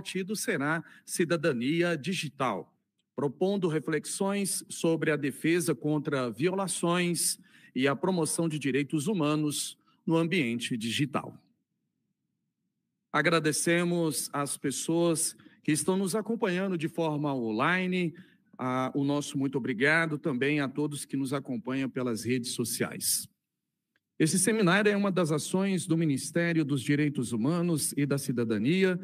debatido será Cidadania Digital, propondo reflexões sobre a defesa contra violações e a promoção de direitos humanos no ambiente digital. Agradecemos às pessoas que estão nos acompanhando de forma online. o nosso muito obrigado também a todos que nos acompanham pelas redes sociais. Esse seminário é uma das ações do Ministério dos Direitos Humanos e da Cidadania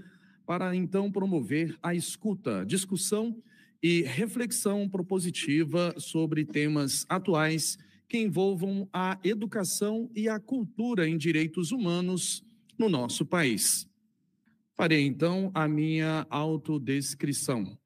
para então promover a escuta, discussão e reflexão propositiva sobre temas atuais que envolvam a educação e a cultura em direitos humanos no nosso país. Farei então a minha autodescrição.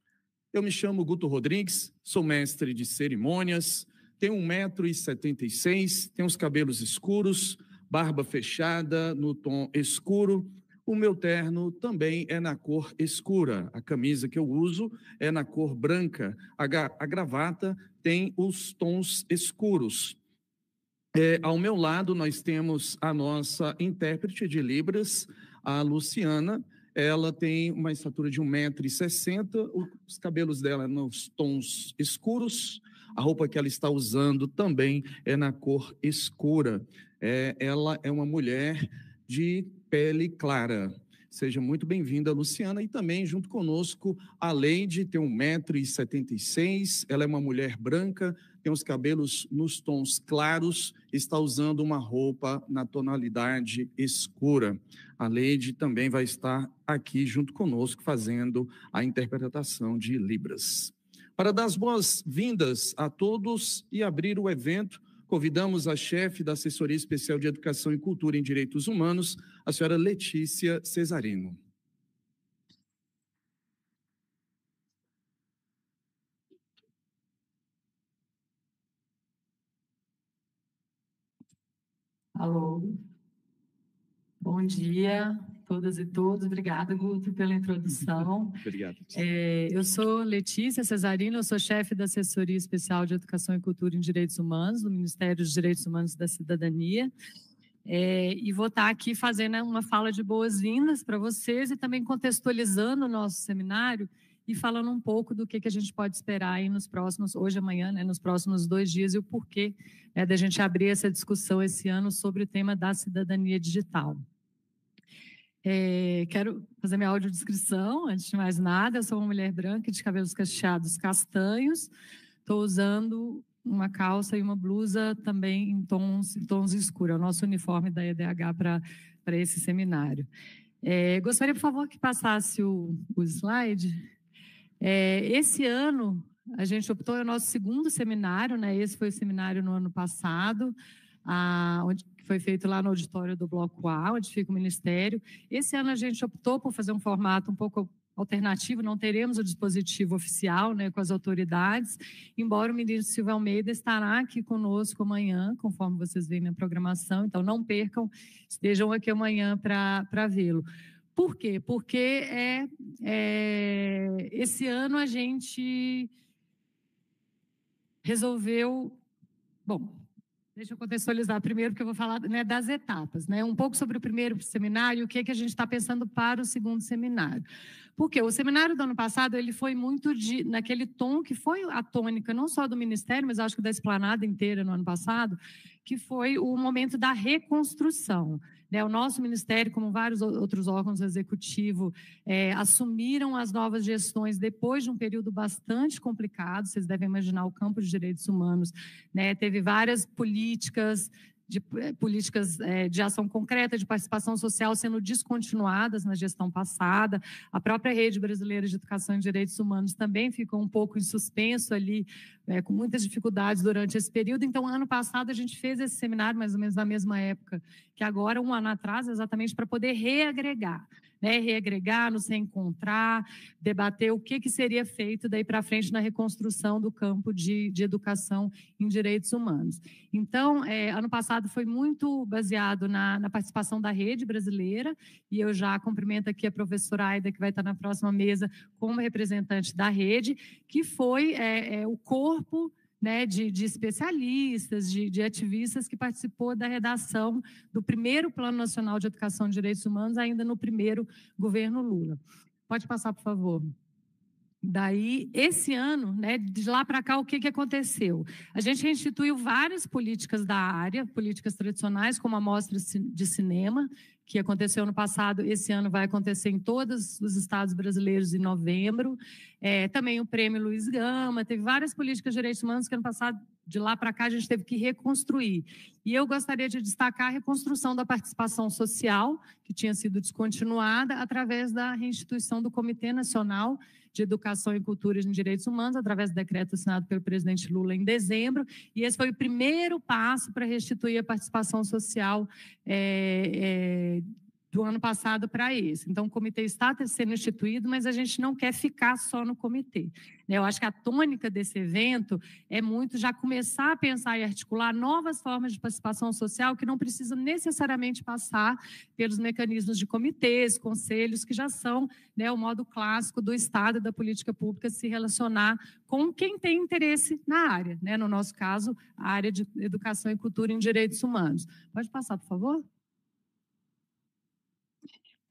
Eu me chamo Guto Rodrigues, sou mestre de cerimônias, tenho 1,76m, tenho os cabelos escuros, barba fechada no tom escuro, o meu terno também é na cor escura. A camisa que eu uso é na cor branca. A, a gravata tem os tons escuros. É, ao meu lado, nós temos a nossa intérprete de Libras, a Luciana. Ela tem uma estatura de 1,60m, os cabelos dela nos tons escuros, a roupa que ela está usando também é na cor escura. É, ela é uma mulher de Pele Clara. Seja muito bem-vinda, Luciana, e também junto conosco a Leide, tem 1,76m, ela é uma mulher branca, tem os cabelos nos tons claros, está usando uma roupa na tonalidade escura. A Leide também vai estar aqui junto conosco fazendo a interpretação de Libras. Para dar as boas-vindas a todos e abrir o evento, convidamos a chefe da Assessoria Especial de Educação e Cultura em Direitos Humanos, a senhora Letícia Cesarino. Alô. Bom dia todas e todos. Obrigada, Guto, pela introdução. Obrigado. É, eu sou Letícia Cesarino, eu sou chefe da Assessoria Especial de Educação e Cultura em Direitos Humanos, do Ministério dos Direitos Humanos e da Cidadania. É, e vou estar aqui fazendo uma fala de boas-vindas para vocês e também contextualizando o nosso seminário e falando um pouco do que, que a gente pode esperar aí nos próximos, hoje, amanhã, né, nos próximos dois dias e o porquê né, da gente abrir essa discussão esse ano sobre o tema da cidadania digital. É, quero fazer minha audiodescrição, antes de mais nada. Eu sou uma mulher branca de cabelos cacheados castanhos. Estou usando uma calça e uma blusa também em tons, em tons escuros. É o nosso uniforme da EDH para esse seminário. É, gostaria, por favor, que passasse o, o slide. É, esse ano, a gente optou, é o nosso segundo seminário, né? esse foi o seminário no ano passado, a, ah, onde que foi feito lá no auditório do Bloco A, onde fica o Ministério. Esse ano a gente optou por fazer um formato um pouco alternativo, não teremos o dispositivo oficial né, com as autoridades, embora o ministro Silvio Almeida estará aqui conosco amanhã, conforme vocês veem na programação, então não percam, estejam aqui amanhã para vê-lo. Por quê? Porque é, é, esse ano a gente resolveu, bom, Deixa eu contextualizar primeiro, porque eu vou falar né, das etapas, né? Um pouco sobre o primeiro seminário e o que, é que a gente está pensando para o segundo seminário. Porque o seminário do ano passado ele foi muito de, naquele tom que foi a tônica não só do Ministério, mas acho que da esplanada inteira no ano passado, que foi o momento da reconstrução. Né, o nosso ministério, como vários outros órgãos executivos, é, assumiram as novas gestões depois de um período bastante complicado. Vocês devem imaginar o campo de direitos humanos, né? Teve várias políticas de eh, políticas eh, de ação concreta, de participação social sendo descontinuadas na gestão passada. A própria Rede Brasileira de Educação e Direitos Humanos também ficou um pouco em suspenso ali, eh, com muitas dificuldades durante esse período. Então, ano passado, a gente fez esse seminário, mais ou menos na mesma época que agora, um ano atrás, exatamente para poder reagregar né, reagregar, nos reencontrar, debater o que, que seria feito daí para frente na reconstrução do campo de, de educação em direitos humanos. Então, é, ano passado foi muito baseado na, na, participação da rede brasileira, e eu já cumprimento aqui a professora Aida, que vai estar na próxima mesa como representante da rede, que foi é, é, o corpo né, de, de especialistas, de, de, ativistas que participou da redação do primeiro Plano Nacional de Educação de Direitos Humanos, ainda no primeiro governo Lula. Pode passar, por favor. Daí, esse ano, né, de lá para cá, o que, que aconteceu? A gente reinstituiu várias políticas da área, políticas tradicionais, como a mostra de cinema, que aconteceu no passado, esse ano vai acontecer em todos os estados brasileiros em novembro. É, também o prêmio Luiz Gama, teve várias políticas de direitos humanos que ano passado, de lá para cá, a gente teve que reconstruir. E eu gostaria de destacar a reconstrução da participação social, que tinha sido descontinuada, através da reinstituição do Comitê Nacional de Educação e Cultura e Direitos Humanos, através do decreto assinado pelo presidente Lula em dezembro, e esse foi o primeiro passo para restituir a participação social é, é, do ano passado para esse. Então, o comitê está sendo instituído, mas a gente não quer ficar só no comitê. Né? Eu acho que a tônica desse evento é muito já começar a pensar e articular novas formas de participação social que não precisam necessariamente passar pelos mecanismos de comitês, conselhos, que já são né, o modo clássico do Estado e da política pública se relacionar com quem tem interesse na área, né? no nosso caso, a área de educação e cultura em direitos humanos. Pode passar, por favor?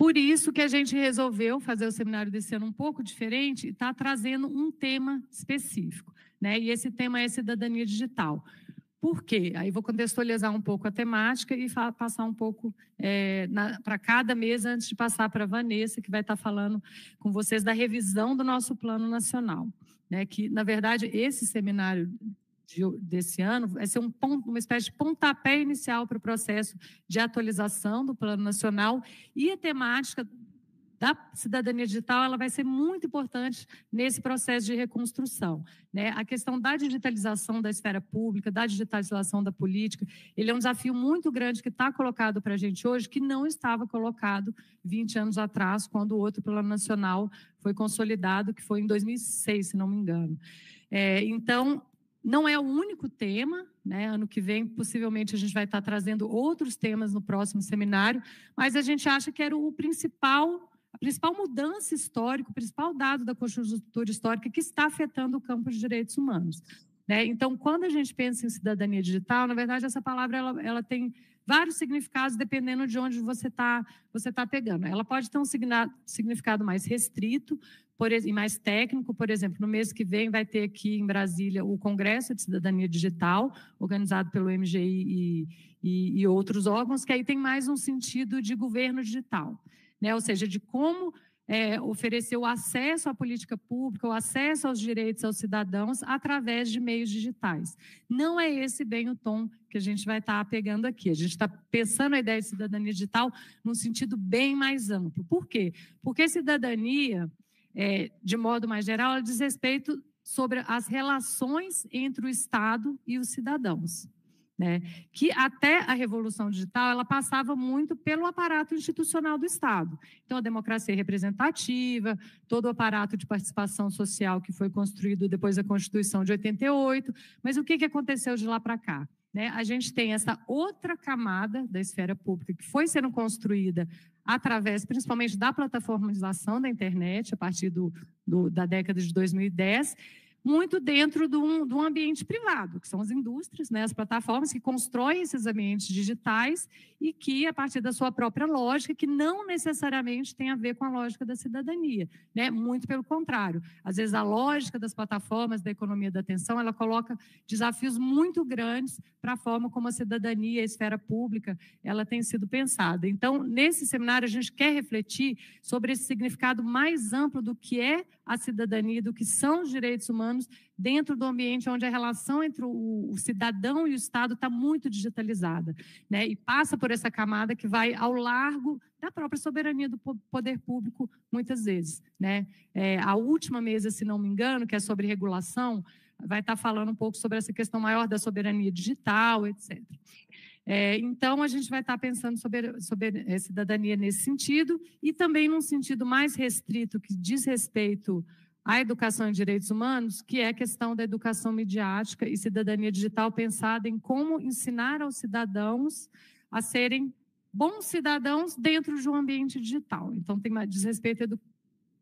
Por isso que a gente resolveu fazer o seminário desse ano um pouco diferente e está trazendo um tema específico. Né? E esse tema é cidadania digital. Por quê? Aí vou contextualizar um pouco a temática e passar um pouco é, para cada mesa antes de passar para a Vanessa, que vai estar tá falando com vocês da revisão do nosso plano nacional. Né? Que, na verdade, esse seminário de, desse ano vai ser um ponto, uma espécie de pontapé inicial para o processo de atualização do Plano Nacional e a temática da cidadania digital ela vai ser muito importante nesse processo de reconstrução. Né? A questão da digitalização da esfera pública, da digitalização da política, ele é um desafio muito grande que está colocado para a gente hoje, que não estava colocado 20 anos atrás, quando o outro Plano Nacional foi consolidado, que foi em 2006, se não me engano. É, então, não é o único tema, né? Ano que vem, possivelmente, a gente vai estar trazendo outros temas no próximo seminário, mas a gente acha que era o principal, a principal mudança histórica, o principal dado da conjuntura histórica que está afetando o campo de direitos humanos. Né? Então, quando a gente pensa em cidadania digital, na verdade, essa palavra ela, ela tem vários significados dependendo de onde você está você tá pegando. Ela pode ter um significado mais restrito, por, e mais técnico, por exemplo, no mês que vem vai ter aqui em Brasília o Congresso de Cidadania Digital, organizado pelo MGI e, e, e outros órgãos, que aí tem mais um sentido de governo digital, né? ou seja, de como é, oferecer o acesso à política pública, o acesso aos direitos aos cidadãos através de meios digitais. Não é esse bem o tom que a gente vai estar tá pegando aqui. A gente está pensando a ideia de cidadania digital num sentido bem mais amplo. Por quê? Porque cidadania é, de modo mais geral, ela diz respeito sobre as relações entre o Estado e os cidadãos. Né? Que até a revolução digital ela passava muito pelo aparato institucional do Estado. Então a democracia representativa, todo o aparato de participação social que foi construído depois da Constituição de 88. Mas o que, que aconteceu de lá para cá? Né? A gente tem essa outra camada da esfera pública que foi sendo construída através, principalmente, da plataformatização da internet, a partir do, do da década de 2010, muito dentro de um, de um, ambiente privado, que são as indústrias, né, as plataformas que constroem esses ambientes digitais e que, a partir da sua própria lógica, que não necessariamente tem a ver com a lógica da cidadania. Né? Muito pelo contrário. Às vezes, a lógica das plataformas da economia da atenção, ela coloca desafios muito grandes para a forma como a cidadania, a esfera pública, ela tem sido pensada. Então, nesse seminário, a gente quer refletir sobre esse significado mais amplo do que é a cidadania, do que são os direitos humanos, dentro do ambiente onde a relação entre o, o cidadão e o Estado está muito digitalizada, né? E passa por essa camada que vai ao largo da própria soberania do poder público muitas vezes, né? É, a última mesa, se não me engano, que é sobre regulação, vai estar tá falando um pouco sobre essa questão maior da soberania digital, etc. É, então, a gente vai estar tá pensando sobre, sobre é, cidadania nesse sentido e também num sentido mais restrito que diz respeito à educação em direitos humanos, que é a questão da educação midiática e cidadania digital pensada em como ensinar aos cidadãos a serem bons cidadãos dentro de um ambiente digital. Então, tem mais respeito à edu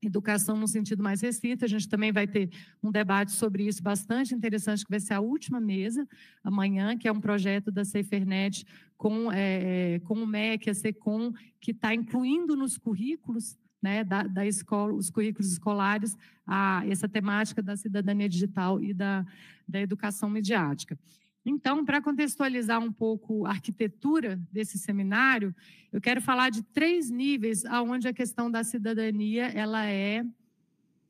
educação no sentido mais restrito. A gente também vai ter um debate sobre isso bastante interessante, que vai ser a última mesa amanhã, que é um projeto da SaferNet com, é, com o MEC, a SECOM, que está incluindo nos currículos né, da, da, escola, os currículos escolares, a essa temática da cidadania digital e da, da educação mediática. Então, para contextualizar um pouco a arquitetura desse seminário, eu quero falar de três níveis aonde a questão da cidadania ela é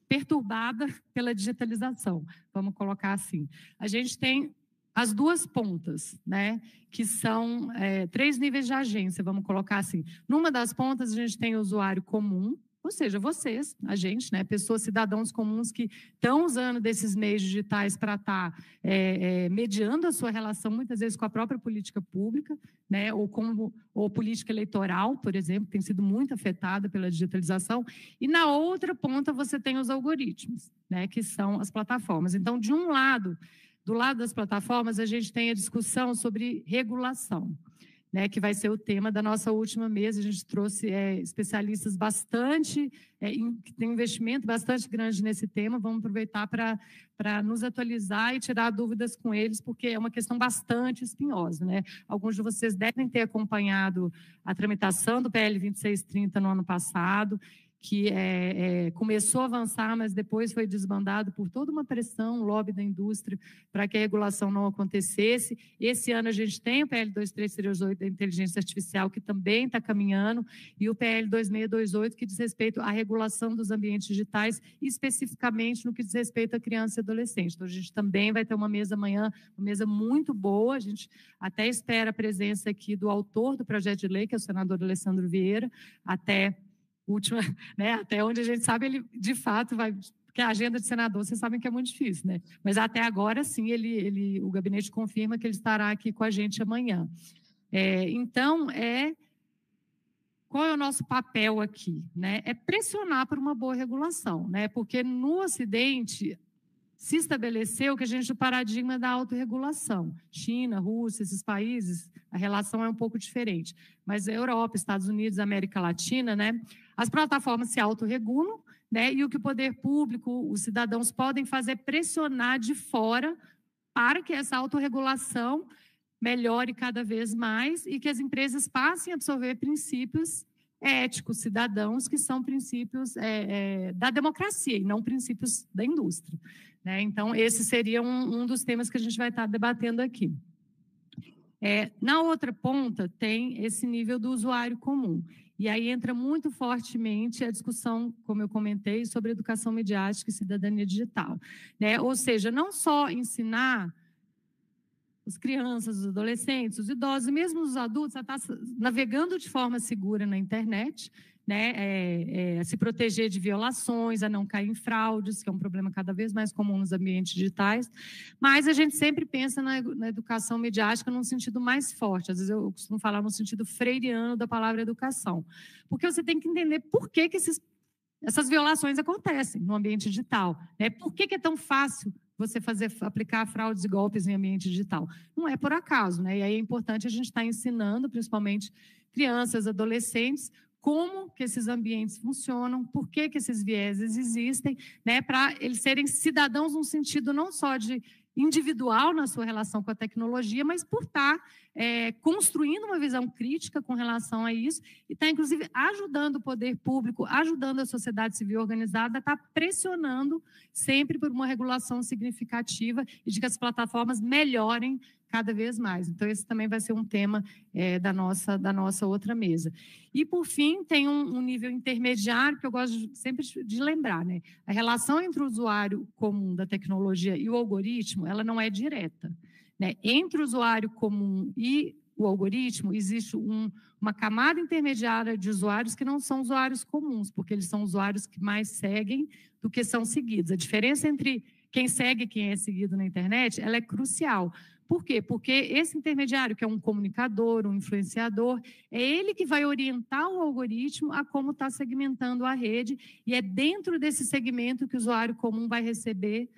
perturbada pela digitalização, vamos colocar assim. A gente tem as duas pontas, né? Que são é, três níveis de agência, vamos colocar assim. Numa das pontas, a gente tem o usuário comum, ou seja, vocês, a gente, né, pessoas, cidadãos comuns que estão usando desses meios digitais para estar tá, é, é, mediando a sua relação, muitas vezes, com a própria política pública, né, ou, com, ou política eleitoral, por exemplo, tem sido muito afetada pela digitalização. E na outra ponta, você tem os algoritmos, né, que são as plataformas. Então, de um lado, do lado das plataformas, a gente tem a discussão sobre regulação, né, que vai ser o tema da nossa última mesa. A gente trouxe é, especialistas bastante, é, que tem um investimento bastante grande nesse tema. Vamos aproveitar para nos atualizar e tirar dúvidas com eles, porque é uma questão bastante espinhosa. Né? Alguns de vocês devem ter acompanhado a tramitação do PL 2630 no ano passado que é, é, começou a avançar, mas depois foi desbandado por toda uma pressão, um lobby da indústria, para que a regulação não acontecesse. Esse ano a gente tem o PL 2338 da inteligência artificial, que também está caminhando, e o PL 2628, que diz respeito à regulação dos ambientes digitais, especificamente no que diz respeito à criança e adolescente. Então, a gente também vai ter uma mesa amanhã, uma mesa muito boa. A gente até espera a presença aqui do autor do projeto de lei, que é o senador Alessandro Vieira, até última, né, até onde a gente sabe, ele de fato vai. Porque a agenda de senador, vocês sabem que é muito difícil, né? Mas até agora, sim, ele, ele, o gabinete confirma que ele estará aqui com a gente amanhã. É, então, é qual é o nosso papel aqui? Né? É pressionar por uma boa regulação, né? porque no Ocidente se estabeleceu que a gente o paradigma da autorregulação. China, Rússia, esses países, a relação é um pouco diferente. Mas a Europa, Estados Unidos, América Latina, né? As plataformas se autorregulam, né? E o que o poder público, os cidadãos podem fazer é pressionar de fora para que essa autorregulação melhore cada vez mais e que as empresas passem a absorver princípios éticos, cidadãos, que são princípios é, é, da democracia e não princípios da indústria. Né? Então, esse seria um, um, dos temas que a gente vai estar debatendo aqui. É, na outra ponta, tem esse nível do usuário comum. E aí entra muito fortemente a discussão, como eu comentei, sobre educação mediática e cidadania digital. Né? Ou seja, não só ensinar as crianças, os adolescentes, os idosos, mesmo os adultos, a tá estar navegando de forma segura na internet né, é, é, se proteger de violações, a não cair em fraudes, que é um problema cada vez mais comum nos ambientes digitais. Mas a gente sempre pensa na, na educação mediática num sentido mais forte. Às vezes eu costumo falar no sentido freiriano da palavra educação. Porque você tem que entender por que, que esses, essas violações acontecem no ambiente digital. Né? Por que, que é tão fácil você fazer aplicar fraudes e golpes em ambiente digital. Não é por acaso, né? E aí é importante a gente estar tá ensinando, principalmente crianças, adolescentes, como que esses ambientes funcionam, por que, que esses vieses existem, né, para eles serem cidadãos num sentido não só de individual na sua relação com a tecnologia, mas por estar tá, é, construindo uma visão crítica com relação a isso e está, inclusive, ajudando o poder público, ajudando a sociedade civil organizada, está pressionando sempre por uma regulação significativa e de que as plataformas melhorem cada vez mais. Então, esse também vai ser um tema é, da, nossa, da nossa outra mesa. E, por fim, tem um, um nível intermediário, que eu gosto sempre de lembrar, né? A relação entre o usuário comum da tecnologia e o algoritmo, ela não é direta. Né? Entre o usuário comum e o algoritmo, existe um, uma camada intermediária de usuários que não são usuários comuns, porque eles são usuários que mais seguem do que são seguidos. A diferença entre quem segue quem é seguido na internet, ela é crucial. Por quê? Porque esse intermediário, que é um comunicador, um influenciador, é ele que vai orientar o algoritmo a como está segmentando a rede, e é dentro desse segmento que o usuário comum vai receber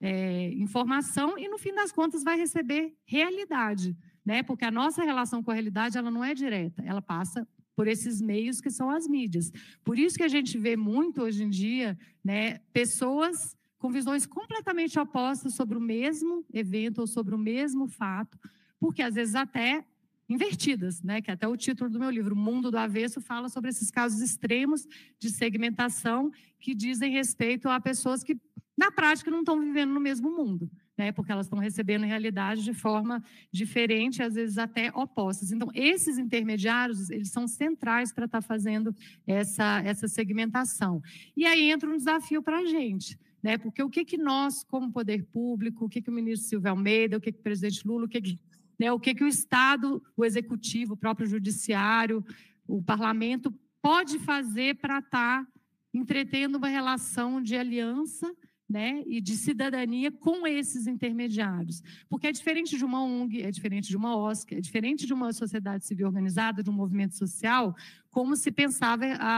é, informação e, no fim das contas, vai receber realidade. Né? Porque a nossa relação com a realidade ela não é direta, ela passa por esses meios que são as mídias. Por isso que a gente vê muito hoje em dia né, pessoas com visões completamente opostas sobre o mesmo evento ou sobre o mesmo fato, porque às vezes até invertidas, né? Que é até o título do meu livro, Mundo do Avesso, fala sobre esses casos extremos de segmentação que dizem respeito a pessoas que na prática não estão vivendo no mesmo mundo, né? Porque elas estão recebendo realidade de forma diferente, às vezes até opostas. Então, esses intermediários, eles são centrais para estar tá fazendo essa essa segmentação. E aí entra um desafio para a gente né? Porque o que, que nós, como poder público, o que, que o ministro Silvio Almeida, o que, que o presidente Lula, o que, que, né, o que, que o Estado, o Executivo, o próprio Judiciário, o Parlamento pode fazer para estar tá entretendo uma relação de aliança né, e de cidadania com esses intermediários. Porque é diferente de uma ONG, é diferente de uma OSC, é diferente de uma sociedade civil organizada, de um movimento social, como se pensava a,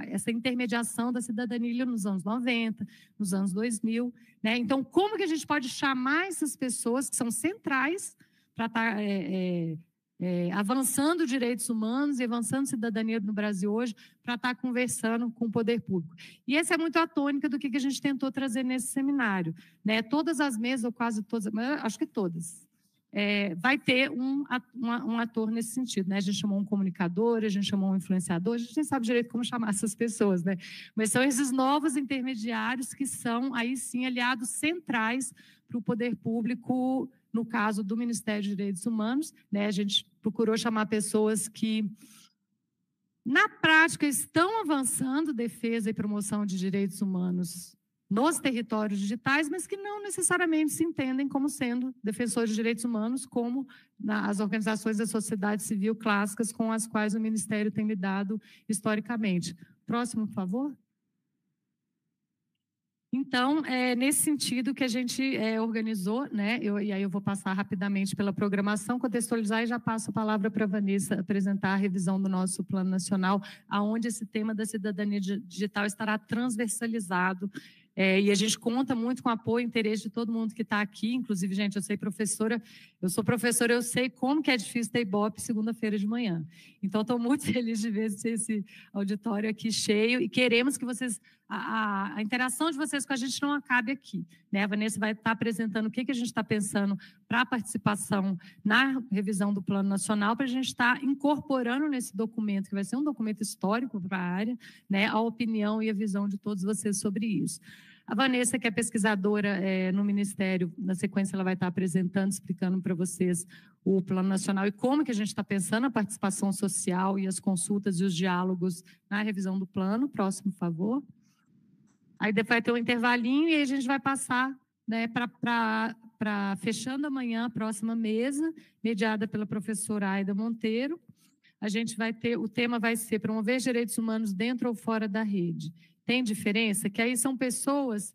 a, essa intermediação da cidadania nos anos 90, nos anos 2000. Né? Então, como que a gente pode chamar essas pessoas que são centrais para estar tá, é, é, é, avançando direitos humanos e avançando cidadania no Brasil hoje para estar tá conversando com o poder público. E essa é muito a tônica do que, a gente tentou trazer nesse seminário. Né? Todas as mesas, ou quase todas, acho que todas, é, vai ter um, um, ator nesse sentido. Né? A gente chamou um comunicador, a gente chamou um influenciador, a gente nem sabe direito como chamar essas pessoas, né? mas são esses novos intermediários que são, aí sim, aliados centrais para o poder público no caso do Ministério de Direitos Humanos, né, a gente procurou chamar pessoas que, na prática, estão avançando defesa e promoção de direitos humanos nos territórios digitais, mas que não necessariamente se entendem como sendo defensores de direitos humanos, como as organizações da sociedade civil clássicas com as quais o Ministério tem lidado historicamente. Próximo, por favor. Então, é nesse sentido que a gente é, organizou, né? Eu, e aí eu vou passar rapidamente pela programação, contextualizar e já passo a palavra para a Vanessa apresentar a revisão do nosso Plano Nacional, aonde esse tema da cidadania digital estará transversalizado é, e a gente conta muito com o apoio e interesse de todo mundo que está aqui. Inclusive, gente, eu sei professora, eu sou professora, eu sei como que é difícil ter Ibope segunda-feira de manhã. Então, estou muito feliz de ver esse auditório aqui cheio e queremos que vocês, a, a, interação de vocês com a gente não acabe aqui. Né? A Vanessa vai estar tá apresentando o que, que a gente está pensando para a participação na revisão do Plano Nacional, para a gente estar tá incorporando nesse documento, que vai ser um documento histórico para a área, né, a opinião e a visão de todos vocês sobre isso. A Vanessa, que é pesquisadora é, no Ministério, na sequência ela vai estar apresentando, explicando para vocês o Plano Nacional e como que a gente está pensando a participação social e as consultas e os diálogos na revisão do plano. Próximo, por favor. Aí depois vai ter um intervalinho e a gente vai passar né, para fechando amanhã a próxima mesa, mediada pela professora Aida Monteiro. A gente vai ter, o tema vai ser promover direitos humanos dentro ou fora da rede. Tem diferença? Que aí são pessoas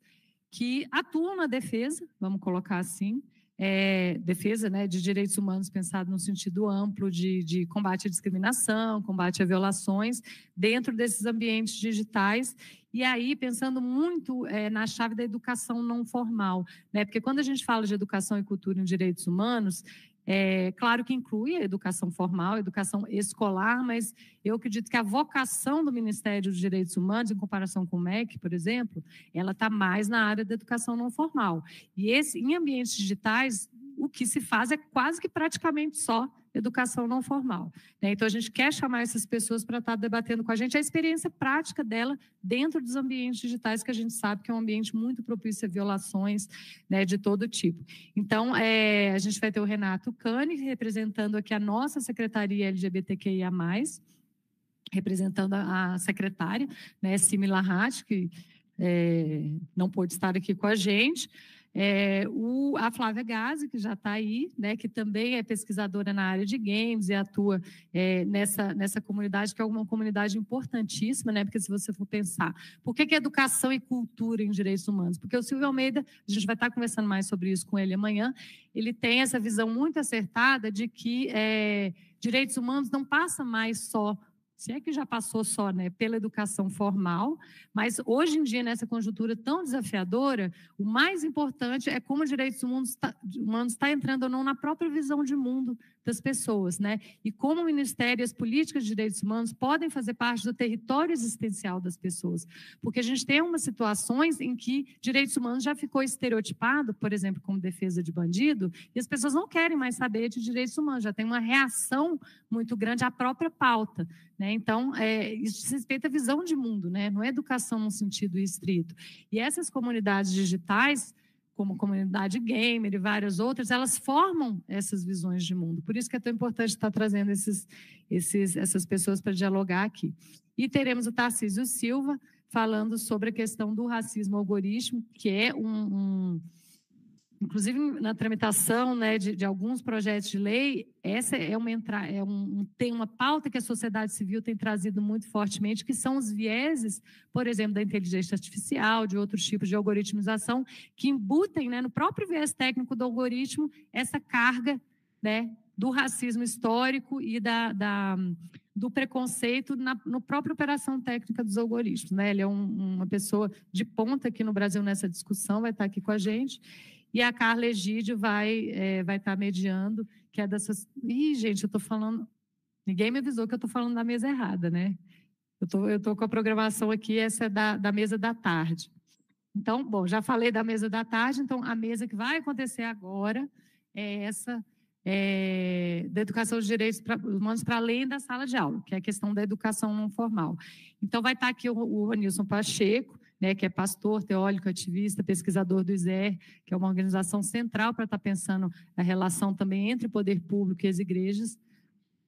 que atuam na defesa, vamos colocar assim, é, defesa né, de direitos humanos pensado no sentido amplo de, de, combate à discriminação, combate a violações dentro desses ambientes digitais. E aí, pensando muito é, na chave da educação não formal, né? porque quando a gente fala de educação e cultura em direitos humanos, é, claro que inclui a educação formal, a educação escolar, mas eu acredito que a vocação do Ministério dos Direitos Humanos, em comparação com o MEC, por exemplo, ela está mais na área da educação não formal. E esse, em ambientes digitais, o que se faz é quase que praticamente só educação não formal. Né? Então, a gente quer chamar essas pessoas para estar tá debatendo com a gente a experiência prática dela dentro dos ambientes digitais, que a gente sabe que é um ambiente muito propício a violações né, de todo tipo. Então, é, a gente vai ter o Renato Cane, representando aqui a nossa Secretaria LGBTQIA+, representando a secretária, né, Simila Lahat, que é, não pôde estar aqui com a gente, é, o, a Flávia Gazi, que já está aí, né, que também é pesquisadora na área de games e atua é, nessa, nessa comunidade, que é uma comunidade importantíssima, né, porque se você for pensar, por que, que é educação e cultura em direitos humanos? Porque o Silvio Almeida, a gente vai estar tá conversando mais sobre isso com ele amanhã, ele tem essa visão muito acertada de que é, direitos humanos não passa mais só se é que já passou só né, pela educação formal, mas hoje em dia, nessa conjuntura tão desafiadora, o mais importante é como os direitos humanos estão está tá entrando ou não na própria visão de mundo das pessoas, né? E como o Ministério e as políticas de direitos humanos podem fazer parte do território existencial das pessoas. Porque a gente tem umas situações em que direitos humanos já ficou estereotipado, por exemplo, como defesa de bandido, e as pessoas não querem mais saber de direitos humanos, já tem uma reação muito grande à própria pauta. Né? Então, é, isso se respeita à visão de mundo, né? não é educação num sentido estrito. E essas comunidades digitais como comunidade gamer e várias outras, elas formam essas visões de mundo. Por isso que é tão importante estar trazendo esses, esses, essas pessoas para dialogar aqui. E teremos o Tarcísio Silva falando sobre a questão do racismo algorítmico, que é um, um inclusive na tramitação né, de, de, alguns projetos de lei, essa é uma, é um, tem uma pauta que a sociedade civil tem trazido muito fortemente, que são os vieses, por exemplo, da inteligência artificial, de outros tipos de algoritmização, que embutem né, no próprio viés técnico do algoritmo essa carga né, do racismo histórico e da, da do preconceito na no própria operação técnica dos algoritmos. Né? Ele é um, uma pessoa de ponta aqui no Brasil nessa discussão, vai estar aqui com a gente. E a Carla Egídio vai é, vai estar tá mediando, que é da... Ih, gente, eu estou falando... Ninguém me avisou que eu estou falando da mesa errada, né? Eu tô, estou com a programação aqui, essa é da, da mesa da tarde. Então, bom, já falei da mesa da tarde, então a mesa que vai acontecer agora é essa é, da educação dos direitos humanos para além da sala de aula, que é a questão da educação não formal. Então, vai estar tá aqui o, o Anilson Pacheco, né, que é pastor, teólico ativista, pesquisador do ISER, que é uma organização central para estar tá pensando a relação também entre o poder público e as igrejas.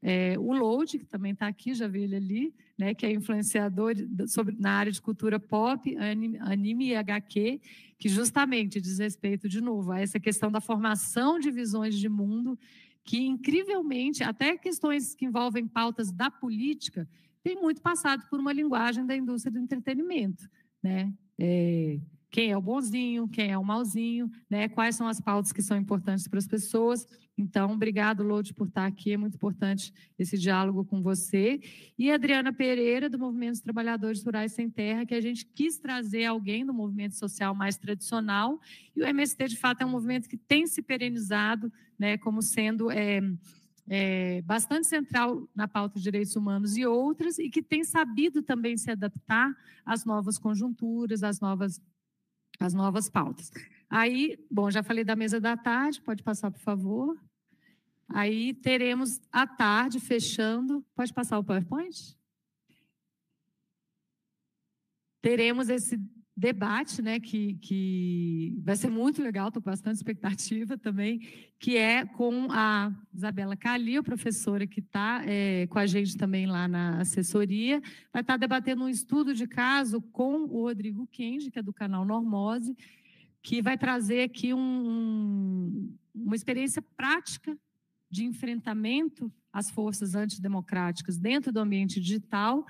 É, o Load, que também está aqui, já vi ele ali, né, que é influenciador sobre, na área de cultura pop, anime e HQ, que justamente diz respeito, de novo, a essa questão da formação de visões de mundo, que incrivelmente, até questões que envolvem pautas da política, tem muito passado por uma linguagem da indústria do entretenimento né? É, quem é o bonzinho, quem é o malzinho, né? Quais são as pautas que são importantes para as pessoas. Então, obrigado, Lourdes, por estar aqui. É muito importante esse diálogo com você. E Adriana Pereira, do Movimento dos Trabalhadores Rurais Sem Terra, que a gente quis trazer alguém do movimento social mais tradicional. E o MST, de fato, é um movimento que tem se perenizado né, como sendo é, é, bastante central na pauta de direitos humanos e outras, e que tem sabido também se adaptar às novas conjunturas, às novas, às novas pautas. Aí, bom, já falei da mesa da tarde, pode passar, por favor. Aí teremos a tarde, fechando. Pode passar o PowerPoint? Teremos esse debate, né, que, que vai ser muito legal, estou com bastante expectativa também, que é com a Isabela Calil, professora que está é, com a gente também lá na assessoria, vai estar tá debatendo um estudo de caso com o Rodrigo Kende, que é do canal Normose, que vai trazer aqui um, uma experiência prática de enfrentamento às forças antidemocráticas dentro do ambiente digital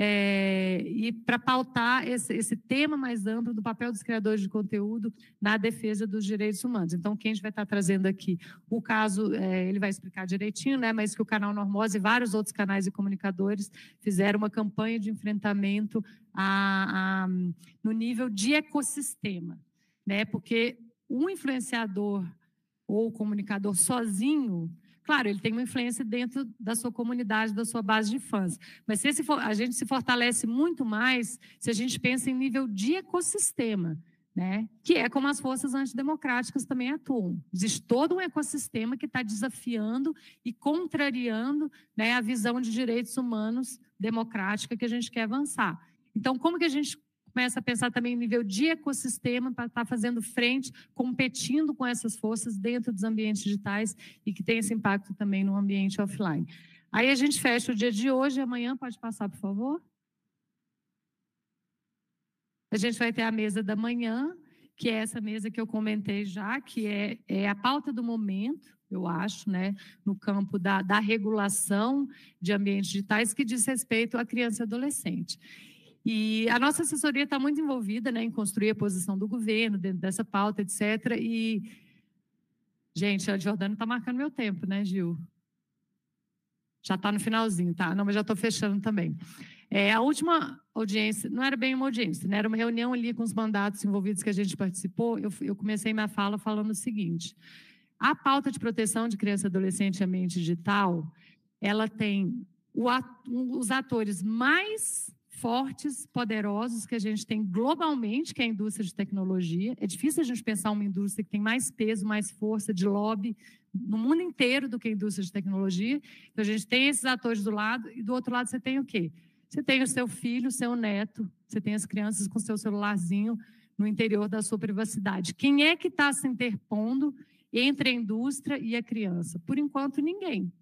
é, e para pautar esse, esse, tema mais amplo do papel dos criadores de conteúdo na defesa dos direitos humanos. Então, quem a gente vai estar trazendo aqui? O caso, é, ele vai explicar direitinho, né, mas que o canal Normose e vários outros canais e comunicadores fizeram uma campanha de enfrentamento a, a, no nível de ecossistema, né, porque um influenciador ou comunicador sozinho Claro, ele tem uma influência dentro da sua comunidade, da sua base de fãs. Mas se for, a gente se fortalece muito mais se a gente pensa em nível de ecossistema. Né? Que é como as forças antidemocráticas também atuam. Existe todo um ecossistema que está desafiando e contrariando né, a visão de direitos humanos democrática que a gente quer avançar. Então, como que a gente começa a pensar também em nível de ecossistema para estar tá fazendo frente, competindo com essas forças dentro dos ambientes digitais e que tem esse impacto também no ambiente offline. Aí a gente fecha o dia de hoje, amanhã pode passar, por favor? A gente vai ter a mesa da manhã, que é essa mesa que eu comentei já, que é, é a pauta do momento, eu acho, né, no campo da, da regulação de ambientes digitais que diz respeito à criança e adolescente. E a nossa assessoria está muito envolvida né, em construir a posição do governo dentro dessa pauta, etc. E, gente, a Jordana está marcando meu tempo, né, Gil? Já está no finalzinho, tá? Não, mas já estou fechando também. É, a última audiência, não era bem uma audiência, né? era uma reunião ali com os mandatos envolvidos que a gente participou. Eu, eu comecei minha fala falando o seguinte: a pauta de proteção de criança e adolescente e ambiente digital, ela tem o, os atores mais fortes, poderosos que a gente tem globalmente, que é a indústria de tecnologia. É difícil a gente pensar uma indústria que tem mais peso, mais força de lobby no mundo inteiro do que a indústria de tecnologia. Então, a gente tem esses atores do lado, e do outro lado você tem o quê? Você tem o seu filho, o seu neto, você tem as crianças com seu celularzinho no interior da sua privacidade. Quem é que está se interpondo entre a indústria e a criança? Por enquanto, ninguém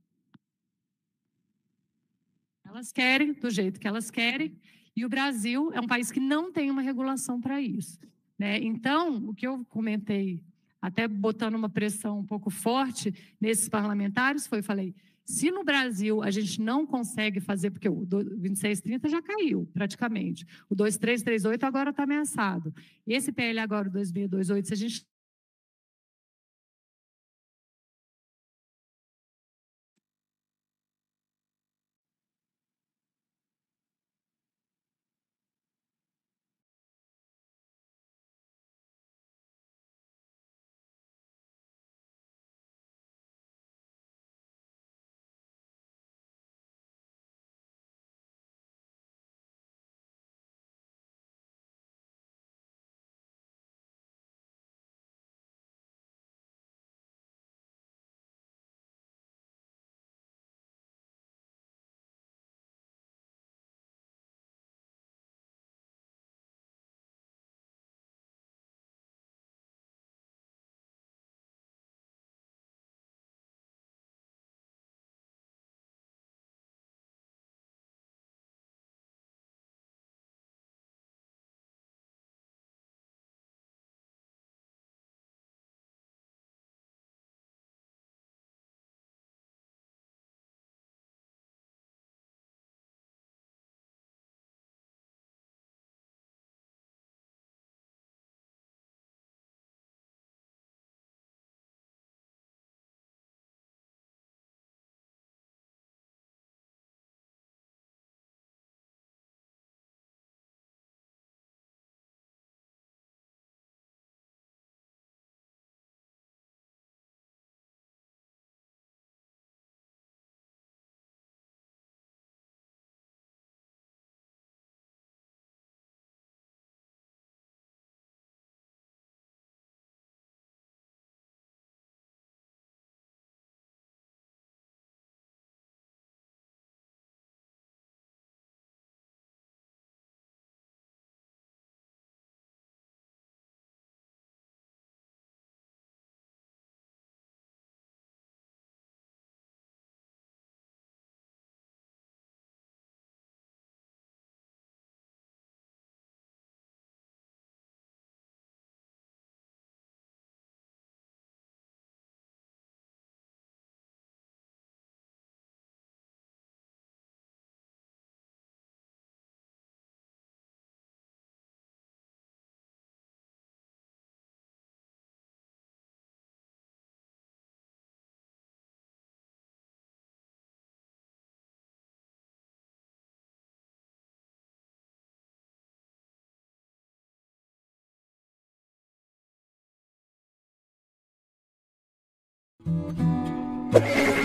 elas querem, do jeito que elas querem, e o Brasil é um país que não tem uma regulação para isso. Né? Então, o que eu comentei, até botando uma pressão um pouco forte nesses parlamentares, foi: falei, se no Brasil a gente não consegue fazer, porque o 2630 já caiu praticamente, o 2338 agora está ameaçado, esse PL agora, o 2028, se a gente Thank you.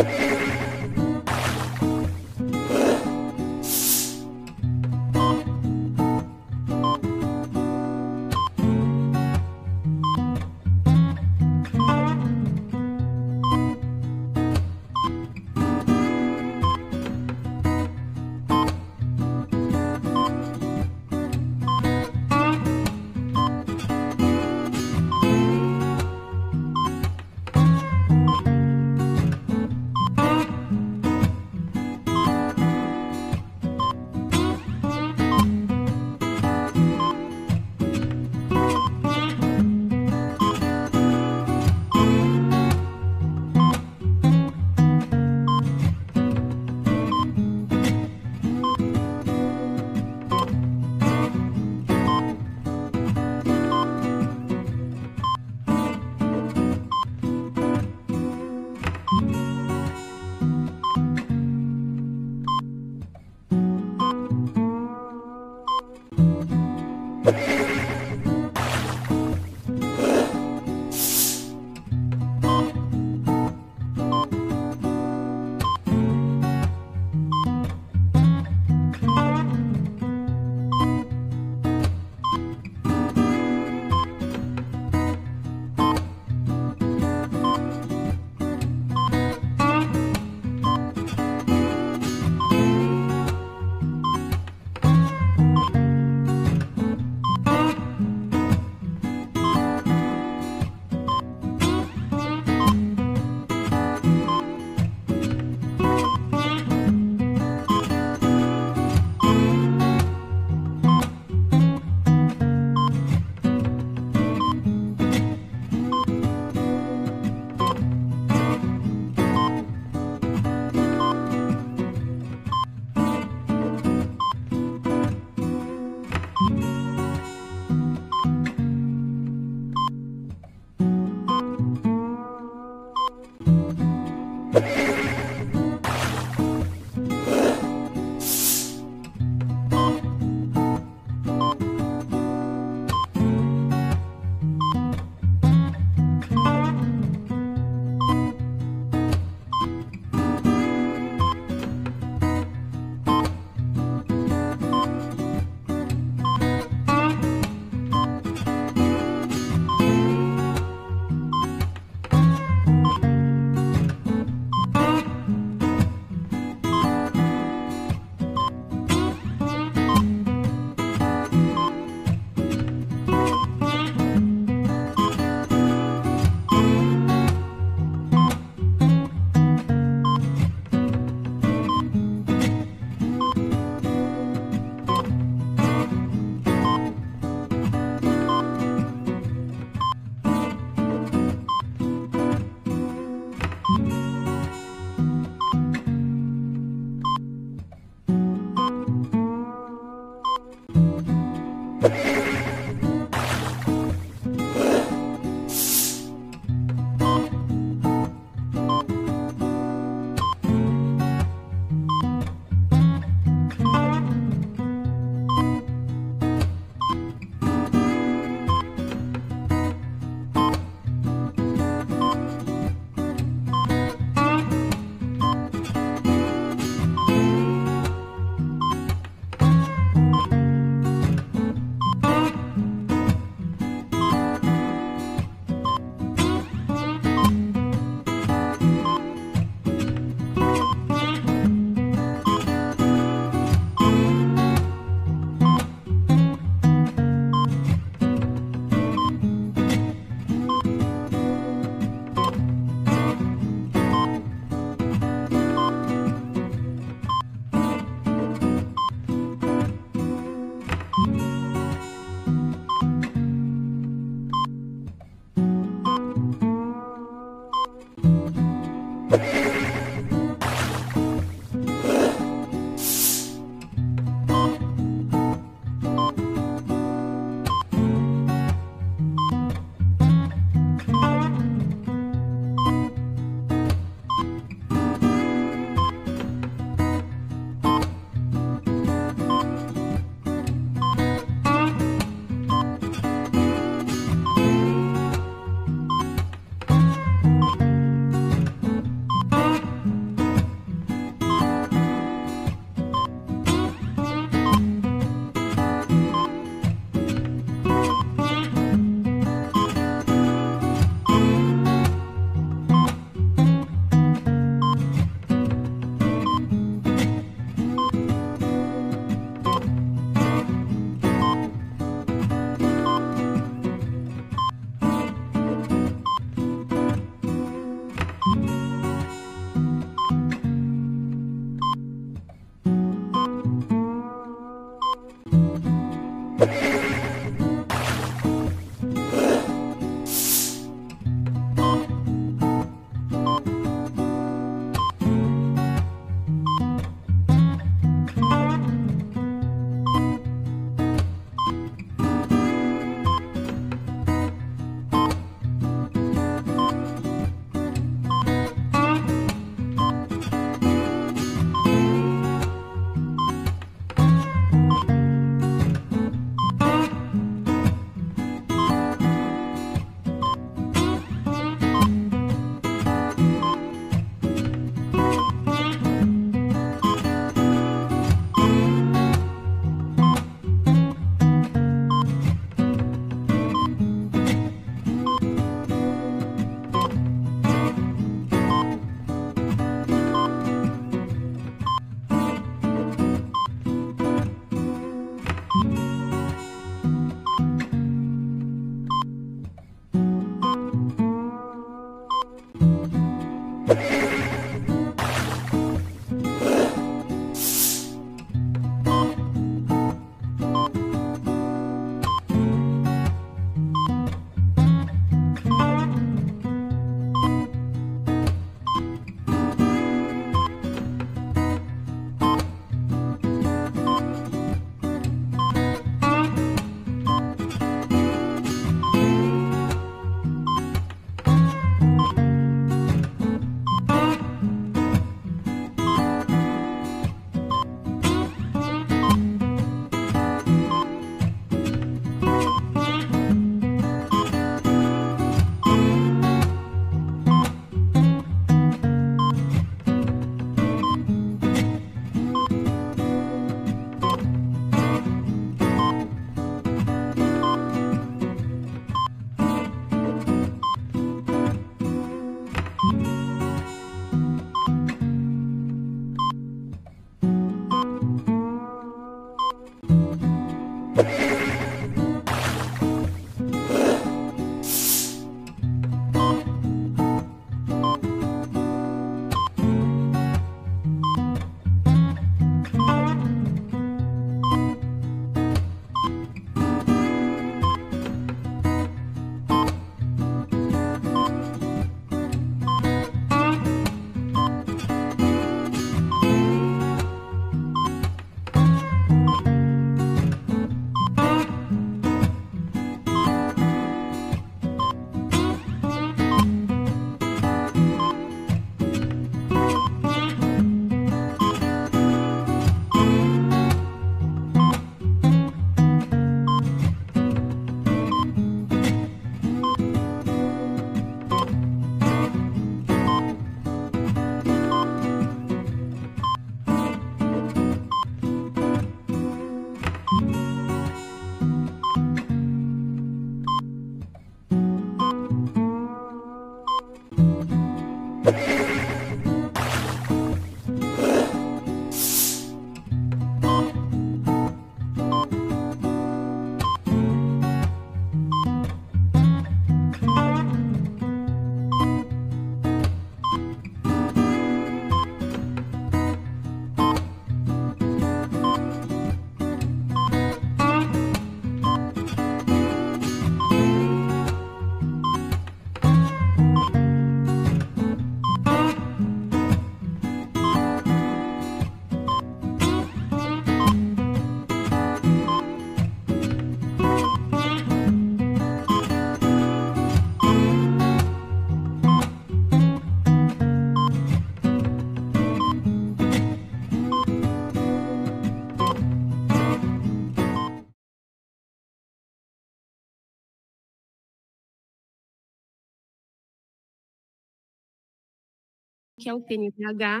que é o PNVH.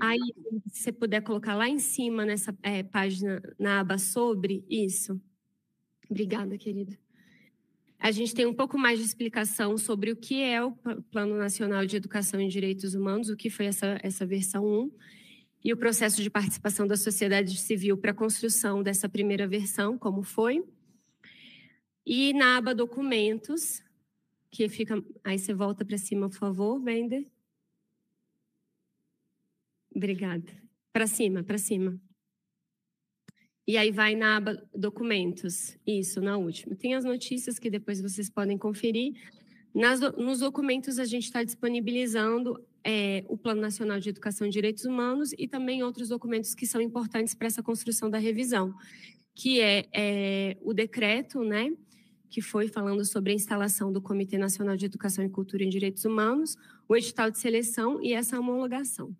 Aí, se você puder colocar lá em cima, nessa é, página, na aba sobre, isso. Obrigada, querida. A gente tem um pouco mais de explicação sobre o que é o Plano Nacional de Educação em Direitos Humanos, o que foi essa, essa versão 1, e o processo de participação da sociedade civil para a construção dessa primeira versão, como foi. E na aba Documentos, que fica. Aí você volta para cima, por favor, Bender. Obrigada. Para cima, para cima. E aí vai na aba documentos, isso, na última. Tem as notícias que depois vocês podem conferir. Nas, nos documentos a gente está disponibilizando é, o Plano Nacional de Educação e Direitos Humanos e também outros documentos que são importantes para essa construção da revisão, que é, é o decreto, né, que foi falando sobre a instalação do Comitê Nacional de Educação e Cultura em Direitos Humanos, o edital de seleção e essa homologação.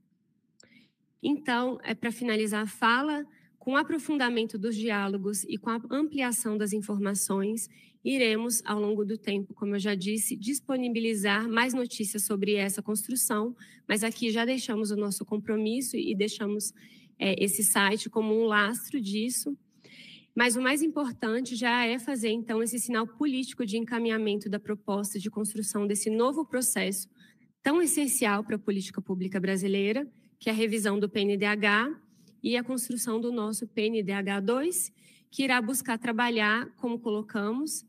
Então, é para finalizar a fala, com o aprofundamento dos diálogos e com a ampliação das informações, iremos, ao longo do tempo, como eu já disse, disponibilizar mais notícias sobre essa construção, mas aqui já deixamos o nosso compromisso e deixamos é, esse site como um lastro disso. Mas o mais importante já é fazer, então, esse sinal político de encaminhamento da proposta de construção desse novo processo tão essencial para a política pública brasileira que é a revisão do PNDH e a construção do nosso PNDH 2, que irá buscar trabalhar, como colocamos,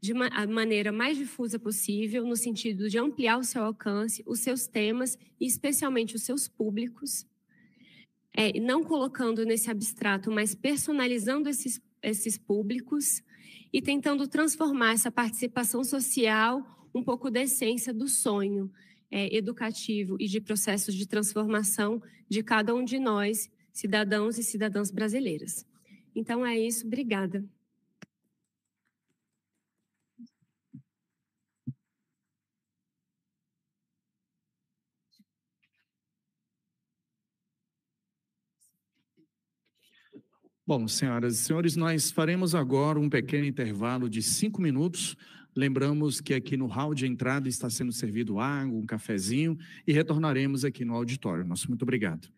de uma, maneira mais difusa possível, no sentido de ampliar o seu alcance, os seus temas e especialmente os seus públicos, é, não colocando nesse abstrato, mas personalizando esses, esses públicos e tentando transformar essa participação social um pouco da essência do sonho, é, educativo e de processos de transformação de cada um de nós, cidadãos e cidadãs brasileiras. Então é isso, obrigada. Bom, senhoras e senhores, nós faremos agora um pequeno intervalo de cinco minutos Lembramos que aqui no hall de entrada está sendo servido água, um cafezinho e retornaremos aqui no auditório. Nosso muito obrigado.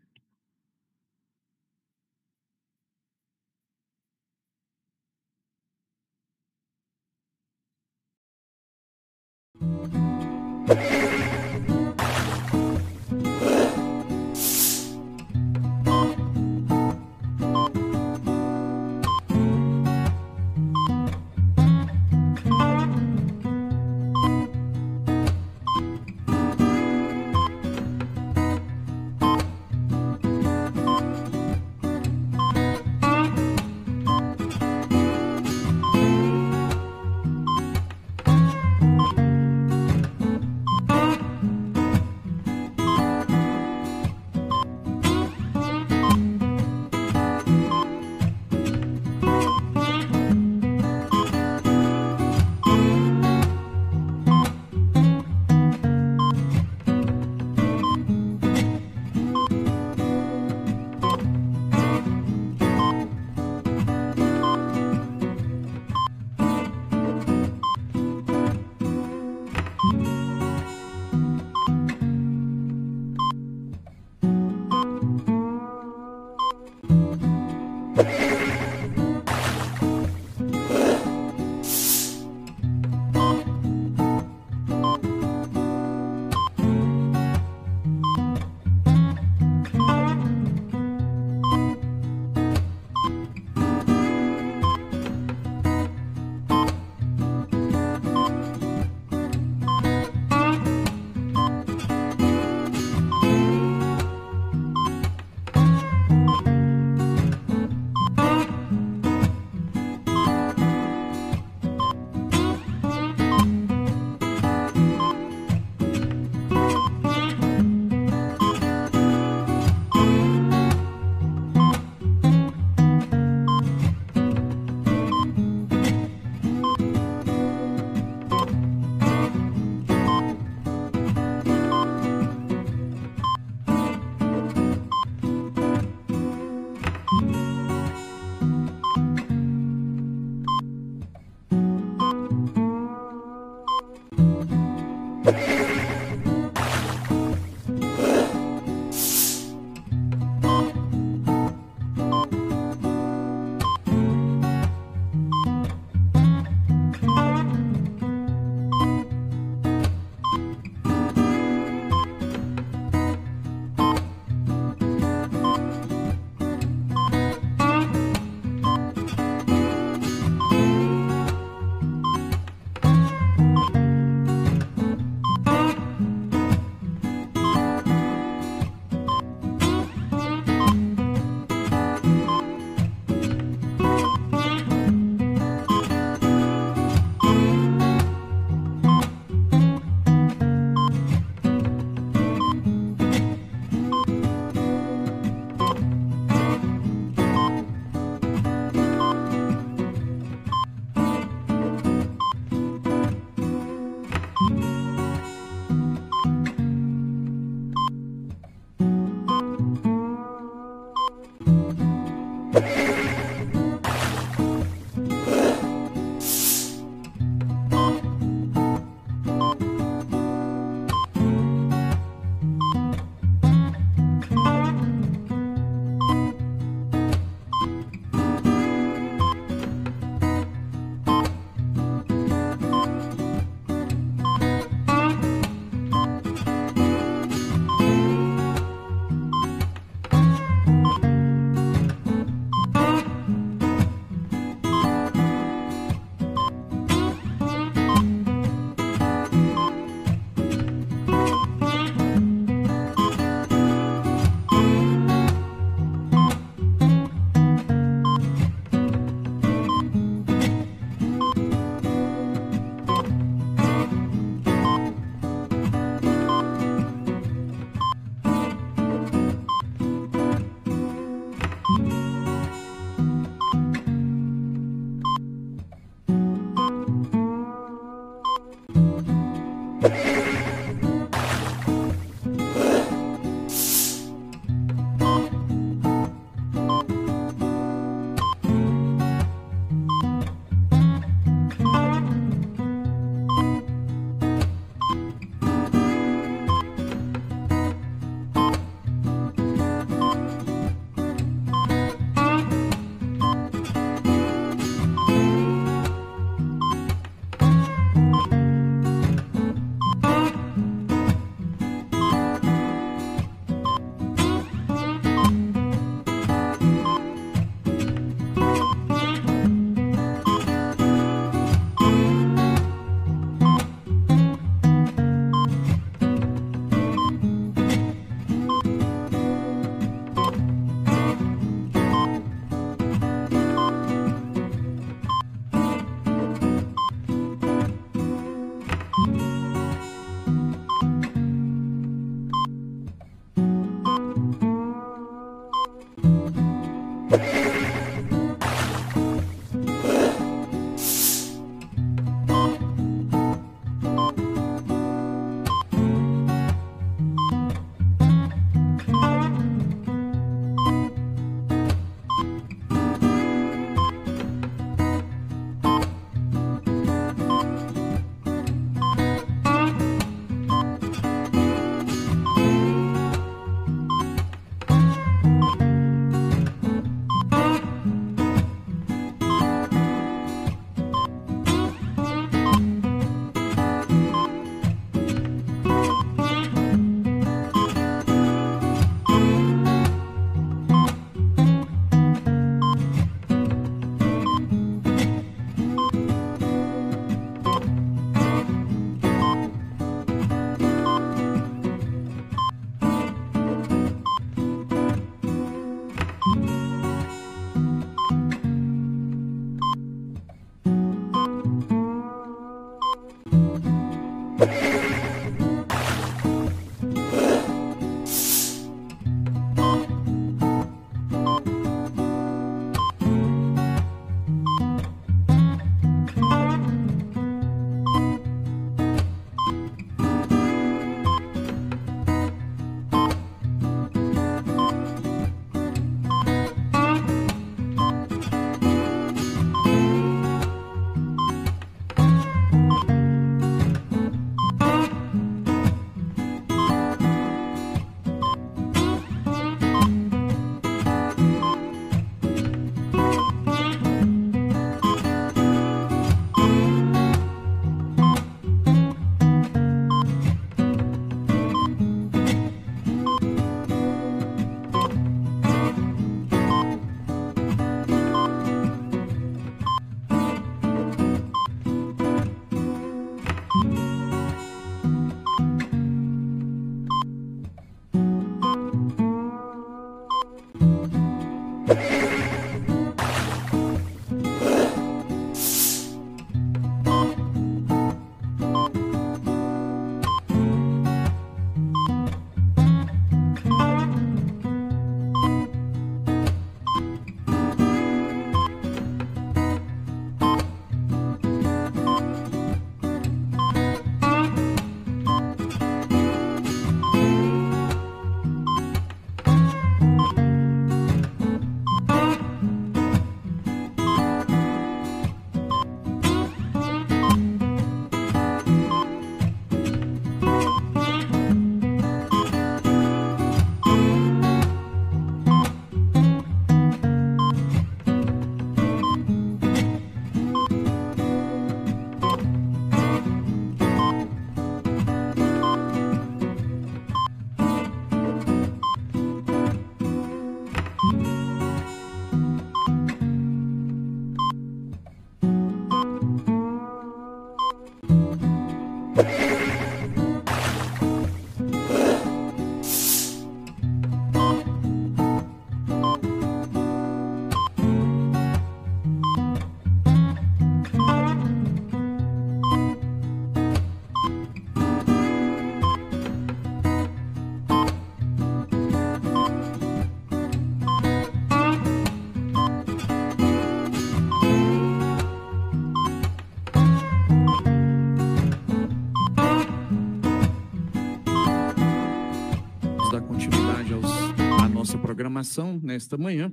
programação nesta manhã.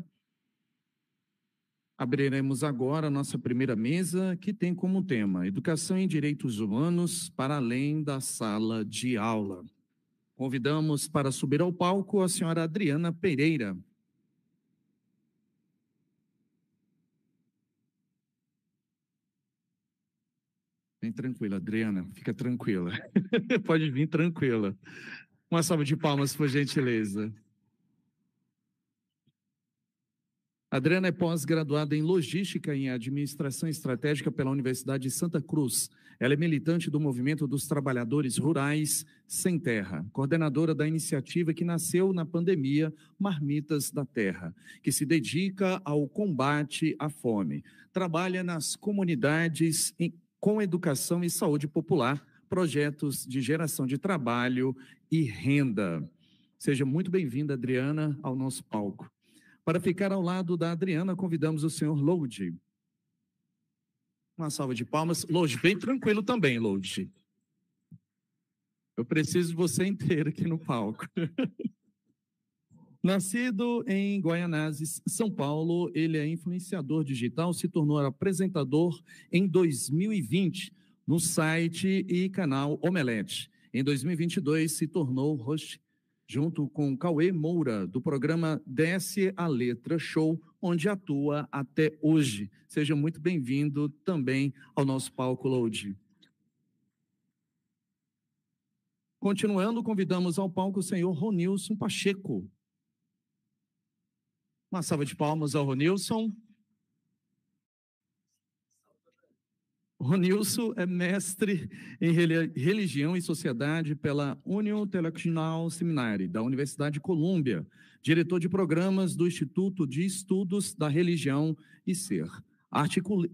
Abriremos agora a nossa primeira mesa, que tem como tema Educação em Direitos Humanos para além da sala de aula. Convidamos para subir ao palco a senhora Adriana Pereira, Vem tranquila, Adriana, fica tranquila. Pode vir tranquila. Uma salva de palmas, por gentileza. Adriana é pós-graduada em Logística e Administração Estratégica pela Universidade de Santa Cruz. Ela é militante do Movimento dos Trabalhadores Rurais Sem Terra, coordenadora da iniciativa que nasceu na pandemia Marmitas da Terra, que se dedica ao combate à fome. Trabalha nas comunidades com educação e saúde popular, projetos de geração de trabalho e renda. Seja muito bem-vinda, Adriana, ao nosso palco. Para ficar ao lado da Adriana, convidamos o senhor Lodi. Uma salva de palmas. Lodi, bem tranquilo também, Lodi. Eu preciso de você inteiro aqui no palco. Nascido em Guaianazes, São Paulo, ele é influenciador digital, se tornou apresentador em 2020 no site e canal Omelete. Em 2022, se tornou host junto com Cauê Moura, do programa Desce a Letra Show, onde atua até hoje. Seja muito bem-vindo também ao nosso palco Lodi. Continuando, convidamos ao palco o senhor Ronilson Pacheco. Uma salva de palmas ao Ronilson. Ronilson é mestre em religião e sociedade pela Union International Seminary, da Universidade de Colômbia, diretor de programas do Instituto de Estudos da Religião e Ser,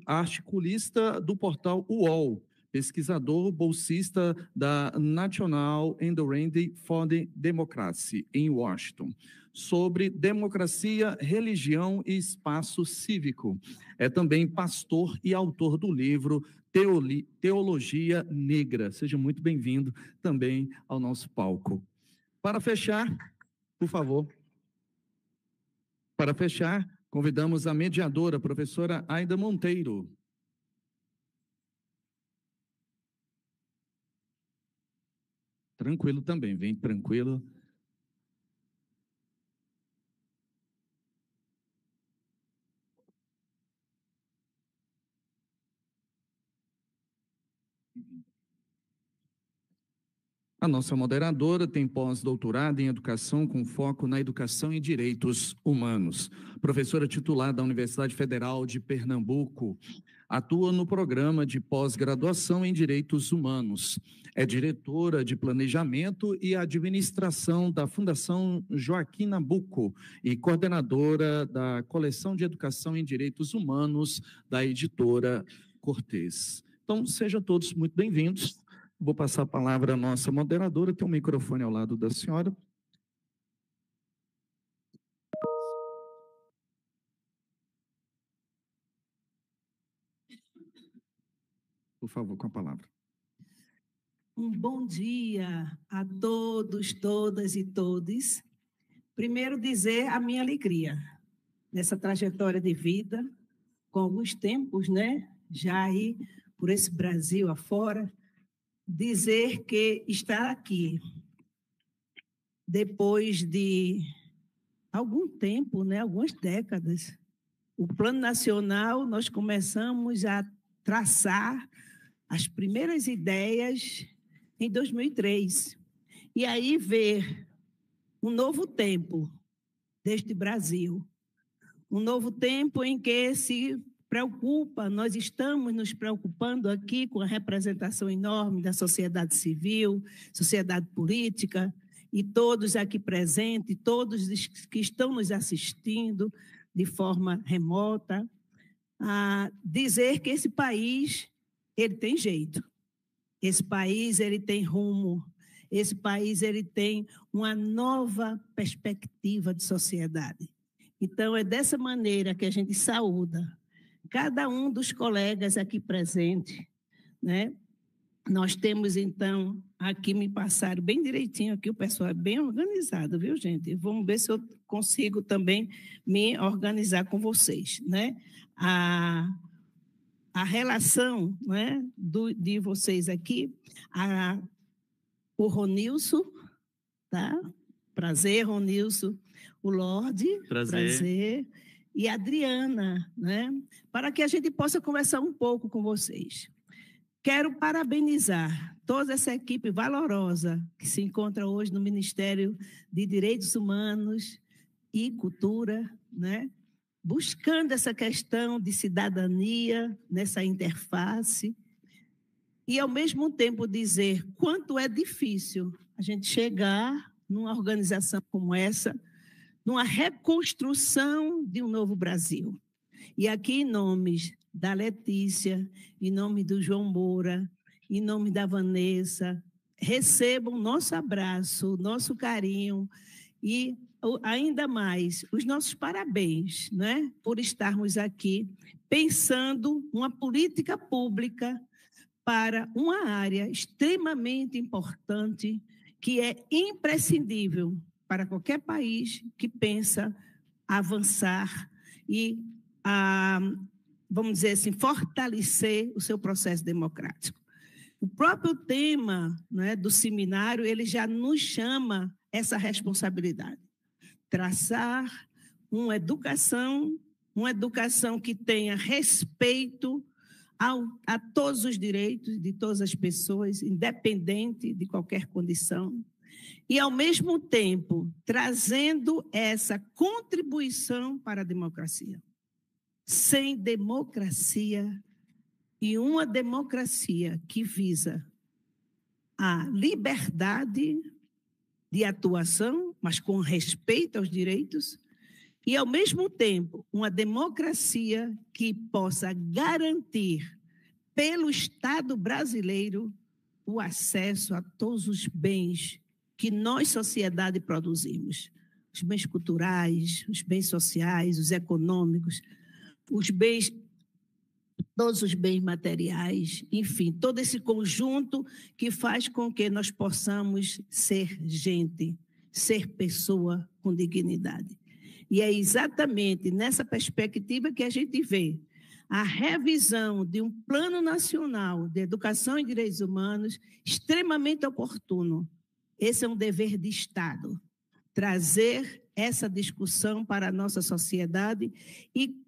articulista do portal UOL, pesquisador bolsista da National Endowment for Democracy, em Washington, sobre democracia, religião e espaço cívico. É também pastor e autor do livro Teoli, Teologia Negra. Seja muito bem-vindo também ao nosso palco. Para fechar, por favor. Para fechar, convidamos a mediadora, a professora Aida Monteiro. Tranquilo também, vem tranquilo. A nossa moderadora tem pós-doutorado em educação com foco na educação e direitos humanos. Professora titular da Universidade Federal de Pernambuco, atua no programa de pós-graduação em direitos humanos. É diretora de planejamento e administração da Fundação Joaquim Nabuco e coordenadora da coleção de educação em direitos humanos da editora Cortez. Então, sejam todos muito bem-vindos. Vou passar a palavra à nossa moderadora, tem um microfone ao lado da senhora. Por favor, com a palavra. Um bom dia a todos, todas e todos. Primeiro, dizer a minha alegria nessa trajetória de vida, com alguns tempos, né? Já aí por esse Brasil afora, dizer que está aqui depois de algum tempo, né, algumas décadas, o Plano Nacional nós começamos a traçar as primeiras ideias em 2003. E aí ver um novo tempo deste Brasil, um novo tempo em que se preocupa, nós estamos nos preocupando aqui com a representação enorme da sociedade civil, sociedade política, e todos aqui presentes, todos que estão nos assistindo de forma remota, a dizer que esse país ele tem jeito. Esse país ele tem rumo. Esse país ele tem uma nova perspectiva de sociedade. Então é dessa maneira que a gente saúda cada um dos colegas aqui presente, né? Nós temos, então, aqui me passaram bem direitinho, aqui o pessoal é bem organizado, viu, gente? Vamos ver se eu consigo também me organizar com vocês, né? A, a relação né, do, de vocês aqui, a, o Ronilson, tá? Prazer, Ronilson. O Lorde, prazer. prazer e Adriana, né? para que a gente possa conversar um pouco com vocês. Quero parabenizar toda essa equipe valorosa que se encontra hoje no Ministério de Direitos Humanos e Cultura, né? buscando essa questão de cidadania nessa interface e, ao mesmo tempo, dizer quanto é difícil a gente chegar numa organização como essa numa reconstrução de um novo Brasil. E aqui, em nome da Letícia, em nome do João Moura, em nome da Vanessa, recebam nosso abraço, nosso carinho e ainda mais os nossos parabéns, né, por estarmos aqui pensando uma política pública para uma área extremamente importante que é imprescindível para qualquer país que pensa avançar e, ah, vamos dizer assim, fortalecer o seu processo democrático. O próprio tema né, do seminário ele já nos chama essa responsabilidade, traçar uma educação, uma educação que tenha respeito ao, a todos os direitos de todas as pessoas, independente de qualquer condição, e, ao mesmo tempo, trazendo essa contribuição para a democracia. Sem democracia e uma democracia que visa a liberdade de atuação, mas com respeito aos direitos, e, ao mesmo tempo, uma democracia que possa garantir, pelo Estado brasileiro, o acesso a todos os bens que nós, sociedade, produzimos. Os bens culturais, os bens sociais, os econômicos, os bens, todos os bens materiais, enfim, todo esse conjunto que faz com que nós possamos ser gente, ser pessoa com dignidade. E é exatamente nessa perspectiva que a gente vê a revisão de um plano nacional de educação e direitos humanos extremamente oportuno esse é um dever de Estado, trazer essa discussão para a nossa sociedade e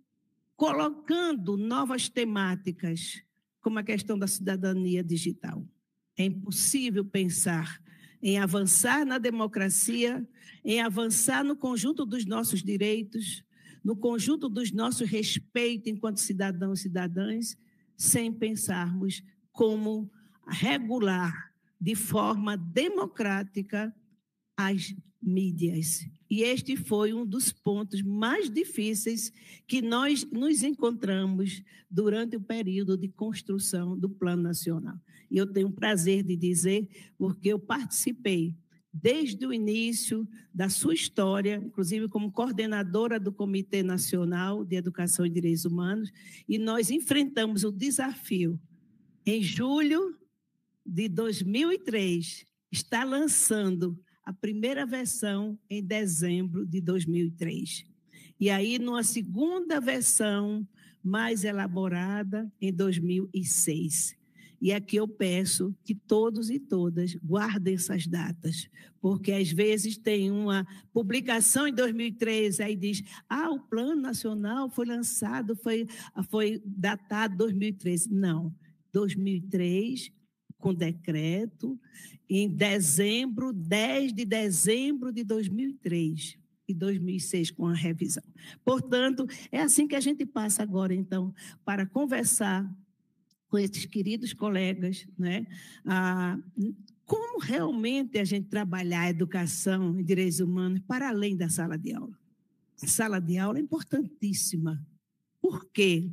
colocando novas temáticas, como a questão da cidadania digital. É impossível pensar em avançar na democracia, em avançar no conjunto dos nossos direitos, no conjunto dos nossos respeitos enquanto cidadãos e cidadãs, sem pensarmos como regular de forma democrática as mídias. E este foi um dos pontos mais difíceis que nós nos encontramos durante o período de construção do Plano Nacional. E eu tenho o prazer de dizer, porque eu participei desde o início da sua história, inclusive como coordenadora do Comitê Nacional de Educação e Direitos Humanos, e nós enfrentamos o desafio em julho de 2003 está lançando a primeira versão em dezembro de 2003. E aí, numa segunda versão mais elaborada em 2006. E aqui eu peço que todos e todas guardem essas datas, porque às vezes tem uma publicação em 2003, aí diz, ah, o Plano Nacional foi lançado, foi, foi datado 2013. Não, 2003 com decreto em dezembro, 10 de dezembro de 2003 e 2006 com a revisão. Portanto, é assim que a gente passa agora então para conversar com esses queridos colegas, né? Ah, como realmente a gente trabalhar a educação e direitos humanos para além da sala de aula? A sala de aula é importantíssima. Por quê?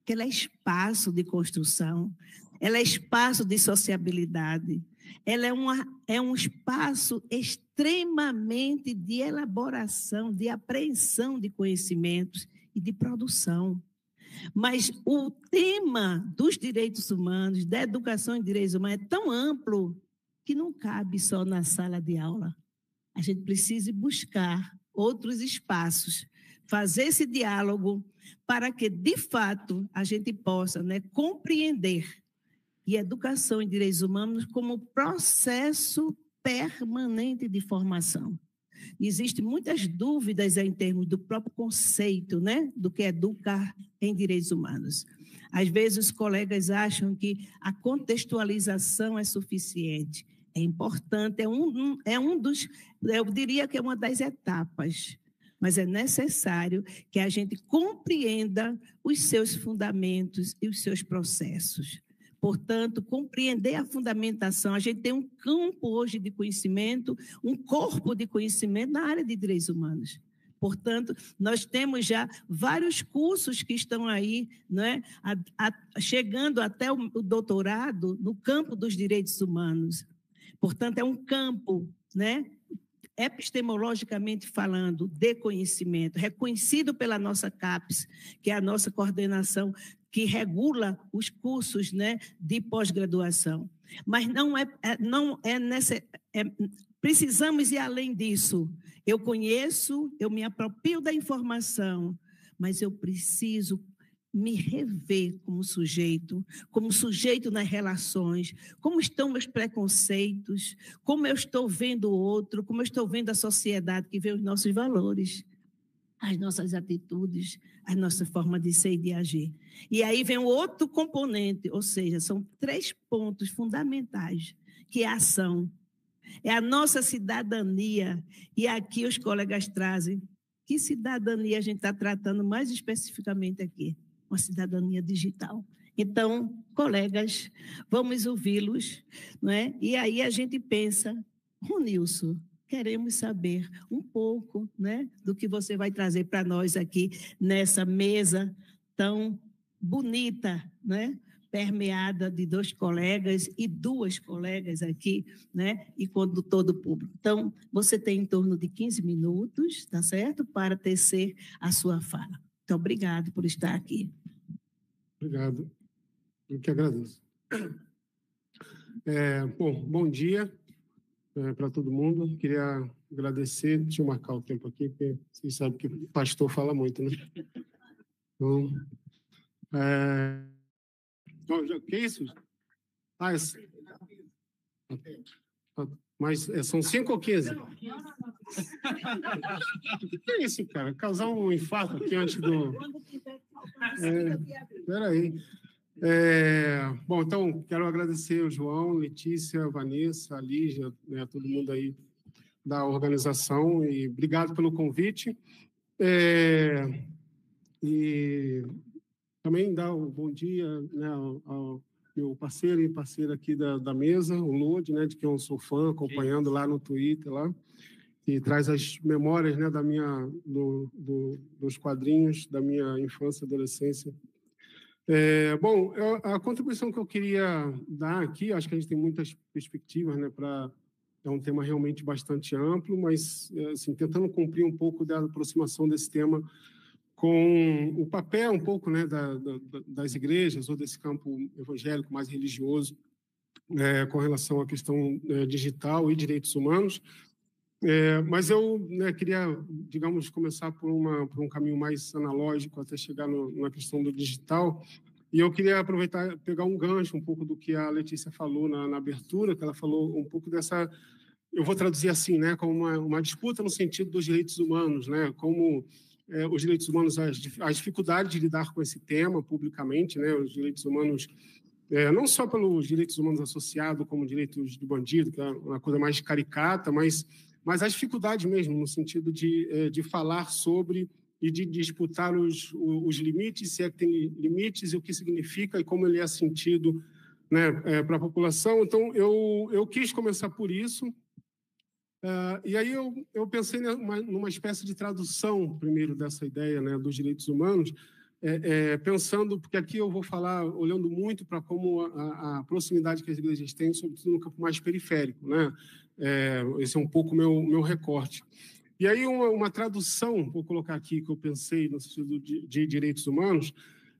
Porque ela é espaço de construção, ela é espaço de sociabilidade, ela é, uma, é um espaço extremamente de elaboração, de apreensão de conhecimentos e de produção. Mas o tema dos direitos humanos, da educação em direitos humanos, é tão amplo que não cabe só na sala de aula. A gente precisa buscar outros espaços, fazer esse diálogo para que, de fato, a gente possa né, compreender e educação em direitos humanos como processo permanente de formação. Existem muitas dúvidas em termos do próprio conceito né, do que é educar em direitos humanos. Às vezes, os colegas acham que a contextualização é suficiente. É importante, é um, é um dos, eu diria que é uma das etapas, mas é necessário que a gente compreenda os seus fundamentos e os seus processos. Portanto, compreender a fundamentação. A gente tem um campo hoje de conhecimento, um corpo de conhecimento na área de direitos humanos. Portanto, nós temos já vários cursos que estão aí, né, a, a, chegando até o, o doutorado no campo dos direitos humanos. Portanto, é um campo né, epistemologicamente falando, de conhecimento, reconhecido pela nossa CAPES, que é a nossa coordenação que regula os cursos né, de pós-graduação. Mas não é, é não é, nessa, é, precisamos ir além disso. Eu conheço, eu me apropio da informação, mas eu preciso me rever como sujeito, como sujeito nas relações, como estão meus preconceitos, como eu estou vendo o outro, como eu estou vendo a sociedade que vê os nossos valores, as nossas atitudes, a nossa forma de ser e de agir. E aí vem o outro componente, ou seja, são três pontos fundamentais, que é a ação. É a nossa cidadania, e aqui os colegas trazem que cidadania a gente está tratando mais especificamente aqui? uma cidadania digital. Então, colegas, vamos ouvi-los, não é? E aí a gente pensa, Ronilson, queremos saber um pouco, né, do que você vai trazer para nós aqui nessa mesa tão bonita, né? permeada de dois colegas e duas colegas aqui, né? E quando todo o público. Então, você tem em torno de 15 minutos, tá certo? Para tecer a sua fala. Então, obrigado por estar aqui. Obrigado. Eu que agradeço. É, bom, bom dia é, para todo mundo. Queria agradecer. Deixa eu marcar o tempo aqui, porque vocês sabem que o pastor fala muito, né? Bom, então, é... Então, que é isso? Ah, esse... É mas eh, são cinco ou quinze? que é isso, cara? Causar um infarto aqui antes do. É, peraí. É, bom, então, quero agradecer ao João, Letícia, Vanessa, Lígia, né, todo mundo aí da organização, e obrigado pelo convite. É, e também dar um bom dia né, ao meu parceiro e parceira aqui da, da mesa, o Lude né, de quem eu sou fã, acompanhando lá no Twitter lá, e traz as memórias, né, da minha do, do, dos quadrinhos da minha infância, adolescência. É, bom, a, a contribuição que eu queria dar aqui, acho que a gente tem muitas perspectivas, né, para é um tema realmente bastante amplo, mas é, assim, tentando cumprir um pouco da aproximação desse tema com o papel um pouco né, da, da, das igrejas ou desse campo evangélico mais religioso é, com relação à questão é, digital e direitos humanos. É, mas eu né, queria, digamos, começar por, uma, por, um caminho mais analógico até chegar no, na questão do digital. E eu queria aproveitar, pegar um gancho um pouco do que a Letícia falou na, na abertura, que ela falou um pouco dessa eu vou traduzir assim, né, como uma, uma, disputa no sentido dos direitos humanos, né, como é, os direitos humanos, as, as dificuldades de lidar com esse tema publicamente, né, os direitos humanos, é, não só pelos direitos humanos associados como direitos do bandido, que é uma coisa mais caricata, mas, mas as dificuldades mesmo, no sentido de, é, de falar sobre e de disputar os, os limites, se é que tem limites e o que significa e como ele é sentido né, para a população. Então, eu, eu quis começar por isso, Uh, e aí eu, eu pensei numa, numa, espécie de tradução, primeiro, dessa ideia né, dos direitos humanos, é, é, pensando, porque aqui eu vou falar, olhando muito para como a, a, proximidade que as igrejas têm, sobretudo no campo mais periférico. Né? É, esse é um pouco meu meu recorte. E aí uma, uma, tradução, vou colocar aqui, que eu pensei no sentido de, de direitos humanos,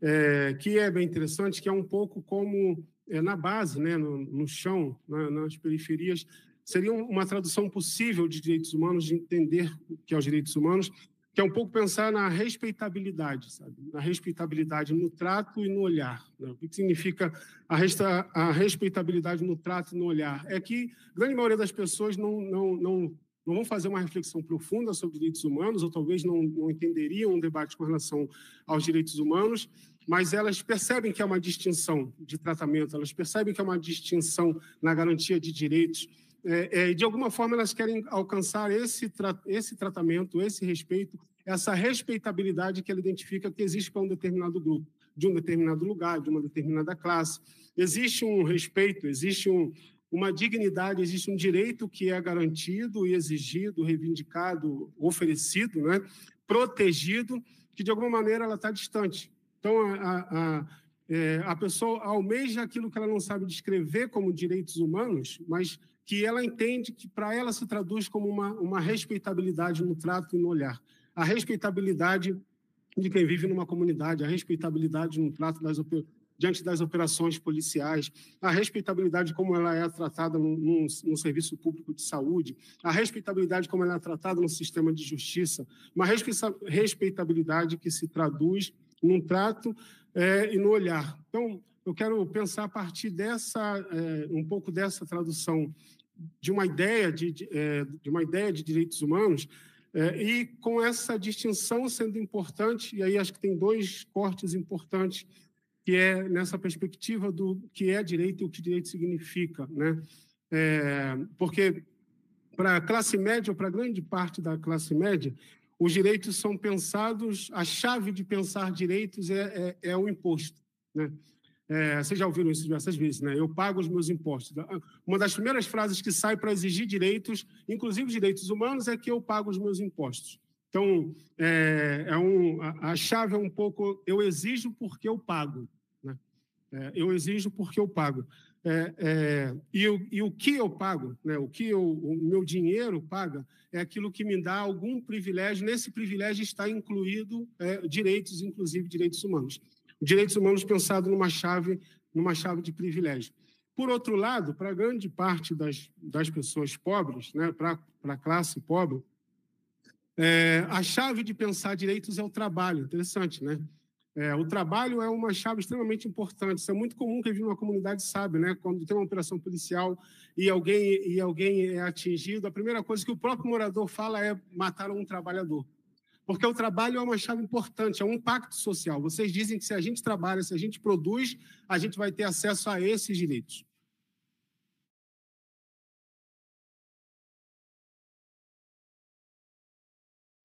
é, que é bem interessante, que é um pouco como é, na base, né, no, no chão, nas periferias, seria uma tradução possível de direitos humanos, de entender o que é os direitos humanos, que é um pouco pensar na respeitabilidade, sabe? Na respeitabilidade no trato e no olhar. Né? O que significa a, resta, a respeitabilidade no trato e no olhar? É que a grande maioria das pessoas não, não, não, não vão fazer uma reflexão profunda sobre direitos humanos, ou talvez não, não entenderiam um debate com relação aos direitos humanos, mas elas percebem que há uma distinção de tratamento, elas percebem que há uma distinção na garantia de direitos, é, é, de alguma forma, elas querem alcançar esse, tra esse tratamento, esse respeito, essa respeitabilidade que ela identifica que existe para um determinado grupo, de um determinado lugar, de uma determinada classe. Existe um respeito, existe um, uma dignidade, existe um direito que é garantido e exigido, reivindicado, oferecido, né? protegido, que de alguma maneira ela está distante. Então, a, a, é, a pessoa almeja aquilo que ela não sabe descrever como direitos humanos, mas que ela entende que para ela se traduz como uma, uma respeitabilidade no trato e no olhar. A respeitabilidade de quem vive numa comunidade, a respeitabilidade no trato das, diante das operações policiais, a respeitabilidade como ela é tratada no, no, no, serviço público de saúde, a respeitabilidade como ela é tratada no sistema de justiça, uma respeitabilidade que se traduz num trato é, e no olhar. Então, eu quero pensar a partir dessa, é, um pouco dessa tradução de uma ideia de, de, é, de uma ideia de direitos humanos é, e com essa distinção sendo importante, e aí acho que tem dois cortes importantes, que é nessa perspectiva do que é direito e o que direito significa. Né? É, porque para a classe média, ou para grande parte da classe média, os direitos são pensados, a chave de pensar direitos é, é, é o imposto. Né? É, vocês já ouviram isso diversas vezes, né? Eu pago os meus impostos. Ah, uma das primeiras frases que sai para exigir direitos, inclusive direitos humanos, é que eu pago os meus impostos. Então, é, é um, a, a, chave é um pouco eu exijo porque eu pago. Né? É, eu exijo porque eu pago. É, é, e, o e, o que eu pago, né? o que eu, o meu dinheiro paga, é aquilo que me dá algum privilégio. Nesse privilégio está incluído é, direitos, inclusive direitos humanos direitos humanos pensado numa chave, numa chave de privilégio. Por outro lado, para grande parte das, das pessoas pobres, né, para a classe pobre, é, a chave de pensar direitos é o trabalho. Interessante, né? É, o trabalho é uma chave extremamente importante. Isso é muito comum que gente uma comunidade sabe, né? Quando tem uma operação policial e alguém e alguém é atingido, a primeira coisa que o próprio morador fala é mataram um trabalhador. Porque o trabalho é uma chave importante, é um pacto social. Vocês dizem que se a gente trabalha, se a gente produz, a gente vai ter acesso a esses direitos.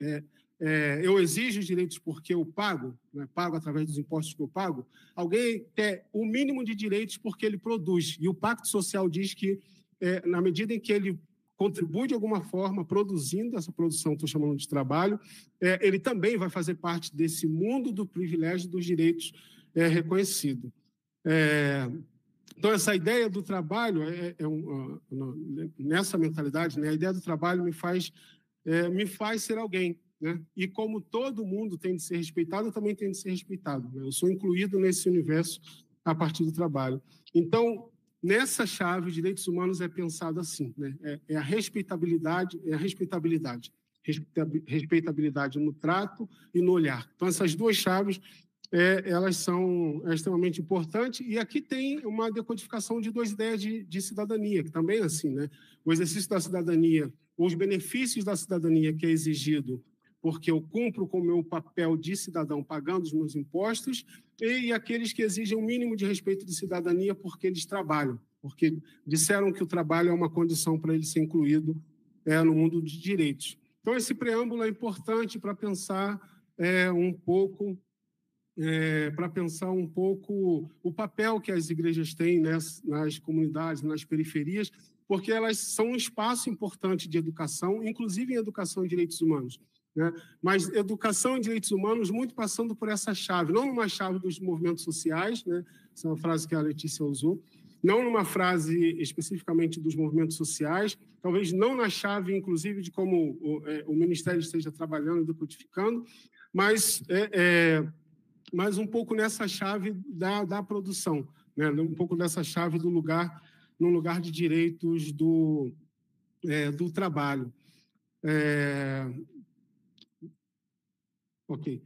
É, é, eu exijo os direitos porque eu pago, né, pago através dos impostos que eu pago, alguém tem o mínimo de direitos porque ele produz. E o Pacto Social diz que, é, na medida em que ele contribui de alguma forma produzindo essa produção que estou chamando de trabalho, é, ele também vai fazer parte desse mundo do privilégio dos direitos é, reconhecido. É, então, essa ideia do trabalho, é, é um, ah, nessa mentalidade, né, a ideia do trabalho me faz, é, me faz ser alguém. Né? E como todo mundo tem de ser respeitado, eu também tenho de ser respeitado. Né? Eu sou incluído nesse universo a partir do trabalho. Então, nessa chave, direitos humanos é pensado assim, né? É, é, a respeitabilidade, é a respeitabilidade, respeitabilidade no trato e no olhar. Então essas duas chaves é, elas são é extremamente importantes e aqui tem uma decodificação de duas ideias de, de cidadania que também é assim, né? O exercício da cidadania, os benefícios da cidadania que é exigido porque eu cumpro com o meu papel de cidadão pagando os meus impostos, e aqueles que exigem o um mínimo de respeito de cidadania porque eles trabalham, porque disseram que o trabalho é uma condição para ele ser incluído é, no mundo de direitos. Então, esse preâmbulo é importante para pensar é, um pouco é, para pensar um pouco o papel que as igrejas têm nas, nas comunidades, nas periferias, porque elas são um espaço importante de educação, inclusive em educação e direitos humanos. Né? Mas educação em direitos humanos muito passando por essa chave, não numa chave dos movimentos sociais, né? essa é uma frase que a Letícia usou, não numa frase especificamente dos movimentos sociais, talvez não na chave, inclusive, de como o, é, o Ministério esteja trabalhando e decodificando, mas, é, é, mas um pouco nessa chave da, da produção, né? um pouco nessa chave do lugar, no lugar de direitos do, é, do trabalho. É, Ok.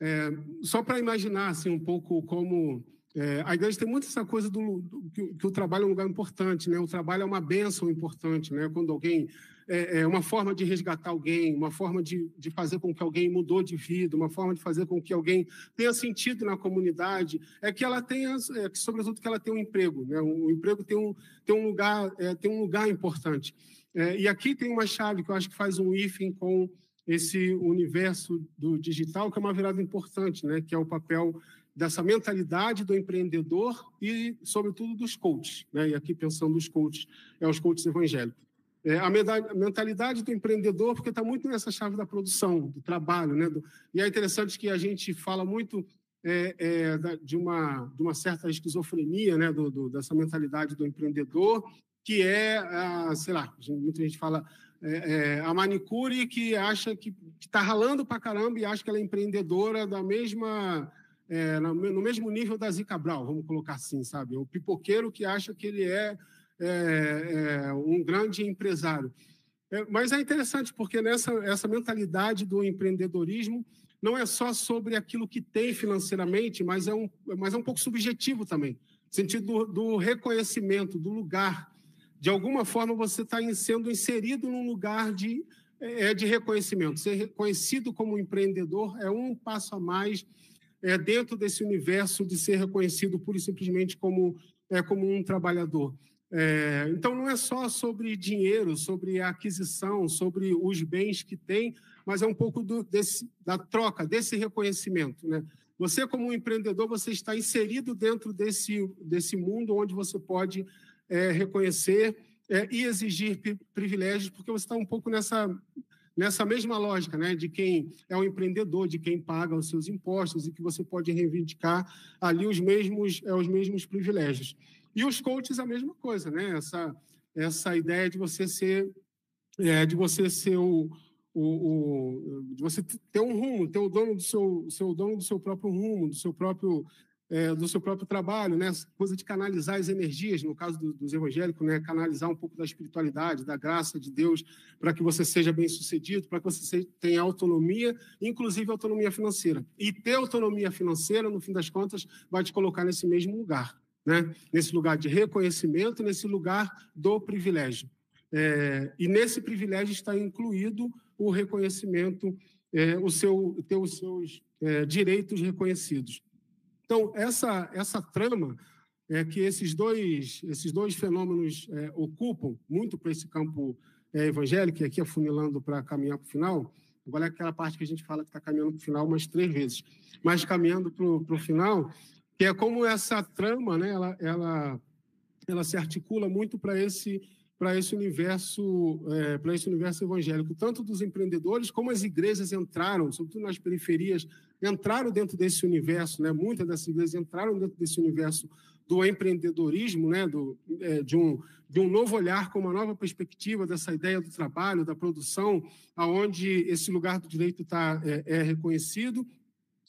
É, só para imaginar assim, um pouco como. É, a igreja tem muito essa coisa do, do que, que, o trabalho é um lugar importante, né? O trabalho é uma bênção importante, né? Quando alguém é, é, uma forma de resgatar alguém, uma forma de, de fazer com que alguém mudou de vida, uma forma de fazer com que alguém tenha sentido na comunidade, é que ela tenha, é, que sobretudo que ela tenha um emprego, né? O emprego tem um, tem um lugar, é, tem um lugar importante. É, e aqui tem uma chave que eu acho que faz um hífen com esse universo do digital, que é uma virada importante, né? que é o papel dessa mentalidade do empreendedor e, sobretudo, dos coaches. Né? E aqui pensando nos coaches, é os coaches evangélicos. É, a mentalidade do empreendedor, porque está muito nessa chave da produção, do trabalho. Né? E é interessante que a gente fala muito é, é, de, uma, de uma certa esquizofrenia né? do, do dessa mentalidade do empreendedor, que é, a, sei lá, muita gente fala é, é, a manicure que acha que está ralando para caramba e acha que ela é empreendedora da mesma é, no, mesmo nível da Zica Brau, vamos colocar assim, sabe? É o pipoqueiro que acha que ele é, é um grande empresário. mas é interessante porque nessa essa mentalidade do empreendedorismo não é só sobre aquilo que tem financeiramente, mas é um, mas é um pouco subjetivo também, sentido do, do reconhecimento, do lugar de alguma forma você está sendo inserido num lugar de, é, é, de reconhecimento. Ser reconhecido como empreendedor é um passo a mais é, dentro desse universo de ser reconhecido pura e simplesmente como, é, como um trabalhador. É, então, não é só sobre dinheiro, sobre a aquisição, sobre os bens que tem, mas é um pouco do, desse, da troca, desse reconhecimento. Né? Você, como um empreendedor, você está inserido dentro desse, desse mundo onde você pode é, reconhecer é, e exigir privilégios, porque você está um pouco nessa, nessa mesma lógica, né, de quem é o empreendedor, de quem paga os seus impostos e que você pode reivindicar ali os mesmos, é, os mesmos privilégios. E os coaches a mesma coisa, né, essa, essa ideia de você ser, é, de você ser o, o, o, de você ter um rumo, ter o dono do seu, seu dono do seu próprio rumo, do seu próprio é, do seu próprio trabalho, né? Essa coisa de canalizar as energias, no caso do, dos evangélicos, né? Canalizar um pouco da espiritualidade, da graça de Deus, para que você seja bem sucedido, para que você tenha autonomia, inclusive autonomia financeira. E ter autonomia financeira, no fim das contas, vai te colocar nesse mesmo lugar, né? Nesse lugar de reconhecimento, nesse lugar do privilégio. É, e nesse privilégio está incluído o reconhecimento, é, o seu, ter os seus é, direitos reconhecidos. Então, essa, essa trama é que esses dois, esses dois fenômenos é, ocupam muito para esse campo é, evangélico, e aqui afunilando para caminhar para o final, agora é aquela parte que a gente fala que está caminhando para o final umas três vezes, mas caminhando para o final, que é como essa trama, né, ela, ela, ela se articula muito para esse para esse universo, é, para esse universo evangélico, tanto dos empreendedores como as igrejas entraram, sobretudo nas periferias, entraram dentro desse universo, né? Muitas dessas igrejas entraram dentro desse universo do empreendedorismo, né? Do, é, de um de um novo olhar com uma nova perspectiva dessa ideia do trabalho, da produção, aonde esse lugar do direito está é, é reconhecido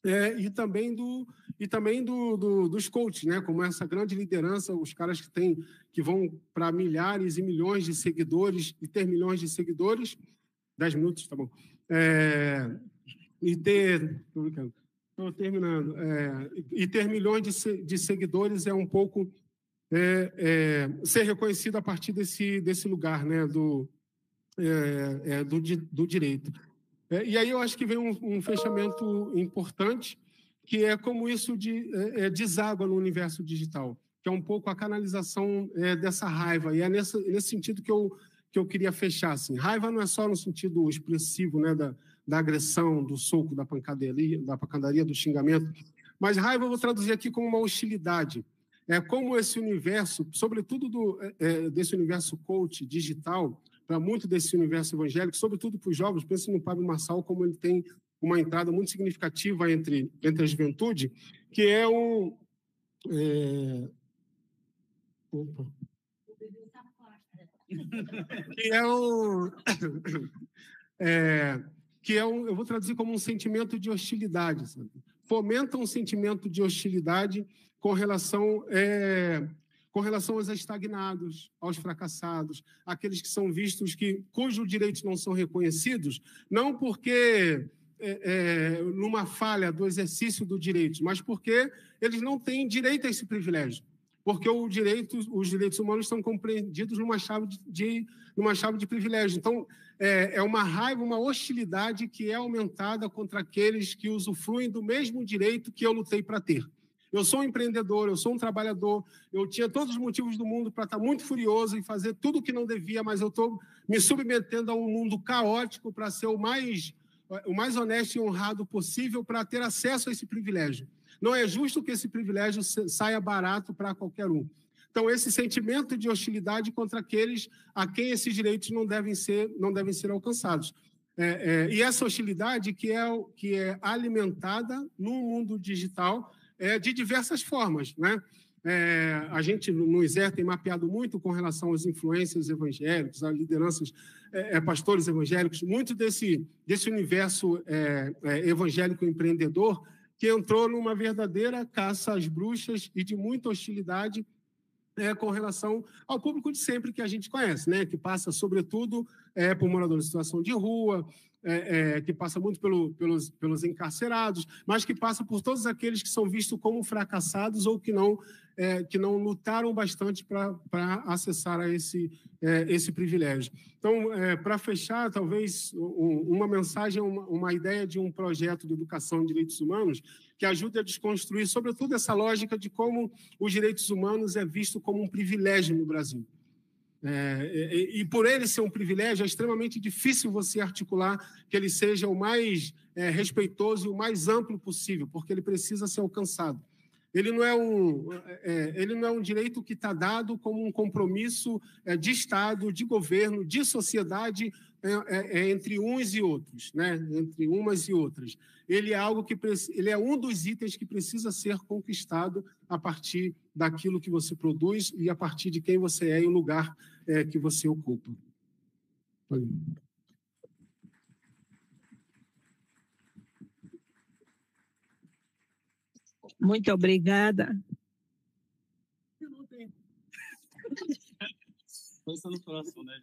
é, e também do e também do, do, dos coaches, né? Como essa grande liderança, os caras que têm que vão para milhares e milhões de seguidores e ter milhões de seguidores, dez minutos, tá bom? É, e ter, tô terminando, é, e ter milhões de, de seguidores é um pouco é, é, ser reconhecido a partir desse desse lugar, né? Do é, do, do direito. É, e aí eu acho que vem um, um, fechamento importante, que é como isso de, é, é deságua no universo digital, que é um pouco a canalização é, dessa raiva. E é nesse sentido que eu, que eu queria fechar. Assim. Raiva não é só no sentido expressivo né, da, da agressão, do soco, da pancadaria, da pancadaria, do xingamento, mas raiva eu vou traduzir aqui como uma hostilidade. É como esse universo, sobretudo do, é, é, desse universo coach digital, para né, muito desse universo evangélico, sobretudo para os jovens. Pense no Pablo Marçal, como ele tem uma entrada muito significativa entre, entre a juventude, que é um. É... Opa. que é um. É, que é um, eu vou traduzir como um sentimento de hostilidade, sabe? fomenta um sentimento de hostilidade com relação é, com relação aos estagnados, aos fracassados, aqueles que são vistos que cujos direitos não são reconhecidos, não porque é, é, numa falha do exercício do direito, mas porque eles não têm direito a esse privilégio, porque direito, os direitos humanos são compreendidos numa chave de, de numa chave de privilégio. Então é, é uma raiva, uma hostilidade que é aumentada contra aqueles que usufruem do mesmo direito que eu lutei para ter. Eu sou um empreendedor, eu sou um trabalhador, eu tinha todos os motivos do mundo para estar tá muito furioso e fazer tudo o que não devia, mas eu estou me submetendo a um mundo caótico para ser o mais, o mais honesto e honrado possível para ter acesso a esse privilégio. Não é justo que esse privilégio saia barato para qualquer um. Então, esse sentimento de hostilidade contra aqueles a quem esses direitos não devem ser, não devem ser alcançados. É, é, e essa hostilidade que é, que é alimentada no mundo digital é, de diversas formas. Né? É, a gente no ISER tem mapeado muito com relação às influências evangélicas, às lideranças, é, é pastores evangélicos, muito desse, desse universo é, é, evangélico empreendedor que entrou numa verdadeira caça às bruxas e de muita hostilidade né, com relação ao público de sempre que a gente conhece, né, que passa, sobretudo, é, por moradores em situação de rua, é, é, que passa muito pelo, pelos, pelos encarcerados, mas que passa por todos aqueles que são vistos como fracassados ou que não, é, que não lutaram bastante para acessar a esse, é, esse privilégio. Então, é, para fechar, talvez um, uma mensagem, uma, uma ideia de um projeto de educação de direitos humanos que ajude a desconstruir, sobretudo, essa lógica de como os direitos humanos é visto como um privilégio no Brasil. É, e, é, é, e, por ele ser um privilégio, é extremamente difícil você articular que ele seja o mais é, respeitoso e o mais amplo possível, porque ele precisa ser alcançado. Ele não é um, é, ele não é um direito que está dado como um compromisso é, de Estado, de governo, de sociedade é, é, é, entre uns e outros, né? entre umas e outras. Ele é algo que ele é um dos itens que precisa ser conquistado a partir daquilo que você produz e a partir de quem você é e o lugar é, que você ocupa. Muito obrigada. no né,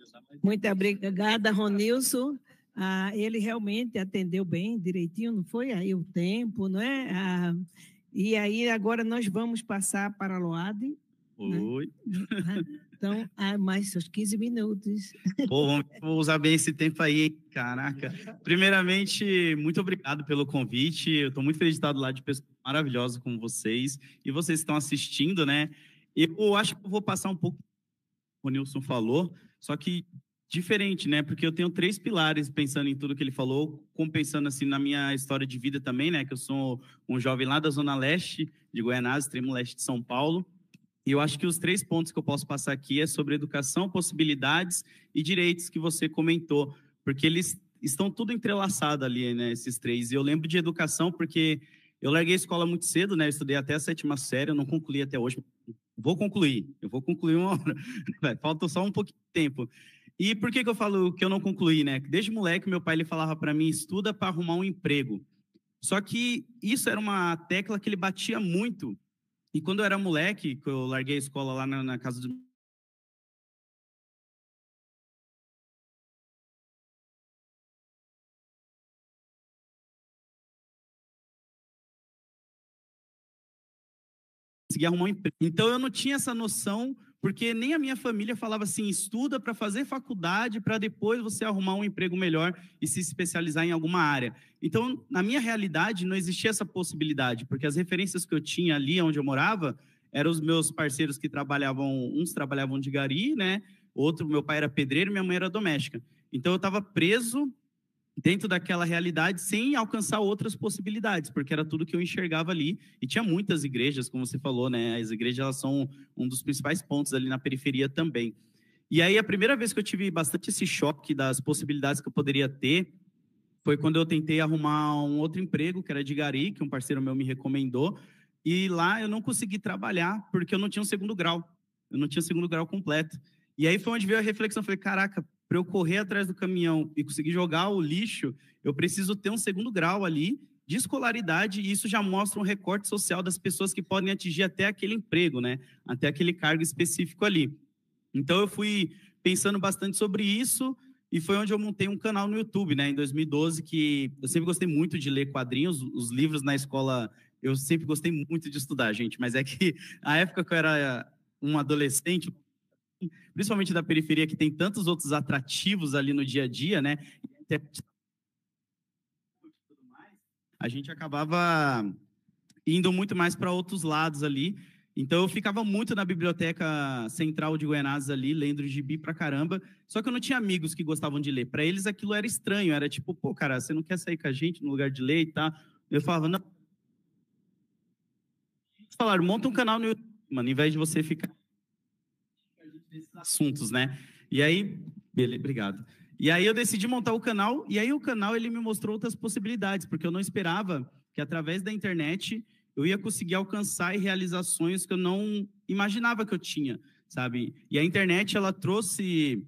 Muito é obrigada, Ronilson. Ah, ele realmente atendeu bem, direitinho, não foi aí o tempo, não é? Ah, e aí agora nós vamos passar para a Loade. Né? Oi. Né? Então, ah, mais seus 15 minutos. Pô, vou usar bem esse tempo aí, hein? Caraca. Primeiramente, muito obrigado pelo convite. Eu estou muito feliz de estar do lado de pessoas maravilhosas como vocês. E vocês estão assistindo, né? Eu acho que eu vou passar um pouco o Nilson falou, só que diferente, né? Porque eu tenho três pilares pensando em tudo que ele falou, compensando assim na minha história de vida também, né? Que eu sou um jovem lá da Zona Leste de Goiânia, extremo leste de São Paulo. E eu acho que os três pontos que eu posso passar aqui é sobre educação, possibilidades e direitos que você comentou, porque eles estão tudo entrelaçado ali, né? Esses três. E eu lembro de educação porque eu larguei a escola muito cedo, né? Eu estudei até a sétima série, eu não concluí até hoje, Vou concluir, eu vou concluir uma hora. falta só um pouquinho de tempo. E por que, que eu falo que eu não concluí, né? Desde moleque, meu pai ele falava para mim: estuda para arrumar um emprego. Só que isso era uma tecla que ele batia muito. E quando eu era moleque, que eu larguei a escola lá na, na casa dos conseguir arrumar um emprego. Então eu não tinha essa noção, porque nem a minha família falava assim: estuda para fazer faculdade, para depois você arrumar um emprego melhor e se especializar em alguma área. Então, na minha realidade, não existia essa possibilidade, porque as referências que eu tinha ali onde eu morava eram os meus parceiros que trabalhavam, uns trabalhavam de gari, né? Outro, meu pai era pedreiro, minha mãe era doméstica. Então eu estava preso dentro daquela realidade sem alcançar outras possibilidades, porque era tudo que eu enxergava ali. E tinha muitas igrejas, como você falou, né? As igrejas elas são um dos principais pontos ali na periferia também. E aí a primeira vez que eu tive bastante esse choque das possibilidades que eu poderia ter foi quando eu tentei arrumar um outro emprego, que era de gari, que um parceiro meu me recomendou, e lá eu não consegui trabalhar porque eu não tinha um segundo grau. Eu não tinha um segundo grau completo. E aí foi onde veio a reflexão, falei, caraca, para eu correr atrás do caminhão e conseguir jogar o lixo, eu preciso ter um segundo grau ali de escolaridade e isso já mostra um recorte social das pessoas que podem atingir até aquele emprego, né? Até aquele cargo específico ali. Então eu fui pensando bastante sobre isso e foi onde eu montei um canal no YouTube, né? Em 2012 que eu sempre gostei muito de ler quadrinhos, os livros na escola eu sempre gostei muito de estudar, gente, mas é que a época que eu era um adolescente, principalmente da periferia, que tem tantos outros atrativos ali no dia a dia, né? A gente acabava indo muito mais para outros lados ali. Então eu ficava muito na biblioteca central de Goianazes ali, lendo gibi pra caramba. Só que eu não tinha amigos que gostavam de ler. Para eles aquilo era estranho, era tipo, pô, cara, você não quer sair com a gente no lugar de ler e tal. Eu falava, não. Eles falaram, monta um canal no YouTube, mano, ao invés de você ficar assuntos, né? E aí, beleza, obrigado. E aí eu decidi montar o canal, e aí o canal ele me mostrou outras possibilidades, porque eu não esperava que através da internet eu ia conseguir alcançar e realizar sonhos que eu não imaginava que eu tinha, sabe? E a internet ela trouxe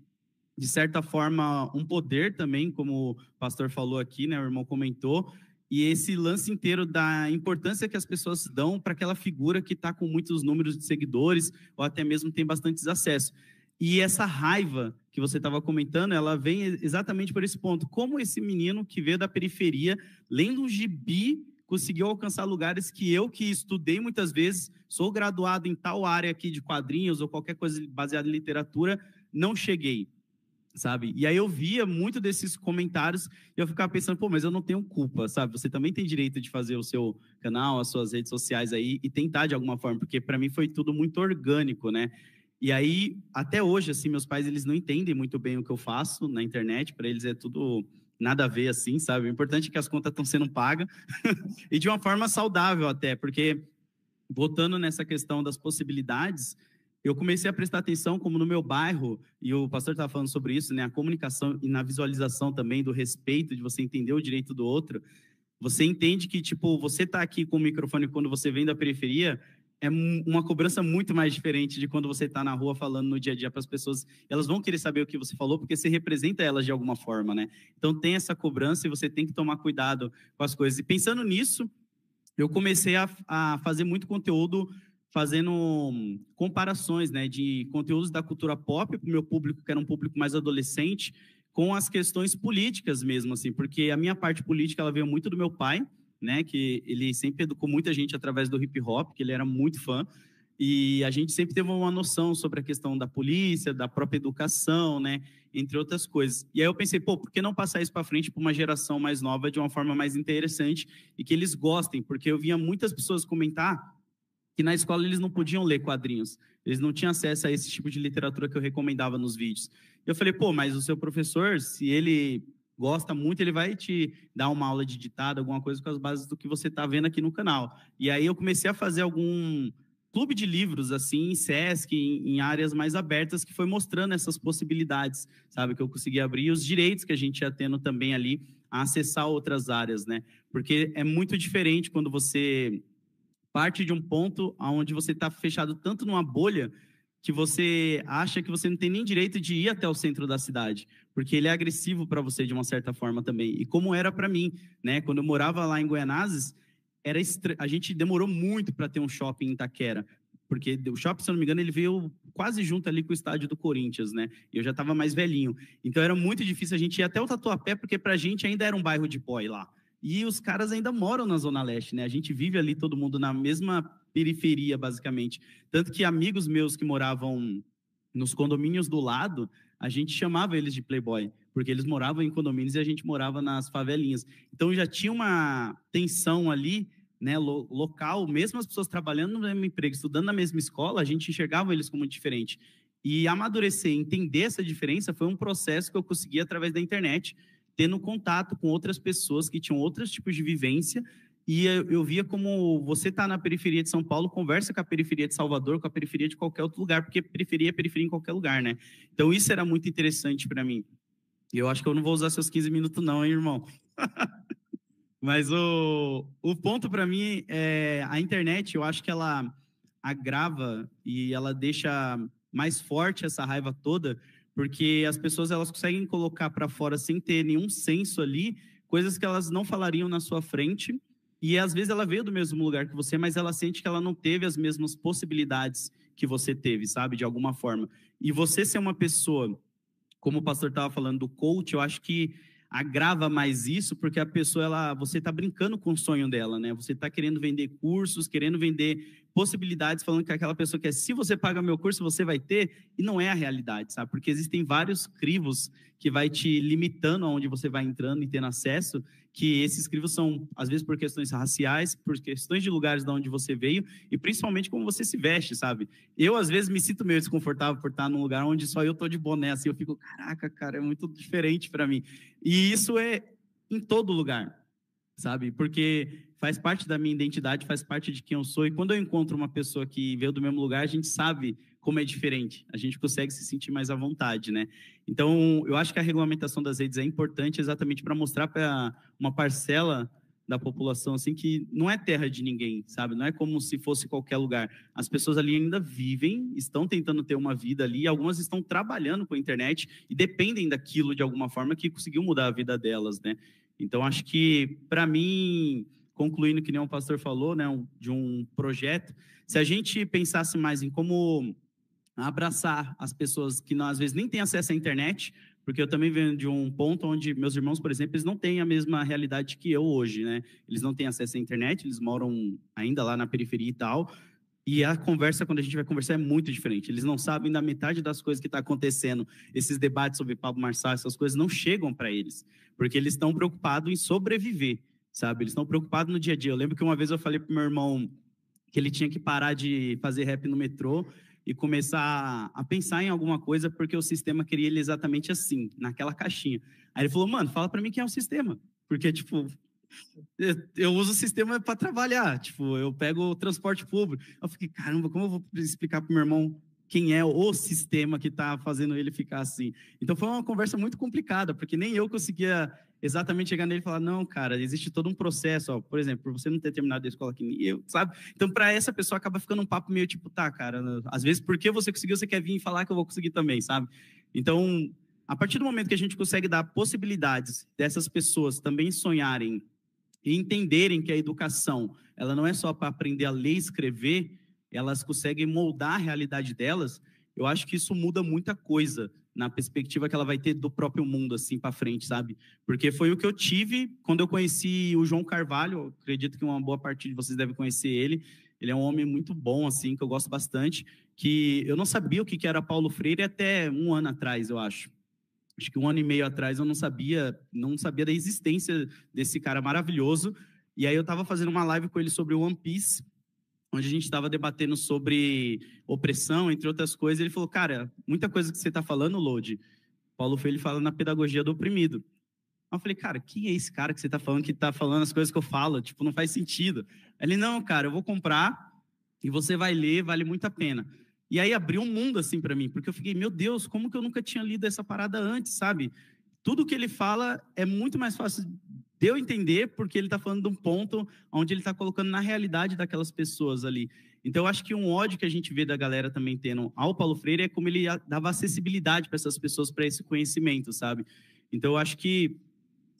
de certa forma um poder também, como o pastor falou aqui, né, o irmão comentou, e esse lance inteiro da importância que as pessoas dão para aquela figura que está com muitos números de seguidores ou até mesmo tem bastante acesso. E essa raiva que você estava comentando, ela vem exatamente por esse ponto. Como esse menino que veio da periferia, lendo um gibi, conseguiu alcançar lugares que eu, que estudei muitas vezes, sou graduado em tal área aqui de quadrinhos ou qualquer coisa baseada em literatura, não cheguei sabe? E aí eu via muito desses comentários e eu ficava pensando, pô, mas eu não tenho culpa, sabe? Você também tem direito de fazer o seu canal, as suas redes sociais aí e tentar de alguma forma, porque para mim foi tudo muito orgânico, né? E aí, até hoje, assim, meus pais, eles não entendem muito bem o que eu faço na internet, para eles é tudo nada a ver, assim, sabe? O importante é que as contas estão sendo pagas e de uma forma saudável até, porque voltando nessa questão das possibilidades, eu comecei a prestar atenção como no meu bairro, e o pastor estava falando sobre isso, né, a comunicação e na visualização também do respeito, de você entender o direito do outro. Você entende que, tipo, você está aqui com o microfone quando você vem da periferia, é uma cobrança muito mais diferente de quando você está na rua falando no dia a dia para as pessoas. Elas vão querer saber o que você falou porque você representa elas de alguma forma, né? Então tem essa cobrança e você tem que tomar cuidado com as coisas. E pensando nisso, eu comecei a, a fazer muito conteúdo fazendo hum, comparações né, de conteúdos da cultura pop para o meu público, que era um público mais adolescente, com as questões políticas mesmo, assim, porque a minha parte política ela veio muito do meu pai, né, que ele sempre educou muita gente através do hip hop, que ele era muito fã, e a gente sempre teve uma noção sobre a questão da polícia, da própria educação, né, entre outras coisas. E aí eu pensei, pô, por que não passar isso para frente para uma geração mais nova de uma forma mais interessante e que eles gostem? Porque eu via muitas pessoas comentar que na escola eles não podiam ler quadrinhos, eles não tinham acesso a esse tipo de literatura que eu recomendava nos vídeos. Eu falei, pô, mas o seu professor, se ele gosta muito, ele vai te dar uma aula de ditado, alguma coisa com as bases do que você está vendo aqui no canal. E aí eu comecei a fazer algum clube de livros, assim, em SESC, em, áreas mais abertas, que foi mostrando essas possibilidades, sabe, que eu consegui abrir, os direitos que a gente ia tendo também ali, a acessar outras áreas, né? Porque é muito diferente quando você parte de um ponto onde você está fechado tanto numa bolha que você acha que você não tem nem direito de ir até o centro da cidade, porque ele é agressivo para você de uma certa forma também. E como era para mim, né? Quando eu morava lá em Goianazes, era estra... a gente demorou muito para ter um shopping em Itaquera, porque o shopping, se eu não me engano, ele veio quase junto ali com o estádio do Corinthians, né? E eu já estava mais velhinho. Então era muito difícil a gente ir até o Tatuapé, porque para a gente ainda era um bairro de boy lá. E os caras ainda moram na Zona Leste, né? A gente vive ali todo mundo na mesma periferia, basicamente. Tanto que amigos meus que moravam nos condomínios do lado, a gente chamava eles de playboy, porque eles moravam em condomínios e a gente morava nas favelinhas. Então já tinha uma tensão ali, né, local, mesmo as pessoas trabalhando no mesmo emprego, estudando na mesma escola, a gente enxergava eles como diferente. E amadurecer, entender essa diferença foi um processo que eu consegui através da internet tendo contato com outras pessoas que tinham outros tipos de vivência. E eu, via como você está na periferia de São Paulo, conversa com a periferia de Salvador, com a periferia de qualquer outro lugar, porque periferia é periferia em qualquer lugar, né? Então isso era muito interessante para mim. E eu acho que eu não vou usar seus 15 minutos, não, hein, irmão? Mas o, o ponto para mim é a internet, eu acho que ela agrava e ela deixa mais forte essa raiva toda, porque as pessoas elas conseguem colocar para fora sem ter nenhum senso ali coisas que elas não falariam na sua frente e às vezes ela veio do mesmo lugar que você, mas ela sente que ela não teve as mesmas possibilidades que você teve, sabe, de alguma forma. E você ser uma pessoa, como o pastor estava falando do coach, eu acho que agrava mais isso, porque a pessoa, ela, você está brincando com o sonho dela, né? Você está querendo vender cursos, querendo vender possibilidades, falando que aquela pessoa quer, se você paga meu curso, você vai ter, e não é a realidade, sabe? Porque existem vários crivos que vai te limitando aonde você vai entrando e tendo acesso, que esses escrivos são, às vezes, por questões raciais, por questões de lugares de onde você veio e principalmente como você se veste, sabe? Eu, às vezes, me sinto meio desconfortável por estar num lugar onde só eu tô de boné, assim, eu fico, caraca, cara, é muito diferente para mim. E isso é em todo lugar, sabe? Porque faz parte da minha identidade, faz parte de quem eu sou. E quando eu encontro uma pessoa que veio do mesmo lugar, a gente sabe como é diferente. A gente consegue se sentir mais à vontade, né? Então, eu acho que a regulamentação das redes é importante exatamente para mostrar para uma parcela da população assim que não é terra de ninguém, sabe? Não é como se fosse qualquer lugar. As pessoas ali ainda vivem, estão tentando ter uma vida ali, algumas estão trabalhando com a internet e dependem daquilo de alguma forma que conseguiu mudar a vida delas, né? Então, acho que para mim, concluindo que nem o pastor falou, né, de um projeto, se a gente pensasse mais em como abraçar as pessoas que às vezes nem têm acesso à internet, porque eu também venho de um ponto onde meus irmãos, por exemplo, eles não têm a mesma realidade que eu hoje, né? Eles não têm acesso à internet, eles moram ainda lá na periferia e tal. E a conversa, quando a gente vai conversar, é muito diferente. Eles não sabem da metade das coisas que está acontecendo. Esses debates sobre Pablo Marçal, essas coisas não chegam para eles, porque eles estão preocupados em sobreviver, sabe? Eles estão preocupados no dia a dia. Eu lembro que uma vez eu falei para meu irmão que ele tinha que parar de fazer rap no metrô e começar a pensar em alguma coisa porque o sistema queria ele exatamente assim, naquela caixinha. Aí ele falou, mano, fala para mim quem é o sistema, porque, tipo, eu uso o sistema para trabalhar, tipo, eu pego o transporte público. Eu fiquei, caramba, como eu vou explicar pro meu irmão quem é o sistema que está fazendo ele ficar assim. Então foi uma conversa muito complicada, porque nem eu conseguia exatamente chegar nele e falar: não, cara, existe todo um processo, ó, por exemplo, por você não ter terminado a escola que nem eu, sabe? Então, para essa pessoa acaba ficando um papo meio tipo, tá, cara, às vezes porque você conseguiu, você quer vir e falar que eu vou conseguir também, sabe? Então, a partir do momento que a gente consegue dar possibilidades dessas pessoas também sonharem e entenderem que a educação, ela não é só para aprender a ler e escrever, elas conseguem moldar a realidade delas, eu acho que isso muda muita coisa na perspectiva que ela vai ter do próprio mundo assim para frente, sabe? Porque foi o que eu tive quando eu conheci o João Carvalho, acredito que uma boa parte de vocês deve conhecer ele. Ele é um homem muito bom assim, que eu gosto bastante, que eu não sabia o que era Paulo Freire até um ano atrás, eu acho. Acho que um ano e meio atrás eu não sabia, não sabia da existência desse cara maravilhoso. E aí eu estava fazendo uma live com ele sobre One Piece onde a gente estava debatendo sobre opressão, entre outras coisas, ele falou, cara, muita coisa que você está falando, Load, Paulo Freire fala na pedagogia do oprimido. eu falei, cara, quem é esse cara que você está falando que está falando as coisas que eu falo? Tipo, não faz sentido. Ele, não, cara, eu vou comprar e você vai ler, vale muito a pena. E aí abriu um mundo assim para mim, porque eu fiquei, meu Deus, como que eu nunca tinha lido essa parada antes, sabe? Tudo que ele fala é muito mais fácil deu a entender porque ele está falando de um ponto onde ele está colocando na realidade daquelas pessoas ali. Então, eu acho que um ódio que a gente vê da galera também tendo ao Paulo Freire é como ele dava acessibilidade para essas pessoas, para esse conhecimento, sabe? Então, eu acho que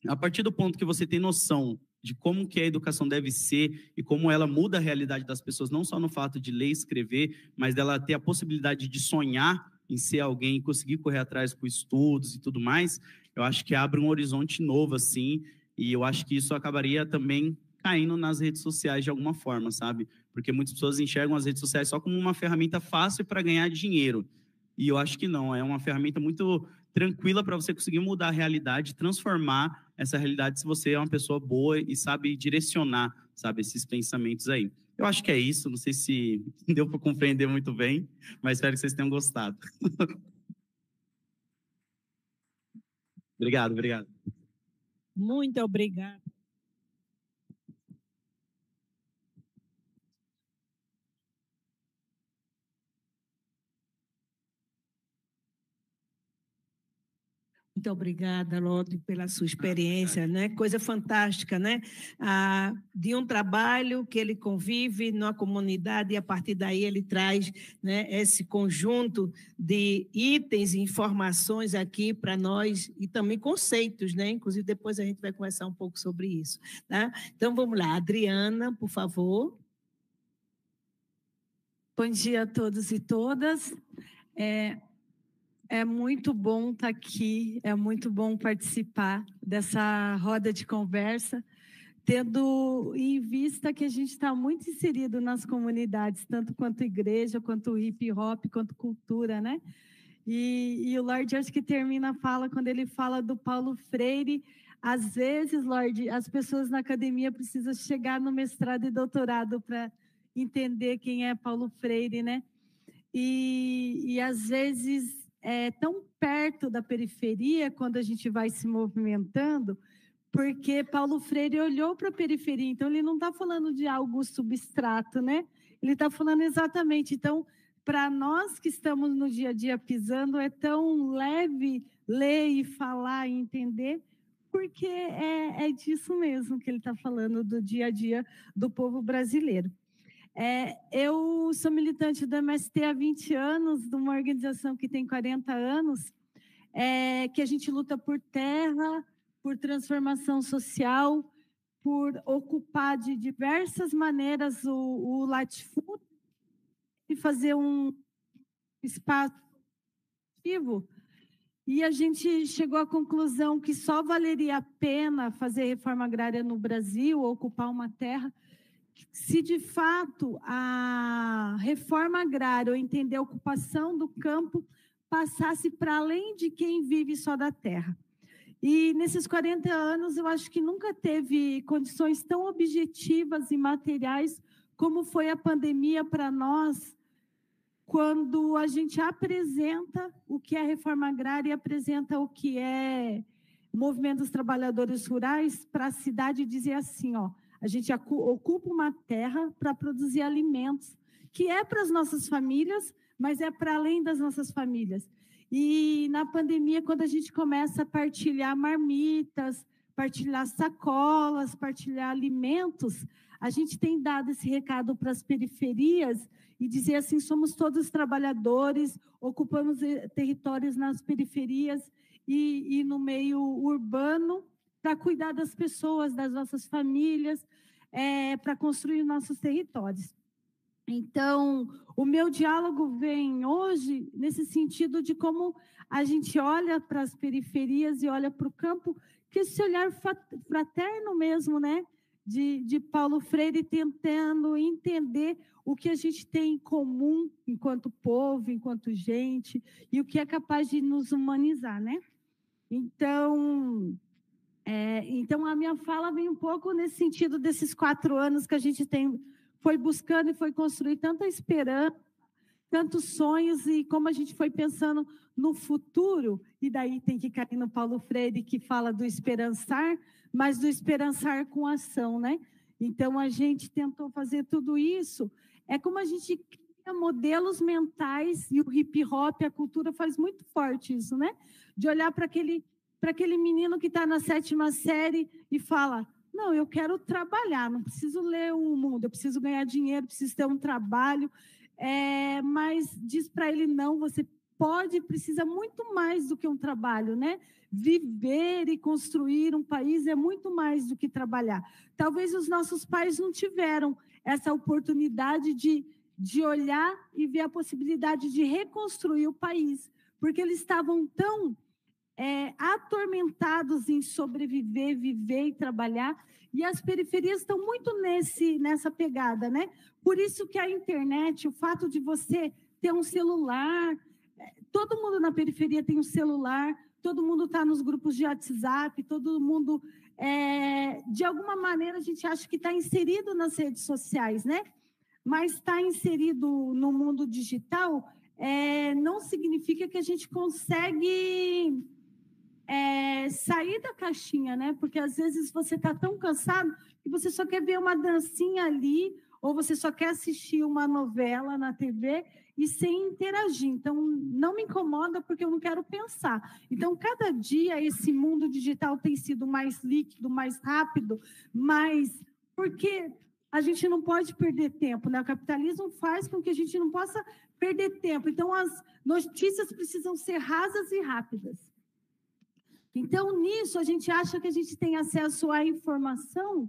a partir do ponto que você tem noção de como que a educação deve ser e como ela muda a realidade das pessoas, não só no fato de ler e escrever, mas dela ter a possibilidade de sonhar em ser alguém, conseguir correr atrás com estudos e tudo mais, eu acho que abre um horizonte novo, assim, e eu acho que isso acabaria também caindo nas redes sociais de alguma forma, sabe? Porque muitas pessoas enxergam as redes sociais só como uma ferramenta fácil para ganhar dinheiro. E eu acho que não, é uma ferramenta muito tranquila para você conseguir mudar a realidade, transformar essa realidade se você é uma pessoa boa e sabe direcionar, sabe, esses pensamentos aí. Eu acho que é isso, não sei se deu para compreender muito bem, mas espero que vocês tenham gostado. obrigado, obrigado. Muito obrigada. Muito obrigada, Lodi, pela sua experiência, né? Coisa fantástica, né? Ah, de um trabalho que ele convive na comunidade e a partir daí ele traz, né, esse conjunto de itens e informações aqui para nós e também conceitos, né? Inclusive depois a gente vai conversar um pouco sobre isso, tá? Então vamos lá, Adriana, por favor. Bom dia a todos e todas. É, é muito bom estar tá aqui, é muito bom participar dessa roda de conversa, tendo em vista que a gente está muito inserido nas comunidades, tanto quanto igreja, quanto hip hop, quanto cultura, né? E, e o Lorde acho que termina a fala quando ele fala do Paulo Freire. Às vezes, Lorde, as pessoas na academia precisam chegar no mestrado e doutorado para entender quem é Paulo Freire, né? E, e às vezes é, tão perto da periferia quando a gente vai se movimentando, porque Paulo Freire olhou para a periferia, então ele não está falando de algo substrato, né? Ele está falando exatamente. Então, para nós que estamos no dia a dia pisando, é tão leve ler e falar e entender, porque é, é disso mesmo que ele está falando do dia a dia do povo brasileiro. É, eu sou militante do MST há 20 anos, de uma organização que tem 40 anos, é, que a gente luta por terra, por transformação social, por ocupar de diversas maneiras o, o latifúndio e fazer um espaço vivo. E a gente chegou à conclusão que só valeria a pena fazer reforma agrária no Brasil, ocupar uma terra, se de fato a reforma agrária, ou entender a ocupação do campo, passasse para além de quem vive só da terra. E nesses 40 anos, eu acho que nunca teve condições tão objetivas e materiais como foi a pandemia para nós, quando a gente apresenta o que é reforma agrária e apresenta o que é o movimento dos trabalhadores rurais para a cidade dizer assim, ó, a gente ocupa uma terra para produzir alimentos, que é para as nossas famílias, mas é para além das nossas famílias. E na pandemia, quando a gente começa a partilhar marmitas, partilhar sacolas, partilhar alimentos, a gente tem dado esse recado para as periferias e dizer assim: somos todos trabalhadores, ocupamos eh, territórios nas periferias e, e no meio urbano para cuidar das pessoas, das nossas famílias, é, eh, para construir nossos territórios. Então, o meu diálogo vem hoje nesse sentido de como a gente olha para as periferias e olha para o campo, que esse olhar fraterno mesmo, né? De, de Paulo Freire tentando entender o que a gente tem em comum enquanto povo, enquanto gente, e o que é capaz de nos humanizar, né? Então, é, então, a minha fala vem um pouco nesse sentido desses quatro anos que a gente tem, foi buscando e foi construir tanta esperança, tantos sonhos e como a gente foi pensando no futuro, e daí tem que cair no Paulo Freire que fala do esperançar, mas do esperançar com ação, né? Então a gente tentou fazer tudo isso. É como a gente cria modelos mentais e o hip hop, a cultura faz muito forte isso, né? De olhar para aquele para aquele menino que está na sétima série e fala: Não, eu quero trabalhar, não preciso ler o mundo, eu preciso ganhar dinheiro, preciso ter um trabalho. É, mas diz para ele: Não, você pode, precisa muito mais do que um trabalho, né? Viver e construir um país é muito mais do que trabalhar. Talvez os nossos pais não tiveram essa oportunidade de, de olhar e ver a possibilidade de reconstruir o país, porque eles estavam tão é, atormentados em sobreviver, viver e trabalhar, e as periferias estão muito nesse nessa pegada, né? Por isso que a internet, o fato de você ter um celular, é, todo mundo na periferia tem um celular, todo mundo está nos grupos de WhatsApp, todo mundo é, de alguma maneira a gente acha que está inserido nas redes sociais, né? Mas está inserido no mundo digital é, não significa que a gente consegue é, sair da caixinha, né? Porque às vezes você está tão cansado que você só quer ver uma dancinha ali, ou você só quer assistir uma novela na TV e sem interagir. Então, não me incomoda porque eu não quero pensar. Então, cada dia esse mundo digital tem sido mais líquido, mais rápido, mais. Porque a gente não pode perder tempo, né? O capitalismo faz com que a gente não possa perder tempo. Então, as notícias precisam ser rasas e rápidas. Então, nisso, a gente acha que a gente tem acesso à informação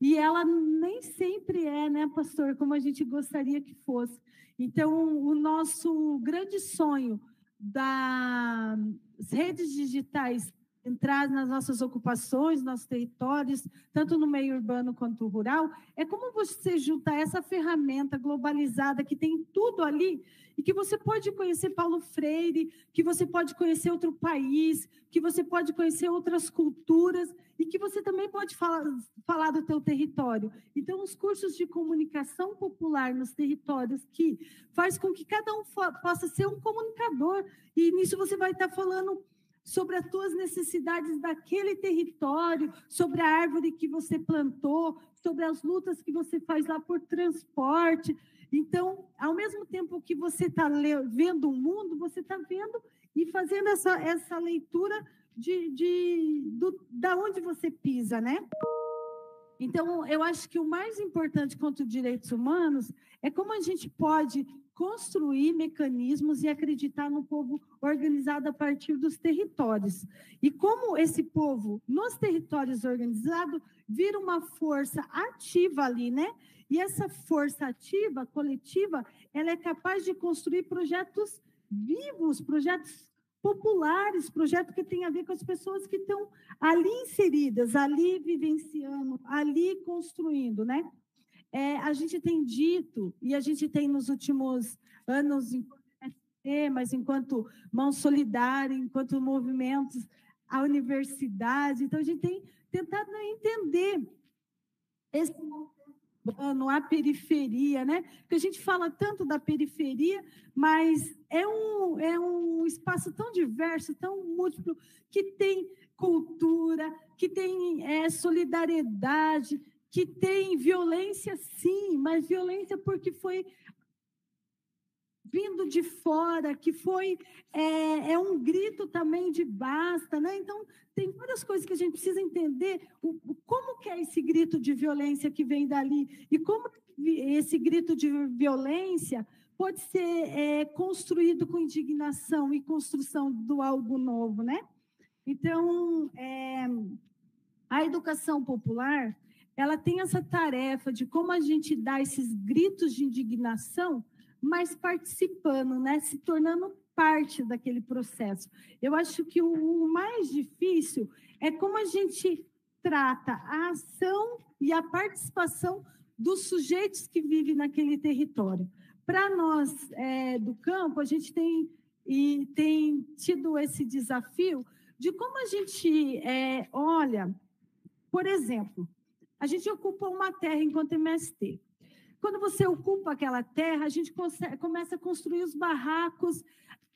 e ela nem sempre é, né, pastor, como a gente gostaria que fosse. Então, o nosso grande sonho das redes digitais entrar nas nossas ocupações, nossos territórios, tanto no meio urbano quanto rural, é como você juntar essa ferramenta globalizada que tem tudo ali e que você pode conhecer Paulo Freire, que você pode conhecer outro país, que você pode conhecer outras culturas e que você também pode falar, falar do teu território. Então, os cursos de comunicação popular nos territórios que faz com que cada um possa ser um comunicador e nisso você vai estar falando sobre as tuas necessidades daquele território, sobre a árvore que você plantou, sobre as lutas que você faz lá por transporte. Então, ao mesmo tempo que você está vendo o mundo, você está vendo e fazendo essa, essa leitura de, de do, da onde você pisa, né? Então, eu acho que o mais importante quanto direitos humanos é como a gente pode construir mecanismos e acreditar no povo organizado a partir dos territórios. E como esse povo, nos territórios organizado, vira uma força ativa ali, né? E essa força ativa, coletiva, ela é capaz de construir projetos vivos, projetos populares, projeto que tem a ver com as pessoas que estão ali inseridas, ali vivenciando, ali construindo, né? É, a gente tem dito, e a gente tem nos últimos anos, mas enquanto mão solidária, enquanto movimentos, a universidade, então a gente tem tentado né, entender esse urbano, a periferia, né? Porque a gente fala tanto da periferia, mas é um, é um espaço tão diverso, tão múltiplo, que tem cultura, que tem é, solidariedade, que tem violência, sim, mas violência porque foi vindo de fora, que foi é, é, um grito também de basta, né? Então tem várias coisas que a gente precisa entender o, o, como que é esse grito de violência que vem dali e como esse grito de violência pode ser é, construído com indignação e construção do algo novo, né? Então é, a educação popular ela tem essa tarefa de como a gente dá esses gritos de indignação, mas participando, né? se tornando parte daquele processo. Eu acho que o, mais difícil é como a gente trata a ação e a participação dos sujeitos que vivem naquele território. Para nós é, do campo, a gente tem, e tem tido esse desafio de como a gente é, olha, por exemplo, a gente ocupa uma terra enquanto é MST. Quando você ocupa aquela terra, a gente começa a construir os barracos,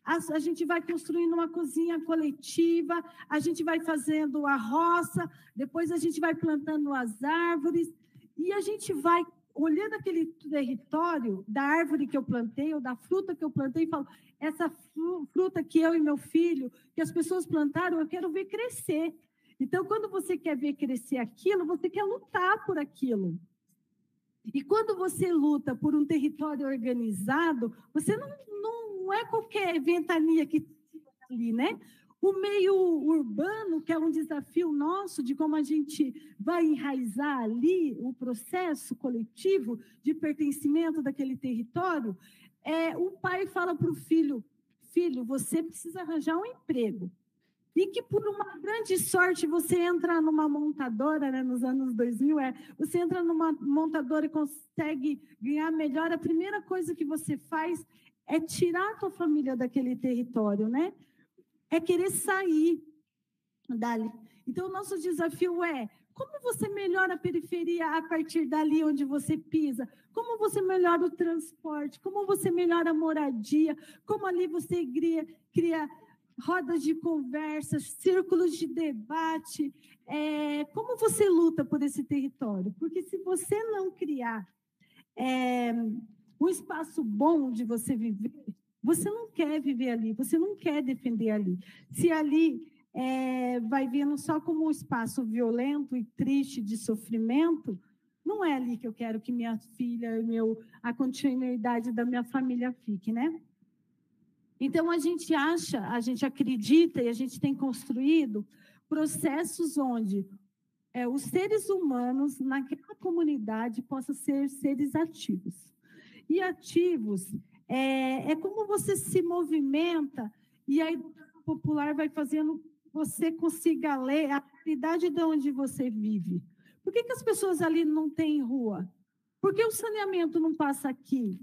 a, gente vai construindo uma cozinha coletiva, a gente vai fazendo a roça, depois a gente vai plantando as árvores, e a gente vai olhando aquele território da árvore que eu plantei ou da fruta que eu plantei e falo, essa fruta que eu e meu filho, que as pessoas plantaram, eu quero ver crescer. Então, quando você quer ver crescer aquilo, você quer lutar por aquilo. E quando você luta por um território organizado, você não, não é qualquer ventania que ali, né? O meio urbano, que é um desafio nosso de como a gente vai enraizar ali o processo coletivo de pertencimento daquele território, é o pai fala para o filho: filho, você precisa arranjar um emprego. E que por uma grande sorte você entra numa montadora, né, nos anos 2000, é, você entra numa montadora e consegue ganhar melhor, a primeira coisa que você faz é tirar a tua família daquele território, né? É querer sair dali. Então, o nosso desafio é como você melhora a periferia a partir dali onde você pisa? Como você melhora o transporte? Como você melhora a moradia? Como ali você cria, cria rodas de conversas, círculos de debate. É, como você luta por esse território? Porque se você não criar é, um espaço bom de você viver, você não quer viver ali, você não quer defender ali. Se ali é, vai vindo só como um espaço violento e triste de sofrimento, não é ali que eu quero que minha filha, meu, a continuidade da minha família fique, né? Então, a gente acha, a gente acredita e a gente tem construído processos onde é, os seres humanos naquela comunidade possam ser seres ativos. E ativos é, é como você se movimenta e a educação popular vai fazendo você consiga ler a realidade de onde você vive. Por que, que as pessoas ali não têm rua? Por que o saneamento não passa aqui?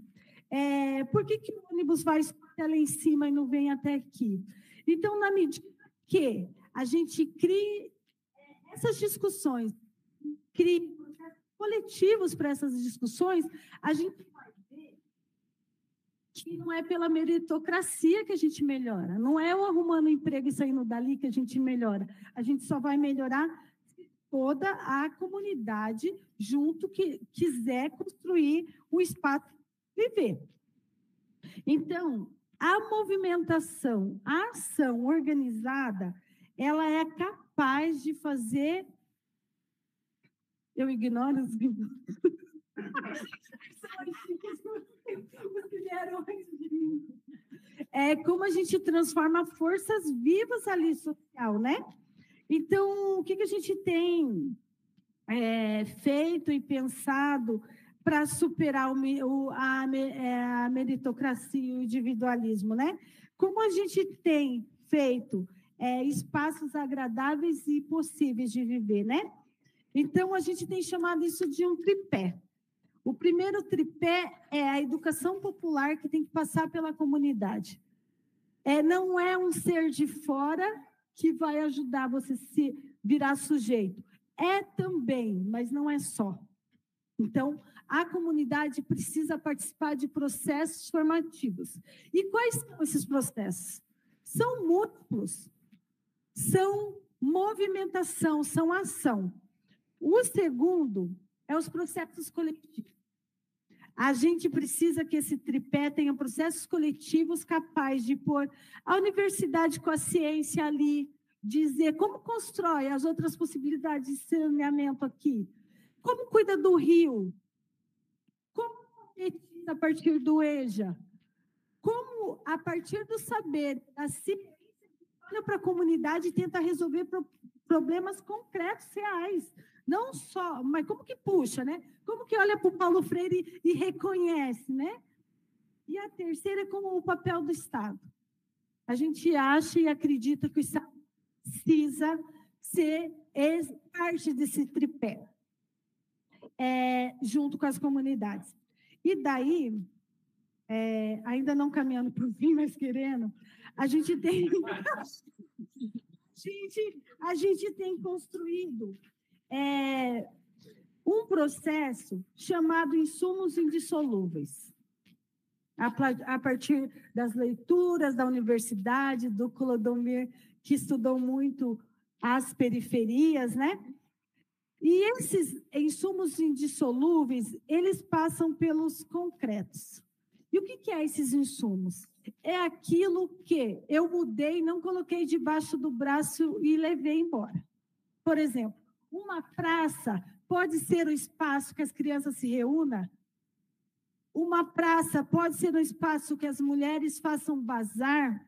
É, por que, que o ônibus vai até lá em cima e não vem até aqui. Então, na medida que a gente crie é, essas discussões, crie coletivos para essas discussões, a gente vai ver que não é pela meritocracia que a gente melhora, não é o arrumando emprego e saindo dali que a gente melhora. A gente só vai melhorar toda a comunidade junto que quiser construir um espaço viver. Então, a movimentação, a ação organizada, ela é capaz de fazer. Eu ignoro os que É como a gente transforma forças vivas ali social, né? Então, o que, que a gente tem é, feito e pensado para superar o, a, é, a meritocracia e o individualismo, né? Como a gente tem feito é, espaços agradáveis e possíveis de viver, né? Então, a gente tem chamado isso de um tripé. O primeiro tripé é a educação popular que tem que passar pela comunidade. É, não é um ser de fora que vai ajudar você se virar sujeito. É também, mas não é só. Então, a comunidade precisa participar de processos formativos. E quais são esses processos? São múltiplos, são movimentação, são ação. O segundo é os processos coletivos. A gente precisa que esse tripé tenha processos coletivos capazes de pôr a universidade com a ciência ali, dizer como constrói as outras possibilidades de saneamento aqui, como cuida do rio, a partir do EJA? Como, a partir do saber, a ciência olha para a comunidade e tenta resolver problemas concretos, reais. Não só, mas como que puxa, né? Como que olha para o Paulo Freire e, e reconhece, né? E a terceira é como o papel do Estado. A gente acha e acredita que o Estado precisa ser parte desse tripé, é, junto com as comunidades. E daí, é, ainda não caminhando para o fim, mas querendo, a gente tem. gente, a gente tem construído é, um processo chamado insumos indissolúveis. A, a, partir das leituras da universidade, do Clodomir, que estudou muito as periferias, né? E esses insumos indissolúveis, eles passam pelos concretos. E o que, que é esses insumos? É aquilo que eu mudei, não coloquei debaixo do braço e levei embora. Por exemplo, uma praça pode ser o espaço que as crianças se reúnam? Uma praça pode ser o espaço que as mulheres façam bazar?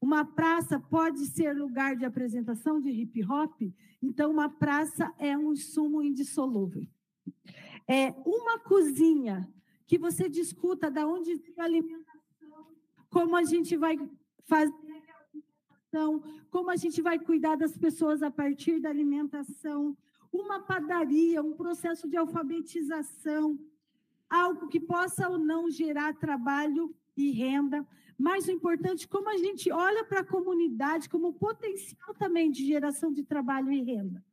Uma praça pode ser lugar de apresentação de hip hop, então uma praça é um insumo indissolúvel. É uma cozinha que você discuta da onde vem a alimentação, como a gente vai fazer a alimentação, como a gente vai cuidar das pessoas a partir da alimentação, uma padaria, um processo de alfabetização, algo que possa ou não gerar trabalho e renda. Mas o importante é como a gente olha para a comunidade como potencial também de geração de trabalho e renda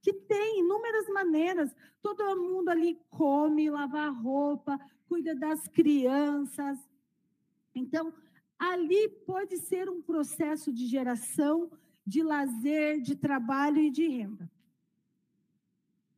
que tem inúmeras maneiras. Todo mundo ali come, lava roupa, cuida das crianças. Então, ali pode ser um processo de geração de lazer, de trabalho e de renda.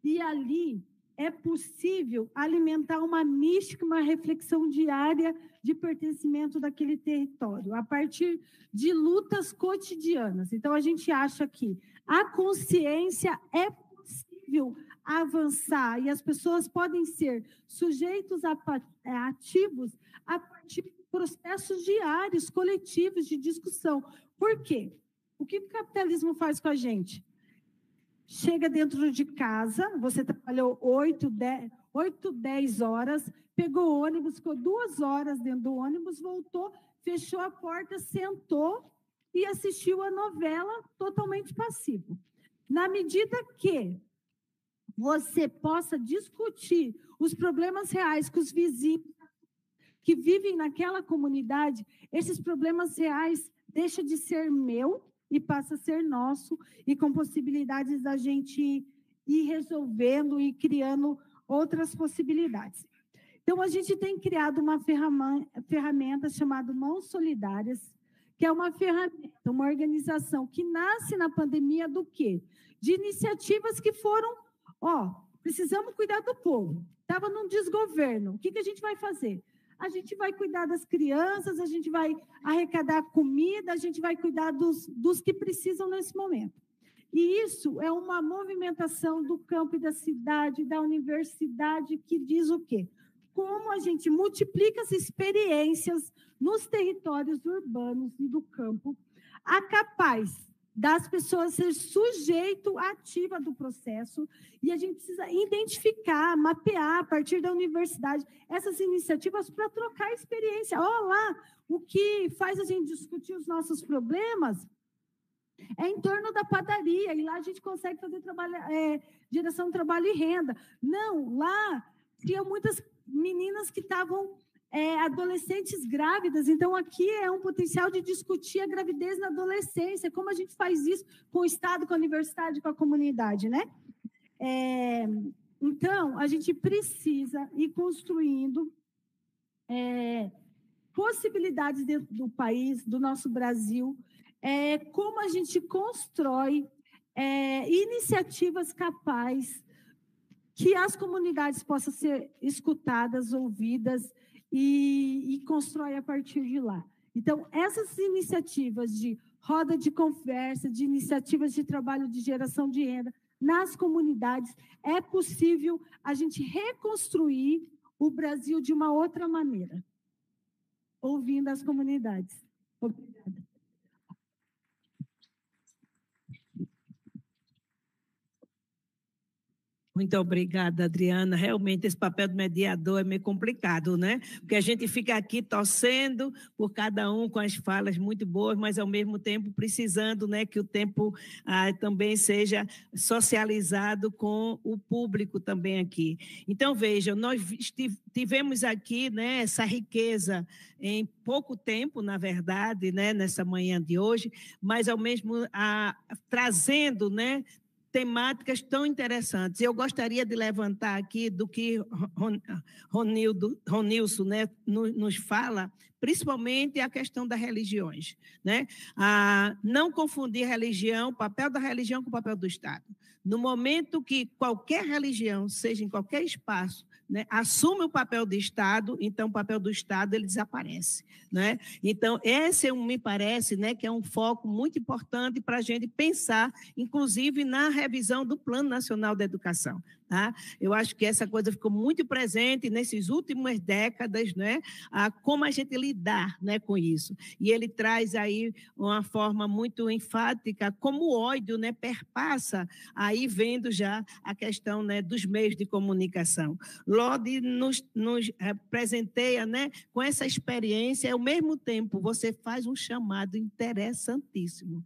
E ali é possível alimentar uma mística, uma reflexão diária de pertencimento daquele território, a partir de lutas cotidianas. Então, a gente acha que a consciência é possível avançar e as pessoas podem ser sujeitos é, ativos a partir de processos diários, coletivos de discussão. Por quê? O que o capitalismo faz com a gente? Chega dentro de casa, você trabalhou oito, dez 8, 10 horas, pegou ônibus, ficou duas horas dentro do ônibus, voltou, fechou a porta, sentou e assistiu a novela totalmente passivo. Na medida que você possa discutir os problemas reais com os vizinhos que vivem naquela comunidade, esses problemas reais deixa de ser meu e passa a ser nosso e com possibilidades da gente ir resolvendo e criando outras possibilidades. Então, a gente tem criado uma ferramenta chamada Mãos Solidárias, que é uma ferramenta, uma organização que nasce na pandemia do quê? De iniciativas que foram, ó, precisamos cuidar do povo. Estava num desgoverno. O que, que a gente vai fazer? A gente vai cuidar das crianças, a gente vai arrecadar comida, a gente vai cuidar dos, dos que precisam nesse momento. E isso é uma movimentação do campo e da cidade, da universidade, que diz o quê? Como a gente multiplica as experiências nos territórios urbanos e do campo, a capaz das pessoas ser sujeito ativa do processo e a gente precisa identificar, mapear a partir da universidade essas iniciativas para trocar experiência. Olha lá, o que faz a gente discutir os nossos problemas é em torno da padaria, e lá a gente consegue fazer trabalho, é, de trabalho e renda. Não, lá tinha muitas meninas que estavam é, adolescentes grávidas. Então, aqui é um potencial de discutir a gravidez na adolescência, como a gente faz isso com o Estado, com a universidade, com a comunidade, né? É, então, a gente precisa ir construindo é, possibilidades dentro do país, do nosso Brasil, é, como a gente constrói é, iniciativas capazes que as comunidades possam ser escutadas, ouvidas e, e constrói a partir de lá. Então, essas iniciativas de roda de conversa, de iniciativas de trabalho de geração de renda nas comunidades, é possível a gente reconstruir o Brasil de uma outra maneira, ouvindo as comunidades. Muito obrigada, Adriana. Realmente, esse papel do mediador é meio complicado, né? Porque a gente fica aqui torcendo por cada um com as falas muito boas, mas ao mesmo tempo precisando né, que o tempo ah, também seja socializado com o público também aqui. Então, vejam, nós tivemos aqui né, essa riqueza em pouco tempo, na verdade, né, nessa manhã de hoje, mas ao mesmo a, ah, trazendo né, temáticas tão interessantes. Eu gostaria de levantar aqui do que Ronildo, Ronilson né, nos fala, principalmente a questão das religiões. Né? Ah, não confundir religião, o papel da religião com o papel do Estado. No momento que qualquer religião, seja em qualquer espaço, né, assume o papel do Estado, então o papel do Estado ele desaparece. Né? Então, esse me parece né, que é um foco muito importante para a gente pensar, inclusive, na revisão do Plano Nacional da Educação. Tá? Eu acho que essa coisa ficou muito presente nessas últimas décadas, né? Ah, como a gente lidar né, com isso. E ele traz aí uma forma muito enfática como o ódio né, perpassa, aí vendo já a questão né, dos meios de comunicação. Lodi nos, nos presenteia né, com essa experiência, ao mesmo tempo você faz um chamado interessantíssimo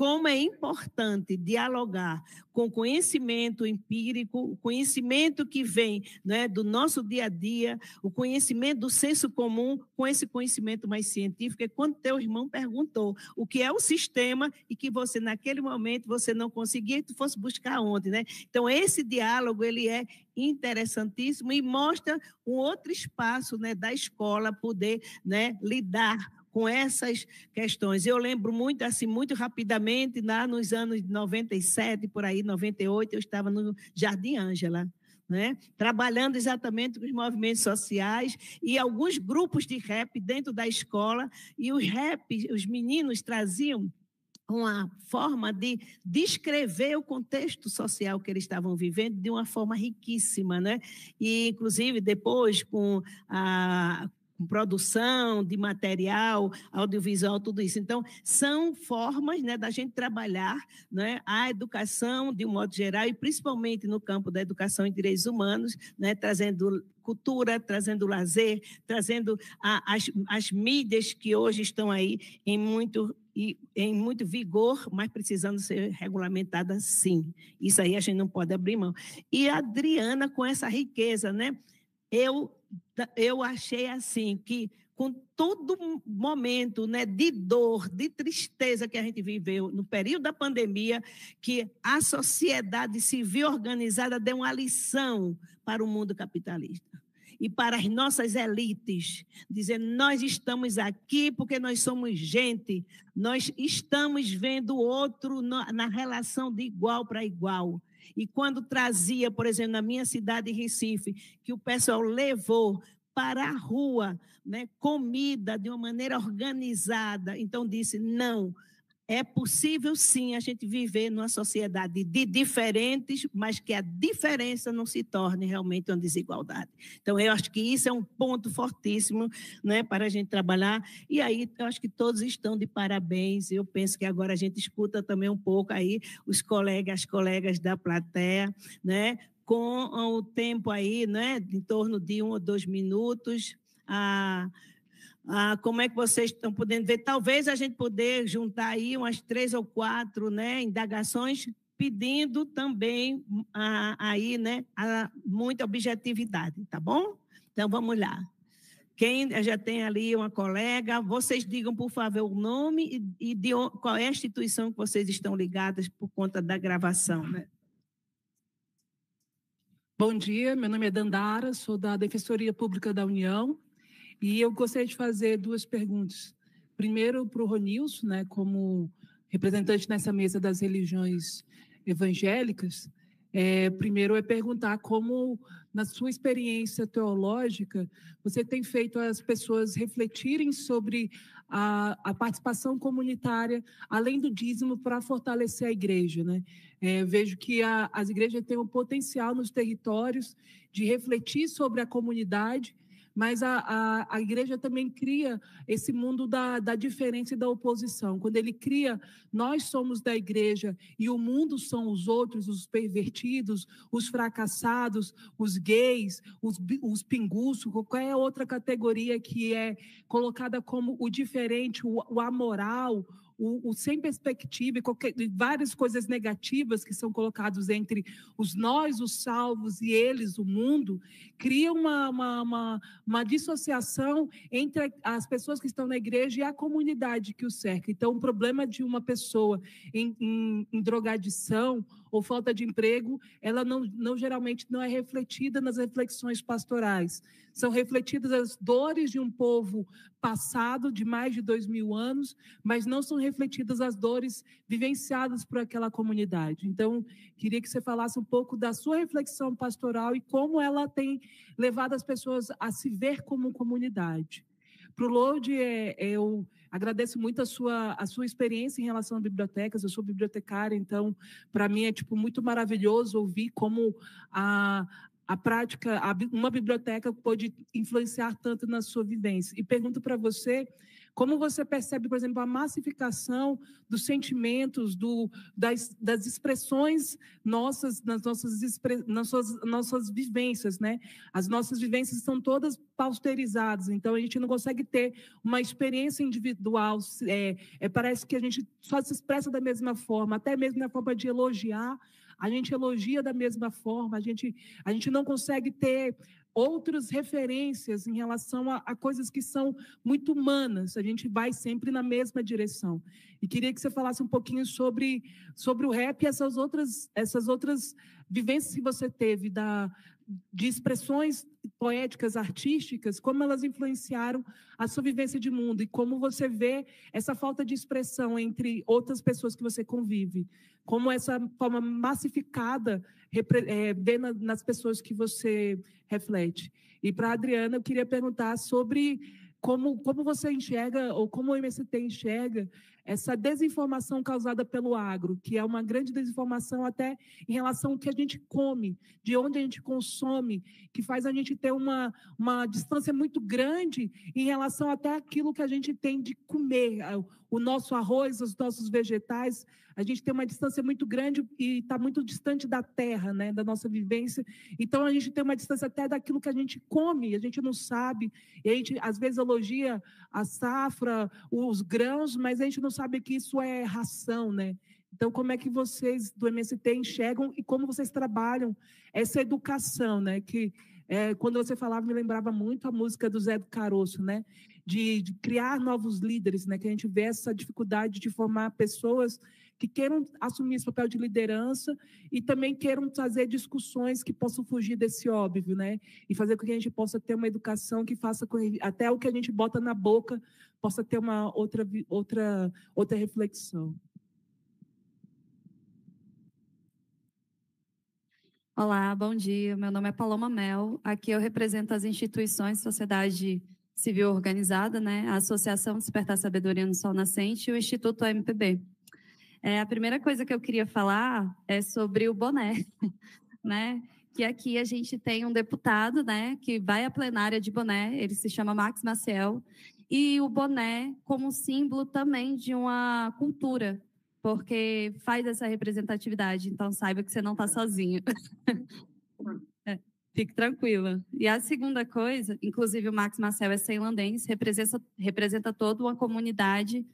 como é importante dialogar com conhecimento empírico, o conhecimento que vem né, do nosso dia a dia, o conhecimento do senso comum com esse conhecimento mais científico. É quando teu irmão perguntou o que é o sistema e que você, naquele momento, você não conseguia e tu fosse buscar onde, né? Então, esse diálogo, ele é interessantíssimo e mostra um outro espaço né, da escola poder né, lidar com essas questões. Eu lembro muito, assim, muito rapidamente, lá nos anos 97, por aí, 98, eu estava no Jardim Ângela, né? trabalhando exatamente com os movimentos sociais e alguns grupos de rap dentro da escola, e os rap, os meninos traziam uma forma de descrever o contexto social que eles estavam vivendo de uma forma riquíssima, né? E inclusive depois com a produção de material audiovisual, tudo isso. Então, são formas né, da gente trabalhar né, a educação de um modo geral e principalmente no campo da educação em direitos humanos, né, trazendo cultura, trazendo lazer, trazendo a, as, as mídias que hoje estão aí em muito e em muito vigor, mas precisando ser regulamentada sim. Isso aí a gente não pode abrir mão. E a Adriana com essa riqueza, né? Eu Tá, eu achei assim que com todo momento né, de dor, de tristeza que a gente viveu no período da pandemia, que a sociedade civil organizada deu uma lição para o mundo capitalista e para as nossas elites, dizendo: nós estamos aqui porque nós somos gente, nós estamos vendo o outro na relação de igual para igual. E quando trazia, por exemplo, na minha cidade, Recife, que o pessoal levou para a rua, né, comida de uma maneira organizada. Então disse: não, é possível, sim, a gente viver numa sociedade de diferentes, mas que a diferença não se torne realmente uma desigualdade. Então, eu acho que isso é um ponto fortíssimo né, para a gente trabalhar. E aí, eu acho que todos estão de parabéns. Eu penso que agora a gente escuta também um pouco aí os colegas, as colegas da plateia, né, com o tempo aí, né, em torno de um ou dois minutos. A ah, como é que vocês estão podendo ver? Talvez a gente poder juntar aí umas três ou quatro né, indagações pedindo também ah, aí né, a, muita objetividade, tá bom? Então, vamos lá. Quem já tem ali uma colega, vocês digam, por favor, o nome e, de qual é a instituição que vocês estão ligadas por conta da gravação. Né? Bom dia, meu nome é Dandara, sou da Defensoria Pública da União e eu gostaria de fazer duas perguntas. Primeiro, para o Ronilson, né, como representante nessa mesa das religiões evangélicas, é, primeiro é perguntar como, na sua experiência teológica, você tem feito as pessoas refletirem sobre a, a participação comunitária, além do dízimo, para fortalecer a igreja. Né? É, vejo que a, as igrejas têm um potencial nos territórios de refletir sobre a comunidade mas a, a, a igreja também cria esse mundo da, da diferença e da oposição. Quando ele cria, nós somos da igreja e o mundo são os outros, os pervertidos, os fracassados, os gays, os, os pingus, qualquer outra categoria que é colocada como o diferente, o, o amoral, o, o sem perspectiva e, qualquer, várias coisas negativas que são colocadas entre os nós, os salvos, e eles, o mundo, cria uma, uma, uma, uma dissociação entre as pessoas que estão na igreja e a comunidade que o cerca. Então, o problema de uma pessoa em, em, em drogadição ou falta de emprego, ela não, não geralmente não é refletida nas reflexões pastorais. São refletidas as dores de um povo passado de mais de dois mil anos, mas não são refletidas as dores vivenciadas por aquela comunidade. Então, queria que você falasse um pouco da sua reflexão pastoral e como ela tem levado as pessoas a se ver como comunidade. Para o Lorde, é, é eu Agradeço muito a sua, a sua experiência em relação a bibliotecas. Eu sou bibliotecária, então, para mim é tipo, muito maravilhoso ouvir como a, a prática, uma biblioteca pode influenciar tanto na sua vivência. E pergunto para você como você percebe, por exemplo, a massificação dos sentimentos, do, das, das expressões nossas, nas nossas, nossas vivências, né? As nossas vivências são todas pausterizadas, então a gente não consegue ter uma experiência individual, é, é, parece que a gente só se expressa da mesma forma, até mesmo na forma de elogiar, a gente elogia da mesma forma, a gente, a gente não consegue ter outras referências em relação a, a, coisas que são muito humanas. A gente vai sempre na mesma direção. E queria que você falasse um pouquinho sobre, sobre o rap e essas outras, essas outras vivências que você teve da, de expressões poéticas, artísticas, como elas influenciaram a sua vivência de mundo e como você vê essa falta de expressão entre outras pessoas que você convive, como essa forma massificada é, vê nas pessoas que você reflete. E para a Adriana, eu queria perguntar sobre como, como você enxerga, ou como o MST enxerga, essa desinformação causada pelo agro, que é uma grande desinformação até em relação ao que a gente come, de onde a gente consome, que faz a gente ter uma, uma distância muito grande em relação até aquilo que a gente tem de comer, ah, o nosso arroz, os nossos vegetais, a gente tem uma distância muito grande e está muito distante da terra, né, da nossa vivência. Então a gente tem uma distância até daquilo que a gente come, a gente não sabe. E a gente às vezes elogia a safra, os grãos, mas a gente não sabe sabe que isso é ração, né? Então, como é que vocês do MST enxergam e como vocês trabalham essa educação, né? Que é, quando você falava, me lembrava muito a música do Zé do Caroço, né? De, de, criar novos líderes, né? Que a gente vê essa dificuldade de formar pessoas que queiram assumir esse papel de liderança e também queiram trazer discussões que possam fugir desse óbvio, né? E fazer com que a gente possa ter uma educação que faça com até o que a gente bota na boca possa ter uma outra, outra, outra reflexão. Olá, bom dia. Meu nome é Paloma Mel. Aqui eu represento as instituições sociedade civil organizada, né? A Associação Despertar Sabedoria no Sol Nascente e o Instituto MPB. É, a primeira coisa que eu queria falar é sobre o boné, né? Que aqui a gente tem um deputado, né, que vai à plenária de boné, ele se chama Max Maciel, e o boné como símbolo também de uma cultura, porque faz essa representatividade. Então saiba que você não está sozinho. É, fique tranquila. E a segunda coisa, inclusive o Max Marcel é ceilandense, representa, representa toda uma comunidade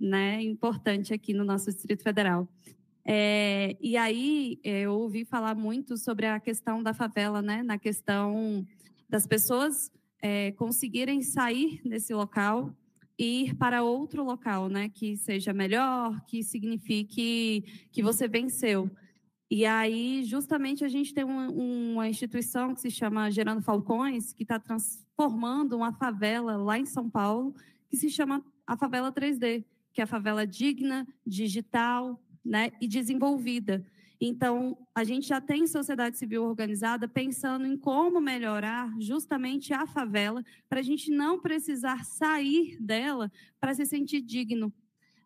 né, importante aqui no nosso Distrito Federal. É, e aí é, eu ouvi falar muito sobre a questão da favela, né, na questão das pessoas é, conseguirem sair desse local e ir para outro local, né, que seja melhor, que signifique que você venceu. E aí, justamente, a gente tem uma, uma instituição que se chama Gerando Falcões, que está transformando uma favela lá em São Paulo, que se chama a favela 3D, que é a favela digna, digital, né, e desenvolvida. Então, a gente já tem sociedade civil organizada pensando em como melhorar justamente a favela, para a gente não precisar sair dela para se sentir digno.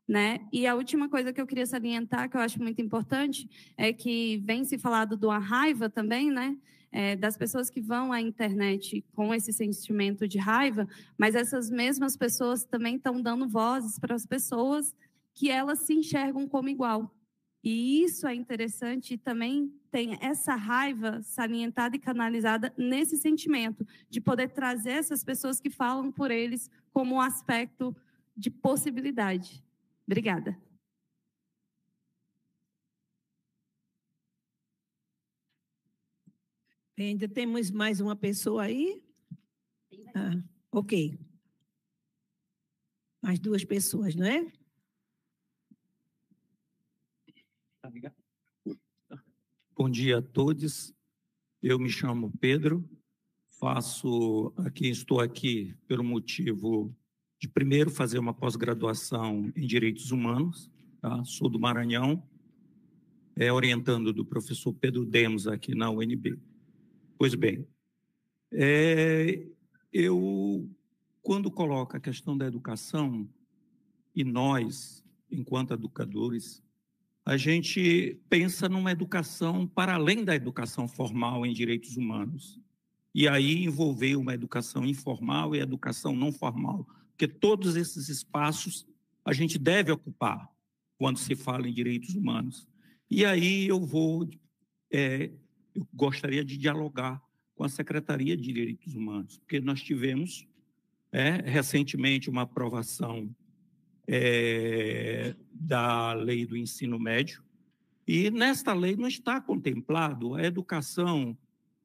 Né? E a última coisa que eu queria salientar, que eu acho muito importante, é que vem se falado de uma raiva também, né? É, das pessoas que vão à internet com esse sentimento de raiva, mas essas mesmas pessoas também estão dando vozes para as pessoas que elas se enxergam como igual. E isso é interessante e também tem essa raiva salientada e canalizada nesse sentimento de poder trazer essas pessoas que falam por eles como um aspecto de possibilidade. Obrigada. Ainda temos mais uma pessoa aí? Ah, ok. Mais duas pessoas, não é? Tá Bom dia a todos. Eu me chamo Pedro. Faço aqui, estou aqui pelo motivo de primeiro fazer uma pós-graduação em direitos humanos. Tá? Sou do Maranhão, é, orientando do professor Pedro Demos aqui na UNB. Pois bem, é, eu quando coloco a questão da educação e nós, enquanto educadores, a gente pensa numa educação para além da educação formal em direitos humanos. E aí envolver uma educação informal e educação não formal, porque todos esses espaços a gente deve ocupar quando se fala em direitos humanos. E aí eu vou, é, eu gostaria de dialogar com a Secretaria de Direitos Humanos, porque nós tivemos é, recentemente uma aprovação é, da lei do ensino médio, e nesta lei não está contemplado a educação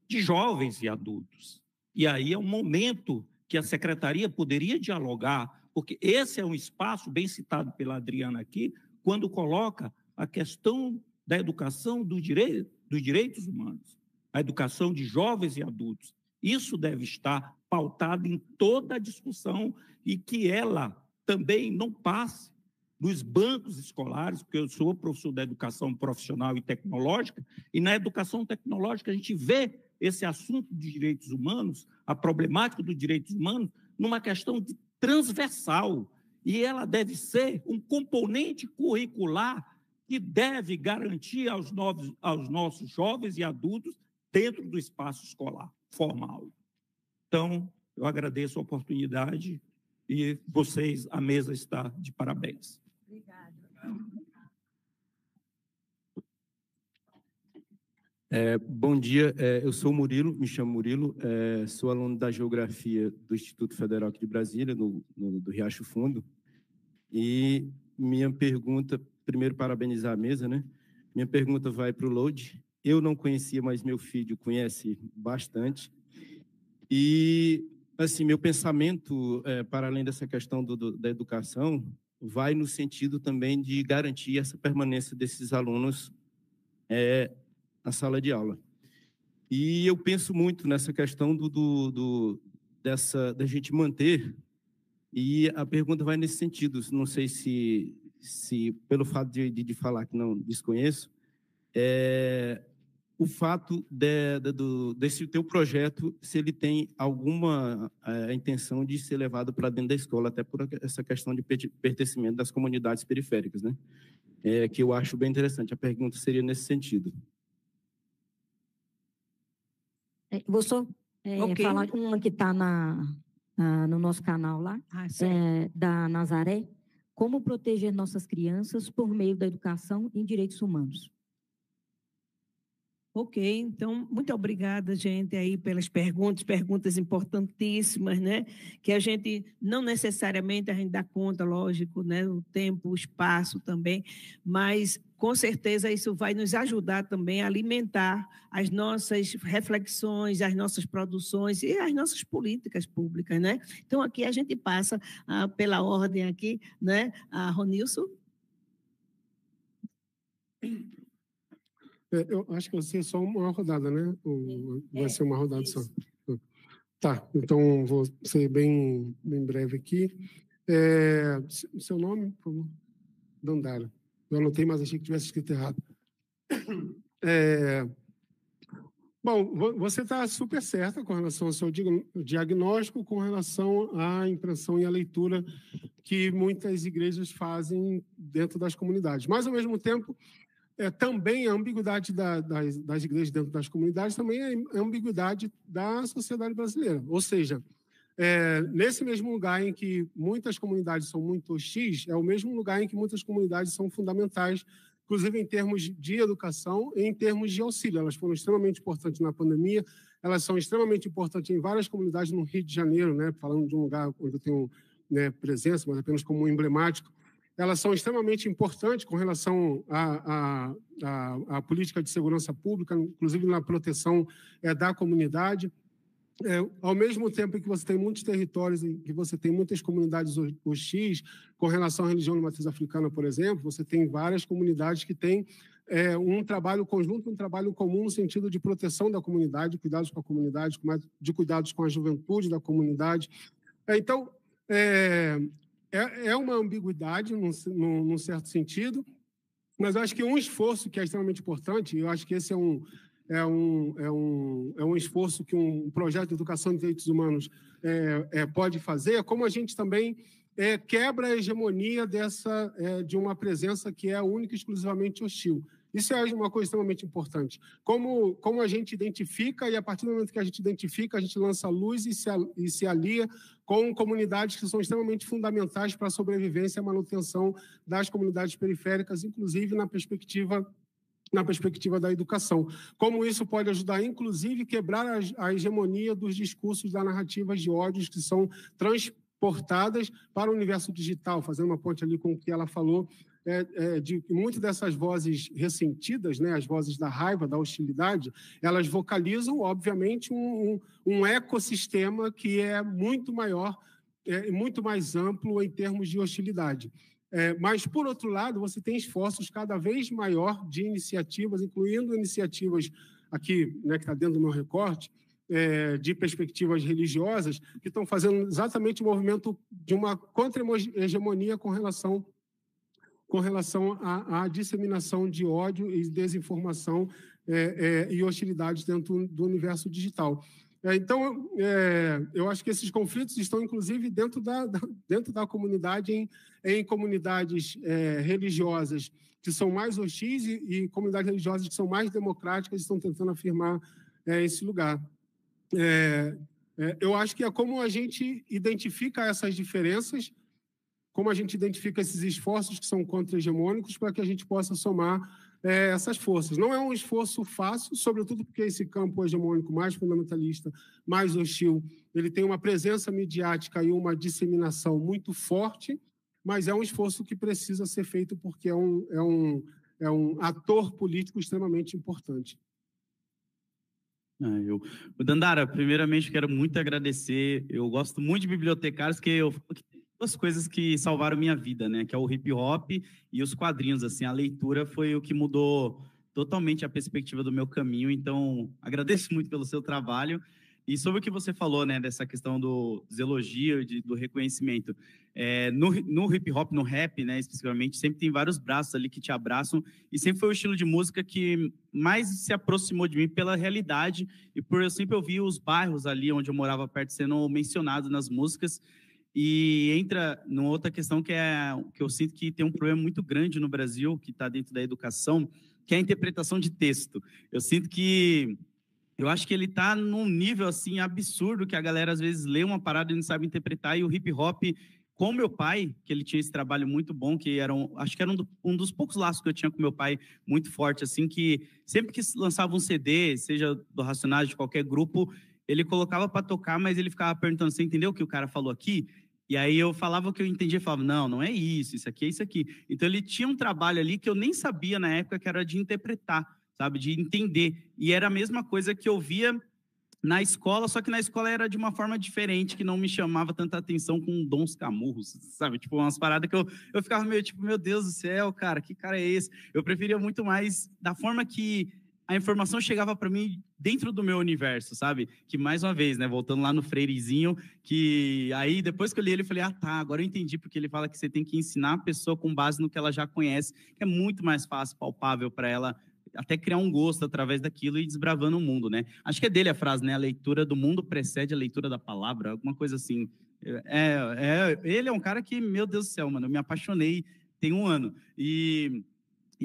de jovens e adultos. E aí é um momento que a secretaria poderia dialogar, porque esse é um espaço bem citado pela Adriana aqui, quando coloca a questão da educação do direito, dos direitos humanos, a educação de jovens e adultos. Isso deve estar pautado em toda a discussão e que ela também não passe nos bancos escolares, porque eu sou professor da educação profissional e tecnológica, e na educação tecnológica a gente vê esse assunto de direitos humanos, a problemática dos direitos humanos, numa questão transversal. E ela deve ser um componente curricular que deve garantir aos, novos, aos nossos jovens e adultos dentro do espaço escolar formal. Então, eu agradeço a oportunidade e vocês, a mesa está de parabéns. Obrigada. É, bom dia, é, eu sou Murilo, me chamo Murilo, é, sou aluno da Geografia do Instituto Federal aqui de Brasília, no, no, do Riacho Fundo. E minha pergunta, primeiro parabenizar a mesa, né? Minha pergunta vai para o Load. Eu não conhecia, mas meu filho conhece bastante. E assim, meu pensamento, é, para além dessa questão do, do, da educação, vai no sentido também de garantir essa permanência desses alunos é, na sala de aula. E eu penso muito nessa questão do, do, do dessa da gente manter. E a pergunta vai nesse sentido. Não sei se, se pelo fato de, de, de falar que não desconheço, é, o fato de, de, do, desse teu projeto, se ele tem alguma é, intenção de ser levado para dentro da escola, até por essa questão de pertencimento das comunidades periféricas, né? É, que eu acho bem interessante. A pergunta seria nesse sentido. vou é, só é, okay. falar uma que está na, na, no nosso canal lá, ah, é da Nazaré. Como proteger nossas crianças por meio da educação em direitos humanos? Ok, então, muito obrigada, gente, aí pelas perguntas, perguntas importantíssimas, né? Que a gente não necessariamente a gente dá conta, lógico, né? O tempo, o espaço também, mas com certeza isso vai nos ajudar também a alimentar as nossas reflexões, as nossas produções e as nossas políticas públicas, né? Então, aqui a gente passa ah, pela ordem aqui, né? A ah, Ronilson. É, eu acho que vai ser só uma rodada, né? É, vai é, ser uma rodada só. Tá, então vou ser bem, bem breve aqui. É, seu nome, por favor? Dandara. Eu anotei, mas achei que tivesse escrito errado. É, bom, você está super certa com relação ao seu diagnóstico, com relação à impressão e à leitura que muitas igrejas fazem dentro das comunidades. Mas, ao mesmo tempo, é, também a ambiguidade da, das, das igrejas dentro das comunidades também é a ambiguidade da sociedade brasileira. Ou seja, é, nesse mesmo lugar em que muitas comunidades são muito X, é o mesmo lugar em que muitas comunidades são fundamentais, inclusive em termos de educação e em termos de auxílio. Elas foram extremamente importantes na pandemia, elas são extremamente importantes em várias comunidades no Rio de Janeiro, né? falando de um lugar onde eu tenho né, presença, mas apenas como emblemático elas são extremamente importantes com relação à, política de segurança pública, inclusive na proteção é, da comunidade. É, ao mesmo tempo que você tem muitos territórios em que você tem muitas comunidades hostis com relação à religião de matriz africana, por exemplo, você tem várias comunidades que têm é, um trabalho conjunto, um trabalho comum no sentido de proteção da comunidade, cuidados com a comunidade, de cuidados com a juventude da comunidade. É, então, é, é, é uma ambiguidade, num, num, num certo sentido, mas eu acho que um esforço que é extremamente importante, eu acho que esse é um, é um, é um, é um esforço que um projeto de educação de direitos humanos é, é, pode fazer, é como a gente também é, quebra a hegemonia dessa, é, de uma presença que é única e exclusivamente hostil. Isso é uma coisa extremamente importante. Como, como a gente identifica, e a partir do momento que a gente identifica, a gente lança luz e se, e se alia com comunidades que são extremamente fundamentais para a sobrevivência e a manutenção das comunidades periféricas, inclusive na perspectiva na perspectiva da educação. Como isso pode ajudar, inclusive, quebrar a, a hegemonia dos discursos da narrativa de ódios que são transportadas para o universo digital, fazendo uma ponte ali com o que ela falou é, é, de muitas dessas vozes ressentidas, né, as vozes da raiva, da hostilidade, elas vocalizam, obviamente, um, um, um ecossistema que é muito maior, é, muito mais amplo em termos de hostilidade. É, mas, por outro lado, você tem esforços cada vez maior de iniciativas, incluindo iniciativas aqui, né, que está dentro do meu recorte, é, de perspectivas religiosas, que estão fazendo exatamente o movimento de uma contra-hegemonia com relação com relação à, à disseminação de ódio e desinformação é, é, e hostilidades dentro do universo digital. É, então, é, eu acho que esses conflitos estão, inclusive, dentro da, da dentro da comunidade, em, em comunidades é, religiosas que são mais hostis e, e, comunidades religiosas que são mais democráticas estão tentando afirmar é, esse lugar. É, é, eu acho que é como a gente identifica essas diferenças como a gente identifica esses esforços que são contra-hegemônicos para que a gente possa somar é, essas forças. Não é um esforço fácil, sobretudo porque esse campo hegemônico mais fundamentalista, mais hostil, ele tem uma presença midiática e uma disseminação muito forte, mas é um esforço que precisa ser feito porque é um, é um, é um ator político extremamente importante. Ah, eu... Dandara, primeiramente quero muito agradecer. Eu gosto muito de bibliotecários, que eu falo que duas coisas que salvaram minha vida, né? Que é o hip hop e os quadrinhos. Assim, a leitura foi o que mudou totalmente a perspectiva do meu caminho. Então, agradeço muito pelo seu trabalho. E sobre o que você falou, né, dessa questão do, dos elogios, de, do reconhecimento, é, no, no hip hop, no rap, né, especificamente, sempre tem vários braços ali que te abraçam, e sempre foi o estilo de música que mais se aproximou de mim pela realidade, e por eu sempre ouvir os bairros ali onde eu morava perto sendo mencionados nas músicas, e entra numa outra questão que é que eu sinto que tem um problema muito grande no Brasil, que está dentro da educação, que é a interpretação de texto. Eu sinto que eu acho que ele está num nível assim absurdo que a galera às vezes lê uma parada e não sabe interpretar, e o hip hop com meu pai, que ele tinha esse trabalho muito bom, que era um, acho que era um, do, um, dos poucos laços que eu tinha com meu pai, muito forte, assim, que sempre que lançava um CD, seja do Racionais, de qualquer grupo, ele colocava para tocar, mas ele ficava perguntando, você entendeu o que o cara falou aqui? E aí eu falava o que eu entendia, falava, não, não é isso, isso aqui é isso aqui. Então ele tinha um trabalho ali que eu nem sabia na época que era de interpretar, sabe, de entender. E era a mesma coisa que eu via na escola, só que na escola era de uma forma diferente, que não me chamava tanta atenção com dons camurros, sabe? Tipo, umas paradas que eu, eu ficava meio tipo, meu Deus do céu, cara, que cara é esse? Eu preferia muito mais da forma que a informação chegava para mim dentro do meu universo, sabe? Que mais uma vez, né, voltando lá no Freirezinho, que aí depois que eu li ele, eu falei: "Ah, tá, agora eu entendi porque ele fala que você tem que ensinar a pessoa com base no que ela já conhece, que é muito mais fácil, palpável para ela até criar um gosto através daquilo e desbravando o mundo, né? Acho que é dele a frase, né? A leitura do mundo precede a leitura da palavra, alguma coisa assim. É, é ele é um cara que, meu Deus do céu, mano, eu me apaixonei tem um ano. E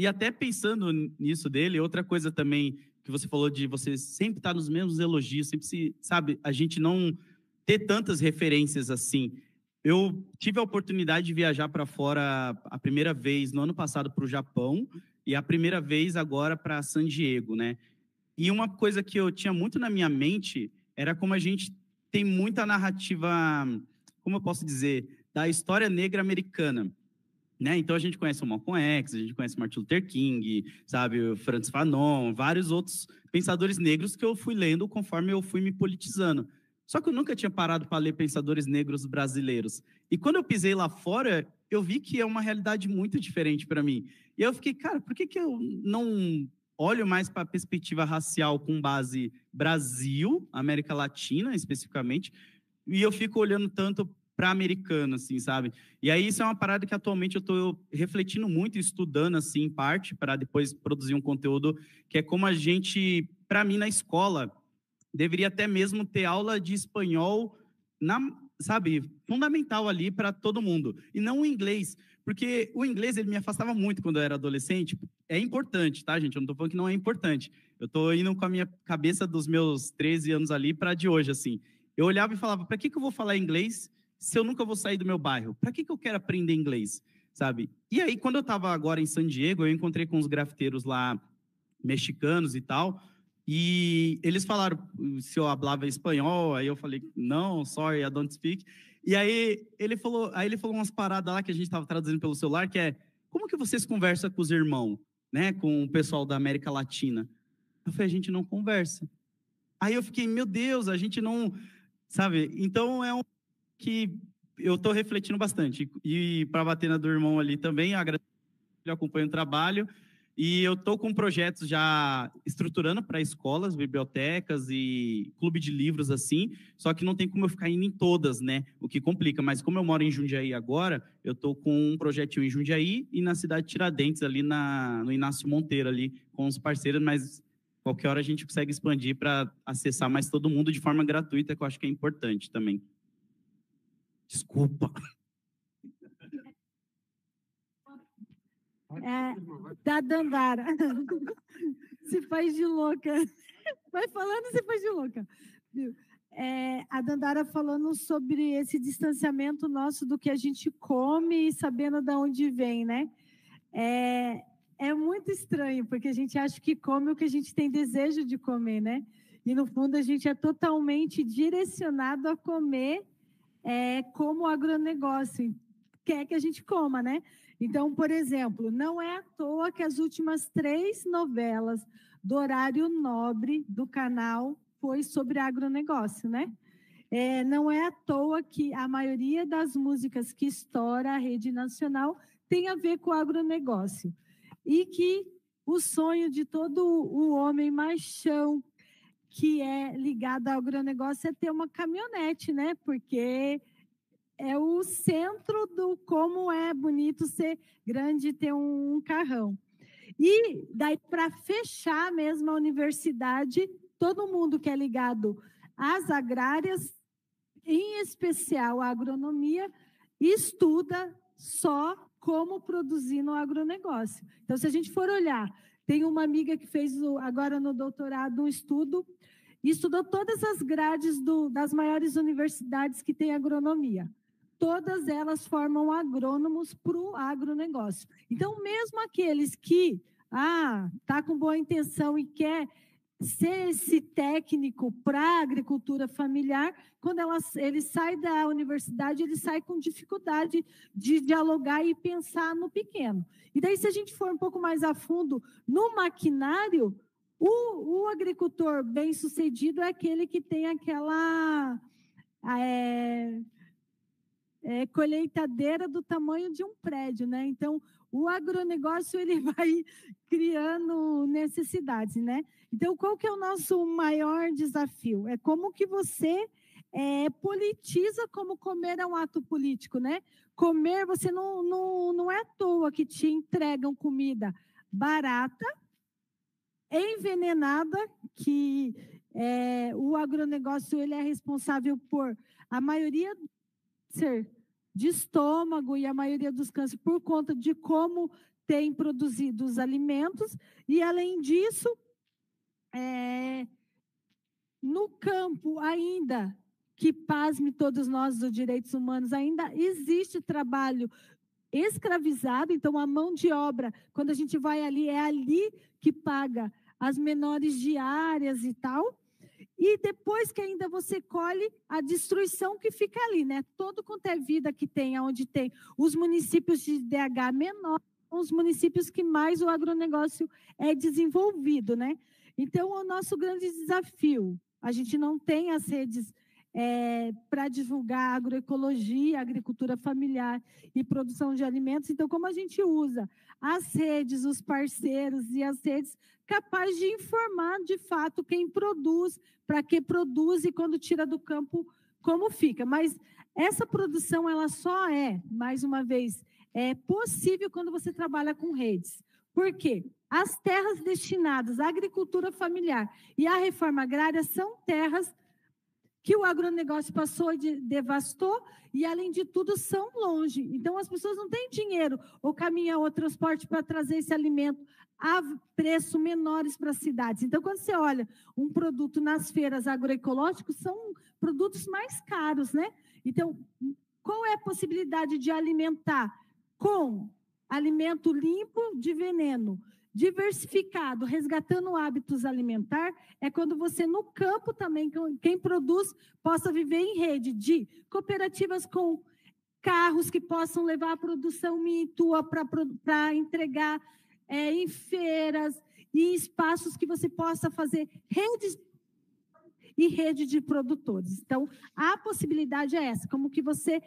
e até pensando nisso dele, outra coisa também que você falou de você sempre estar tá nos mesmos elogios, sempre se, sabe, a gente não ter tantas referências assim. Eu tive a oportunidade de viajar para fora a primeira vez no ano passado para o Japão e a primeira vez agora para San Diego, né? E uma coisa que eu tinha muito na minha mente era como a gente tem muita narrativa, como eu posso dizer, da história negra americana. Né? Então a gente conhece o Malcolm X, a gente conhece Martin Luther King, sabe, o Francis Fanon, vários outros pensadores negros que eu fui lendo conforme eu fui me politizando. Só que eu nunca tinha parado para ler pensadores negros brasileiros. E quando eu pisei lá fora, eu vi que é uma realidade muito diferente para mim. E eu fiquei, cara, por que, que eu não olho mais para a perspectiva racial com base Brasil, América Latina especificamente, e eu fico olhando tanto para americano, assim, sabe? E aí isso é uma parada que atualmente eu estou refletindo muito, estudando assim, em parte, para depois produzir um conteúdo que é como a gente, para mim, na escola deveria até mesmo ter aula de espanhol na sabe fundamental ali para todo mundo e não o inglês porque o inglês ele me afastava muito quando eu era adolescente é importante tá gente eu não estou falando que não é importante eu estou indo com a minha cabeça dos meus 13 anos ali para de hoje assim eu olhava e falava para que que eu vou falar inglês se eu nunca vou sair do meu bairro? Para que, que eu quero aprender inglês? Sabe? E aí, quando eu estava agora em San Diego, eu encontrei com os grafiteiros lá, mexicanos e tal, e eles falaram se eu falava espanhol, aí eu falei, não, sorry, I don't speak. E aí ele falou, aí ele falou umas paradas lá que a gente estava traduzindo pelo celular, que é, como que vocês conversam com os irmãos, né, com o pessoal da América Latina? Eu falei, a gente não conversa. Aí eu fiquei, meu Deus, a gente não, sabe? Então é um que eu estou refletindo bastante. E para bater na do irmão ali também, agradeço, ele acompanha o trabalho. E eu estou com projetos já estruturando para escolas, bibliotecas e clube de livros assim, só que não tem como eu ficar indo em todas, né? O que complica. Mas como eu moro em Jundiaí agora, eu estou com um projetinho em Jundiaí e na cidade de Tiradentes, ali na, no Inácio Monteiro, ali com os parceiros, mas qualquer hora a gente consegue expandir para acessar mais todo mundo de forma gratuita, que eu acho que é importante também. Desculpa. É, da tá Dandara. se faz de louca. Vai falando, se faz de louca. É, a Dandara falando sobre esse distanciamento nosso do que a gente come e sabendo de onde vem, né? É, é muito estranho, porque a gente acha que come o que a gente tem desejo de comer, né? E no fundo a gente é totalmente direcionado a comer é, como o agronegócio quer que a gente coma, né? Então, por exemplo, não é à toa que as últimas três novelas do horário nobre do canal foi sobre agronegócio, né? É, não é à toa que a maioria das músicas que estoura a rede nacional tem a ver com o agronegócio. E que o sonho de todo o homem machão, que é ligado ao agronegócio é ter uma caminhonete, né? Porque é o centro do como é bonito ser grande e ter um carrão. E daí, para fechar mesmo a universidade, todo mundo que é ligado às agrárias, em especial à agronomia, estuda só como produzir no agronegócio. Então, se a gente for olhar, tem uma amiga que fez agora no doutorado um estudo estudou todas as grades do, das maiores universidades que têm agronomia. Todas elas formam agrônomos para o agronegócio. Então, mesmo aqueles que ah, tá com boa intenção e quer ser esse técnico para agricultura familiar, quando ela, ele sai da universidade, ele sai com dificuldade de dialogar e pensar no pequeno. E daí, se a gente for um pouco mais a fundo no maquinário, o, o agricultor bem-sucedido é aquele que tem aquela é, é, colheitadeira do tamanho de um prédio, né? Então, o agronegócio ele vai criando necessidades, né? Então, qual que é o nosso maior desafio? É como que você é, politiza como comer é um ato político, né? Comer, você não, não, não é à toa que te entregam comida barata, envenenada, que é, o agronegócio ele é responsável por a maioria ser de estômago e a maioria dos cânceres por conta de como tem produzido os alimentos. E, além disso, é, no campo ainda que pasme todos nós dos direitos humanos, ainda existe trabalho escravizado, então a mão de obra, quando a gente vai ali, é ali que paga as menores diárias e tal. E depois que ainda você colhe a destruição que fica ali, né? Todo quanto é vida que tem, onde tem os municípios de DH menor, os municípios que mais o agronegócio é desenvolvido, né? Então, o nosso grande desafio. A gente não tem as redes é, para divulgar agroecologia, agricultura familiar e produção de alimentos. Então, como a gente usa as redes, os parceiros e as redes capazes de informar de fato quem produz, para que produz e quando tira do campo como fica. Mas essa produção ela só é, mais uma vez, é possível quando você trabalha com redes. Por quê? As terras destinadas à agricultura familiar e à reforma agrária são terras que o agronegócio passou e de, devastou, e além de tudo, são longe. Então, as pessoas não têm dinheiro ou caminhão ou transporte para trazer esse alimento a preço menores para as cidades. Então, quando você olha um produto nas feiras agroecológicas, são produtos mais caros, né? Então, qual é a possibilidade de alimentar com alimento limpo de veneno? Diversificado, resgatando hábitos alimentar, é quando você, no campo também, quem produz, possa viver em rede de cooperativas com carros que possam levar a produção miniatura para entregar é, em feiras e espaços que você possa fazer redes e rede de produtores. Então, a possibilidade é essa, como que você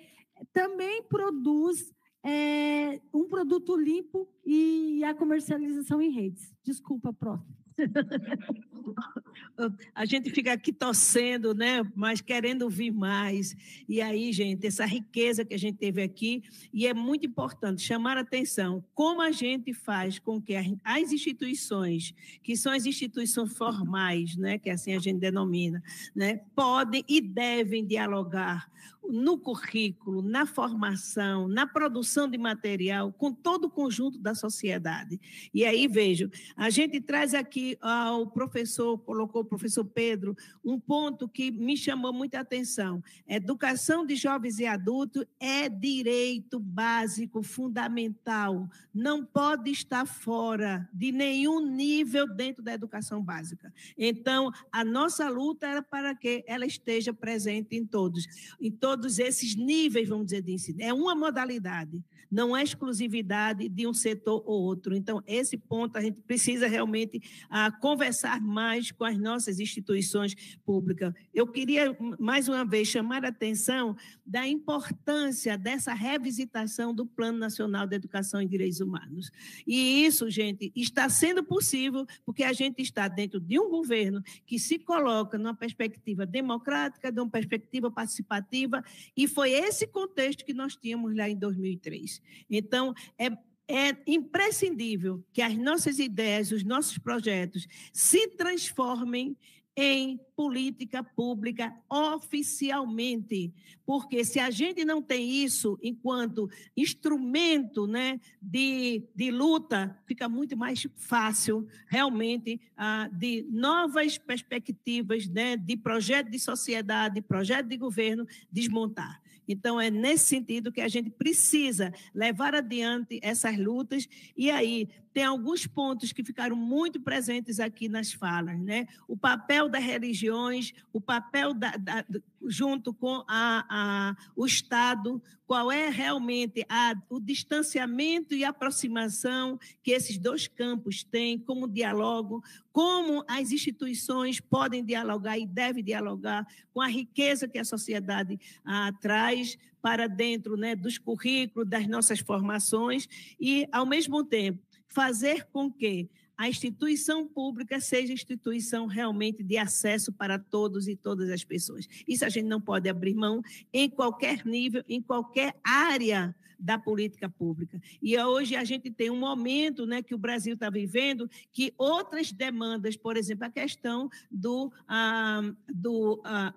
também produz é, um produto limpo e a comercialização em redes. Desculpa, pró A gente fica aqui torcendo, né? Mas querendo ouvir mais. E aí, gente, essa riqueza que a gente teve aqui, e é muito importante chamar a atenção como a gente faz com que as instituições, que são as instituições formais, né? Que assim a gente denomina, né? Podem e devem dialogar no currículo, na formação, na produção de material, com todo o conjunto da sociedade. E aí, vejo, a gente traz aqui ao ah, professor, colocou o professor Pedro, um ponto que me chamou muita atenção. Educação de jovens e adultos é direito básico, fundamental, não pode estar fora de nenhum nível dentro da educação básica. Então, a nossa luta era para que ela esteja presente em todos, em então, todos todos esses níveis, vamos dizer, de ensino. Assim. É uma modalidade não é exclusividade de um setor ou outro. Então, esse ponto a gente precisa realmente ah, conversar mais com as nossas instituições públicas. Eu queria, mais uma vez, chamar a atenção da importância dessa revisitação do Plano Nacional de Educação e Direitos Humanos. E isso, gente, está sendo possível porque a gente está dentro de um governo que se coloca numa perspectiva democrática, de uma perspectiva participativa, e foi esse contexto que nós tínhamos lá em 2003. Então, é, é imprescindível que as nossas ideias, os nossos projetos se transformem em política pública oficialmente, porque se a gente não tem isso enquanto instrumento né, de, de luta, fica muito mais fácil realmente ah, de novas perspectivas né, de projeto de sociedade, projeto de governo desmontar. Então, é nesse sentido que a gente precisa levar adiante essas lutas. E aí, tem alguns pontos que ficaram muito presentes aqui nas falas, né? O papel das religiões, o papel da, da, junto com a, a, o Estado, qual é realmente a, o distanciamento e aproximação que esses dois campos têm, como diálogo, como as instituições podem dialogar e devem dialogar com a riqueza que a sociedade ah, traz para dentro né, dos currículos, das nossas formações, e, ao mesmo tempo, fazer com que a instituição pública seja instituição realmente de acesso para todos e todas as pessoas. Isso a gente não pode abrir mão em qualquer nível, em qualquer área da política pública. E hoje a gente tem um momento né, que o Brasil está vivendo que outras demandas, por exemplo, a questão do, ah, do ah,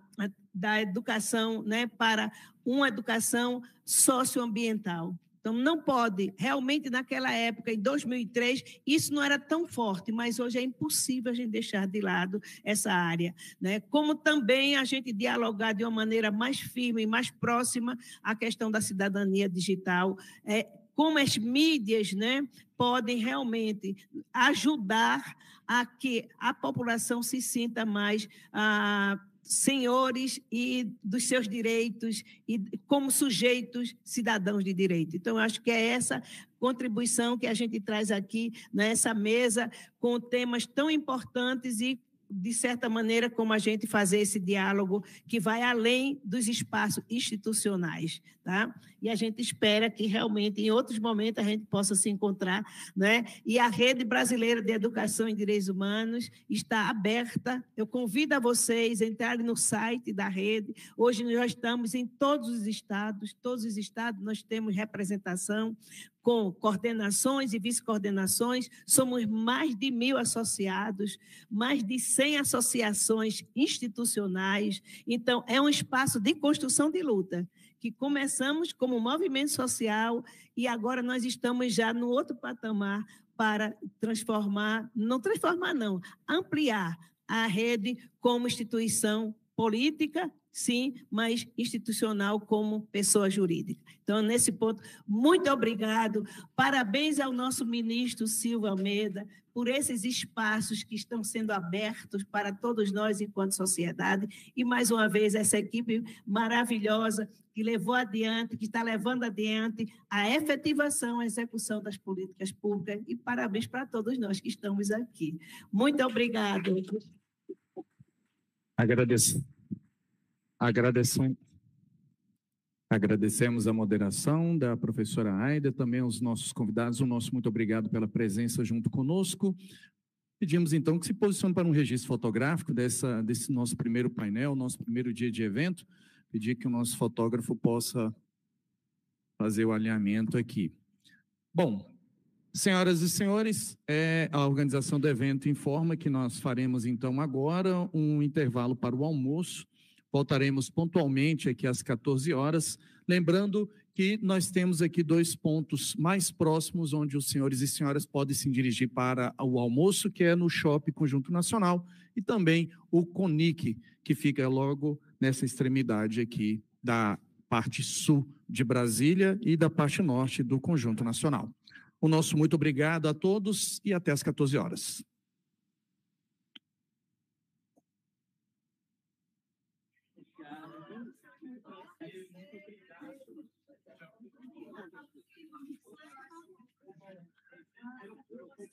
da educação né, para uma educação socioambiental. Então, não pode. Realmente, naquela época, em 2003, isso não era tão forte, mas hoje é impossível a gente deixar de lado essa área. Né? Como também a gente dialogar de uma maneira mais firme e mais próxima a questão da cidadania digital. É, como as mídias né, podem realmente ajudar a que a população se sinta mais. Ah, senhores e dos seus direitos e como sujeitos cidadãos de direito. Então, acho que é essa contribuição que a gente traz aqui nessa né, mesa com temas tão importantes e de certa maneira, como a gente fazer esse diálogo que vai além dos espaços institucionais. Tá? E a gente espera que realmente, em outros momentos, a gente possa se encontrar. Né? E a Rede Brasileira de Educação e Direitos Humanos está aberta. Eu convido a vocês a entrarem no site da rede. Hoje nós estamos em todos os estados, todos os estados nós temos representação com coordenações e vice-coordenações, somos mais de mil associados, mais de 100 associações institucionais. Então, é um espaço de construção de luta, que começamos como movimento social e agora nós estamos já no outro patamar para transformar não transformar, não ampliar a rede como instituição política sim, mas institucional como pessoa jurídica. Então, nesse ponto, muito obrigado. Parabéns ao nosso ministro Silva Almeida por esses espaços que estão sendo abertos para todos nós enquanto sociedade. E, mais uma vez, essa equipe maravilhosa que levou adiante, que está levando adiante a efetivação, a execução das políticas públicas. E parabéns para todos nós que estamos aqui. Muito obrigado. Agradeço. Agradecemos, agradecemos a moderação da professora Aida, também aos nossos convidados, o nosso muito obrigado pela presença junto conosco. Pedimos então que se posicione para um registro fotográfico dessa, desse nosso primeiro painel, nosso primeiro dia de evento. Pedir que o nosso fotógrafo possa fazer o alinhamento aqui. Bom, Senhoras e senhores, é, a organização do evento informa que nós faremos então agora um intervalo para o almoço Voltaremos pontualmente aqui às 14 horas. Lembrando que nós temos aqui dois pontos mais próximos onde os senhores e senhoras podem se dirigir para o almoço, que é no Shopping Conjunto Nacional, e também o CONIC, que fica logo nessa extremidade aqui da parte sul de Brasília e da parte norte do Conjunto Nacional. O nosso muito obrigado a todos e até às 14 horas.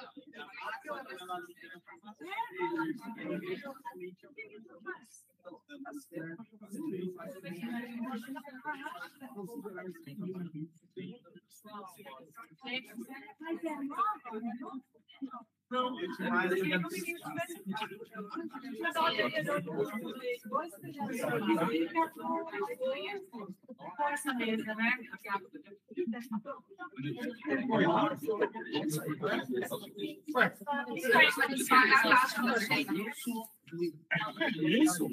Mas é não, mas eu queria que o menino tivesse Mas olha, eu depois que já com essa mesa, né? Isso? Isso?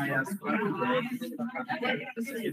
Aí, as quatro horas, a cadeia é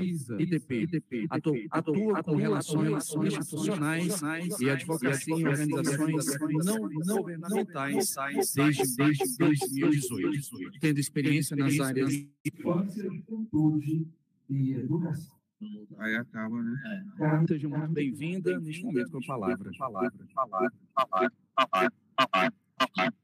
ISA, IDP, atua com relações institucionais e advocacia em organizações não governamentais desde 2018, tendo experiência nas áreas de saúde e educação. Aí acaba, né? Seja muito bem-vinda neste momento com a palavra. Palavra, palavra, palavra, palavra, palavra, palavra.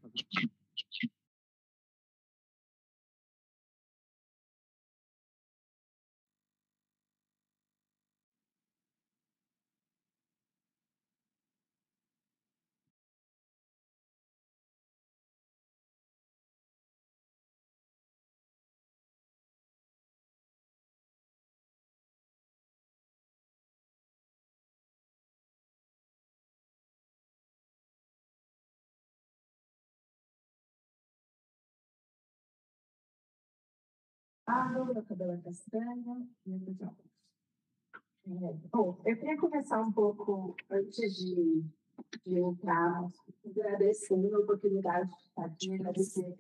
barro, meu cabelo é castanho e eu tô é, Bom, eu queria começar um pouco antes de, de entrar, agradecendo a oportunidade de estar aqui, agradecer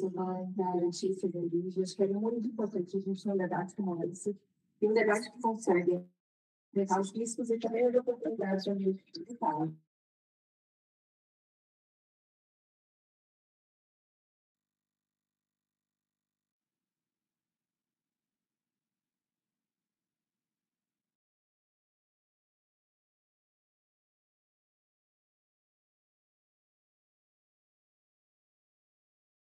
a né, Letícia Delígia. Acho que é muito importante a gente ter um debate como esse, e um debate que consegue levar os riscos e também as oportunidades de ambiente digital. Né?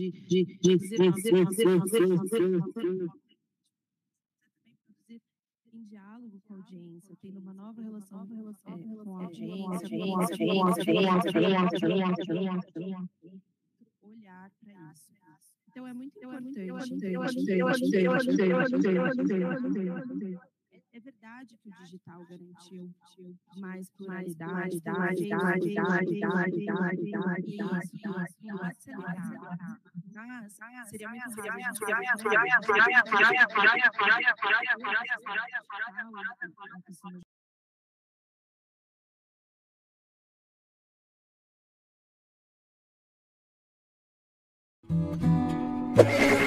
de, de, de, produzir, fazer, fazer, fazer, fazer, em diálogo com a audiência, tendo uma nova relação, com a audiência, com a audiência, olhar para isso. Então é muito importante. É verdade que o digital garantiu mais pluralidade, mas seria muito Thank you.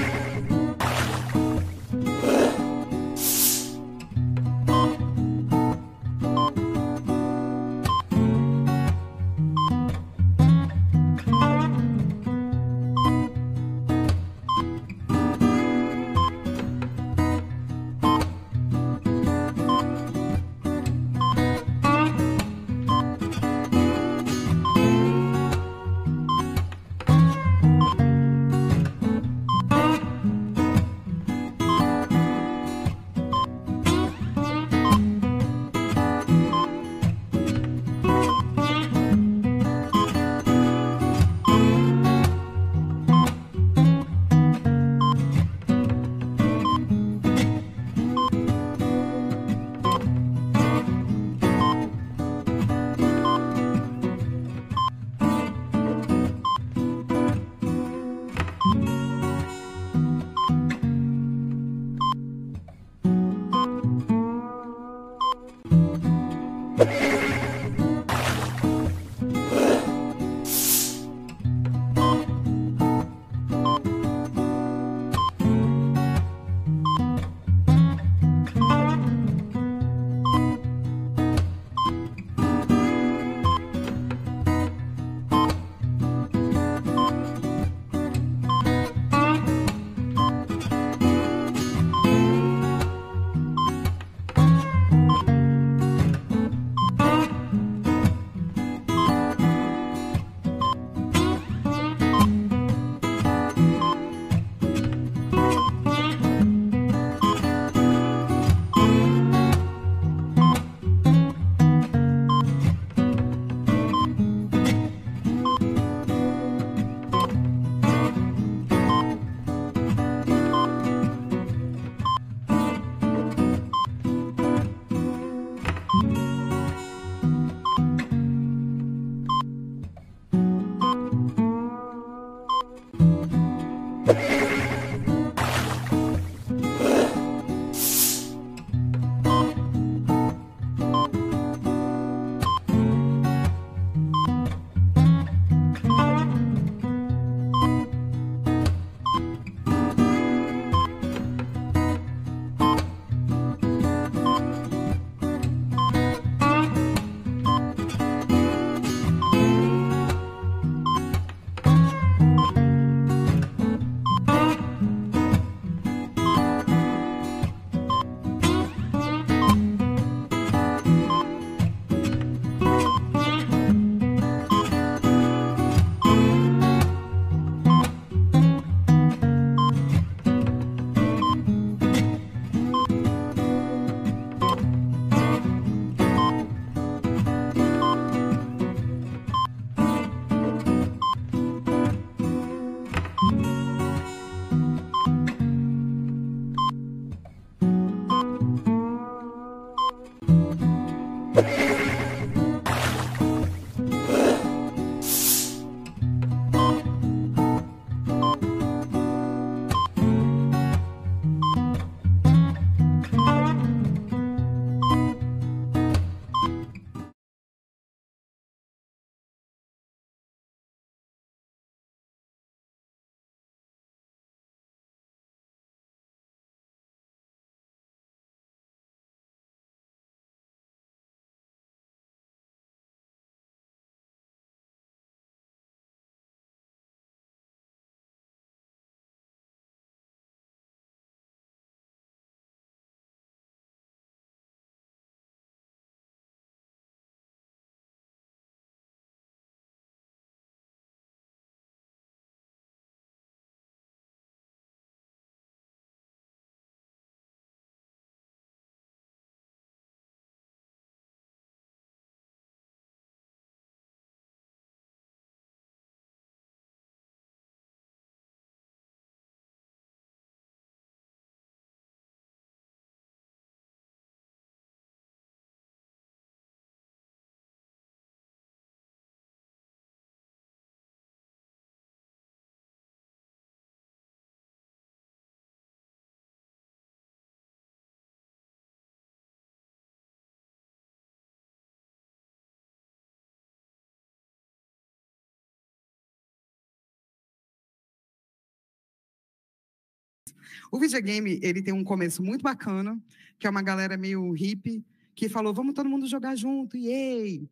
O videogame, ele tem um começo muito bacana, que é uma galera meio hippie, que falou, vamos todo mundo jogar junto, yay!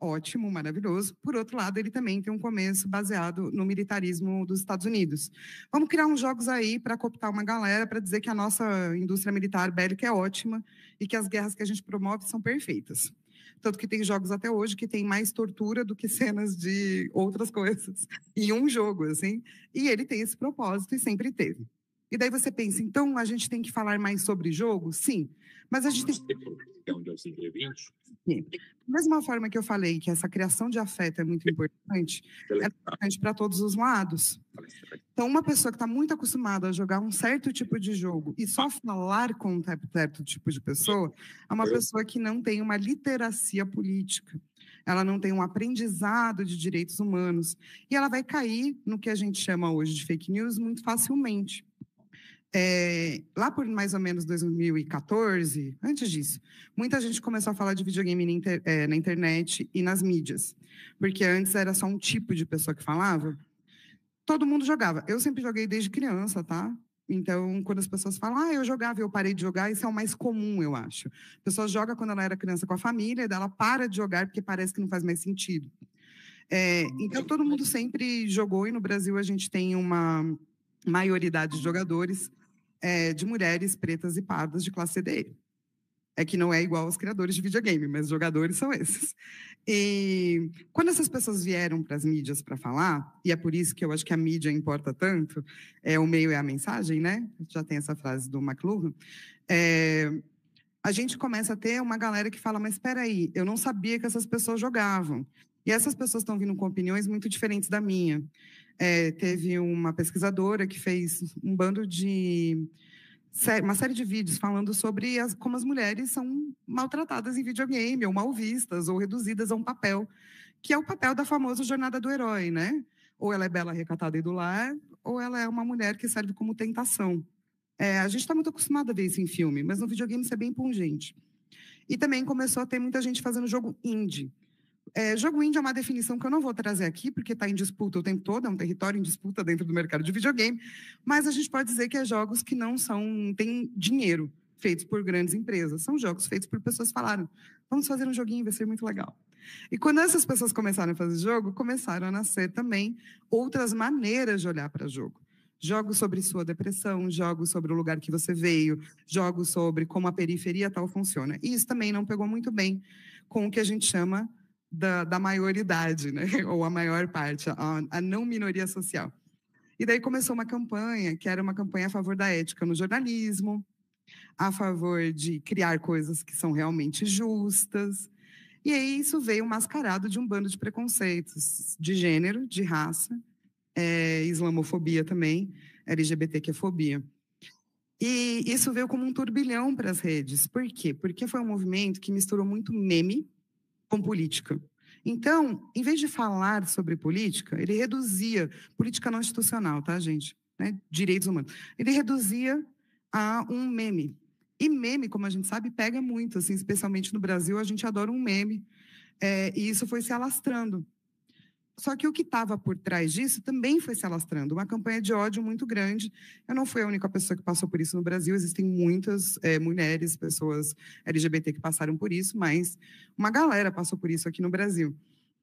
Ótimo, maravilhoso. Por outro lado, ele também tem um começo baseado no militarismo dos Estados Unidos. Vamos criar uns jogos aí para cooptar uma galera, para dizer que a nossa indústria militar bélica é ótima e que as guerras que a gente promove são perfeitas. Tanto que tem jogos até hoje que tem mais tortura do que cenas de outras coisas em um jogo, assim. E ele tem esse propósito e sempre teve. E daí você pensa, então a gente tem que falar mais sobre jogo? Sim. Mas a gente tem. É da mesma forma que eu falei que essa criação de afeto é muito importante, é, é importante para todos os lados. É então, uma pessoa que está muito acostumada a jogar um certo tipo de jogo e só falar com um certo tipo de pessoa, é uma pessoa que não tem uma literacia política ela não tem um aprendizado de direitos humanos e ela vai cair no que a gente chama hoje de fake news muito facilmente. É, lá por mais ou menos 2014, antes disso, muita gente começou a falar de videogame na, inter, é, na, internet e nas mídias. Porque antes era só um tipo de pessoa que falava. Todo mundo jogava. Eu sempre joguei desde criança, tá? Então, quando as pessoas falam, ah, eu jogava e eu parei de jogar, isso é o mais comum, eu acho. A pessoa joga quando ela era criança com a família, e daí ela para de jogar porque parece que não faz mais sentido. É, então, todo mundo sempre jogou, e no Brasil a gente tem uma maioridade de jogadores é, de mulheres pretas e pardas de classe CDE. É que não é igual aos criadores de videogame, mas jogadores são esses. E quando essas pessoas vieram para as mídias para falar, e é por isso que eu acho que a mídia importa tanto, é o meio é a mensagem, né? Já tem essa frase do McLuhan. É, a gente começa a ter uma galera que fala, mas espera aí, eu não sabia que essas pessoas jogavam. E essas pessoas estão vindo com opiniões muito diferentes da minha é, teve uma pesquisadora que fez um bando de uma série de vídeos falando sobre as, como as mulheres são maltratadas em videogame, ou mal vistas, ou reduzidas a um papel, que é o papel da famosa jornada do herói, né? Ou ela é bela, recatada e do lar, ou ela é uma mulher que serve como tentação. É, a gente está muito acostumado a ver isso em filme, mas no videogame isso é bem pungente. E também começou a ter muita gente fazendo jogo indie, é, jogo indie é uma definição que eu não vou trazer aqui, porque está em disputa o tempo todo, é um território em disputa dentro do mercado de videogame, mas a gente pode dizer que é jogos que não são, têm dinheiro feitos por grandes empresas, são jogos feitos por pessoas que falaram, vamos fazer um joguinho, vai ser muito legal. E quando essas pessoas começaram a fazer jogo, começaram a nascer também outras maneiras de olhar para jogo jogos sobre sua depressão, jogos sobre o lugar que você veio, jogos sobre como a periferia tal funciona. E isso também não pegou muito bem com o que a gente chama da, da maioridade, né? ou a maior parte, a, a não minoria social. E daí começou uma campanha, que era uma campanha a favor da ética no jornalismo, a favor de criar coisas que são realmente justas. E aí isso veio mascarado de um bando de preconceitos de gênero, de raça, é, islamofobia também, LGBTQ-fobia. E isso veio como um turbilhão para as redes. Por quê? Porque foi um movimento que misturou muito meme, com política. Então, em vez de falar sobre política, ele reduzia política não institucional, tá, gente? Né? Direitos humanos. Ele reduzia a um meme. E meme, como a gente sabe, pega muito, assim, especialmente no Brasil, a gente adora um meme. É, e isso foi se alastrando. Só que o que estava por trás disso também foi se alastrando. Uma campanha de ódio muito grande. Eu não fui a única pessoa que passou por isso no Brasil. Existem muitas é, mulheres, pessoas LGBT que passaram por isso, mas uma galera passou por isso aqui no Brasil.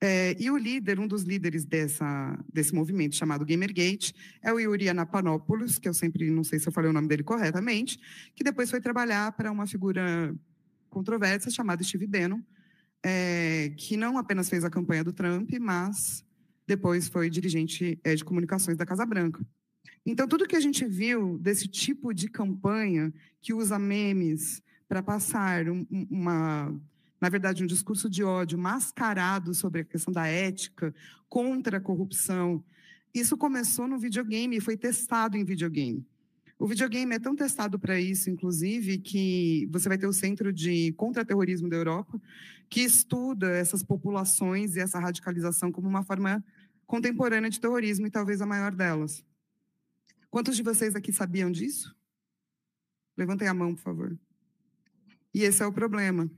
É, e o líder, um dos líderes dessa, desse movimento chamado Gamergate, é o Yuri Anapanopoulos, que eu sempre não sei se eu falei o nome dele corretamente, que depois foi trabalhar para uma figura controversa chamada Steve Bannon, é, que não apenas fez a campanha do Trump, mas depois foi dirigente é, de comunicações da Casa Branca. Então, tudo que a gente viu desse tipo de campanha que usa memes para passar um, uma, na verdade, um discurso de ódio mascarado sobre a questão da ética, contra a corrupção, isso começou no videogame e foi testado em videogame. O videogame é tão testado para isso, inclusive, que você vai ter o Centro de Contra-Terrorismo da Europa, que estuda essas populações e essa radicalização como uma forma contemporânea de terrorismo e talvez a maior delas. Quantos de vocês aqui sabiam disso? Levantem a mão, por favor. E esse é o problema.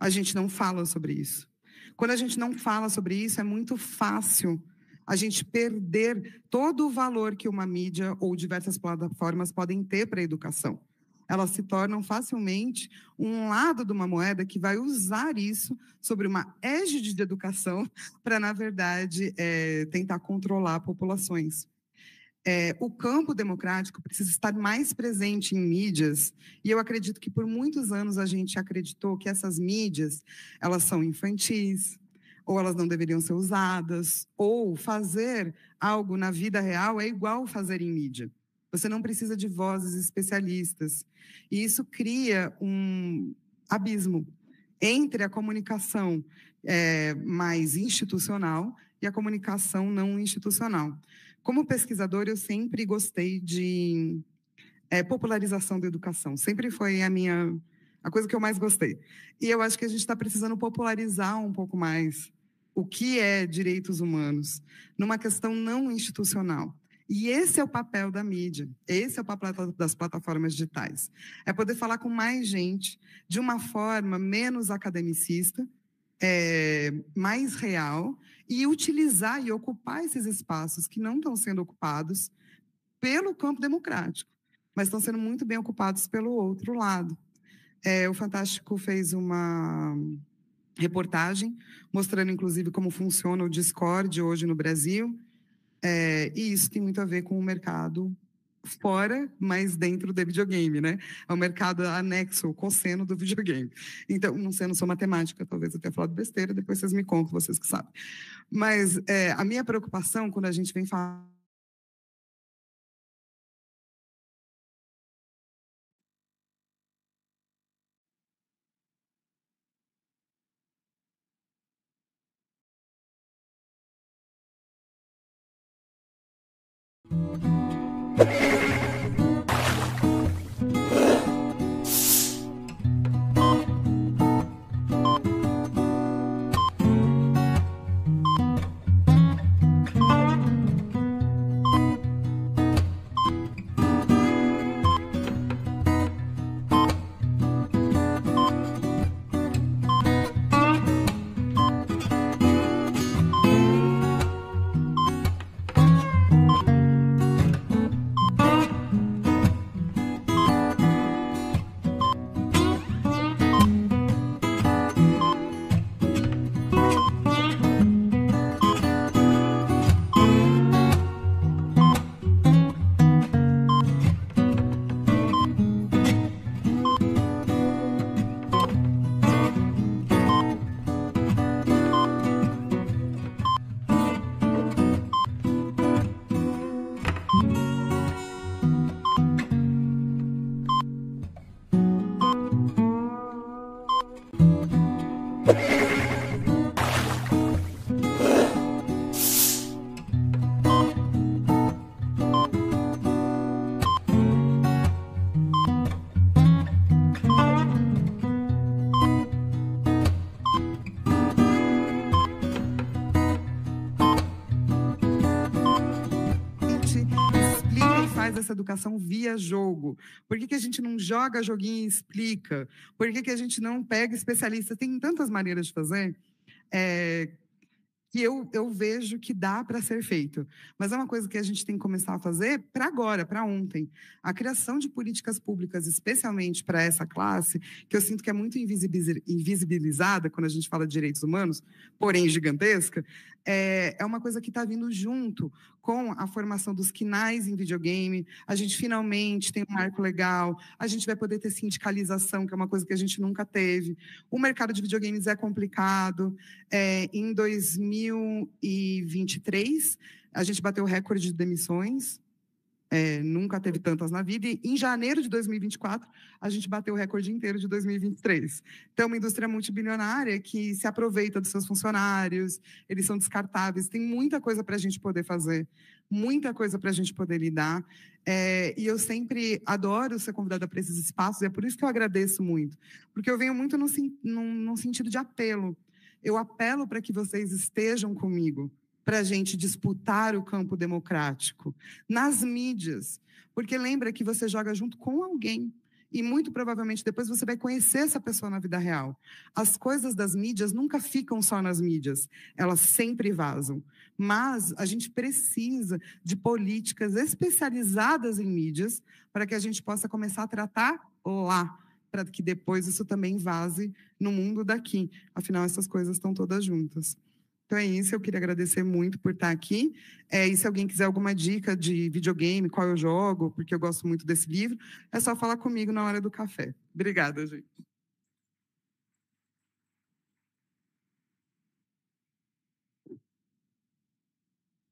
A gente não fala sobre isso. Quando a gente não fala sobre isso, é muito fácil a gente perder todo o valor que uma mídia ou diversas plataformas podem ter para a educação. Elas se tornam facilmente um lado de uma moeda que vai usar isso sobre uma égide de educação para, na verdade, é, tentar controlar populações. É, o campo democrático precisa estar mais presente em mídias, e eu acredito que por muitos anos a gente acreditou que essas mídias, elas são infantis, ou elas não deveriam ser usadas, ou fazer algo na vida real é igual fazer em mídia. Você não precisa de vozes especialistas. E isso cria um abismo entre a comunicação é, mais institucional e a comunicação não institucional. Como pesquisador eu sempre gostei de é, popularização da educação. Sempre foi a minha a coisa que eu mais gostei. E eu acho que a gente está precisando popularizar um pouco mais o que é direitos humanos numa questão não institucional. E esse é o papel da mídia, esse é o papel das plataformas digitais. É poder falar com mais gente de uma forma menos academicista, é, mais real, e utilizar e ocupar esses espaços que não estão sendo ocupados pelo campo democrático, mas estão sendo muito bem ocupados pelo outro lado. É, o Fantástico fez uma, reportagem, mostrando inclusive como funciona o Discord hoje no Brasil. É, e isso tem muito a ver com o mercado fora, mas dentro do videogame, né? É o um mercado anexo, o cosseno do videogame. Então, não sendo só sou matemática, talvez eu tenha falado besteira, depois vocês me contam, vocês que sabem. Mas é, a minha preocupação, quando a gente vem falar via jogo? Por que, que a gente não joga joguinho e explica? Por que, que a gente não pega especialista? Tem tantas maneiras de fazer. É, eh, que eu, eu vejo que dá para ser feito. Mas é uma coisa que a gente tem que começar a fazer para agora, para ontem. A criação de políticas públicas, especialmente para essa classe, que eu sinto que é muito invisibilizada quando a gente fala de direitos humanos, porém gigantesca, é, é uma coisa que está vindo junto com a formação dos quinais em videogame. A gente finalmente tem um marco legal, a gente vai poder ter sindicalização, que é uma coisa que a gente nunca teve. O mercado de videogames é complicado. É, em 2023, a gente bateu o recorde de demissões é, nunca teve tantas na vida. E em janeiro de 2024, a gente bateu o recorde inteiro de 2023. Então, é uma indústria multibilionária que se aproveita dos seus funcionários, eles são descartáveis, tem muita coisa para a gente poder fazer, muita coisa para a gente poder lidar. É, e eu sempre adoro ser convidada para esses espaços, e é por isso que eu agradeço muito, porque eu venho muito no num sentido de apelo. Eu apelo para que vocês estejam comigo para a gente disputar o campo democrático, nas mídias, porque lembra que você joga junto com alguém e muito provavelmente depois você vai conhecer essa pessoa na vida real. As coisas das mídias nunca ficam só nas mídias, elas sempre vazam. Mas a gente precisa de políticas especializadas em mídias para que a gente possa começar a tratar lá, para que depois isso também vaze no mundo daqui. Afinal, essas coisas estão todas juntas. Então é isso, eu queria agradecer muito por estar aqui. É, e se alguém quiser alguma dica de videogame, qual eu jogo, porque eu gosto muito desse livro, é só falar comigo na hora do café. Obrigada, gente.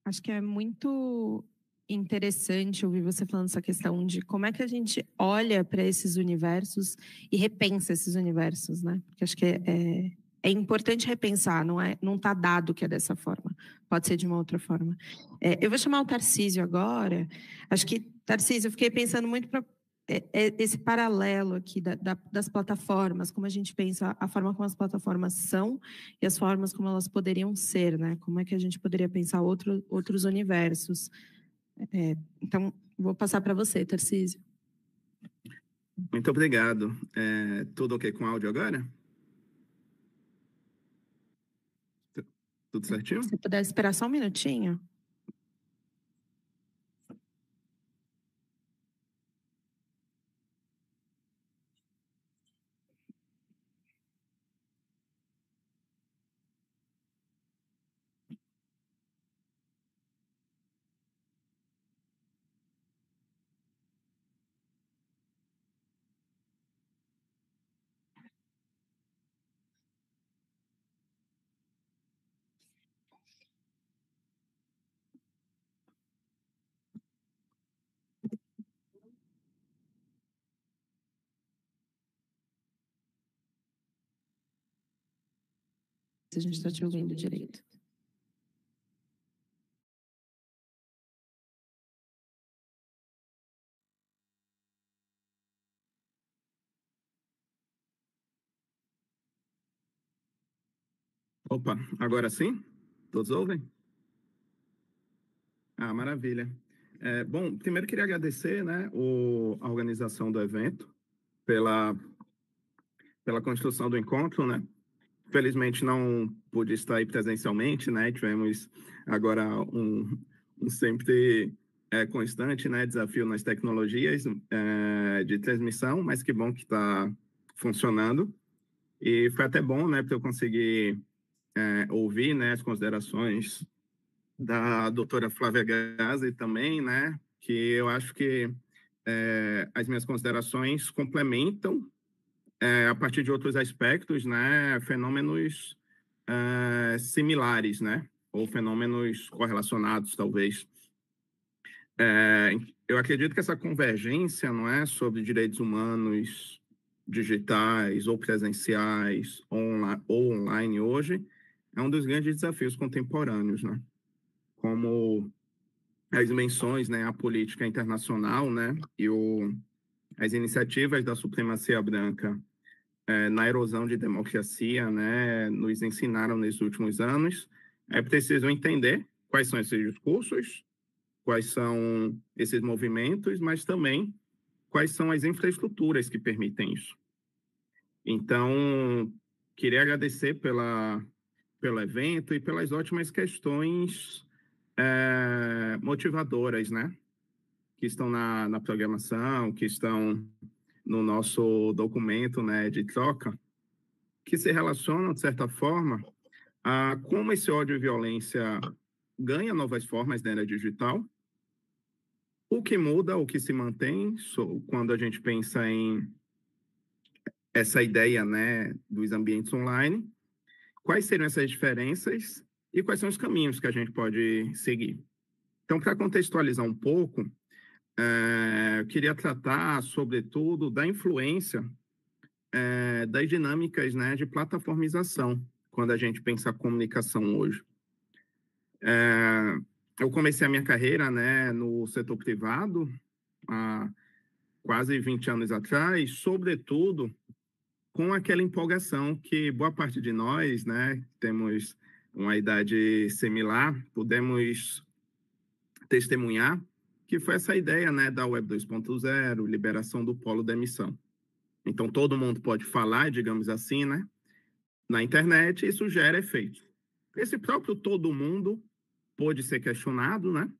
Acho que é muito interessante ouvir você falando essa questão de como é que a gente olha para esses universos e repensa esses universos, né? Porque acho que é, é é importante repensar, não é? Não está dado que é dessa forma, pode ser de uma outra forma. É, eu vou chamar o Tarcísio agora. Acho que, Tarcísio, eu fiquei pensando muito para é, é, esse paralelo aqui da, da, das plataformas, como a gente pensa a forma como as plataformas são e as formas como elas poderiam ser, né? Como é que a gente poderia pensar outro, outros universos? É, então, vou passar para você, Tarcísio. Muito obrigado. É, tudo ok com áudio agora? Tudo certinho? Se puder esperar só um minutinho. se a gente está te uhum. ouvindo direito. Opa, agora sim? Todos ouvem? Ah, maravilha. É, bom, primeiro queria agradecer né, o, a organização do evento pela, pela construção do encontro, né? Felizmente não pude estar aí presencialmente, né? Tivemos agora um, um sempre é, constante, né? Desafio nas tecnologias é, de transmissão, mas que bom que está funcionando. E foi até bom, né? Porque eu consegui é, ouvir, né? As considerações da doutora Flávia Gazi também, né? Que eu acho que é, as minhas considerações complementam é, a partir de outros aspectos, né, fenômenos é, similares, né, ou fenômenos correlacionados, talvez. É, eu acredito que essa convergência, não é, sobre direitos humanos digitais ou presenciais onla ou online hoje, é um dos grandes desafios contemporâneos, né, como as menções, né, a política internacional, né, e o as iniciativas da supremacia branca é, na erosão de democracia, né, nos ensinaram nesses últimos anos. É preciso entender quais são esses discursos, quais são esses movimentos, mas também quais são as infraestruturas que permitem isso. Então, queria agradecer pela, pelo evento e pelas ótimas questões é, motivadoras, né? Que estão na, na programação, que estão no nosso documento né, de troca, que se relacionam, de certa forma, a como esse ódio e violência ganha novas formas na era digital, o que muda, o que se mantém, quando a gente pensa em essa ideia né, dos ambientes online, quais seriam essas diferenças e quais são os caminhos que a gente pode seguir. Então, para contextualizar um pouco, é, eu queria tratar, sobretudo, da influência é, das dinâmicas né, de plataformização, quando a gente pensa a comunicação hoje. É, eu comecei a minha carreira né, no setor privado, há quase 20 anos atrás, sobretudo com aquela empolgação que boa parte de nós, né, temos uma idade similar, pudemos testemunhar que foi essa ideia né, da Web 2.0, liberação do polo da emissão. Então, todo mundo pode falar, digamos assim, né, na internet, e isso gera efeito. Esse próprio todo mundo pôde ser questionado, né,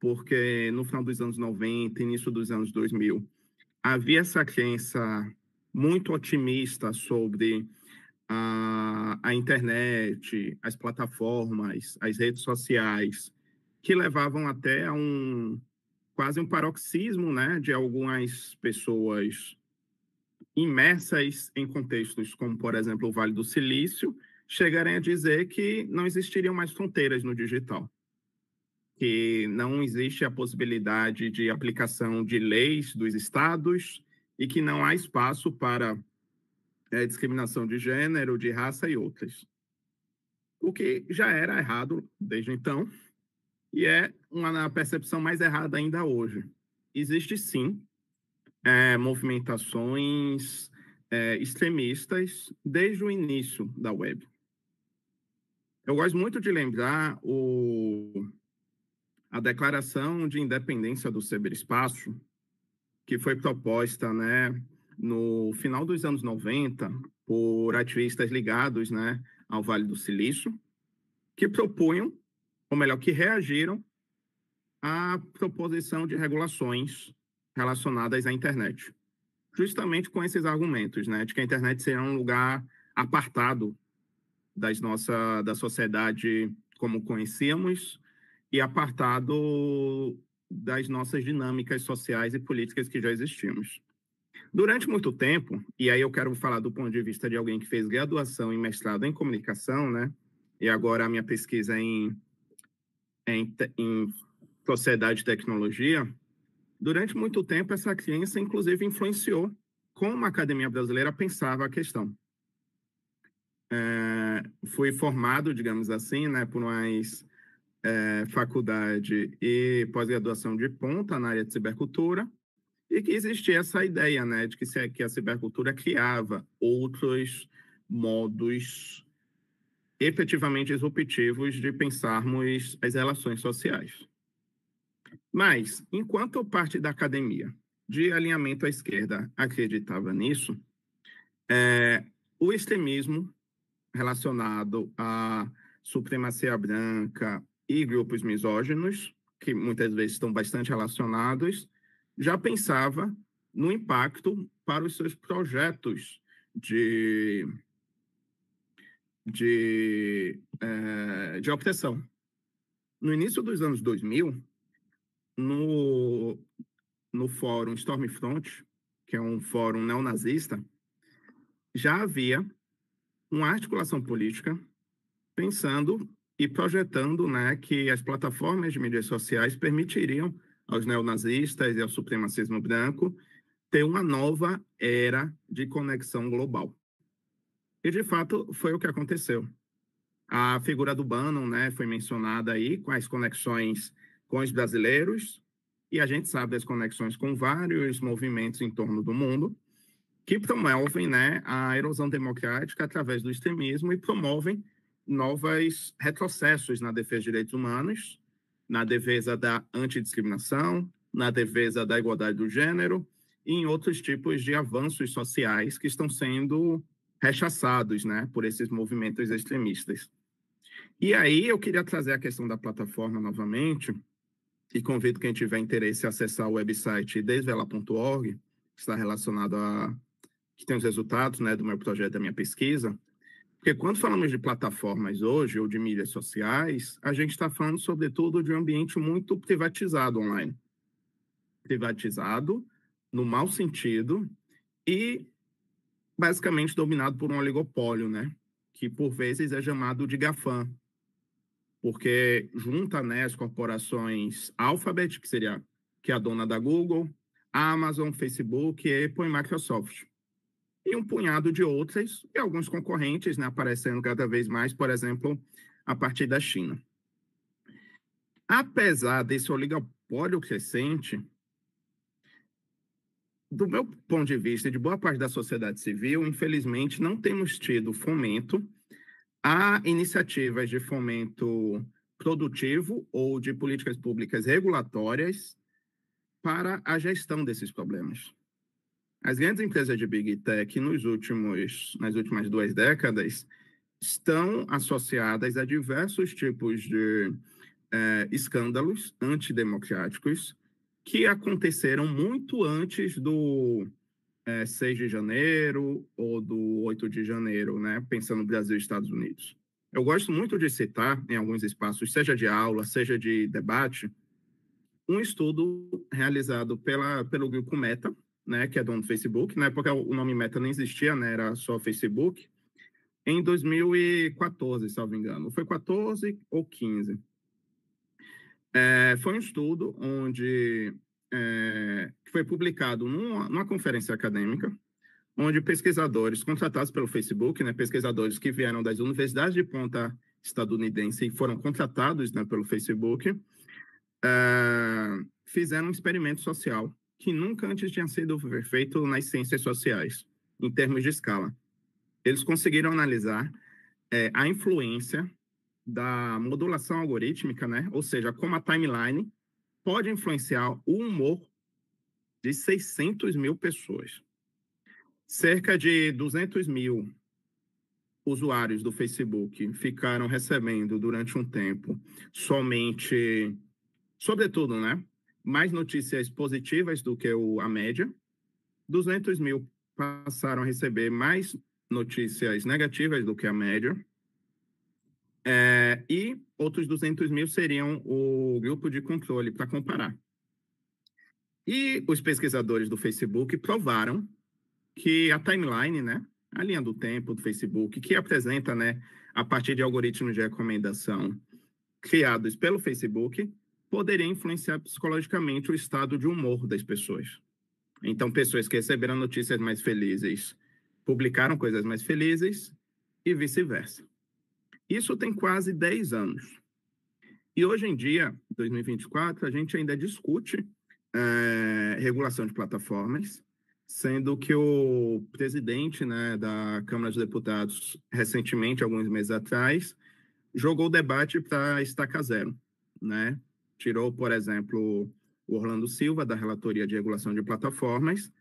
porque no final dos anos 90, início dos anos 2000, havia essa crença muito otimista sobre a, a internet, as plataformas, as redes sociais, que levavam até a um, quase um paroxismo né, de algumas pessoas imersas em contextos como, por exemplo, o Vale do Silício, chegarem a dizer que não existiriam mais fronteiras no digital, que não existe a possibilidade de aplicação de leis dos estados e que não há espaço para é, discriminação de gênero, de raça e outras. O que já era errado desde então, e é uma percepção mais errada ainda hoje. Existe sim é, movimentações é, extremistas desde o início da web. Eu gosto muito de lembrar o, a declaração de independência do ciberespaço, que foi proposta né, no final dos anos 90 por ativistas ligados né, ao Vale do Silício, que propunham ou melhor, que reagiram à proposição de regulações relacionadas à internet. Justamente com esses argumentos, né, de que a internet seria um lugar apartado das nossa, da sociedade como conhecemos e apartado das nossas dinâmicas sociais e políticas que já existimos. Durante muito tempo, e aí eu quero falar do ponto de vista de alguém que fez graduação e mestrado em comunicação, né? E agora a minha pesquisa em em, em sociedade e tecnologia, durante muito tempo essa crença, inclusive, influenciou como a academia brasileira pensava a questão. É, fui formado, digamos assim, né, por mais é, faculdade e pós-graduação de ponta na área de cibercultura, e que existia essa ideia né, de que, se, é, que a cibercultura criava outros modos efetivamente disruptivos de pensarmos as relações sociais. Mas, enquanto parte da academia de alinhamento à esquerda acreditava nisso, é, o extremismo relacionado à supremacia branca e grupos misóginos, que muitas vezes estão bastante relacionados, já pensava no impacto para os seus projetos de de, é, de obtenção. No início dos anos 2000, no, no fórum Stormfront, que é um fórum neonazista, já havia uma articulação política pensando e projetando né, que as plataformas de mídias sociais permitiriam aos neonazistas e ao supremacismo branco ter uma nova era de conexão global. E, de fato, foi o que aconteceu. A figura do Bannon né, foi mencionada aí, com as conexões com os brasileiros, e a gente sabe das conexões com vários movimentos em torno do mundo, que promovem né, a erosão democrática através do extremismo e promovem novos retrocessos na defesa de direitos humanos, na defesa da antidiscriminação, na defesa da igualdade do gênero e em outros tipos de avanços sociais que estão sendo rechaçados né, por esses movimentos extremistas. E aí eu queria trazer a questão da plataforma novamente, e convido quem tiver interesse a acessar o website desvela.org, que está relacionado a. que tem os resultados né, do meu projeto, da minha pesquisa. Porque quando falamos de plataformas hoje, ou de mídias sociais, a gente está falando, sobretudo, de um ambiente muito privatizado online. Privatizado, no mau sentido, e basicamente dominado por um oligopólio, né? Que por vezes é chamado de GAFAM, porque junta né, as corporações Alphabet, que seria que é a dona da Google, Amazon, Facebook, Apple e Microsoft. E um punhado de outras e alguns concorrentes né, aparecendo cada vez mais, por exemplo, a partir da China. Apesar desse oligopólio crescente, do meu ponto de vista, de boa parte da sociedade civil, infelizmente, não temos tido fomento a iniciativas de fomento produtivo ou de políticas públicas regulatórias para a gestão desses problemas. As grandes empresas de Big Tech nos últimos, nas últimas duas décadas estão associadas a diversos tipos de eh, escândalos antidemocráticos, que aconteceram muito antes do é, eh, 6 de janeiro ou do 8 de janeiro, né? pensando no Brasil e Estados Unidos. Eu gosto muito de citar, em alguns espaços, seja de aula, seja de debate, um estudo realizado pela, pelo grupo Meta, né, que é dono do Facebook, na época o nome Meta não existia, né, era só Facebook, em 2014, me engano. Foi 14 ou 15. É, foi um estudo onde é, que foi publicado numa, numa, conferência acadêmica, onde pesquisadores contratados pelo Facebook, né, pesquisadores que vieram das universidades de ponta estadunidense e foram contratados né, pelo Facebook, é, fizeram um experimento social que nunca antes tinha sido feito nas ciências sociais, em termos de escala. Eles conseguiram analisar é, a influência da modulação algorítmica, né? ou seja, como a timeline pode influenciar o humor de 600 mil pessoas. Cerca de 200 mil usuários do Facebook ficaram recebendo durante um tempo somente, sobretudo, né? Mais notícias positivas do que o, a média. 200 mil passaram a receber mais notícias negativas do que a média. É, e outros 200 mil seriam o grupo de controle para comparar. E os pesquisadores do Facebook provaram que a timeline, né, a linha do tempo do Facebook, que apresenta, né, a partir de algoritmos de recomendação criados pelo Facebook, poderia influenciar psicologicamente o estado de humor das pessoas. Então, pessoas que receberam notícias mais felizes publicaram coisas mais felizes e vice-versa. Isso tem quase 10 anos. E hoje em dia, 2024, a gente ainda discute é, regulação de plataformas, sendo que o presidente né, da Câmara dos Deputados, recentemente, alguns meses atrás, jogou o debate para estaca zero. Né? Tirou, por exemplo, o Orlando Silva, da Relatoria de Regulação de Plataformas,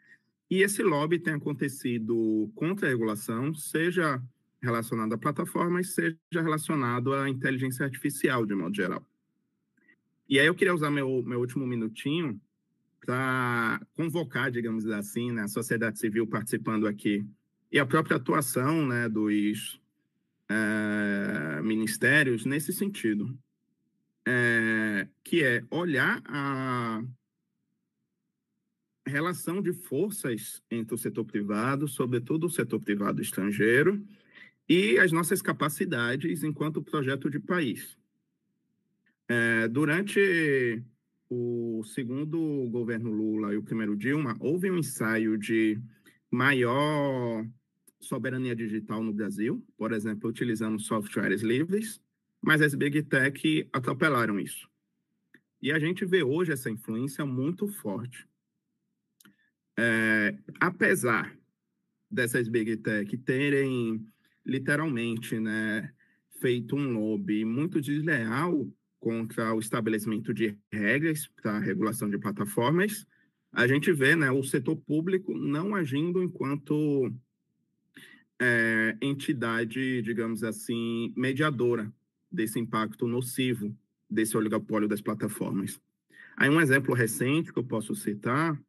e esse lobby tem acontecido contra a regulação, seja relacionado a plataformas, seja relacionado à inteligência artificial, de modo geral. E aí eu queria usar meu, meu último minutinho para convocar, digamos assim, né, a sociedade civil participando aqui e a própria atuação né, dos é, ministérios nesse sentido, é, que é olhar a relação de forças entre o setor privado, sobretudo o setor privado estrangeiro, e as nossas capacidades enquanto projeto de país. É, durante o segundo governo Lula e o primeiro Dilma, houve um ensaio de maior soberania digital no Brasil, por exemplo, utilizando softwares livres, mas as big tech atropelaram isso. E a gente vê hoje essa influência muito forte. É, apesar dessas big tech terem literalmente, né, feito um lobby muito desleal contra o estabelecimento de regras para a regulação de plataformas, a gente vê né, o setor público não agindo enquanto é, entidade, digamos assim, mediadora desse impacto nocivo desse oligopólio das plataformas. Aí um exemplo recente que eu posso citar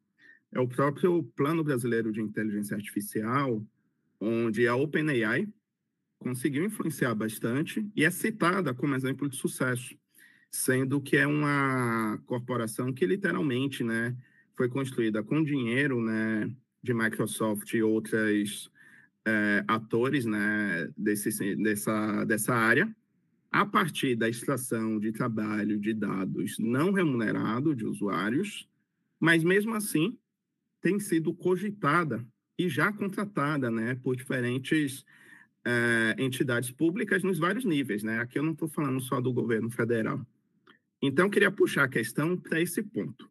é o próprio Plano Brasileiro de Inteligência Artificial, onde a OpenAI, conseguiu influenciar bastante e é citada como exemplo de sucesso, sendo que é uma corporação que literalmente, né, foi construída com dinheiro, né, de Microsoft e outras é, atores, né, desse, dessa, dessa área, a partir da extração de trabalho de dados não remunerado de usuários, mas mesmo assim tem sido cogitada e já contratada, né, por diferentes é, entidades públicas nos vários níveis, né? Aqui eu não estou falando só do governo federal. Então, queria puxar a questão para esse ponto.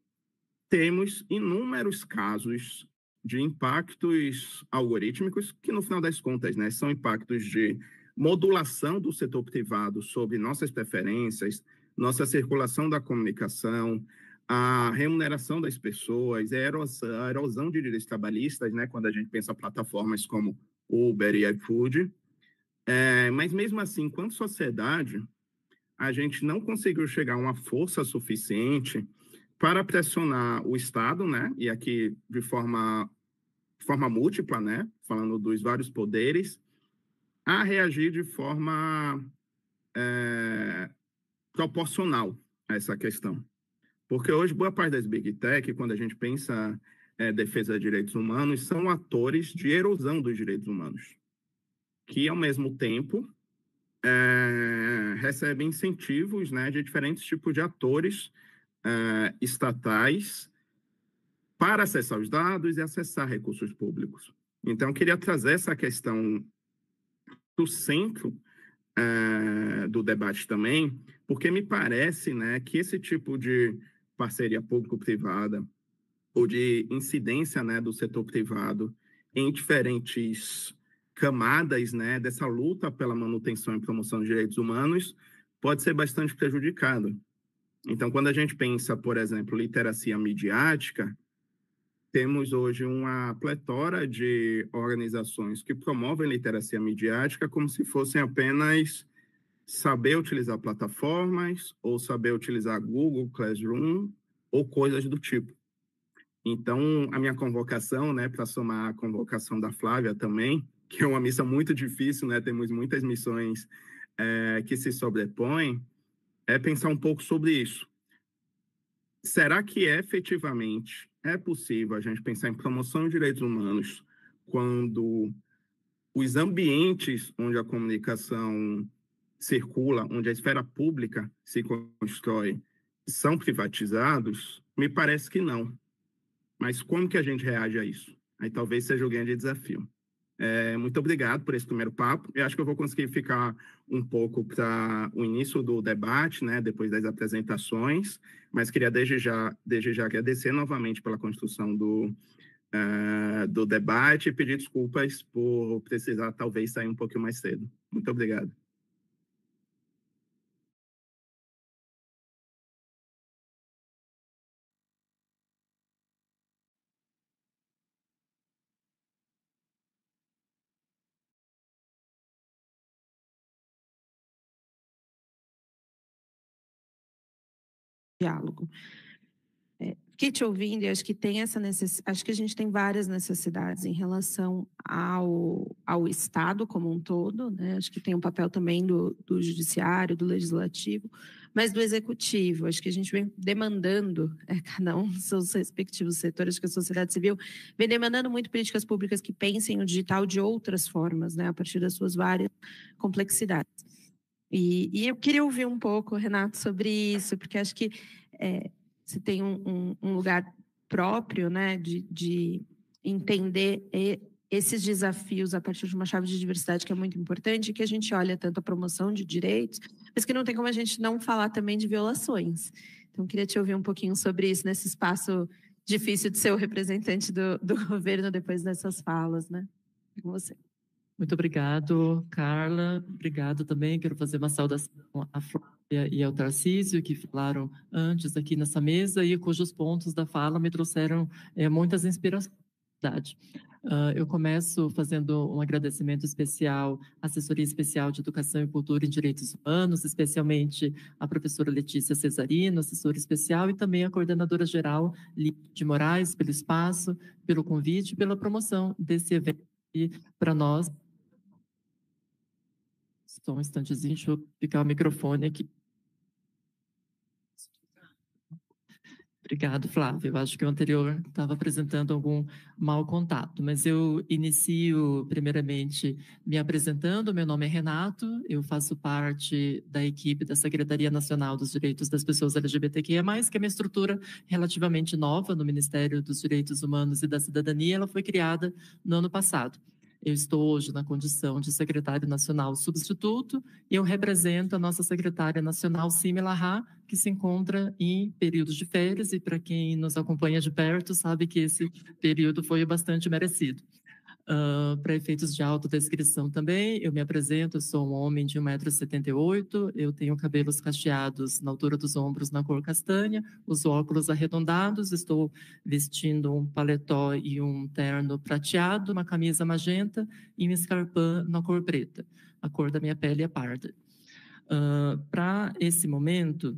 Temos inúmeros casos de impactos algorítmicos, que no final das contas né, são impactos de modulação do setor privado sobre nossas preferências, nossa circulação da comunicação, a remuneração das pessoas, a erosão, a erosão de direitos trabalhistas, né, quando a gente pensa plataformas como Uber e iFood, é, mas mesmo assim, enquanto sociedade, a gente não conseguiu chegar a uma força suficiente para pressionar o Estado, né? E aqui de forma forma múltipla, né? Falando dos vários poderes, a reagir de forma é, proporcional a essa questão. Porque hoje, boa parte das big tech, quando a gente pensa é, defesa de direitos humanos, são atores de erosão dos direitos humanos que, ao mesmo tempo, é, recebe incentivos né, de diferentes tipos de atores é, estatais para acessar os dados e acessar recursos públicos. Então, eu queria trazer essa questão do centro é, do debate também, porque me parece né, que esse tipo de parceria público-privada ou de incidência né, do setor privado em diferentes camadas né, dessa luta pela manutenção e promoção de direitos humanos pode ser bastante prejudicado. Então, quando a gente pensa, por exemplo, literacia midiática, temos hoje uma pletora de organizações que promovem literacia midiática como se fossem apenas saber utilizar plataformas ou saber utilizar Google Classroom ou coisas do tipo. Então, a minha convocação, né, para somar a convocação da Flávia também, que é uma missão muito difícil, né? Temos muitas missões é, que se sobrepõem, é pensar um pouco sobre isso. Será que efetivamente é possível a gente pensar em promoção de direitos humanos quando os ambientes onde a comunicação circula, onde a esfera pública se constrói, são privatizados? Me parece que não. Mas como que a gente reage a isso? Aí talvez seja o grande desafio. É, muito obrigado por esse primeiro papo. Eu acho que eu vou conseguir ficar um pouco para o início do debate, né, depois das apresentações, mas queria desde já, desde já agradecer novamente pela construção do, uh, do debate e pedir desculpas por precisar talvez sair um pouquinho mais cedo. Muito obrigado. diálogo. É, que te ouvindo, acho que tem essa necessidade. acho que a gente tem várias necessidades em relação ao, ao Estado como um todo, né? Acho que tem um papel também do, do judiciário, do legislativo, mas do executivo. Acho que a gente vem demandando, é, cada um dos seus respectivos setores, que a sociedade civil vem demandando muito políticas públicas que pensem o digital de outras formas, né? A partir das suas várias complexidades. E, e eu queria ouvir um pouco, Renato, sobre isso, porque acho que é, se tem um, um, um, lugar próprio né, de, de entender e, esses desafios a partir de uma chave de diversidade que é muito importante, que a gente olha tanto a promoção de direitos, mas que não tem como a gente não falar também de violações. Então, queria te ouvir um pouquinho sobre isso nesse espaço difícil de ser o representante do, do governo depois dessas falas, né? Com você. Muito obrigado, Carla. Obrigado também. Quero fazer uma saudação à Flávia e ao Tarcísio, que falaram antes aqui nessa mesa e cujos pontos da fala me trouxeram é, muitas inspirações. Uh, eu começo fazendo um agradecimento especial à Assessoria Especial de Educação e Cultura em Direitos Humanos, especialmente à professora Letícia Cesarino, assessora especial, e também à coordenadora geral de Moraes, pelo espaço, pelo convite, pela promoção desse evento para nós, só um instantezinho, deixa eu ficar o microfone aqui. Obrigado, Flávio. Eu acho que o anterior estava apresentando algum mau contato, mas eu inicio primeiramente me apresentando. Meu nome é Renato, eu faço parte da equipe da Secretaria Nacional dos Direitos das Pessoas LGBTQIA+, que é uma estrutura relativamente nova no Ministério dos Direitos Humanos e da Cidadania. Ela foi criada no ano passado. Eu estou hoje na condição de secretário nacional substituto e eu represento a nossa secretária nacional, Simila Ra, que se encontra em períodos de férias e para quem nos acompanha de perto sabe que esse período foi bastante merecido. Uh, para efeitos de autodescrição também, eu me apresento, eu sou um homem de 1,78m, eu tenho cabelos cacheados na altura dos ombros na cor castanha, os óculos arredondados, estou vestindo um paletó e um terno prateado, uma camisa magenta e um escarpão na cor preta. A cor da minha pele é parda. Uh, para esse momento,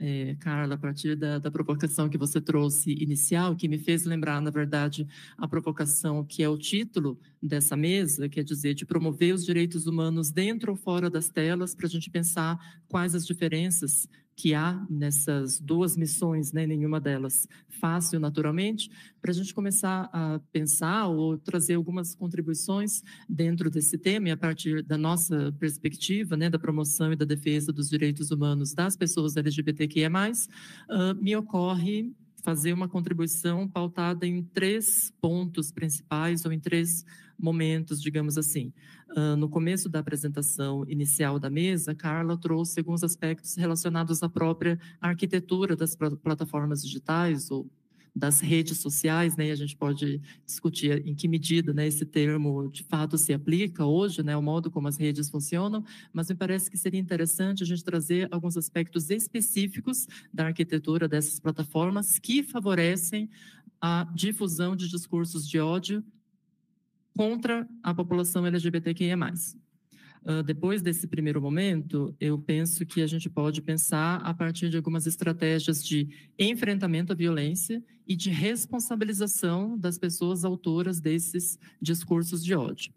é, Carla, a partir da, da, provocação que você trouxe inicial, que me fez lembrar, na verdade, a provocação que é o título dessa mesa, quer dizer, de promover os direitos humanos dentro ou fora das telas, para a gente pensar quais as diferenças que há nessas duas missões, né, nenhuma delas fácil, naturalmente, para a gente começar a pensar ou trazer algumas contribuições dentro desse tema e a partir da nossa perspectiva, né, da promoção e da defesa dos direitos humanos das pessoas LGBTQIA+, uh, me ocorre fazer uma contribuição pautada em três pontos principais ou em três momentos, digamos assim. Uh, no começo da apresentação inicial da mesa, Carla trouxe alguns aspectos relacionados à própria arquitetura das plataformas digitais ou das redes sociais, né? E a gente pode discutir em que medida, né, esse termo de fato se aplica hoje, né, o modo como as redes funcionam, mas me parece que seria interessante a gente trazer alguns aspectos específicos da arquitetura dessas plataformas que favorecem a difusão de discursos de ódio contra a população LGBTQIA+. Uh, ah, depois desse primeiro momento, eu penso que a gente pode pensar a partir de algumas estratégias de enfrentamento à violência e de responsabilização das pessoas autoras desses discursos de ódio.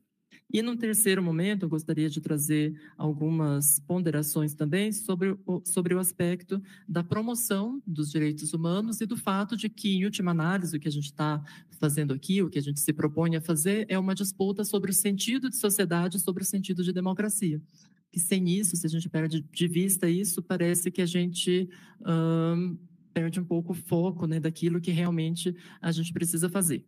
E num terceiro momento, eu gostaria de trazer algumas ponderações também sobre o, sobre o aspecto da promoção dos direitos humanos e do fato de que, em última análise, o que a gente está fazendo aqui, o que a gente se propõe a fazer, é uma disputa sobre o sentido de sociedade, sobre o sentido de democracia. Que sem isso, se a gente perde de vista isso, parece que a gente. Hum, perde um pouco o foco né, daquilo que realmente a gente precisa fazer.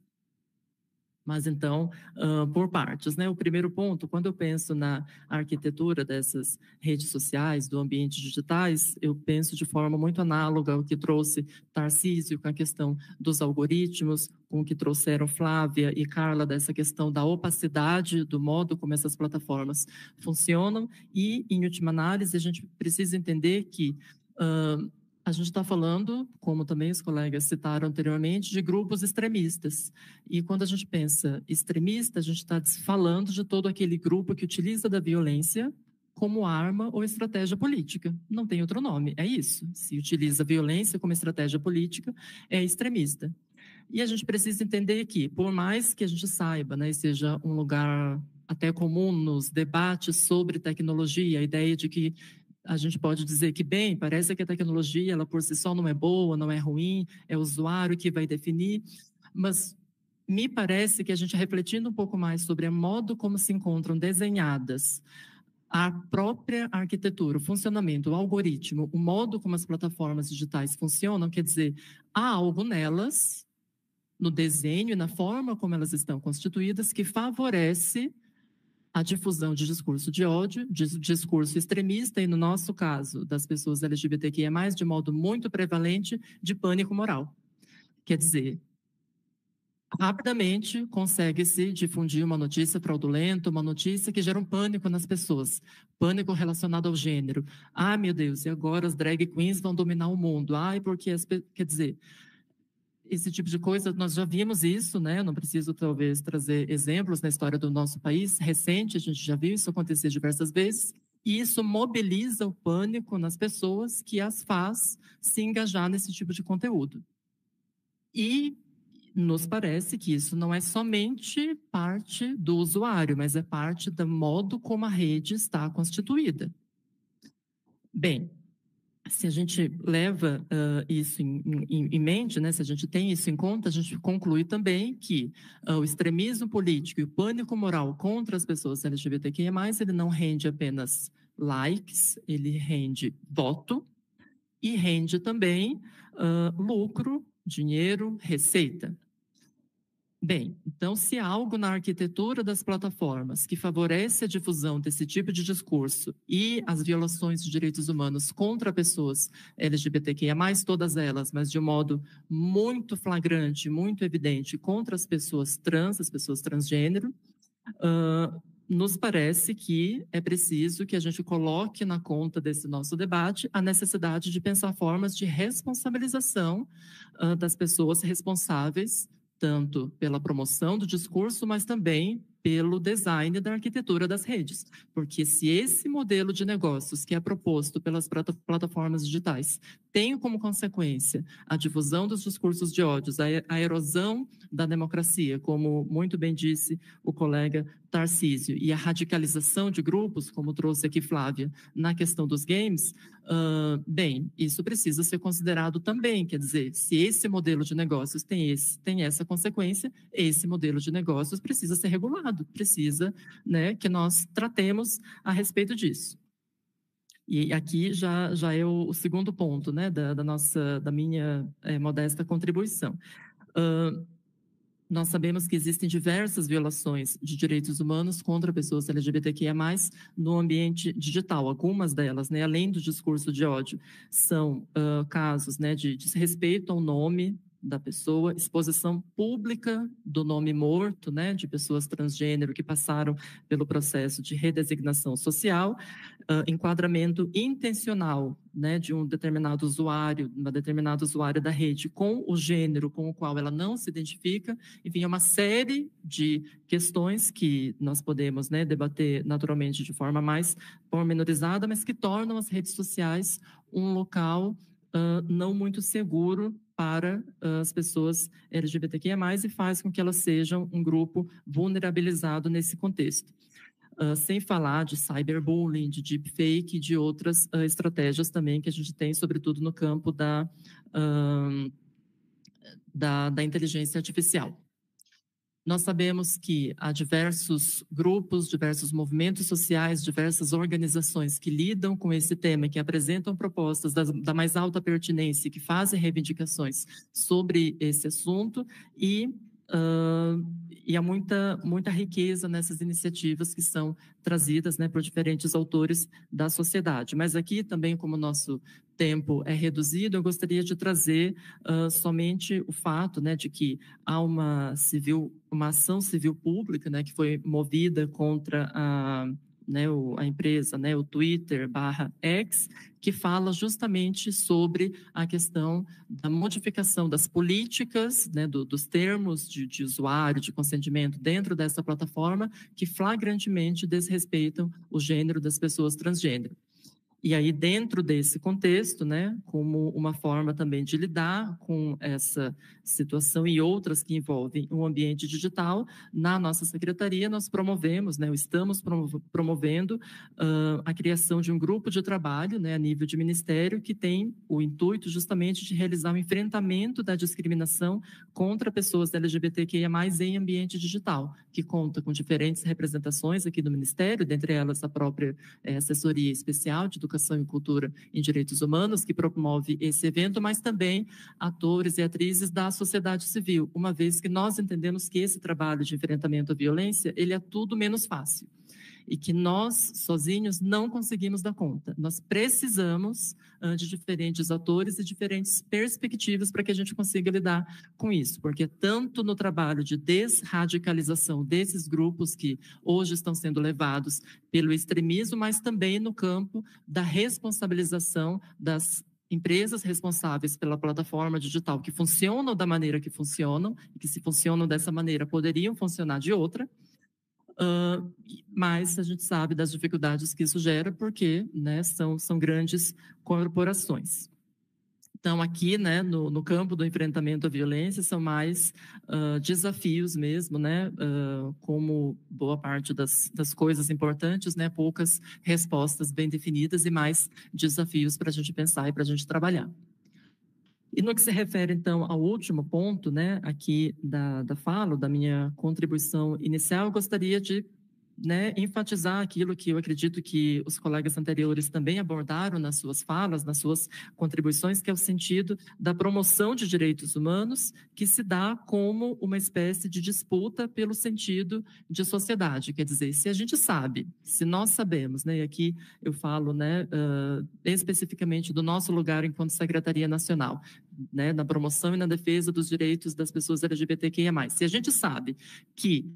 Mas então, uh, por partes, né? O primeiro ponto, quando eu penso na arquitetura dessas redes sociais, do ambiente digitais, eu penso de forma muito análoga ao que trouxe Tarcísio com a questão dos algoritmos, com o que trouxeram Flávia e Carla dessa questão da opacidade do modo como essas plataformas funcionam e, em última análise, a gente precisa entender que uh, a gente está falando, como também os colegas citaram anteriormente, de grupos extremistas. E quando a gente pensa extremista, a gente está falando de todo aquele grupo que utiliza da violência como arma ou estratégia política. Não tem outro nome, é isso. Se utiliza a violência como estratégia política, é extremista. E a gente precisa entender que, por mais que a gente saiba, né, seja um lugar até comum nos debates sobre tecnologia, a ideia de que a gente pode dizer que, bem, parece que a tecnologia, ela por si só não é boa, não é ruim, é o usuário que vai definir, mas me parece que a gente refletindo um pouco mais sobre o modo como se encontram desenhadas a própria arquitetura, o funcionamento, o algoritmo, o modo como as plataformas digitais funcionam, quer dizer, há algo nelas, no desenho e na forma como elas estão constituídas, que favorece a difusão de discurso de ódio, de discurso extremista e, no nosso caso, das pessoas LGBTQIA, de modo muito prevalente, de pânico moral. Quer dizer, rapidamente consegue-se difundir uma notícia fraudulenta, uma notícia que gera um pânico nas pessoas, pânico relacionado ao gênero. Ah, meu Deus, e agora as drag queens vão dominar o mundo. ah e porque as quer dizer, esse tipo de coisa, nós já vimos isso, né? não preciso, talvez, trazer exemplos na história do nosso país recente, a gente já viu isso acontecer diversas vezes. E isso mobiliza o pânico nas pessoas que as faz se engajar nesse tipo de conteúdo. E nos parece que isso não é somente parte do usuário, mas é parte do modo como a rede está constituída. Bem, se a gente leva uh, isso em, em, em, mente, né, se a gente tem isso em conta, a gente conclui também que uh, o extremismo político e o pânico moral contra as pessoas LGBTQIA+, ele não rende apenas likes, ele rende voto e rende também uh, lucro, dinheiro, receita. Bem, então, se há algo na arquitetura das plataformas que favorece a difusão desse tipo de discurso e as violações de direitos humanos contra pessoas LGBTQIA, todas elas, mas de um modo muito flagrante, muito evidente, contra as pessoas trans, as pessoas transgênero, uh, nos parece que é preciso que a gente coloque na conta desse nosso debate a necessidade de pensar formas de responsabilização uh, das pessoas responsáveis tanto pela promoção do discurso, mas também pelo design da arquitetura das redes. Porque se esse modelo de negócios que é proposto pelas plataformas digitais tem como consequência a difusão dos discursos de ódios, a erosão da democracia, como muito bem disse o colega Tarcísio, e a radicalização de grupos, como trouxe aqui Flávia, na questão dos games, uh, bem, isso precisa ser considerado também. Quer dizer, se esse modelo de negócios tem, esse, tem essa consequência, esse modelo de negócios precisa ser regulado, precisa né, que nós tratemos a respeito disso. E aqui já, já é o, o segundo ponto né, da, da, nossa, da minha é, modesta contribuição. Uh, nós sabemos que existem diversas violações de direitos humanos contra pessoas LGBTQIA+, no ambiente digital. Algumas delas, né, além do discurso de ódio, são uh, casos né, de desrespeito ao nome da pessoa, exposição pública do nome morto, né, de pessoas transgênero que passaram pelo processo de redesignação social, uh, enquadramento intencional né, de um determinado usuário, uma determinada usuária da rede, com o gênero com o qual ela não se identifica, enfim, é uma série de questões que nós podemos né, debater naturalmente de forma mais pormenorizada, mas que tornam as redes sociais um local uh, não muito seguro para ah, as pessoas LGBTQIA+, e faz com que elas sejam um grupo vulnerabilizado nesse contexto uh, sem falar de cyberbullying, de deepfake, e de outras uh, estratégias também que a gente tem, sobretudo no campo da, uh, da, da inteligência artificial. Nós sabemos que há diversos grupos, diversos movimentos sociais, diversas organizações que lidam com esse tema, que apresentam propostas da, da mais alta pertinência, que fazem reivindicações sobre esse assunto e uh, e há muita, muita riqueza nessas iniciativas que são trazidas né, por diferentes autores da sociedade. Mas aqui também, como o nosso tempo é reduzido, eu gostaria de trazer uh, somente o fato né, de que há uma civil, uma ação civil pública né, que foi movida contra a né, o, a empresa, né, o Twitter barra X, que fala justamente sobre a questão da modificação das políticas, né, do, dos termos de, de, usuário, de consentimento dentro dessa plataforma, que flagrantemente desrespeitam o gênero das pessoas transgênero. E aí, dentro desse contexto, né, como uma forma também de lidar com essa situação e outras que envolvem o um ambiente digital, na nossa secretaria nós promovemos, né, estamos promovendo uh, a criação de um grupo de trabalho né, a nível de ministério que tem o intuito justamente de realizar o um enfrentamento da discriminação contra pessoas LGBTQIA+, em ambiente digital, que conta com diferentes representações aqui do ministério, dentre elas a própria eh, assessoria especial de educação Educação e Cultura em Direitos Humanos, que promove esse evento, mas também atores e atrizes da sociedade civil, uma vez que nós entendemos que esse trabalho de enfrentamento à violência, ele é tudo menos fácil e que nós sozinhos não conseguimos dar conta. Nós precisamos de diferentes atores e diferentes perspectivas para que a gente consiga lidar com isso, porque tanto no trabalho de desradicalização desses grupos que hoje estão sendo levados pelo extremismo, mas também no campo da responsabilização das empresas responsáveis pela plataforma digital que funcionam da maneira que funcionam e que se funcionam dessa maneira poderiam funcionar de outra Uh, mas a gente sabe das dificuldades que isso gera, porque né, são, são grandes corporações. Então, aqui, né, no, no, campo do enfrentamento à violência, são mais uh, desafios mesmo, né, uh, como boa parte das, das coisas importantes, né, poucas respostas bem definidas e mais desafios para a gente pensar e para a gente trabalhar. E no que se refere, então, ao último ponto, né, aqui da, da fala, da minha contribuição inicial, eu gostaria de né, enfatizar aquilo que eu acredito que os colegas anteriores também abordaram nas suas falas, nas suas contribuições, que é o sentido da promoção de direitos humanos, que se dá como uma espécie de disputa pelo sentido de sociedade. Quer dizer, se a gente sabe, se nós sabemos, né, e aqui eu falo né, uh, especificamente do nosso lugar enquanto Secretaria Nacional, né, na promoção e na defesa dos direitos das pessoas LGBTQIA. Se a gente sabe que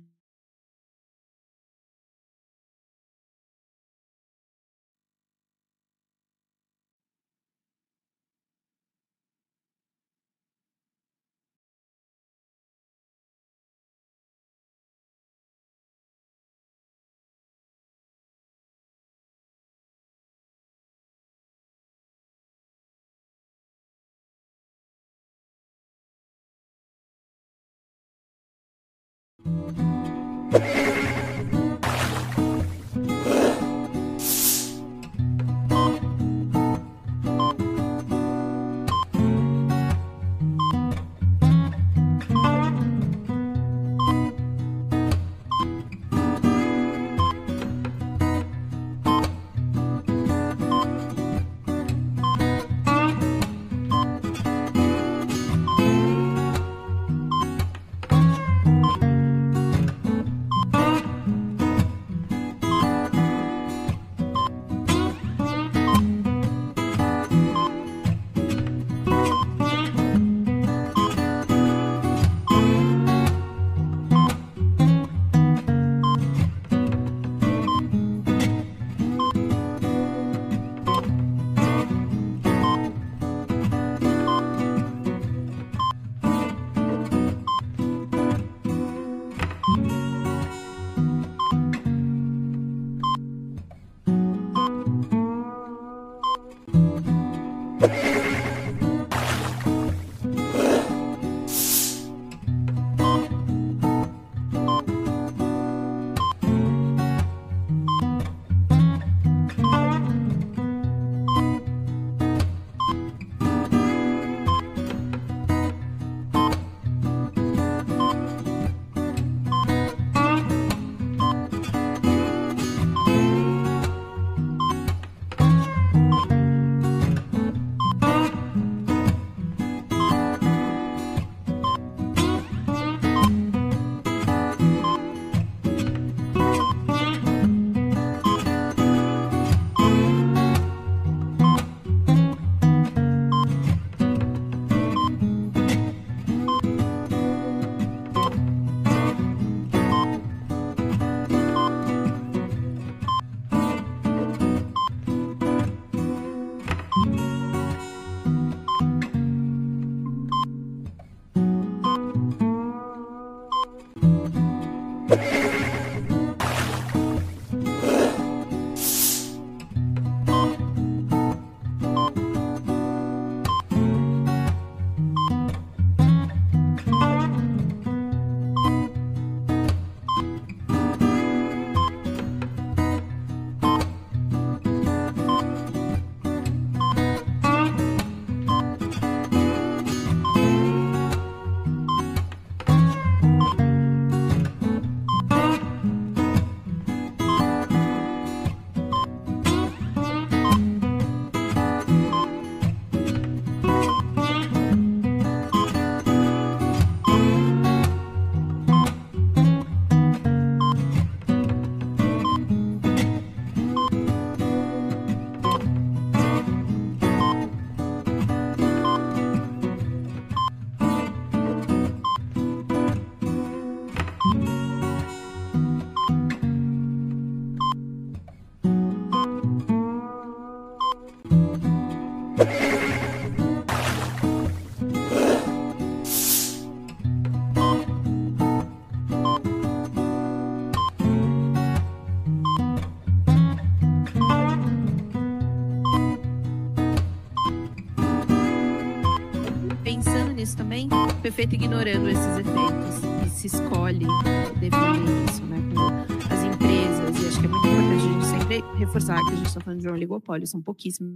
feito ignorando esses efeitos e se escolhe defender isso, né? As empresas, e acho que é muito importante a gente sempre reforçar que a gente está falando de um oligopólio, são pouquíssimos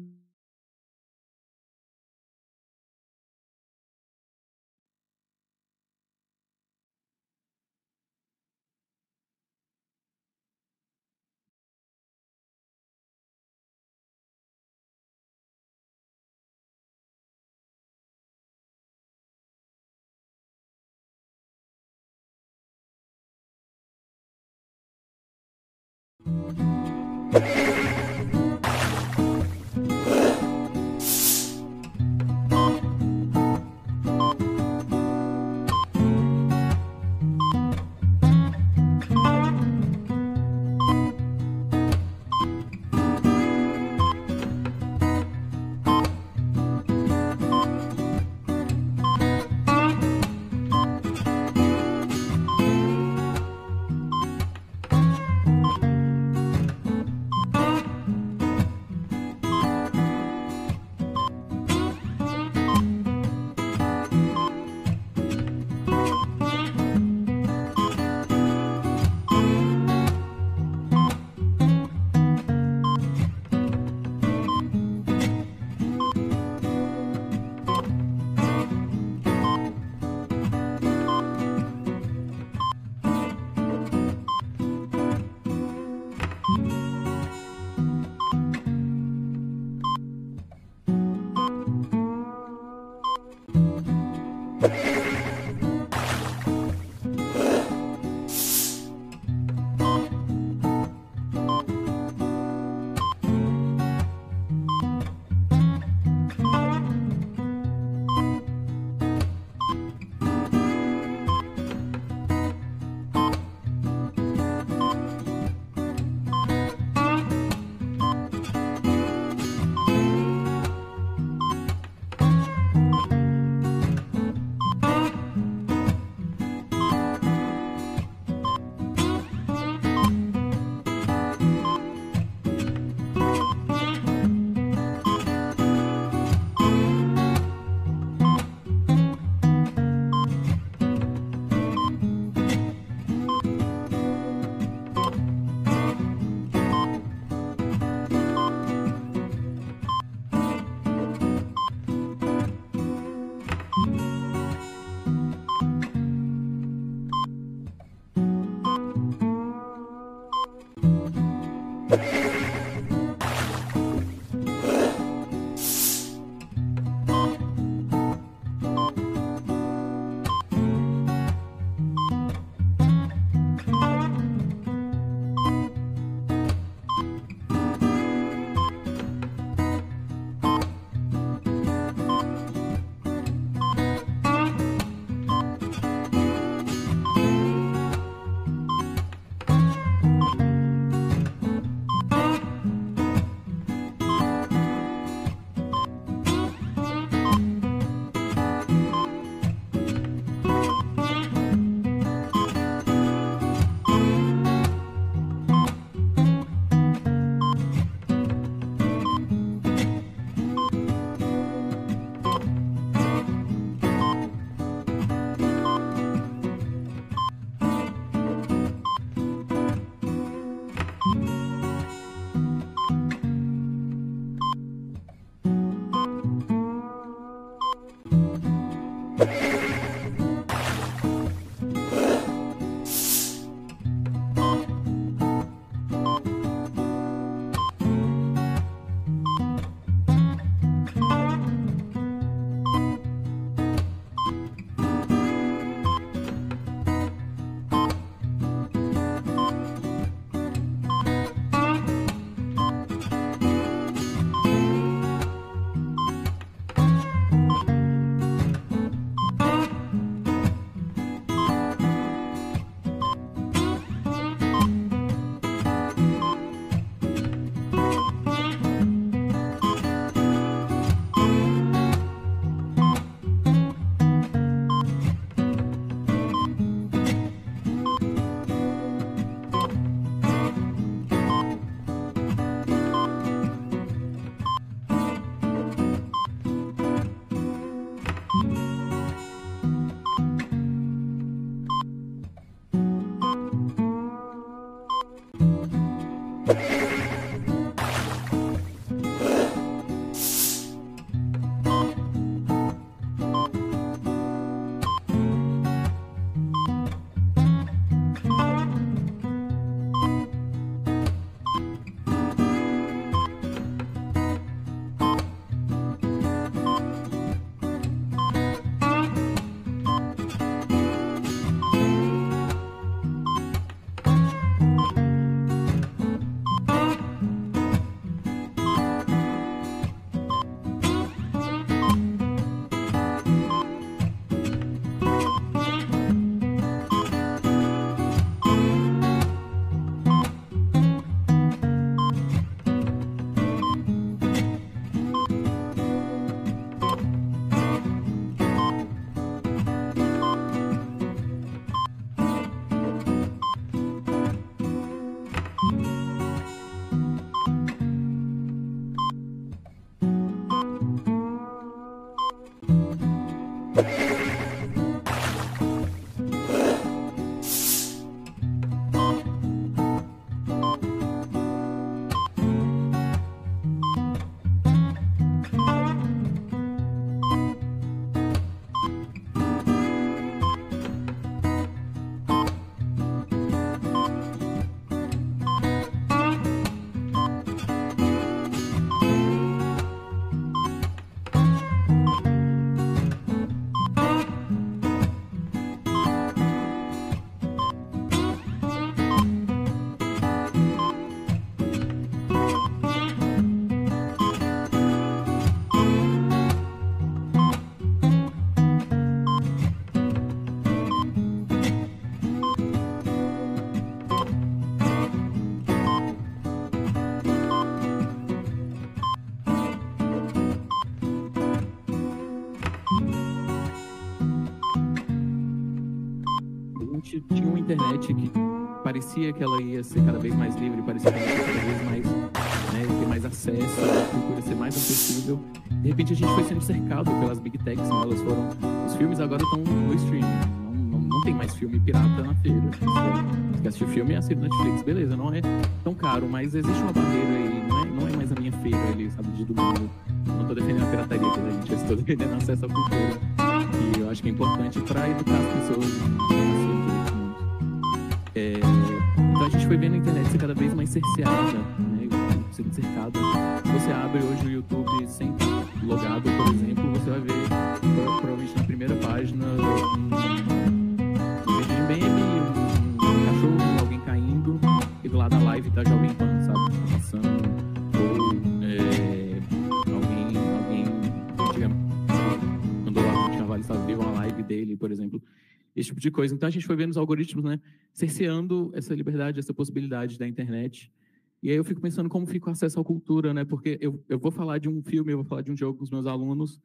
parecia que ela ia ser cada vez mais livre, parecia que ela ia cada vez mais né, ter mais acesso, a cultura ser mais acessível. De repente a gente foi sendo cercado pelas big techs, né? elas foram. Os filmes agora estão no streaming. Né, não, tem mais filme pirata na feira. Você quer assistir filme, é assiste Netflix, beleza, não é tão caro, mas existe uma barreira aí, não é, não é mais a minha feira ali, sabe, de domingo. Não tô defendendo a pirataria, a gente? Eu estou defendendo acesso à cultura. coisa. Então a gente foi vendo os algoritmos, né, cerceando essa liberdade, essa possibilidade da internet. E aí eu fico pensando como fica o acesso à cultura, né? Porque eu, eu vou falar de um filme, eu vou falar de um jogo com os meus alunos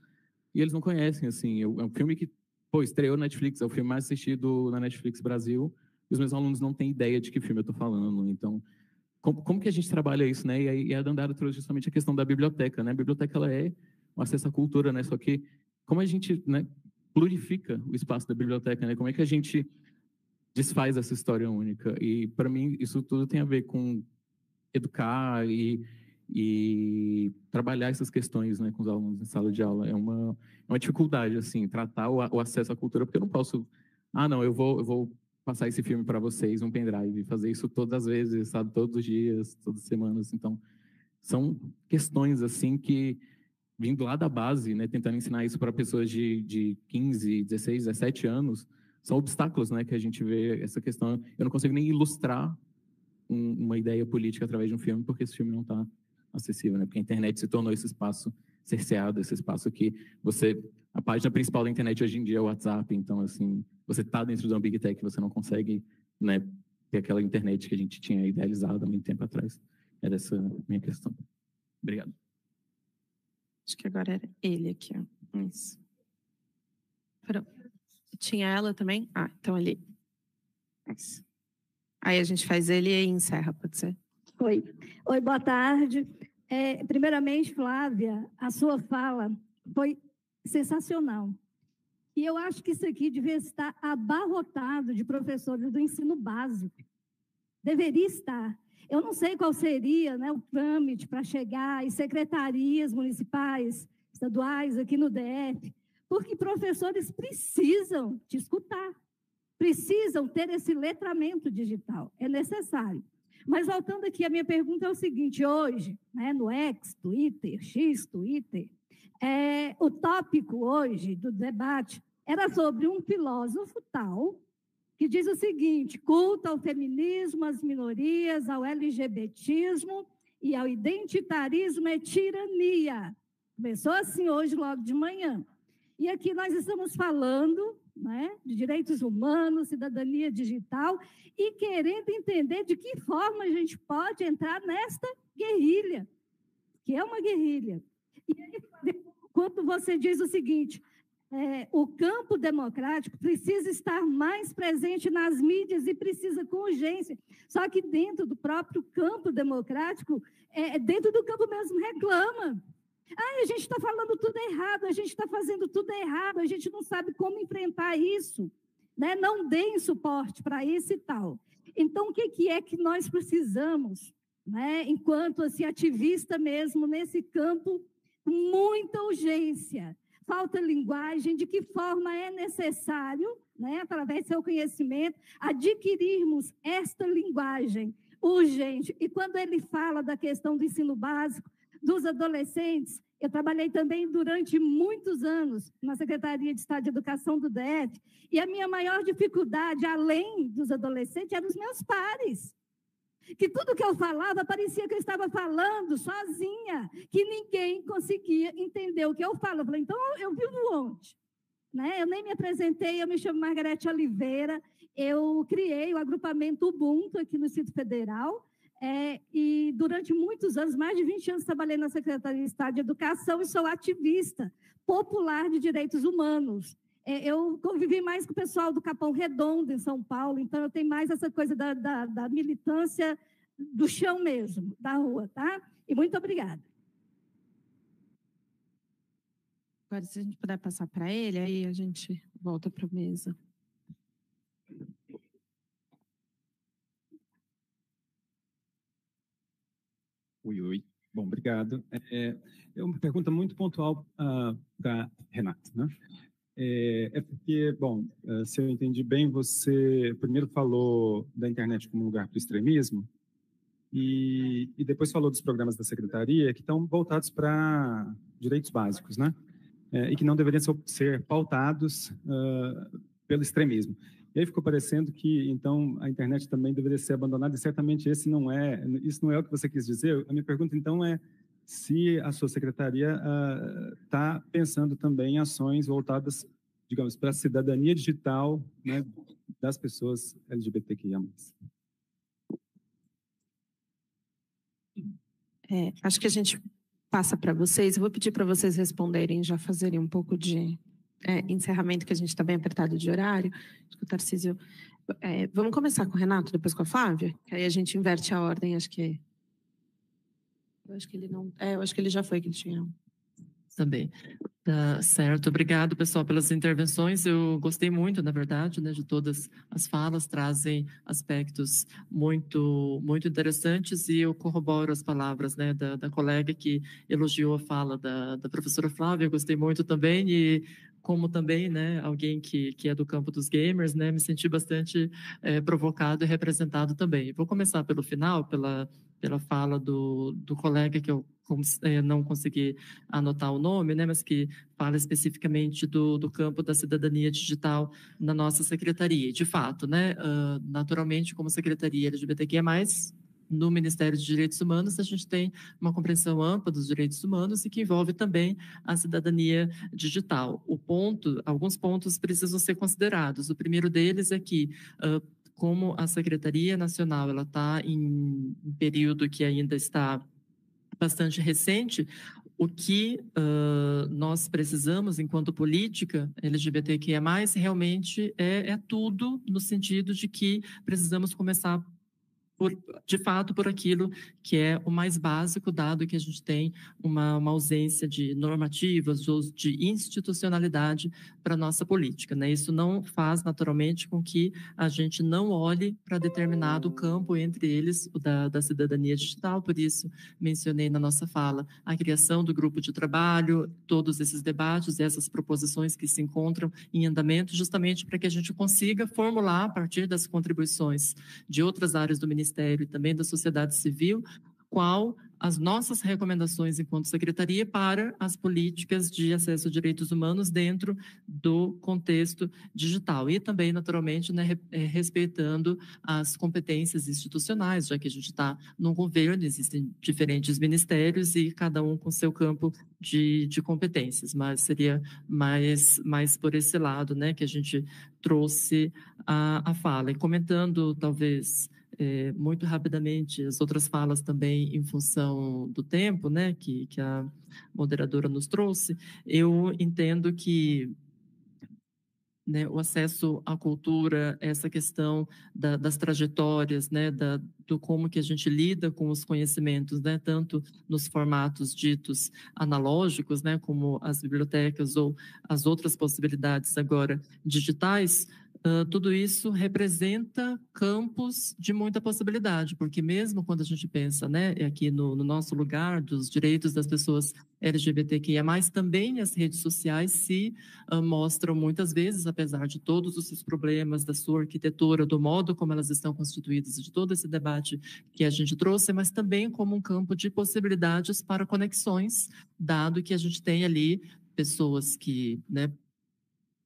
e eles não conhecem, assim. Eu, é um filme que, pô, estreou na Netflix, é o filme mais assistido na Netflix Brasil e os meus alunos não têm ideia de que filme eu estou falando. Então, como, como, que a gente trabalha isso, né? E, aí, e a Dandara trouxe justamente a questão da biblioteca, né? A biblioteca, ela é um acesso à cultura, né? Só que como a gente, né, glorifica o espaço da biblioteca, né? Como é que a gente desfaz essa história única? E para mim isso tudo tem a ver com educar e, e trabalhar essas questões, né, com os alunos em sala de aula. É uma, é uma dificuldade assim tratar o, o acesso à cultura, porque eu não posso, ah, não, eu vou, eu vou passar esse filme para vocês, um pendrive, fazer isso todas as vezes, sabe, todos os dias, todas as semanas. Então, são questões assim que vindo lá da base, né, tentando ensinar isso para pessoas de, de 15, 16, 17 anos, são obstáculos né, que a gente vê essa questão. Eu não consigo nem ilustrar um, uma ideia política através de um filme, porque esse filme não está acessível, né? porque a internet se tornou esse espaço cerceado, esse espaço que você... A página principal da internet hoje em dia é o WhatsApp, então, assim, você está dentro de uma Big Tech, você não consegue né, ter aquela internet que a gente tinha idealizado há muito tempo atrás. Era é essa minha questão. Obrigado. Acho que agora era ele aqui, ó. Isso. Pronto. Tinha ela também? Ah, então ali. Isso. Aí a gente faz ele e encerra, pode ser? Oi. Oi, boa tarde. É, primeiramente, Flávia, a sua fala foi sensacional. E eu acho que isso aqui devia estar abarrotado de professores do ensino básico. Deveria estar. Eu não sei qual seria né, o trâmite para chegar em secretarias municipais, estaduais aqui no DF, porque professores precisam te escutar, precisam ter esse letramento digital, é necessário. Mas voltando aqui, a minha pergunta é o seguinte: hoje, né, no ex Twitter, X Twitter, é, o tópico hoje do debate era sobre um filósofo tal que diz o seguinte: culto ao feminismo, às minorias, ao LGBTismo e ao identitarismo é tirania. Começou assim hoje, logo de manhã. E aqui nós estamos falando né, de direitos humanos, cidadania digital e querendo entender de que forma a gente pode entrar nesta guerrilha, que é uma guerrilha. E aí, quando você diz o seguinte, é, o campo democrático precisa estar mais presente nas mídias e precisa com urgência. Só que dentro do próprio campo democrático, é, é dentro do campo mesmo, reclama. Ah, a gente está falando tudo errado, a gente está fazendo tudo errado, a gente não sabe como enfrentar isso. Né? Não deem suporte para isso e tal. Então, o que, que é que nós precisamos, né? enquanto assim, ativista mesmo, nesse campo, muita urgência? falta linguagem, de que forma é necessário, né, através do seu conhecimento, adquirirmos esta linguagem urgente. E quando ele fala da questão do ensino básico, dos adolescentes, eu trabalhei também durante muitos anos na Secretaria de Estado de Educação do DF, e a minha maior dificuldade, além dos adolescentes, eram os meus pares que tudo que eu falava parecia que eu estava falando sozinha, que ninguém conseguia entender o que eu falo. Eu falei, então eu vivo onde? Né? Eu nem me apresentei, eu me chamo Margarete Oliveira, eu criei o agrupamento Ubuntu aqui no Distrito Federal, é, e durante muitos anos, mais de 20 anos, trabalhei na Secretaria de Estado de Educação e sou ativista popular de direitos humanos. É, eu convivi mais com o pessoal do Capão Redondo, em São Paulo, então eu tenho mais essa coisa da, da, da militância do chão mesmo, da rua, tá? E muito obrigada. Agora, se a gente puder passar para ele, aí a gente volta para a mesa. Oi, oi. Bom, obrigado. É, é uma pergunta muito pontual uh, ah, para Renata. Né? É, é porque, bom, eh, se eu entendi bem, você primeiro falou da internet como lugar para o extremismo, e, e, depois falou dos programas da secretaria que estão voltados para direitos básicos, né? É, e que não deveriam ser, ser pautados uh, pelo extremismo. E aí ficou parecendo que então a internet também deveria ser abandonada e certamente esse não é, isso não é o que você quis dizer. A minha pergunta então é se a sua secretaria está ah, uh, pensando também em ações voltadas, digamos, para a cidadania digital né, das pessoas LGBTQIA+. É, acho que a gente passa para vocês. Eu vou pedir para vocês responderem, já fazerem um pouco de é, encerramento, que a gente está bem apertado de horário. Acho que o Tarcísio... É, vamos começar com o Renato, depois com a Flávia, que aí a gente inverte a ordem, acho que eu acho que ele não. É, eu acho que ele já foi que ele tinha. Também. Tá certo. Obrigado, pessoal, pelas intervenções. Eu gostei muito, na verdade, né, de todas as falas, trazem aspectos muito muito interessantes e eu corroboro as palavras né, da, da colega que elogiou a fala da, da professora Flávia. Eu gostei muito também e como também né, alguém que, que é do campo dos gamers, né, me senti bastante é, provocado e representado também. Vou começar pelo final, pela, pela fala do, do colega que eu eh, não consegui anotar o nome, né, mas que fala especificamente do, do campo da cidadania digital na nossa secretaria. De fato, né, naturalmente, como secretaria LGBTQ+, é no Ministério dos Direitos Humanos, a gente tem uma compreensão ampla dos direitos humanos e que envolve também a cidadania digital. O ponto, alguns pontos precisam ser considerados. O primeiro deles é que uh, como a Secretaria Nacional ela está em um período que ainda está bastante recente, o que uh, nós precisamos enquanto política LGBTQIA+, realmente é, é tudo no sentido de que precisamos começar por, de fato, por aquilo que é o mais básico, dado que a gente tem uma, uma ausência de normativas ou de institucionalidade para a nossa política. Né? Isso não faz, naturalmente, com que a gente não olhe para determinado campo, entre eles o da, da cidadania digital. Por isso, mencionei na nossa fala a criação do grupo de trabalho, todos esses debates, essas proposições que se encontram em andamento, justamente para que a gente consiga formular, a partir das contribuições de outras áreas do Ministério, Ministério e também da sociedade civil, qual as nossas recomendações enquanto secretaria para as políticas de acesso a direitos humanos dentro do contexto digital e também, naturalmente, né, é, respeitando as competências institucionais, já que a gente está num governo, existem diferentes ministérios e cada um com seu campo de, de competências, mas seria mais, mais por esse lado né, que a gente trouxe a, a fala. E comentando, talvez, é, muito rapidamente as outras falas também em função do tempo, né, que, que a moderadora nos trouxe, eu entendo que né, o acesso à cultura, essa questão da, das trajetórias, né, da, do como que a gente lida com os conhecimentos, né, tanto nos formatos ditos analógicos, né, como as bibliotecas ou as outras possibilidades agora digitais, ah, tudo isso representa campos de muita possibilidade, porque mesmo quando a gente pensa, né, é aqui no, no nosso lugar dos direitos das pessoas LGBTQIA+, também as redes sociais se uh, mostram muitas vezes, apesar de todos os seus problemas, da sua arquitetura, do modo como elas estão constituídas, de todo esse debate que a gente trouxe, mas também como um campo de possibilidades para conexões, dado que a gente tem ali pessoas que, né,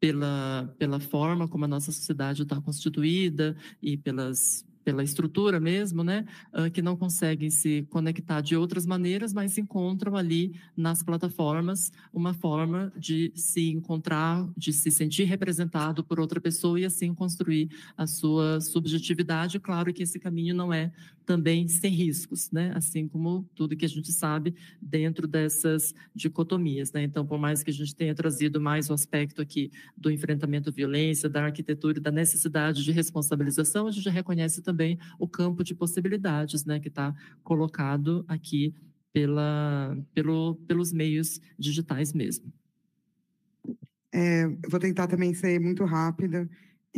pela, pela forma como a nossa sociedade está constituída e pelas pela estrutura mesmo, né, ah, que não conseguem se conectar de outras maneiras, mas encontram ali nas plataformas uma forma de se encontrar, de se sentir representado por outra pessoa e assim construir a sua subjetividade. Claro que esse caminho não é também sem riscos, né? Assim como tudo que a gente sabe dentro dessas dicotomias, né? Então, por mais que a gente tenha trazido mais o aspecto aqui do enfrentamento à violência, da arquitetura e da necessidade de responsabilização, a gente reconhece também o campo de possibilidades, né? Que está colocado aqui pela, pelo, pelos meios digitais mesmo. É, vou tentar também ser muito rápida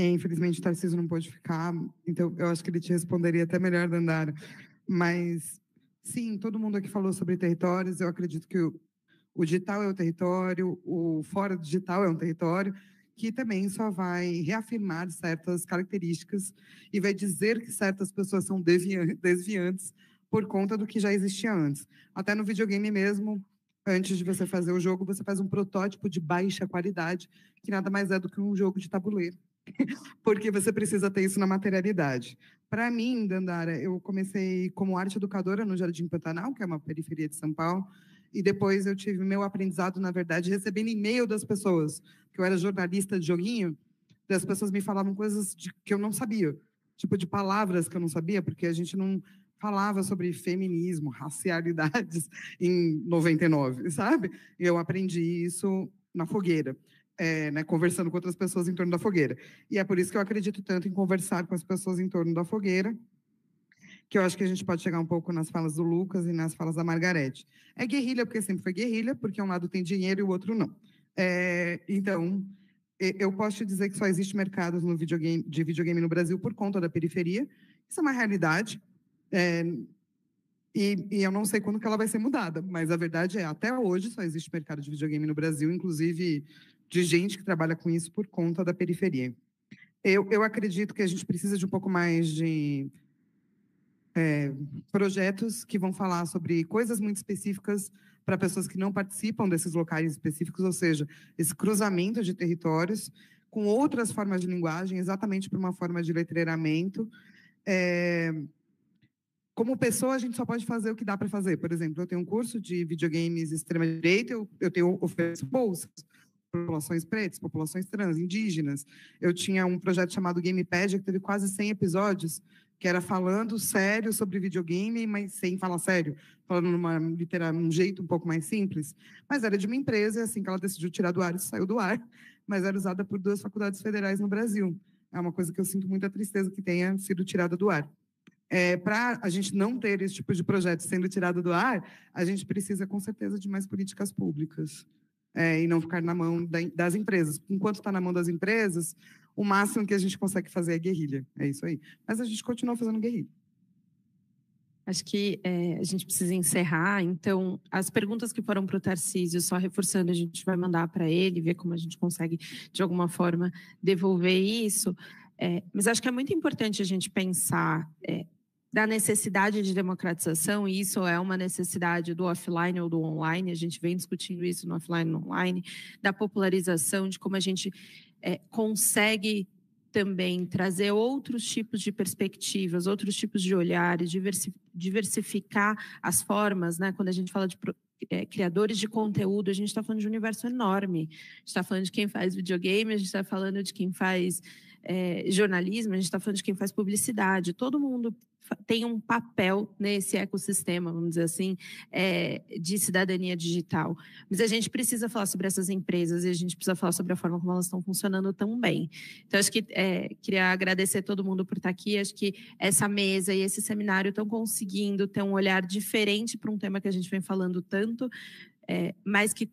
infelizmente, o Tarcísio não pôde ficar, então eu acho que ele te responderia até melhor, Dandara. Mas, sim, todo mundo aqui falou sobre territórios, eu acredito que o, o digital é o território, o fora digital é um território, que também só vai reafirmar certas características e vai dizer que certas pessoas são desviantes por conta do que já existia antes. Até no videogame mesmo, antes de você fazer o jogo, você faz um protótipo de baixa qualidade, que nada mais é do que um jogo de tabuleiro porque você precisa ter isso na materialidade. Para mim, Dandara, eu comecei como arte educadora no Jardim Pantanal, que é uma periferia de São Paulo, e depois eu tive meu aprendizado, na verdade, recebendo e-mail das pessoas, que eu era jornalista de joguinho, das pessoas me falavam coisas de, que eu não sabia, tipo de palavras que eu não sabia, porque a gente não falava sobre feminismo, racialidades em 99, sabe? Eu aprendi isso na fogueira é, né, conversando com outras pessoas em torno da fogueira. E é por isso que eu acredito tanto em conversar com as pessoas em torno da fogueira, que eu acho que a gente pode chegar um pouco nas falas do Lucas e nas falas da Margarete. É guerrilha porque sempre foi guerrilha, porque um lado tem dinheiro e o outro não. É, então, eu posso te dizer que só existe mercados no videogame, de videogame no Brasil por conta da periferia. Isso é uma realidade. É, e, e, eu não sei quando que ela vai ser mudada, mas a verdade é, até hoje só existe mercado de videogame no Brasil, inclusive de gente que trabalha com isso por conta da periferia. Eu, eu acredito que a gente precisa de um pouco mais de é, projetos que vão falar sobre coisas muito específicas para pessoas que não participam desses locais específicos, ou seja, esse cruzamento de territórios com outras formas de linguagem, exatamente para uma forma de letreiramento. É, como pessoa, a gente só pode fazer o que dá para fazer. Por exemplo, eu tenho um curso de videogames extrema-direita, eu, eu tenho ofereço bolsas populações pretas, populações trans, indígenas. Eu tinha um projeto chamado Gamepad, que teve quase 100 episódios, que era falando sério sobre videogame, mas sem falar sério, falando numa literal, um jeito um pouco mais simples. Mas era de uma empresa, e assim que ela decidiu tirar do ar, isso saiu do ar, mas era usada por duas faculdades federais no Brasil. É uma coisa que eu sinto muita tristeza que tenha sido tirada do ar. É, Para a gente não ter esse tipo de projeto sendo tirado do ar, a gente precisa, com certeza, de mais políticas públicas é, e não ficar na mão da, das empresas. Enquanto está na mão das empresas, o máximo que a gente consegue fazer é guerrilha. É isso aí. Mas a gente continua fazendo guerrilha. Acho que é, a gente precisa encerrar. Então, as perguntas que foram para o Tarcísio, só reforçando, a gente vai mandar para ele, ver como a gente consegue, de alguma forma, devolver isso. É, mas acho que é muito importante a gente pensar é, da necessidade de democratização, e isso é uma necessidade do offline ou do online, a gente vem discutindo isso no offline e no online, da popularização, de como a gente é, consegue também trazer outros tipos de perspectivas, outros tipos de olhares, diversificar as formas, né? Quando a gente fala de é, criadores de conteúdo, a gente está falando de um universo enorme. A gente está falando de quem faz videogame, a gente está falando de quem faz é, jornalismo, a gente está falando de quem faz publicidade. Todo mundo tem um papel nesse ecossistema, vamos dizer assim, é, de cidadania digital. Mas a gente precisa falar sobre essas empresas e a gente precisa falar sobre a forma como elas estão funcionando tão bem. Então, acho que é, queria agradecer todo mundo por estar aqui. Acho que essa mesa e esse seminário estão conseguindo ter um olhar diferente para um tema que a gente vem falando tanto, é, mas que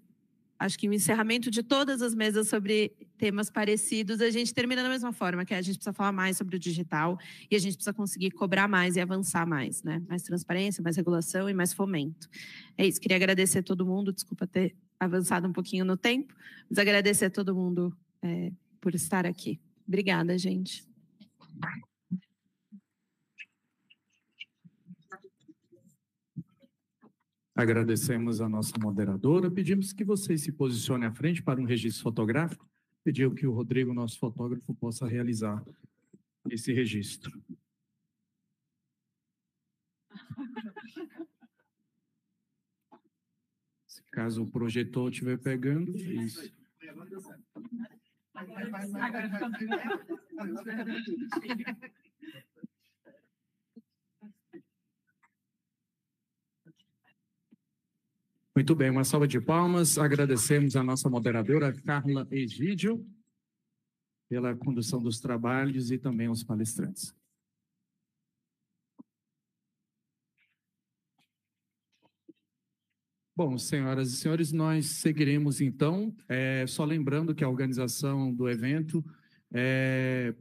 acho que o encerramento de todas as mesas sobre temas parecidos, a gente termina da mesma forma, que é, a gente precisa falar mais sobre o digital e a gente precisa conseguir cobrar mais e avançar mais, né? Mais transparência, mais regulação e mais fomento. É isso, queria agradecer a todo mundo, desculpa ter avançado um pouquinho no tempo, mas agradecer a todo mundo é, por estar aqui. Obrigada, gente. Agradecemos a nossa moderadora. Pedimos que vocês se posicionem à frente para um registro fotográfico. Pediu que o Rodrigo, nosso fotógrafo, possa realizar esse registro. Se caso o projetor estiver pegando, é isso. Agora Muito bem, uma salva de palmas. Agradecemos a nossa moderadora Carla Egídio pela condução dos trabalhos e também aos palestrantes. Bom, senhoras e senhores, nós seguiremos então, é, só lembrando que a organização do evento é,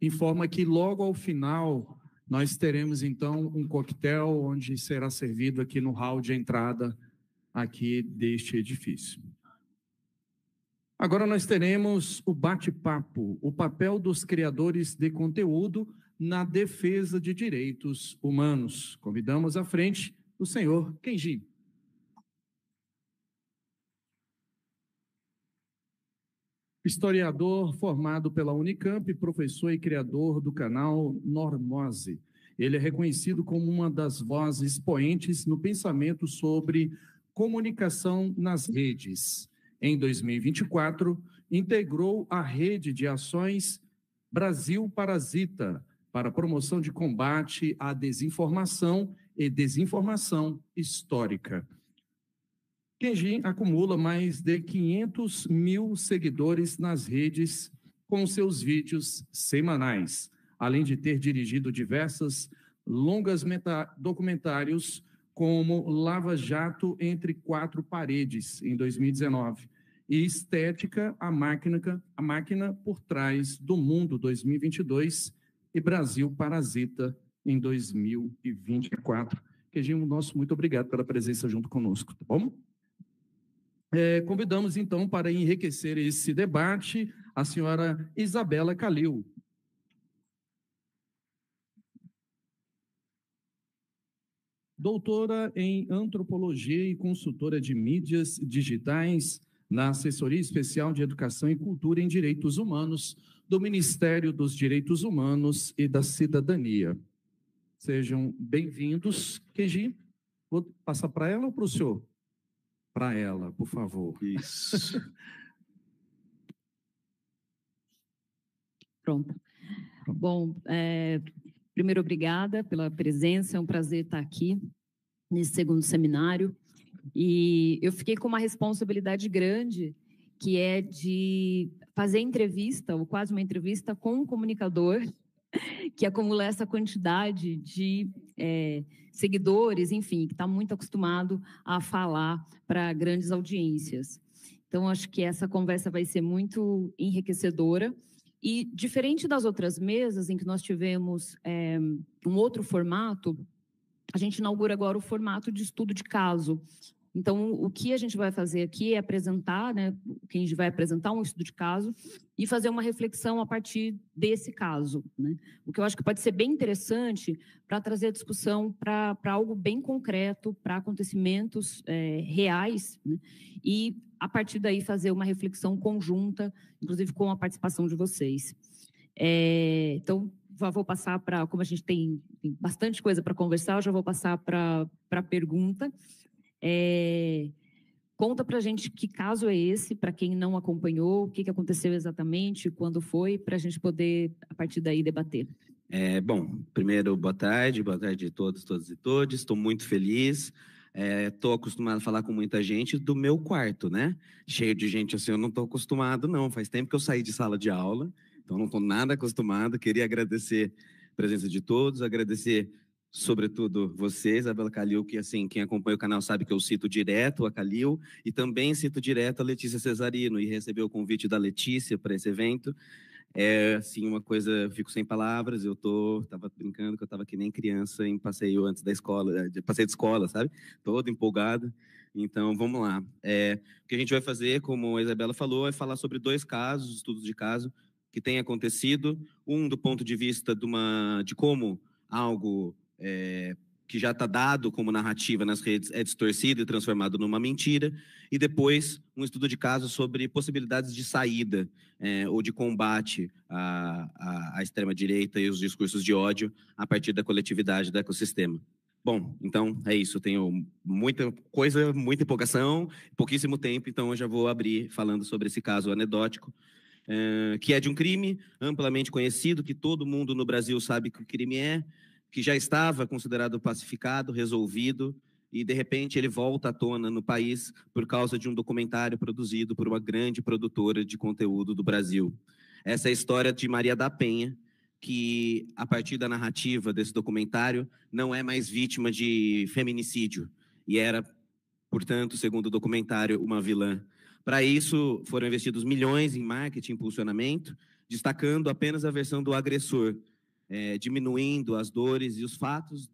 informa que logo ao final nós teremos então um coquetel onde será servido aqui no hall de entrada aqui deste edifício. Agora nós teremos o bate-papo, o papel dos criadores de conteúdo na defesa de direitos humanos. Convidamos à frente o senhor Kenji. Historiador formado pela Unicamp, professor e criador do canal Normose. Ele é reconhecido como uma das vozes expoentes no pensamento sobre Comunicação nas Redes. Em 2024, integrou a rede de ações Brasil Parasita para promoção de combate à desinformação e desinformação histórica. Kenjin acumula mais de 500 mil seguidores nas redes com seus vídeos semanais, além de ter dirigido diversas longas documentários como Lava Jato entre quatro paredes em 2019 e Estética a máquina a máquina por trás do mundo 2022 e Brasil parasita em 2024. Queijinho nosso muito obrigado pela presença junto conosco, tá bom? É, convidamos então para enriquecer esse debate a senhora Isabela Calil, doutora em antropologia e consultora de mídias digitais na Assessoria Especial de Educação e Cultura em Direitos Humanos do Ministério dos Direitos Humanos e da Cidadania. Sejam bem-vindos. Keji, vou passar para ela ou para o senhor? Para ela, por favor. Isso. Pronto. Bom, é, Primeiro, obrigada pela presença, é um prazer estar aqui nesse segundo seminário. E eu fiquei com uma responsabilidade grande, que é de fazer entrevista, ou quase uma entrevista, com um comunicador que acumula essa quantidade de é, seguidores, enfim, que está muito acostumado a falar para grandes audiências. Então, acho que essa conversa vai ser muito enriquecedora. E diferente das outras mesas em que nós tivemos é, um outro formato, a gente inaugura agora o formato de estudo de caso, então, o que a gente vai fazer aqui é apresentar, né, quem a gente vai apresentar um estudo de caso e fazer uma reflexão a partir desse caso. Né? O que eu acho que pode ser bem interessante para trazer a discussão para algo bem concreto, para acontecimentos é, reais, né? e a partir daí fazer uma reflexão conjunta, inclusive com a participação de vocês. É, então, já vou passar para, como a gente tem, tem bastante coisa para conversar, eu já vou passar para a pergunta. É, conta para gente que caso é esse, para quem não acompanhou, o que, que aconteceu exatamente, quando foi, para a gente poder, a partir daí, debater. É, bom, primeiro, boa tarde, boa tarde a todos, todas e todos. Estou muito feliz. Estou eh, é, acostumado a falar com muita gente do meu quarto, né? Cheio de gente assim, eu não estou acostumado, não. Faz tempo que eu saí de sala de aula, então não estou nada acostumado. Queria agradecer a presença de todos, agradecer sobretudo você, Isabela Calil, que assim, quem acompanha o canal sabe que eu cito direto a Calil e também cito direto a Letícia Cesarino e recebeu o convite da Letícia para esse evento. É assim uma coisa, eu fico sem palavras, eu tô, tava brincando que eu tava que nem criança em passeio antes da escola, eh, de passeio de escola, sabe? Todo empolgado. Então, vamos lá. É, o que a gente vai fazer, como a Isabela falou, é falar sobre dois casos, estudos de caso que tem acontecido, um do ponto de vista de uma de como algo é, que já está dado como narrativa nas redes é distorcido e transformado numa mentira, e depois um estudo de caso sobre possibilidades de saída é, ou de combate à, à, extrema-direita e os discursos de ódio a partir da coletividade do ecossistema. Bom, então é isso. Tenho muita coisa, muita empolgação, pouquíssimo tempo, então eu já vou abrir falando sobre esse caso anedótico. É, que é de um crime amplamente conhecido, que todo mundo no Brasil sabe que o crime é, que já estava considerado pacificado, resolvido, e de repente ele volta à tona no país por causa de um documentário produzido por uma grande produtora de conteúdo do Brasil. Essa é a história de Maria da Penha, que a partir da narrativa desse documentário não é mais vítima de feminicídio e era, portanto, segundo o documentário, uma vilã. Para isso foram investidos milhões em marketing e impulsionamento, destacando apenas a versão do agressor, é, diminuindo as dores e os fatos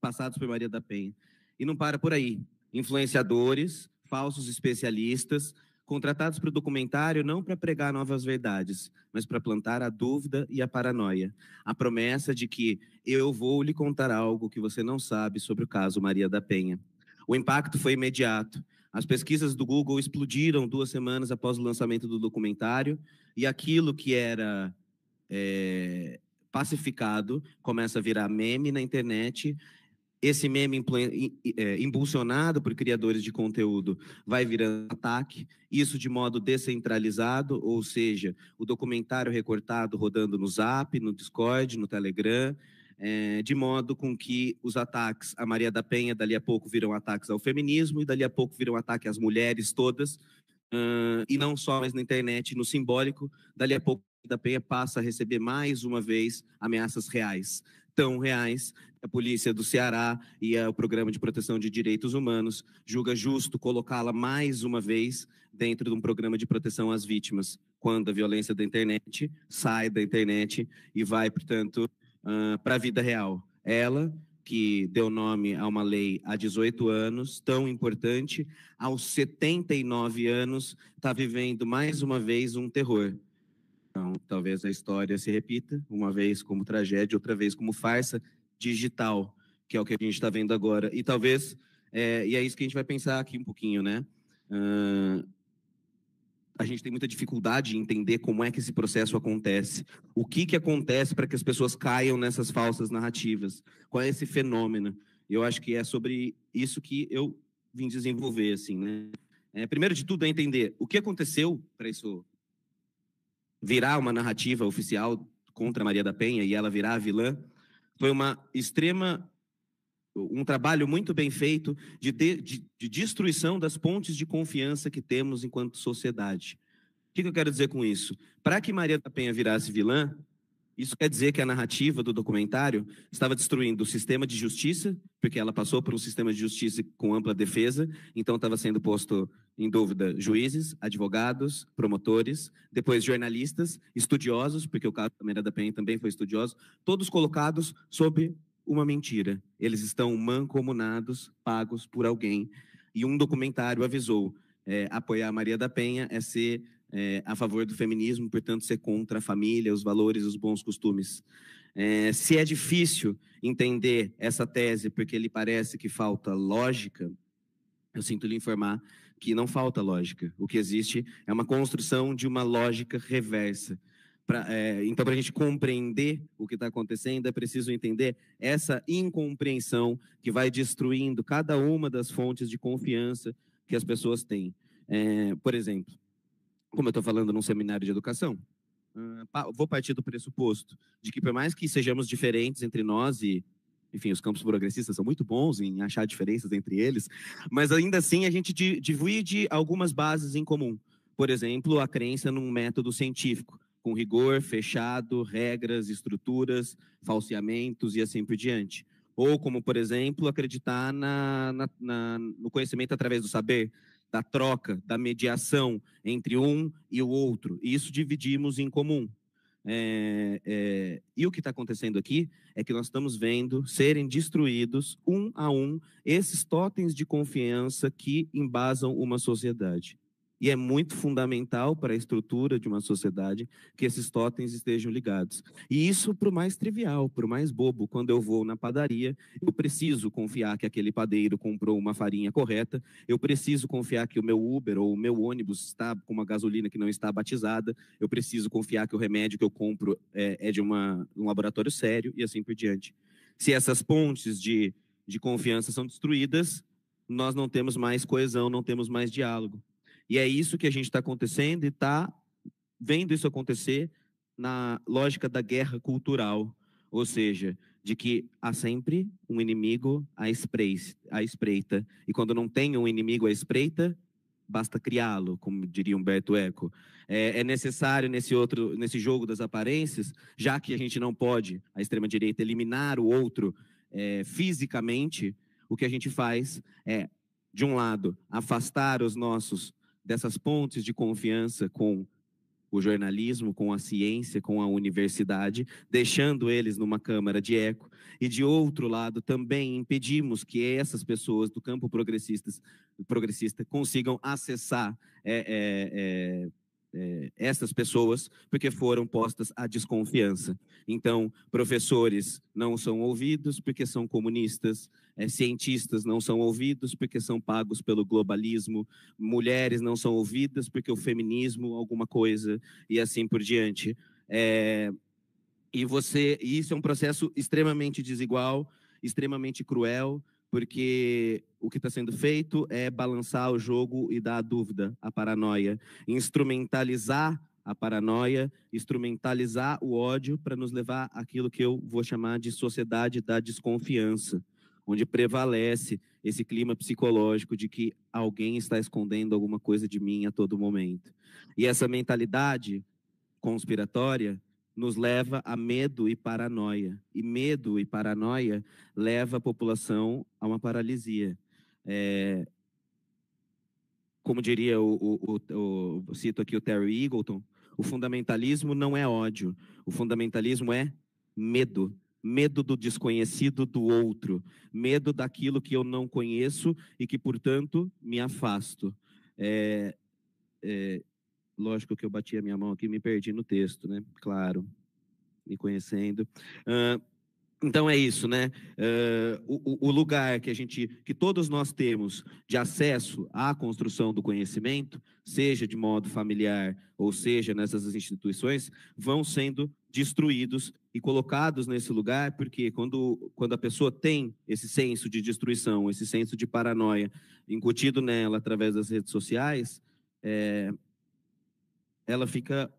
passados por Maria da Penha. E não para por aí. Influenciadores, falsos especialistas, contratados para o documentário não para pregar novas verdades, mas para plantar a dúvida e a paranoia. A promessa de que eu vou lhe contar algo que você não sabe sobre o caso Maria da Penha. O impacto foi imediato. As pesquisas do Google explodiram duas semanas após o lançamento do documentário, e aquilo que era é, pacificado, começa a virar meme na internet. Esse meme é, impulsionado por criadores de conteúdo vai virando ataque, isso de modo descentralizado, ou seja, o documentário recortado rodando no Zap, no Discord, no Telegram, é, de modo com que os ataques a Maria da Penha dali a pouco viram ataques ao feminismo e dali a pouco viram ataque às mulheres todas, uh, e não só, mas na internet, no simbólico, dali a pouco da Penha passa a receber mais uma vez ameaças reais, tão reais. A polícia do Ceará e o Programa de Proteção de Direitos Humanos julga justo colocá-la mais uma vez dentro de um programa de proteção às vítimas, quando a violência da internet sai da internet e vai, portanto, ah, para a vida real. Ela que deu nome a uma lei há 18 anos, tão importante, aos 79 anos, está vivendo mais uma vez um terror então, talvez a história se repita, uma vez como tragédia, outra vez como farsa digital, que é o que a gente está vendo agora. E talvez, é, e é isso que a gente vai pensar aqui um pouquinho, né? Uh, a gente tem muita dificuldade em entender como é que esse processo acontece. O que, que acontece para que as pessoas caiam nessas falsas narrativas? Qual é esse fenômeno? Eu acho que é sobre isso que eu vim desenvolver, assim, né? É, primeiro de tudo é entender o que aconteceu para isso virar uma narrativa oficial contra Maria da Penha e ela virar a vilã, foi uma extrema um trabalho muito bem feito de, de, de destruição das pontes de confiança que temos enquanto sociedade. O que, que eu quero dizer com isso? Para que Maria da Penha virasse vilã, isso quer dizer que a narrativa do documentário estava destruindo o sistema de justiça, porque ela passou por um sistema de justiça com ampla defesa, então estava sendo posto em dúvida juízes, advogados, promotores, depois jornalistas, estudiosos, porque o caso da Maria da Penha também foi estudioso, todos colocados sob uma mentira. Eles estão mancomunados, pagos por alguém. E um documentário avisou: é, apoiar a Maria da Penha é ser é, a favor do feminismo, portanto, ser contra a família, os valores, os bons costumes. É, se é difícil entender essa tese porque lhe parece que falta lógica, eu sinto lhe informar que não falta lógica. O que existe é uma construção de uma lógica reversa. Pra, é, então, para a gente compreender o que está acontecendo, é preciso entender essa incompreensão que vai destruindo cada uma das fontes de confiança que as pessoas têm. É, por exemplo, como eu estou falando num seminário de educação, vou partir do pressuposto de que, por mais que sejamos diferentes entre nós e, enfim, os campos progressistas são muito bons em achar diferenças entre eles, mas ainda assim a gente divide algumas bases em comum. Por exemplo, a crença num método científico, com rigor, fechado, regras, estruturas, falseamentos e assim por diante. Ou, como, por exemplo, acreditar na, na, na, no conhecimento através do saber, da troca, da mediação entre um e o outro. E isso dividimos em comum. É, é, e o que está acontecendo aqui é que nós estamos vendo serem destruídos um a um esses totens de confiança que embasam uma sociedade. E é muito fundamental para a estrutura de uma sociedade que esses totens estejam ligados. E isso para o mais trivial, para o mais bobo. Quando eu vou na padaria, eu preciso confiar que aquele padeiro comprou uma farinha correta, eu preciso confiar que o meu Uber ou o meu ônibus está com uma gasolina que não está batizada, eu preciso confiar que o remédio que eu compro é, é de uma, um laboratório sério e assim por diante. Se essas pontes de, de confiança são destruídas, nós não temos mais coesão, não temos mais diálogo. E é isso que a gente está acontecendo e está vendo isso acontecer na lógica da guerra cultural, ou seja, de que há sempre um inimigo à espreita. E quando não tem um inimigo à espreita, basta criá-lo, como diria Humberto Eco. É, é, necessário nesse outro, nesse jogo das aparências, já que a gente não pode, a extrema direita, eliminar o outro é, fisicamente, o que a gente faz é, de um lado, afastar os nossos dessas pontes de confiança com o jornalismo, com a ciência, com a universidade, deixando eles numa câmara de eco. E, de outro lado, também impedimos que essas pessoas do campo progressista consigam acessar é, é, é, é, essas pessoas, porque foram postas à desconfiança. Então, professores não são ouvidos porque são comunistas, é, cientistas não são ouvidos porque são pagos pelo globalismo, mulheres não são ouvidas porque o feminismo, alguma coisa, e assim por diante. É, e você, e isso é um processo extremamente desigual, extremamente cruel, porque o que está sendo feito é balançar o jogo e dar a dúvida, a paranoia, instrumentalizar a paranoia, instrumentalizar o ódio para nos levar àquilo que eu vou chamar de sociedade da desconfiança, onde prevalece esse clima psicológico de que alguém está escondendo alguma coisa de mim a todo momento. E essa mentalidade conspiratória nos leva a medo e paranoia. E medo e paranoia leva a população a uma paralisia. É, como diria o, o, o, o, cito aqui o Terry Eagleton, o fundamentalismo não é ódio, o fundamentalismo é medo. Medo do desconhecido do outro, medo daquilo que eu não conheço e que, portanto, me afasto. É, é, Lógico que eu bati a minha mão aqui, me perdi no texto, né? Claro, me conhecendo. Uh, então é isso, né? Uh, o, o, lugar que a gente, que todos nós temos de acesso à construção do conhecimento, seja de modo familiar ou seja nessas instituições, vão sendo destruídos e colocados nesse lugar, porque quando, quando a pessoa tem esse senso de destruição, esse senso de paranoia incutido nela através das redes sociais, é, ela fica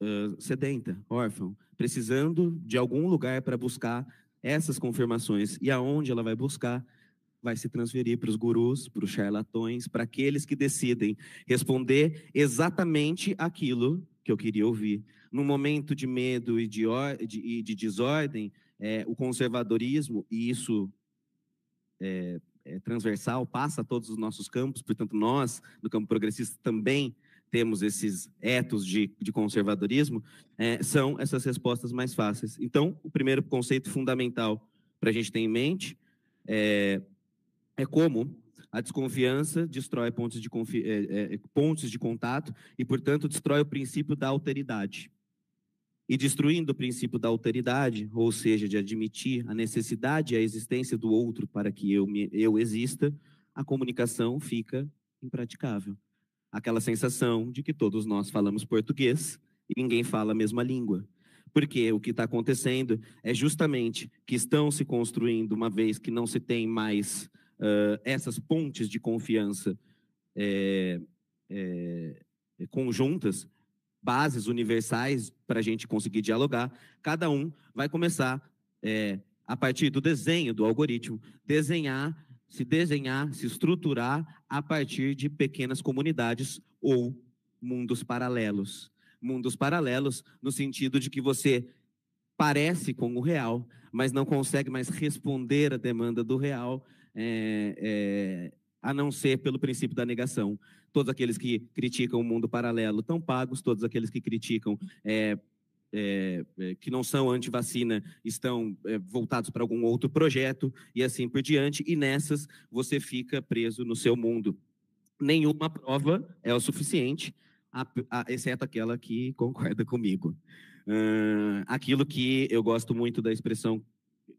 uh, sedenta, órfã, precisando de algum lugar para buscar essas confirmações. E aonde ela vai buscar vai se transferir para os gurus, para os charlatões, para aqueles que decidem responder exatamente aquilo que eu queria ouvir. Num momento de medo e de, de, e de desordem, é, o conservadorismo, e isso é, é transversal, passa a todos os nossos campos, portanto, nós, no campo progressista, também temos esses etos de, de conservadorismo, é, são essas respostas mais fáceis. Então, o primeiro conceito fundamental para a gente ter em mente é, é como a desconfiança destrói pontos de, confi é, é, é pontos de contato e, portanto, destrói o princípio da alteridade. E destruindo o princípio da alteridade, ou seja, de admitir a necessidade e a existência do outro para que eu, me, eu exista, a comunicação fica impraticável aquela sensação de que todos nós falamos português e ninguém fala a mesma língua. Porque o que está acontecendo é justamente que estão se construindo, uma vez que não se tem mais uh, essas pontes de confiança é, é, conjuntas, bases universais para a gente conseguir dialogar, cada um vai começar, é, a partir do desenho do algoritmo, desenhar se desenhar, se estruturar a partir de pequenas comunidades ou mundos paralelos. Mundos paralelos no sentido de que você parece com o real, mas não consegue mais responder à demanda do real, é, é, a não ser pelo princípio da negação. Todos aqueles que criticam o mundo paralelo estão pagos, todos aqueles que criticam é, é, é, que não são anti-vacina estão é, voltados para algum outro projeto e assim por diante, e nessas você fica preso no seu mundo. Nenhuma prova é o suficiente, a, a, exceto aquela que concorda comigo. Uh, aquilo que eu gosto muito da expressão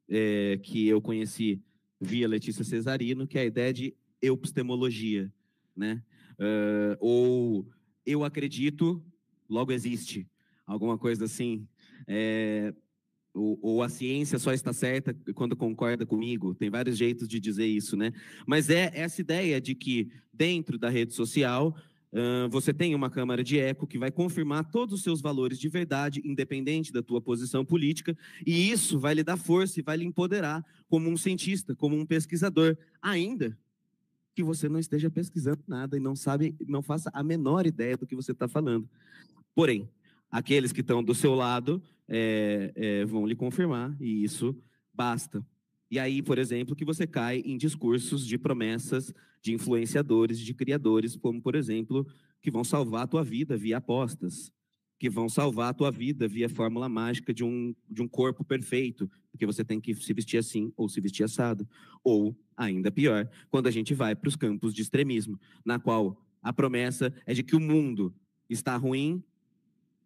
é, que eu conheci via Letícia Cesarino, que é a ideia de epistemologia, né? Uh, ou eu acredito, logo existe alguma coisa assim. É, eh, ou, ou, a ciência só está certa quando concorda comigo. Tem vários jeitos de dizer isso, né? Mas é essa ideia de que dentro da rede social uh, você tem uma câmara de eco que vai confirmar todos os seus valores de verdade, independente da tua posição política, e isso vai lhe dar força e vai lhe empoderar como um cientista, como um pesquisador, ainda que você não esteja pesquisando nada e não sabe, não faça a menor ideia do que você está falando. Porém, aqueles que estão do seu lado é, é, vão lhe confirmar, e isso basta. E aí, por exemplo, que você cai em discursos de promessas de influenciadores, de criadores, como, por exemplo, que vão salvar a tua vida via apostas, que vão salvar a tua vida via fórmula mágica de um, de um corpo perfeito, porque você tem que se vestir assim ou se vestir assado. Ou, ainda pior, quando a gente vai para os campos de extremismo, na qual a promessa é de que o mundo está ruim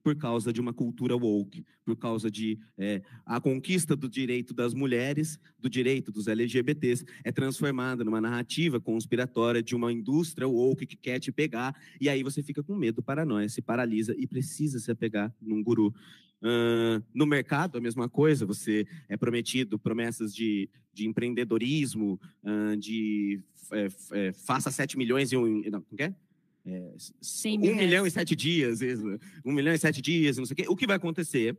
por causa de uma cultura woke, por causa de é, a conquista do direito das mulheres, do direito dos LGBTs, é transformada numa narrativa conspiratória de uma indústria woke que quer te pegar, e aí você fica com medo, paranoia, se paralisa e precisa se apegar num guru. Uh, no mercado, a mesma coisa, você é prometido promessas de, de empreendedorismo, uh, de é, é, faça 7 milhões em um. Não, como é? é, um milhão e sete dias, um milhão e sete dias, não sei o quê. O que vai acontecer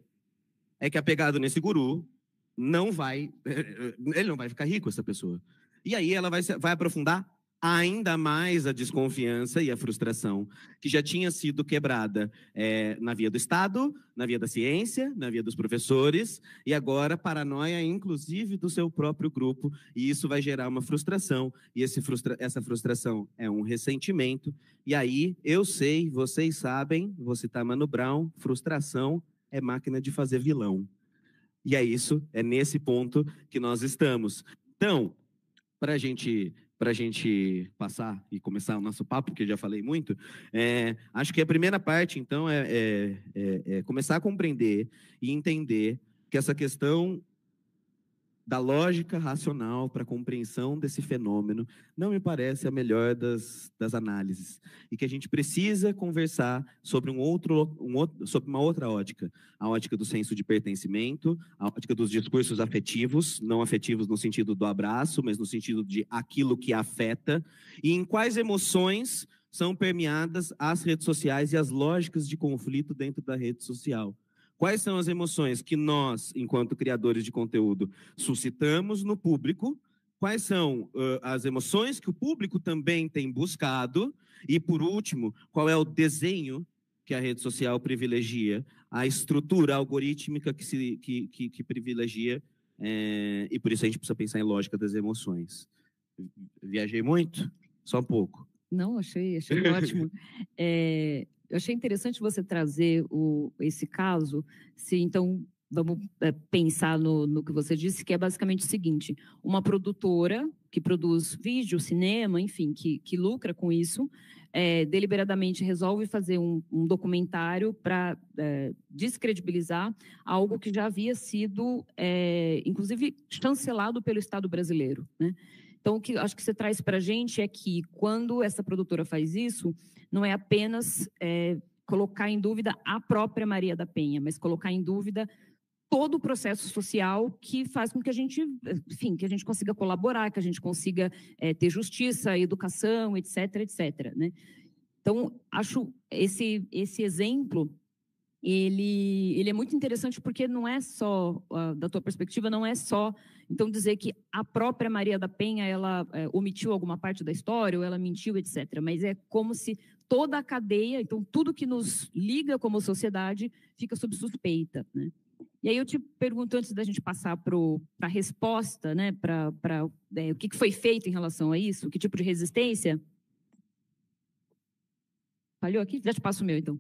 é que a nesse guru não vai, ele não vai ficar rico essa pessoa. E aí ela vai, vai aprofundar ainda mais a desconfiança e a frustração que já tinha sido quebrada é, na via do Estado, na via da ciência, na via dos professores, e agora paranoia, inclusive, do seu próprio grupo. E isso vai gerar uma frustração, e frustra essa frustração é um ressentimento. E aí, eu sei, vocês sabem, vou citar Mano Brown, frustração é máquina de fazer vilão. E é isso, é nesse ponto que nós estamos. Então, para a gente para a gente passar e começar o nosso papo, porque já falei muito, é, acho que a primeira parte, então, é, é, é, é começar a compreender e entender que essa questão da lógica racional para a compreensão desse fenômeno não me parece a melhor das, das análises e que a gente precisa conversar sobre um outro, um sobre uma outra ótica a ótica do senso de pertencimento a ótica dos discursos afetivos não afetivos no sentido do abraço mas no sentido de aquilo que afeta e em quais emoções são permeadas as redes sociais e as lógicas de conflito dentro da rede social Quais são as emoções que nós, enquanto criadores de conteúdo, suscitamos no público? Quais são uh, as emoções que o público também tem buscado? E, por último, qual é o desenho que a rede social privilegia, a estrutura algorítmica que, se, que, que, que privilegia, é, e por isso a gente precisa pensar em lógica das emoções. Viajei muito? Só um pouco. Não, achei, achei ótimo. É, Eu achei interessante você trazer o, esse caso, se então vamos é, pensar no, no que você disse, que é basicamente o seguinte: uma produtora que produz vídeo, cinema, enfim, que, que lucra com isso, é, deliberadamente resolve fazer um, um documentário para é, eh, descredibilizar algo que já havia sido, inclusive, chancelado pelo Estado brasileiro. Né? Então, o que acho que você traz para a gente é que quando essa produtora faz isso, não é apenas é, colocar em dúvida a própria Maria da Penha, mas colocar em dúvida todo o processo social que faz com que a gente, enfim, que a gente consiga colaborar, que a gente consiga é, ter justiça, educação, etc, etc. Né? Então, acho esse, esse exemplo ele, ele é muito interessante porque não é só, ah, da tua perspectiva, não é só, então, dizer que a própria Maria da Penha, ela é, omitiu alguma parte da história, ou ela mentiu, etc. Mas é como se toda a cadeia, então tudo que nos liga como sociedade fica sob suspeita. Né? E aí eu te pergunto, antes da gente passar para a resposta, né, para é, o que, foi feito em relação a isso, que tipo de resistência? Falhou aqui? Já te passo o meu, então.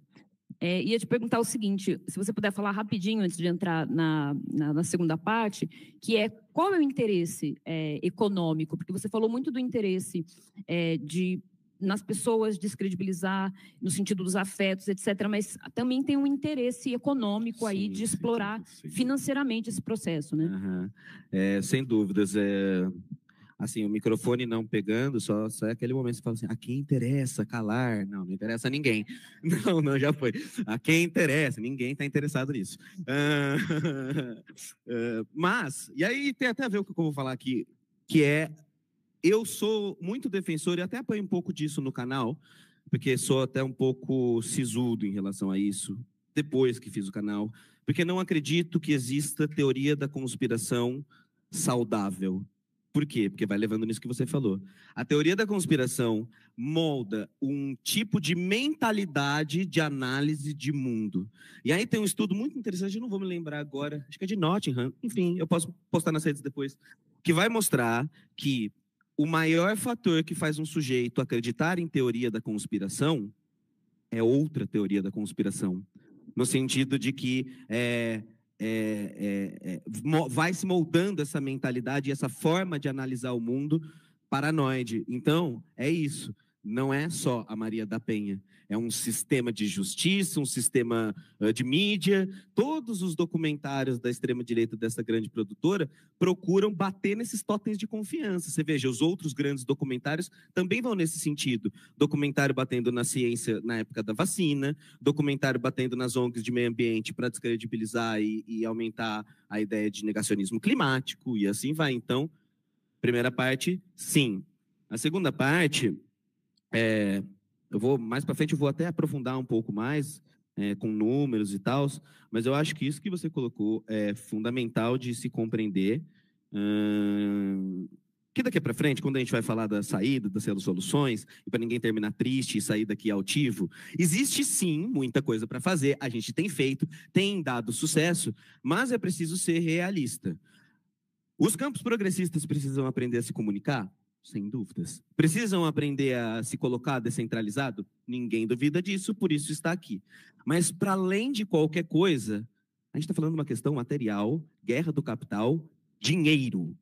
É, ia te perguntar o seguinte, se você puder falar rapidinho antes de entrar na, na, na segunda parte, que é qual é o interesse é, econômico? Porque você falou muito do interesse é, de nas pessoas, descredibilizar no sentido dos afetos, etc. Mas também tem um interesse econômico sim, aí de explorar sim, sim. financeiramente esse processo, né? Uhum. É, sem dúvidas. É, assim, o microfone não pegando, só, só é aquele momento que você fala assim, a quem interessa calar? Não, não interessa a ninguém. Não, não, já foi. A quem interessa? Ninguém está interessado nisso. Uh, uh, mas, e aí tem até a ver com o que eu vou falar aqui, que é eu sou muito defensor, e até apanho um pouco disso no canal, porque sou até um pouco sisudo em relação a isso, depois que fiz o canal, porque não acredito que exista teoria da conspiração saudável. Por quê? Porque vai levando nisso que você falou. A teoria da conspiração molda um tipo de mentalidade de análise de mundo. E aí tem um estudo muito interessante, eu não vou me lembrar agora, acho que é de Nottingham, enfim, eu posso postar nas redes depois, que vai mostrar que o maior fator que faz um sujeito acreditar em teoria da conspiração é outra teoria da conspiração, no sentido de que é, é, é, é vai se moldando essa mentalidade e essa forma de analisar o mundo paranoide. Então, é isso não é só a Maria da Penha. É um sistema de justiça, um sistema de mídia. Todos os documentários da extrema-direita dessa grande produtora procuram bater nesses totens de confiança. Você veja, os outros grandes documentários também vão nesse sentido. Documentário batendo na ciência na época da vacina, documentário batendo nas ONGs de meio ambiente para descredibilizar e, e aumentar a ideia de negacionismo climático, e assim vai. Então, primeira parte, sim. A segunda parte é, eu vou mais para frente, eu vou até aprofundar um pouco mais é, com números e tal, mas eu acho que isso que você colocou é fundamental de se compreender. Hum, que daqui para frente, quando a gente vai falar da saída, das soluções, e para ninguém terminar triste e sair daqui altivo, existe sim muita coisa para fazer, a gente tem feito, tem dado sucesso, mas é preciso ser realista. Os campos progressistas precisam aprender a se comunicar? Sem dúvidas. Precisam aprender a se colocar descentralizado? Ninguém duvida disso, por isso está aqui. Mas, para além de qualquer coisa, a gente está falando de uma questão material, guerra do capital, dinheiro.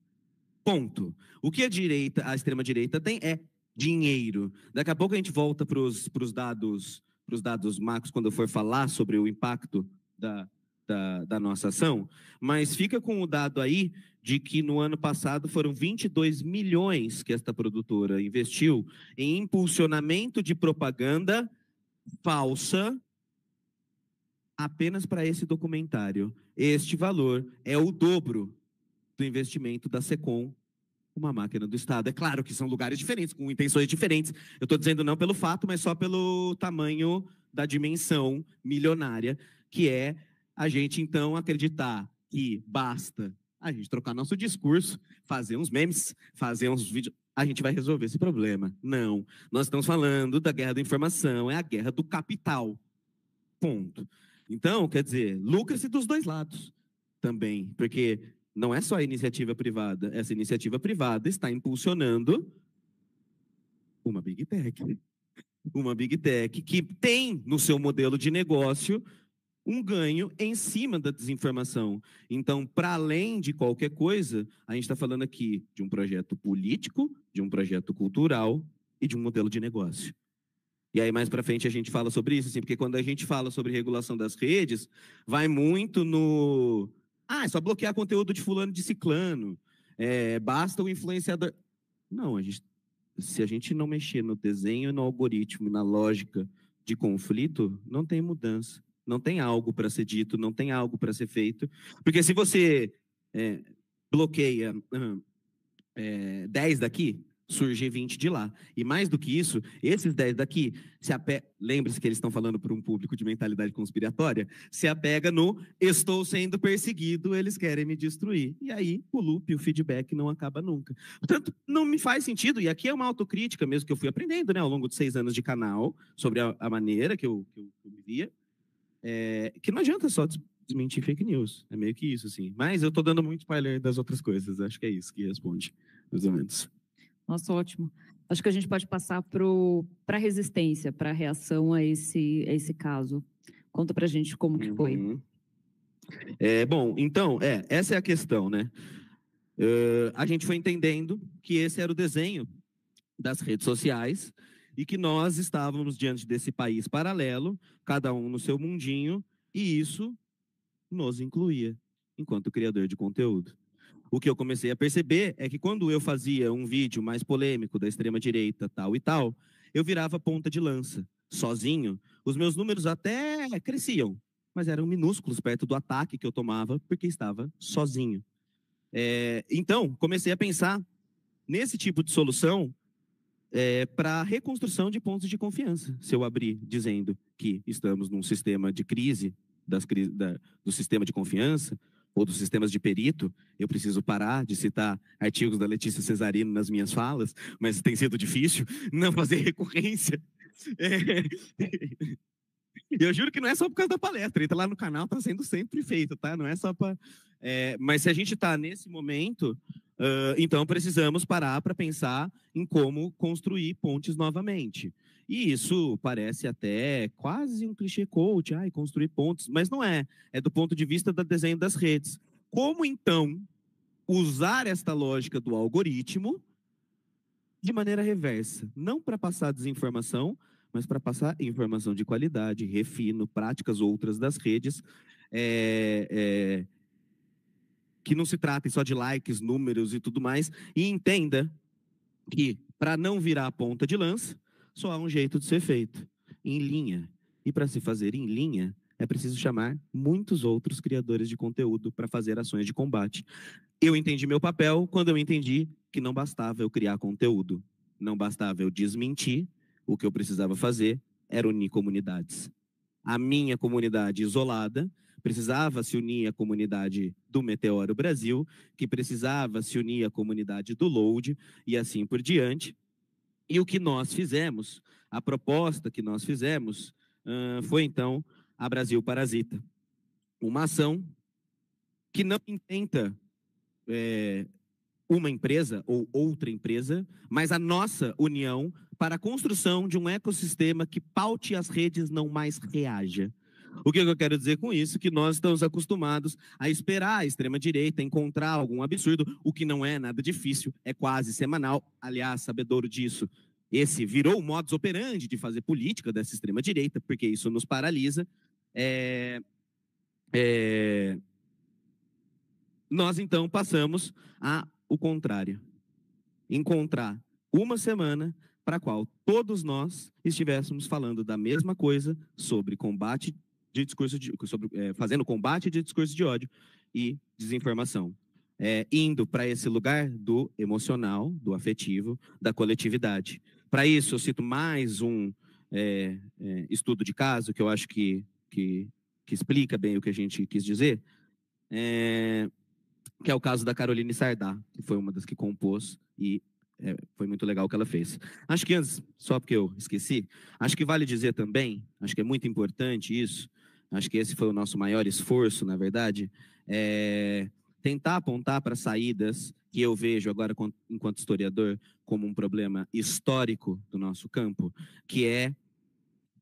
Ponto. O que a direita, a extrema-direita tem é dinheiro. Daqui a pouco a gente volta para os dados, dados macros, quando eu for falar sobre o impacto da, da, da nossa ação, mas fica com o dado aí de que no ano passado foram 22 milhões que esta produtora investiu em impulsionamento de propaganda falsa apenas para esse documentário. Este valor é o dobro do investimento da Secom, uma máquina do Estado. É claro que são lugares diferentes, com intenções diferentes. Eu estou dizendo não pelo fato, mas só pelo tamanho da dimensão milionária que é a gente então acreditar que basta a gente trocar nosso discurso, fazer uns memes, fazer uns vídeos, a gente vai resolver esse problema. Não. Nós estamos falando da guerra da informação, é a guerra do capital. Ponto. Então, quer dizer, lucra-se dos dois lados também, porque não é só a iniciativa privada, essa iniciativa privada está impulsionando uma Big Tech. Uma Big Tech que tem no seu modelo de negócio um ganho em cima da desinformação. Então, para além de qualquer coisa, a gente está falando aqui de um projeto político, de um projeto cultural e de um modelo de negócio. E aí, mais para frente, a gente fala sobre isso, assim, porque quando a gente fala sobre regulação das redes, vai muito no. Ah, é só bloquear conteúdo de fulano de ciclano. É, basta o influenciador. Não, a gente, se a gente não mexer no desenho, no algoritmo, na lógica de conflito, não tem mudança. Não tem algo para ser dito, não tem algo para ser feito. Porque se você é, bloqueia é, 10 eh, daqui, surge 20 de lá. E mais do que isso, esses 10 daqui, se ape... lembre-se que eles estão falando para um público de mentalidade conspiratória, se apega no estou sendo perseguido, eles querem me destruir. E aí o loop, o feedback não acaba nunca. Portanto, não me faz sentido, e aqui é uma autocrítica mesmo que eu fui aprendendo né, ao longo de seis anos de canal, sobre a, a maneira que eu, que eu vivia. É, que não adianta só desmentir fake news. É meio que isso, assim. Mas eu estou dando muito spoiler das outras coisas. Acho que é isso que responde, mais ou menos. Nossa, ótimo. Acho que a gente pode passar para a resistência, para a reação a esse, a esse caso. Conta para a gente como que foi. Uhum. É, bom, então, é, essa é a questão, né? Uh, a gente foi entendendo que esse era o desenho das redes sociais e que nós estávamos diante desse país paralelo, cada um no seu mundinho, e isso nos incluía enquanto criador de conteúdo. O que eu comecei a perceber é que quando eu fazia um vídeo mais polêmico da extrema direita, tal e tal, eu virava ponta de lança, sozinho. Os meus números até cresciam, mas eram minúsculos perto do ataque que eu tomava porque estava sozinho. É, então, comecei a pensar nesse tipo de solução é, para a reconstrução de pontos de confiança. Se eu abrir dizendo que estamos num sistema de crise, das, da, do sistema de confiança, ou dos sistemas de perito, eu preciso parar de citar artigos da Letícia Cesarino nas minhas falas, mas tem sido difícil não fazer recorrência. É. Eu juro que não é só por causa da palestra, ele está lá no canal, está sendo sempre feito, tá? Não é só para é, mas se a gente está nesse momento, uh, então precisamos parar para pensar em como construir pontes novamente. E isso parece até quase um clichê coach, ai, construir pontes, mas não é. É do ponto de vista do desenho das redes. Como então usar esta lógica do algoritmo de maneira reversa? Não para passar desinformação, mas para passar informação de qualidade, refino, práticas outras das redes. É, é, que não se tratem só de likes, números e tudo mais, e entenda que para não virar a ponta de lança, só há um jeito de ser feito, em linha. E para se fazer em linha, é preciso chamar muitos outros criadores de conteúdo para fazer ações de combate. Eu entendi meu papel quando eu entendi que não bastava eu criar conteúdo, não bastava eu desmentir, o que eu precisava fazer era unir comunidades. A minha comunidade isolada precisava se unir à comunidade do Meteoro Brasil, que precisava se unir à comunidade do Load e assim por diante. E o que nós fizemos, a proposta que nós fizemos, foi então a Brasil Parasita. Uma ação que não intenta é, uma empresa ou outra empresa, mas a nossa união para a construção de um ecossistema que paute as redes, não mais reaja. O é que eu quero dizer com isso? Que nós estamos acostumados a esperar a extrema-direita encontrar algum absurdo, o que não é nada difícil, é quase semanal. Aliás, sabedor disso, esse virou o modus operandi de fazer política dessa extrema-direita, porque isso nos paralisa. É... É... Nós, então, passamos a o contrário. Encontrar uma semana para qual todos nós estivéssemos falando da mesma coisa sobre combate de discurso de, sobre, é, fazendo combate de discurso de ódio e desinformação. É, indo para esse lugar do emocional, do afetivo, da coletividade. Para isso, eu cito mais um é, é, estudo de caso que eu acho que, que, que, explica bem o que a gente quis dizer, é, que é o caso da Caroline Sardá, que foi uma das que compôs e é, foi muito legal o que ela fez. Acho que antes, só porque eu esqueci, acho que vale dizer também, acho que é muito importante isso, Acho que esse foi o nosso maior esforço, na verdade, é tentar apontar para saídas que eu vejo agora enquanto historiador como um problema histórico do nosso campo, que é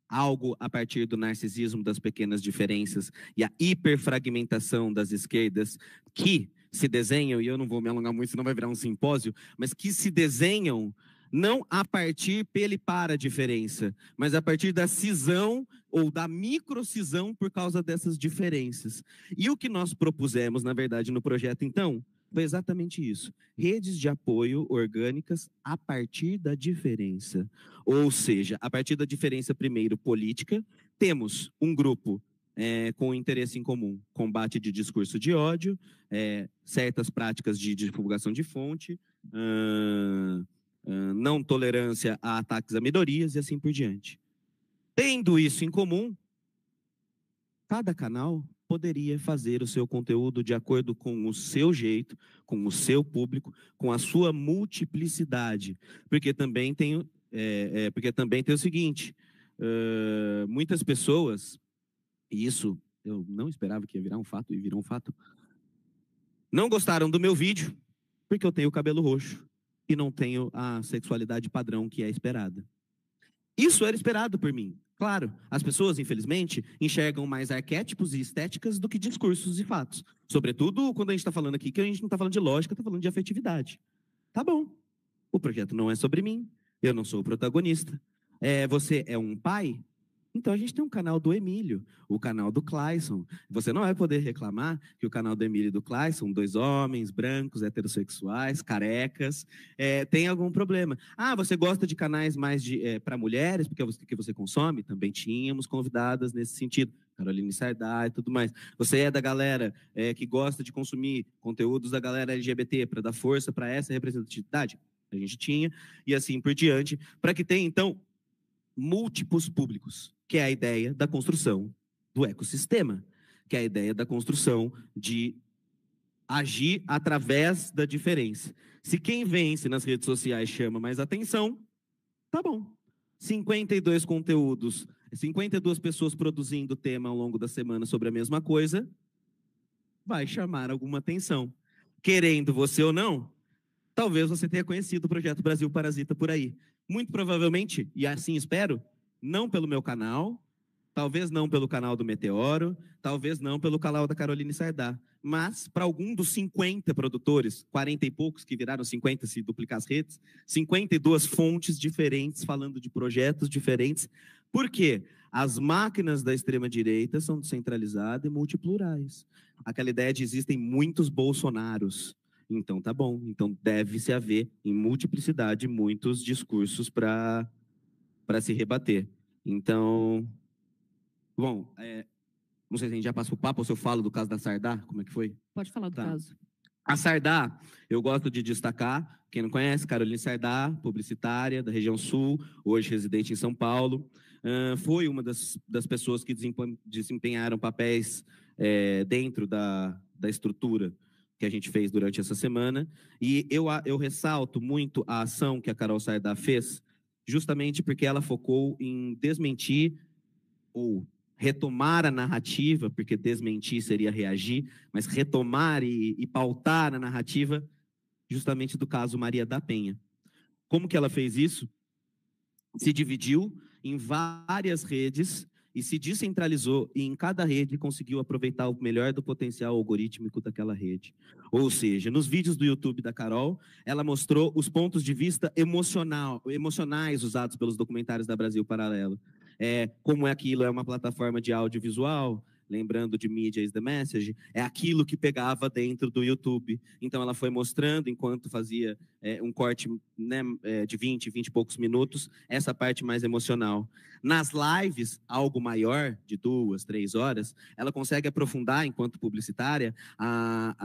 algo a partir do narcisismo das pequenas diferenças e a hiperfragmentação das esquerdas que se desenham, e eu não vou me alongar muito, senão vai virar um simpósio, mas que se desenham não a partir pele para a diferença, mas a partir da cisão ou da microcisão por causa dessas diferenças. E o que nós propusemos, na verdade, no projeto, então, foi exatamente isso: redes de apoio orgânicas a partir da diferença. Ou seja, a partir da diferença, primeiro, política, temos um grupo é, com interesse em comum: combate de discurso de ódio, é, certas práticas de divulgação de fonte não tolerância a ataques a minorias e assim por diante. Tendo isso em comum, cada canal poderia fazer o seu conteúdo de acordo com o seu jeito, com o seu público, com a sua multiplicidade, porque também tem, é, é, porque também tem o seguinte: uh, muitas pessoas, e isso eu não esperava que ia virar um fato e virou um fato, não gostaram do meu vídeo porque eu tenho cabelo roxo e não tenho a sexualidade padrão que é esperada. Isso era esperado por mim. Claro, as pessoas, infelizmente, enxergam mais arquétipos e estéticas do que discursos e fatos. Sobretudo quando a gente está falando aqui que a gente não está falando de lógica, está falando de afetividade. Tá bom, o projeto não é sobre mim, eu não sou o protagonista. É, você é um pai? Então a gente tem um canal do Emílio, o canal do Clayson. Você não vai poder reclamar que o canal do Emílio e do Clayson, dois homens brancos, heterossexuais, carecas, é, tem algum problema. Ah, você gosta de canais mais é, para mulheres, porque é o que você consome? Também tínhamos convidadas nesse sentido. Caroline Sardá e tudo mais. Você é da galera é, que gosta de consumir conteúdos da galera LGBT para dar força para essa representatividade? A gente tinha, e assim por diante, para que tenha, então, múltiplos públicos que é a ideia da construção do ecossistema, que é a ideia da construção de agir através da diferença. Se quem vence nas redes sociais chama mais atenção, tá bom. 52 conteúdos, 52 pessoas produzindo tema ao longo da semana sobre a mesma coisa, vai chamar alguma atenção. Querendo você ou não, talvez você tenha conhecido o projeto Brasil Parasita por aí. Muito provavelmente, e assim espero, não pelo meu canal, talvez não pelo canal do Meteoro, talvez não pelo canal da Caroline Sardá, mas para algum dos 50 produtores, 40 e poucos que viraram 50 se duplicar as redes, 52 fontes diferentes falando de projetos diferentes. Por quê? As máquinas da extrema-direita são descentralizadas e multiplurais. Aquela ideia de existem muitos Bolsonaros. Então tá bom, então deve-se haver em multiplicidade muitos discursos para para se rebater. Então, bom, é, não sei se a gente já passou o papo ou se eu falo do caso da Sardá, como é que foi? Pode falar do tá. caso. A Sardá, eu gosto de destacar, quem não conhece, Caroline Sardá, publicitária da região sul, hoje residente em São Paulo, uh, foi uma das, das pessoas que desempenharam papéis é, dentro da, da estrutura que a gente fez durante essa semana. E eu, eu ressalto muito a ação que a Carol Sardá fez justamente porque ela focou em desmentir ou retomar a narrativa, porque desmentir seria reagir, mas retomar e, e pautar a narrativa justamente do caso Maria da Penha. Como que ela fez isso? Se dividiu em várias redes e se descentralizou e em cada rede conseguiu aproveitar o melhor do potencial algorítmico daquela rede. Ou seja, nos vídeos do YouTube da Carol, ela mostrou os pontos de vista emocional, emocionais usados pelos documentários da Brasil Paralelo. É, como é aquilo é uma plataforma de audiovisual, lembrando de Media is the Message, é aquilo que pegava dentro do YouTube. Então ela foi mostrando, enquanto fazia é, um corte né, é, de 20, 20 e poucos minutos, essa parte mais emocional. Nas lives, algo maior, de duas, três horas, ela consegue aprofundar, enquanto publicitária, a,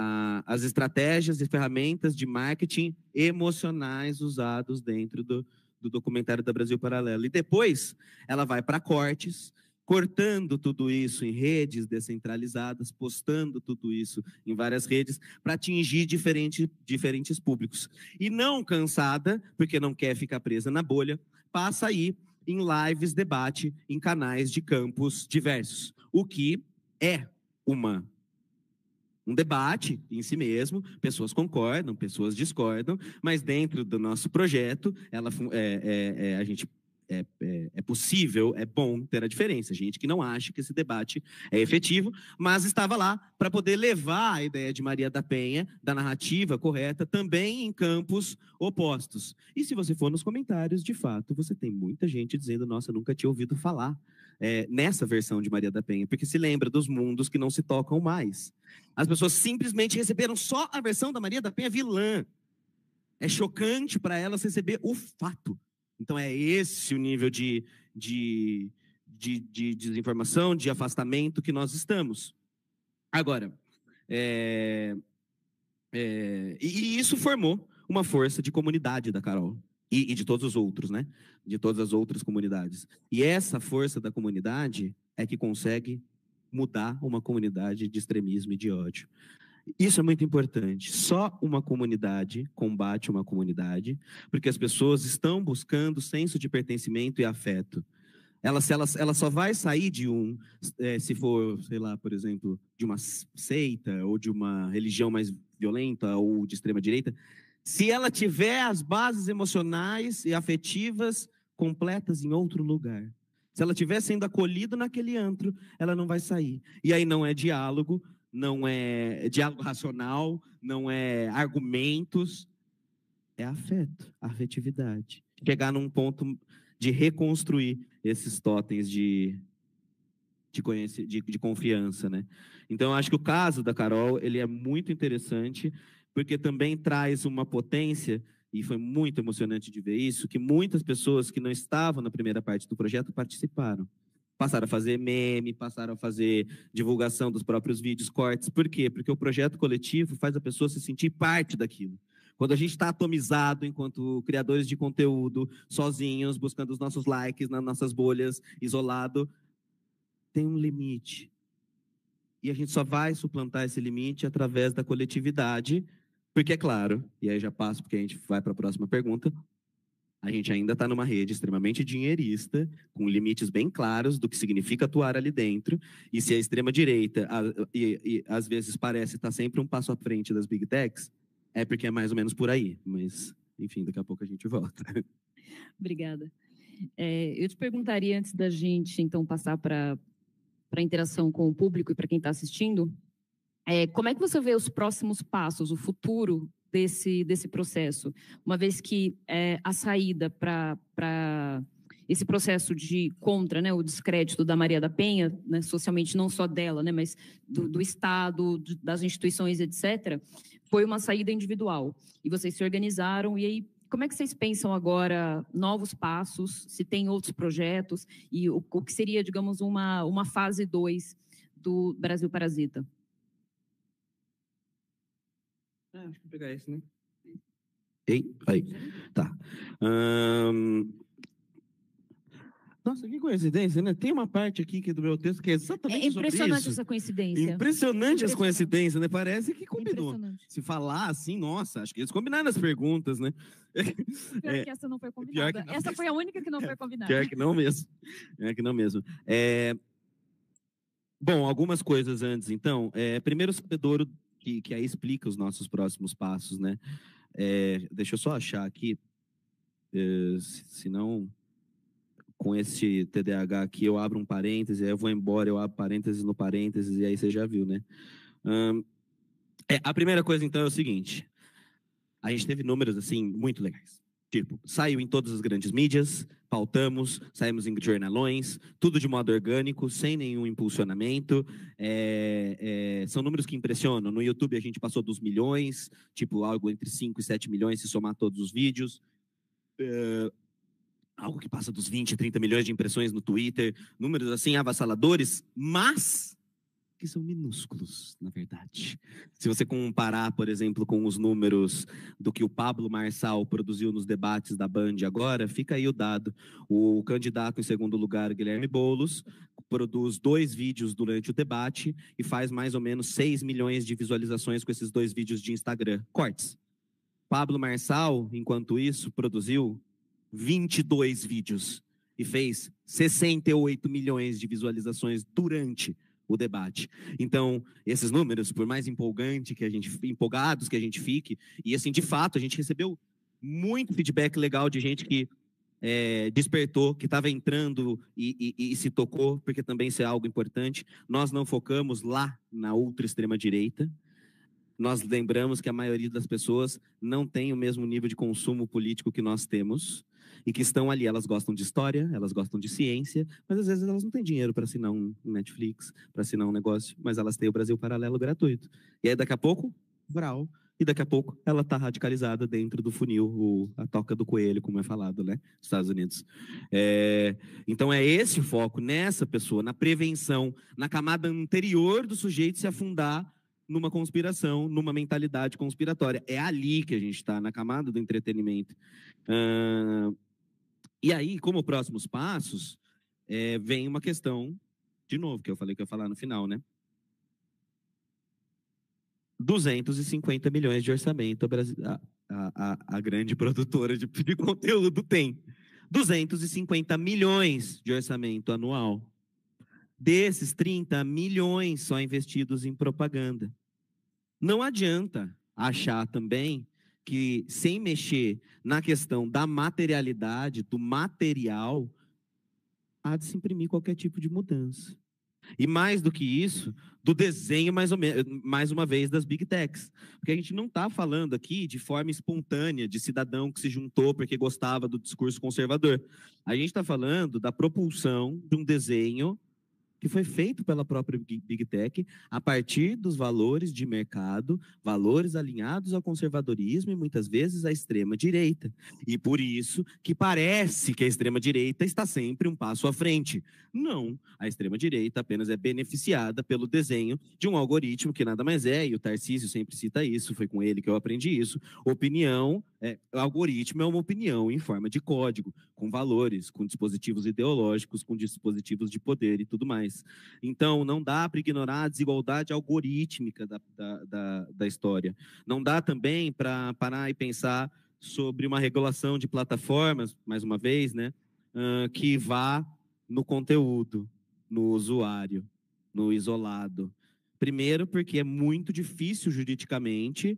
a, as estratégias e ferramentas de marketing emocionais usados dentro do, do documentário da Brasil Paralelo. E depois ela vai para cortes, cortando tudo isso em redes descentralizadas, postando tudo isso em várias redes, para atingir diferente, diferentes públicos. E não cansada, porque não quer ficar presa na bolha, passa aí em lives debate em canais de campos diversos, o que é uma um debate em si mesmo, pessoas concordam, pessoas discordam, mas dentro do nosso projeto, ela, é, é, é, a gente é, é, é, possível, é bom ter a diferença. Gente que não acha que esse debate é efetivo, mas estava lá para poder levar a ideia de Maria da Penha, da narrativa correta, também em campos opostos. E se você for nos comentários, de fato, você tem muita gente dizendo: nossa, nunca tinha ouvido falar é, nessa versão de Maria da Penha, porque se lembra dos mundos que não se tocam mais. As pessoas simplesmente receberam só a versão da Maria da Penha vilã. É chocante para elas receber o fato então é esse o nível de, de, de, de desinformação, de afastamento que nós estamos. Agora, é, é, e, isso formou uma força de comunidade da Carol e, e de todos os outros, né? De todas as outras comunidades. E essa força da comunidade é que consegue mudar uma comunidade de extremismo e de ódio. Isso é muito importante. Só uma comunidade combate uma comunidade, porque as pessoas estão buscando senso de pertencimento e afeto. Ela, ela, ela só vai sair de um, é, se for, sei lá, por exemplo, de uma seita ou de uma religião mais violenta ou de extrema direita, se ela tiver as bases emocionais e afetivas completas em outro lugar. Se ela estiver sendo acolhida naquele antro, ela não vai sair. E aí não é diálogo, não é diálogo racional, não é argumentos, é afeto, afetividade. Chegar num ponto de reconstruir esses totens de, de, conhece, de, de confiança, né? Então, eu acho que o caso da Carol, ele é muito interessante, porque também traz uma potência e foi muito emocionante de ver isso, que muitas pessoas que não estavam na primeira parte do projeto participaram passaram a fazer meme, passaram a fazer divulgação dos próprios vídeos, cortes. Por quê? Porque o projeto coletivo faz a pessoa se sentir parte daquilo. Quando a gente está atomizado enquanto criadores de conteúdo, sozinhos, buscando os nossos likes nas nossas bolhas, isolado, tem um limite. E a gente só vai suplantar esse limite através da coletividade, porque é claro, e aí já passo porque a gente vai para a próxima pergunta, a gente ainda está numa rede extremamente dinheirista, com limites bem claros do que significa atuar ali dentro. E se a extrema-direita, às vezes, parece estar tá sempre um passo à frente das big techs, é porque é mais ou menos por aí. Mas, enfim, daqui a pouco a gente volta. Obrigada. É, eu te perguntaria, antes da gente, então, passar para a interação com o público e para quem está assistindo, é, como é que você vê os próximos passos, o futuro desse, desse processo, uma vez que é, a saída para esse processo de contra né, o descrédito da Maria da Penha, né, socialmente não só dela, né, mas do, do Estado, das instituições, etc., foi uma saída individual. E vocês se organizaram, e aí como é que vocês pensam agora novos passos, se tem outros projetos, e o, o que seria, digamos, uma, uma fase 2 do Brasil Parasita? Ah, acho que vou pegar esse, né? Ei, aí. Tá. Um... Nossa, que coincidência, né? Tem uma parte aqui que é do meu texto que é exatamente. É impressionante essa coincidência. Impressionante, impressionante as coincidências, né? Parece que combinou. Se falar assim, nossa, acho que eles combinaram as perguntas, né? Pior é, que essa não foi é combinada. Não, essa foi a única que não foi combinada. Pior que não mesmo. Pior que não mesmo. É... Bom, algumas coisas antes, então. É, primeiro, o Bedouro que, que aí explica os nossos próximos passos, né? É, deixa eu só achar aqui, é, se não com esse TDAH aqui, eu abro um parêntese, aí eu vou embora, eu abro parênteses no parênteses, e aí você já viu, né? Hum, é, a primeira coisa, então, é o seguinte. A gente teve números, assim, muito legais. Tipo, saiu em todas as grandes mídias, pautamos, saímos em jornalões, tudo de modo orgânico, sem nenhum impulsionamento. É, é, são números que impressionam. No YouTube a gente passou dos milhões, tipo algo entre 5 e 7 milhões, se somar todos os vídeos. É, algo que passa dos 20 a 30 milhões de impressões no Twitter, números assim avassaladores, mas que são minúsculos, na verdade. Se você comparar, por exemplo, com os números do que o Pablo Marçal produziu nos debates da Band agora, fica aí o dado. O candidato em segundo lugar, Guilherme Boulos, produz dois vídeos durante o debate e faz mais ou menos 6 milhões de visualizações com esses dois vídeos de Instagram. Cortes. Pablo Marçal, enquanto isso, produziu 22 vídeos e fez 68 milhões de visualizações durante o debate. Então, esses números, por mais empolgante que a gente empolgados que a gente fique, e assim, de fato, a gente recebeu muito feedback legal de gente que é, despertou, que estava entrando e, e, e, se tocou, porque também isso é algo importante. Nós não focamos lá na outra extrema-direita, nós lembramos que a maioria das pessoas não tem o mesmo nível de consumo político que nós temos e que estão ali. Elas gostam de história, elas gostam de ciência, mas às vezes elas não têm dinheiro para assinar um Netflix, para assinar um negócio, mas elas têm o Brasil Paralelo gratuito. E aí, daqui a pouco, Brau. E daqui a pouco ela está radicalizada dentro do funil, o, a toca do coelho, como é falado, né? Nos Estados Unidos. É, então é esse o foco nessa pessoa, na prevenção, na camada anterior do sujeito se afundar numa conspiração, numa mentalidade conspiratória. É ali que a gente está, na camada do entretenimento. Uh, e aí, como próximos passos, é, vem uma questão, de novo, que eu falei que eu ia falar no final, né? 250 milhões de orçamento a, a, a grande produtora de, de conteúdo tem. 250 milhões de orçamento anual. Desses 30 milhões só investidos em propaganda. Não adianta achar também que, sem mexer na questão da materialidade, do material, há de se imprimir qualquer tipo de mudança. E mais do que isso, do desenho, mais, ou menos, mais uma vez, das big techs. Porque a gente não está falando aqui de forma espontânea, de cidadão que se juntou porque gostava do discurso conservador. A gente está falando da propulsão de um desenho que foi feito pela própria Big Tech a partir dos valores de mercado, valores alinhados ao conservadorismo e muitas vezes à extrema direita. E por isso que parece que a extrema direita está sempre um passo à frente. Não, a extrema direita apenas é beneficiada pelo desenho de um algoritmo que nada mais é, e o Tarcísio sempre cita isso, foi com ele que eu aprendi isso, opinião é, algoritmo é uma opinião em forma de código, com valores, com dispositivos ideológicos, com dispositivos de poder e tudo mais. Então, não dá para ignorar a desigualdade algorítmica da, da, da, da história. Não dá também para parar e pensar sobre uma regulação de plataformas, mais uma vez, né, que vá no conteúdo, no usuário, no isolado. Primeiro, porque é muito difícil juridicamente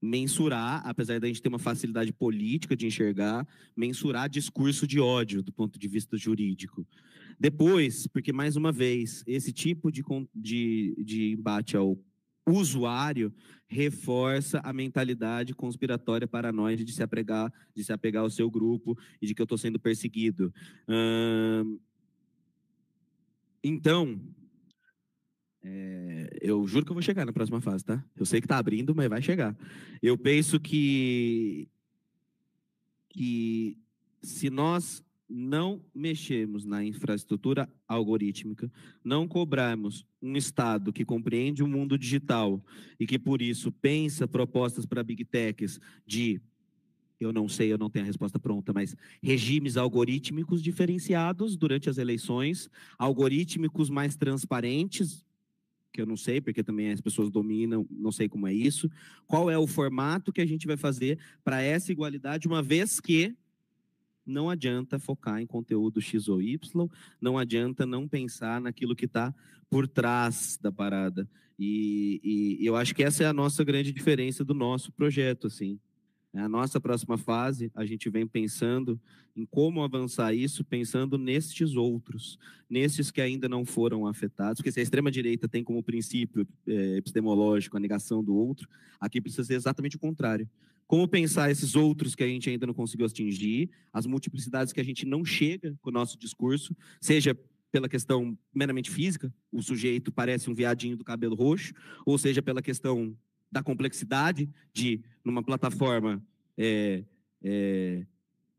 mensurar, apesar da gente ter uma facilidade política de enxergar, mensurar discurso de ódio do ponto de vista jurídico. Depois, porque, mais uma vez, esse tipo de, de, de embate ao usuário reforça a mentalidade conspiratória paranoide de se apegar, de se apegar ao seu grupo e de que eu estou sendo perseguido. Hum... Então, é, eu juro que eu vou chegar na próxima fase, tá? Eu sei que tá abrindo, mas vai chegar. Eu penso que que se nós não mexermos na infraestrutura algorítmica, não cobrarmos um Estado que compreende o mundo digital e que, por isso, pensa propostas para big techs de, eu não sei, eu não tenho a resposta pronta, mas regimes algorítmicos diferenciados durante as eleições, algorítmicos mais transparentes, que eu não sei, porque também as pessoas dominam, não sei como é isso. Qual é o formato que a gente vai fazer para essa igualdade, uma vez que não adianta focar em conteúdo X ou Y, não adianta não pensar naquilo que está por trás da parada. E, e, eu acho que essa é a nossa grande diferença do nosso projeto, assim. É a nossa próxima fase, a gente vem pensando em como avançar isso, pensando nestes outros, nesses que ainda não foram afetados, porque se a extrema-direita tem como princípio é, epistemológico a negação do outro, aqui precisa ser exatamente o contrário. Como pensar esses outros que a gente ainda não conseguiu atingir, as multiplicidades que a gente não chega com o nosso discurso, seja pela questão meramente física, o sujeito parece um viadinho do cabelo roxo, ou seja, pela questão da complexidade de, numa plataforma é, é,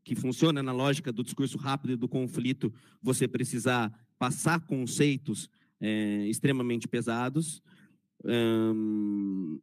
que funciona na lógica do discurso rápido e do conflito, você precisar passar conceitos é, extremamente pesados. Hum,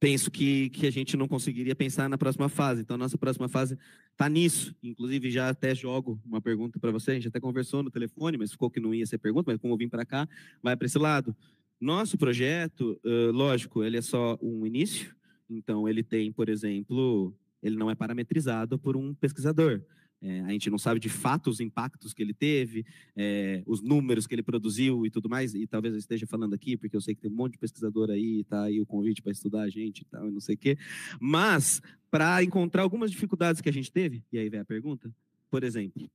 penso que, que a gente não conseguiria pensar na próxima fase. Então, nossa próxima fase está nisso. Inclusive, já até jogo uma pergunta para você. A gente até conversou no telefone, mas ficou que não ia ser pergunta, mas como eu vim para cá, vai para esse lado. Nosso projeto, lógico, ele é só um início, então ele tem, por exemplo, ele não é parametrizado por um pesquisador. É, a gente não sabe de fato os impactos que ele teve, é, os números que ele produziu e tudo mais. E talvez eu esteja falando aqui, porque eu sei que tem um monte de pesquisador aí, tá aí o convite para estudar a gente e tal, não sei o quê. Mas, para encontrar algumas dificuldades que a gente teve, e aí vem a pergunta, por exemplo,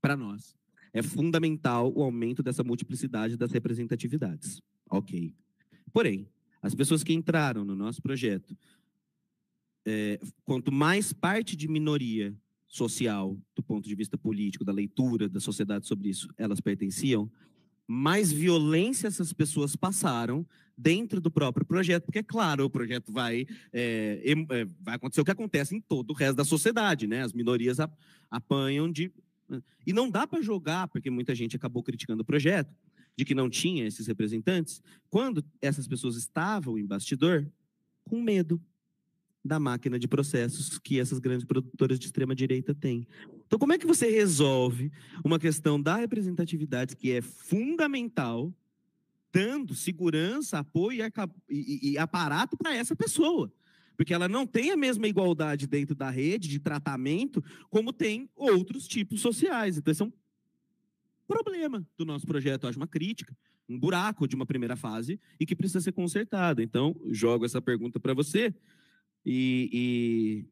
para nós, é fundamental o aumento dessa multiplicidade das representatividades. Ok. Porém, as pessoas que entraram no nosso projeto, é, quanto mais parte de minoria social, do ponto de vista político, da leitura da sociedade sobre isso, elas pertenciam, mais violência essas pessoas passaram dentro do próprio projeto, porque, é claro, o projeto vai, é, é, vai acontecer o que acontece em todo o resto da sociedade, né? As minorias apanham de e não dá para jogar, porque muita gente acabou criticando o projeto, de que não tinha esses representantes, quando essas pessoas estavam em bastidor com medo da máquina de processos que essas grandes produtoras de extrema direita têm. Então, como é que você resolve uma questão da representatividade que é fundamental, dando segurança, apoio e, e, e aparato para essa pessoa? porque ela não tem a mesma igualdade dentro da rede de tratamento como tem outros tipos sociais. Então, esse é um problema do nosso projeto, acho uma crítica, um buraco de uma primeira fase e que precisa ser consertado. Então, jogo essa pergunta para você e,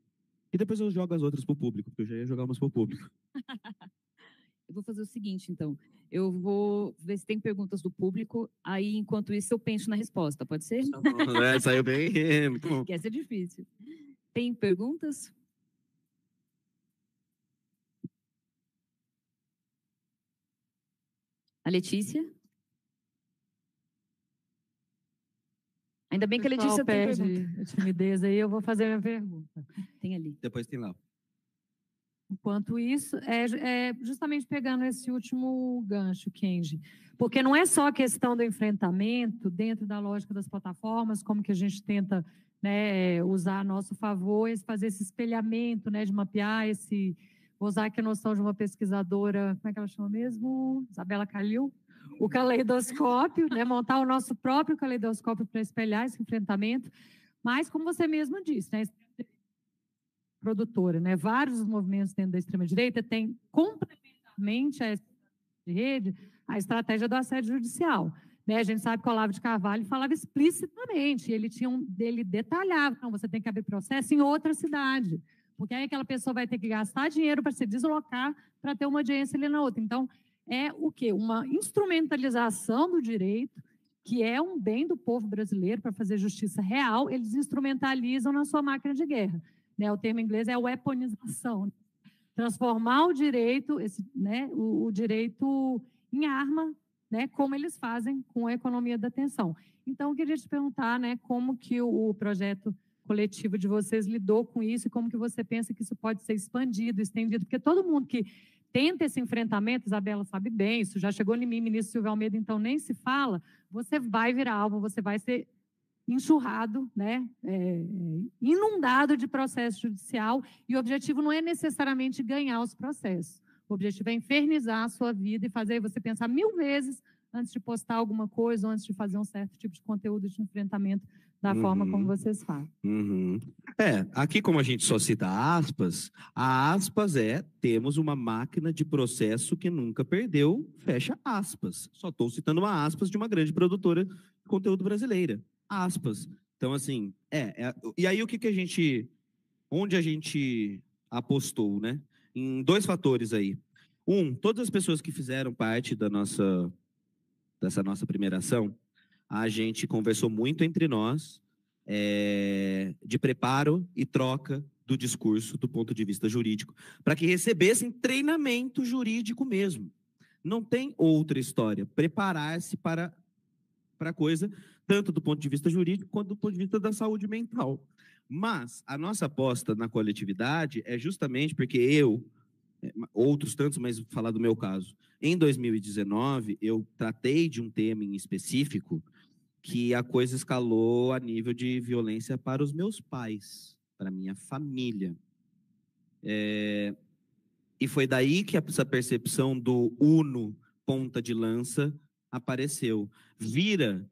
e, e, depois eu jogo as outras para o público, porque eu já ia jogar umas para o público. eu vou fazer o seguinte, então. Eu vou ver se tem perguntas do público. Aí, enquanto isso, eu penso na resposta. Pode ser? Tá é, saiu bem. que essa é difícil. Tem perguntas? A Letícia? Ainda bem que a Letícia tem pergunta. a timidez aí, eu vou fazer a minha pergunta. Tem ali. Depois tem lá. Enquanto isso, é, é, justamente pegando esse último gancho, Kenji, porque não é só a questão do enfrentamento dentro da lógica das plataformas, como que a gente tenta né, usar a nosso favor, fazer esse espelhamento, né, de mapear esse... Vou usar aqui a noção de uma pesquisadora, como é que ela chama mesmo? Isabela Calil? O caleidoscópio, né, montar o nosso próprio caleidoscópio para espelhar esse enfrentamento, mas como você mesmo disse, né, produtora. Né? Vários movimentos dentro da extrema-direita têm complementarmente a de rede a estratégia do assédio judicial. Né? A gente sabe que o Olavo de Carvalho falava explicitamente, ele tinha um, dele detalhava, Então, você tem que abrir processo em outra cidade, porque aí aquela pessoa vai ter que gastar dinheiro para se deslocar para ter uma audiência ali na outra. Então, é o quê? Uma instrumentalização do direito, que é um bem do povo brasileiro para fazer justiça real, eles instrumentalizam na sua máquina de guerra. Né? O termo em inglês é weaponização. Né? Transformar o direito, esse, né, o, o direito em arma, né, como eles fazem com a economia da atenção. Então, eu queria te perguntar né, como que o, o projeto coletivo de vocês lidou com isso e como que você pensa que isso pode ser expandido, estendido, porque todo mundo que tenta esse enfrentamento, Isabela sabe bem, isso já chegou em mim, ministro Silvio Almeida, então nem se fala, você vai virar alvo, você vai ser enxurrado, né, é, é, inundado de processo judicial, e o objetivo não é necessariamente ganhar os processos. O objetivo é infernizar a sua vida e fazer você pensar mil vezes antes de postar alguma coisa ou antes de fazer um certo tipo de conteúdo de enfrentamento da uhum. forma como uhum. vocês fazem. Uhum. É, aqui como a gente só cita aspas, a aspas é temos uma máquina de processo que nunca perdeu, fecha aspas. Só estou citando uma aspas de uma grande produtora de conteúdo brasileira aspas. Então, assim, é, é. e aí o que, que a gente. Onde a gente apostou, né? Em dois fatores aí. Um, todas as pessoas que fizeram parte da nossa. dessa nossa primeira ação, a gente conversou muito entre nós é, de preparo e troca do discurso do ponto de vista jurídico, para que recebessem treinamento jurídico mesmo. Não tem outra história. Preparar-se para, para coisa tanto do ponto de vista jurídico quanto do ponto de vista da saúde mental. Mas a nossa aposta na coletividade é justamente porque eu, é, outros tantos, mas vou falar do meu caso, em 2019 eu tratei de um tema em específico que a coisa escalou a nível de violência para os meus pais, para minha família. É... E foi daí que essa percepção do uno ponta de lança apareceu. Vira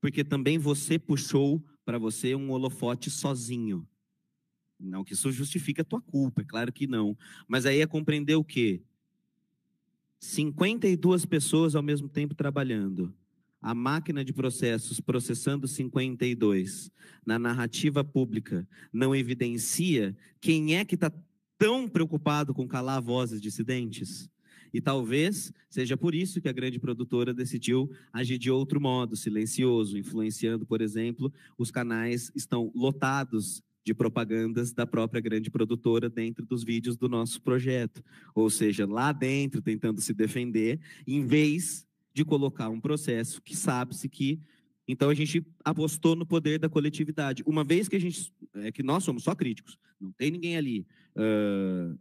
porque também você puxou para você um holofote sozinho. Não que isso justifique a tua culpa, é claro que não. Mas aí é compreender o quê? 52 pessoas ao mesmo tempo trabalhando. A máquina de processos processando 52 na narrativa pública não evidencia quem é que está tão preocupado com calar vozes dissidentes? E talvez seja por isso que a grande produtora decidiu agir de outro modo, silencioso, influenciando, por exemplo, os canais estão lotados de propagandas da própria grande produtora dentro dos vídeos do nosso projeto. Ou seja, lá dentro tentando se defender, em vez de colocar um processo que sabe-se que então a gente apostou no poder da coletividade. Uma vez que a gente é que nós somos só críticos, não tem ninguém ali uh,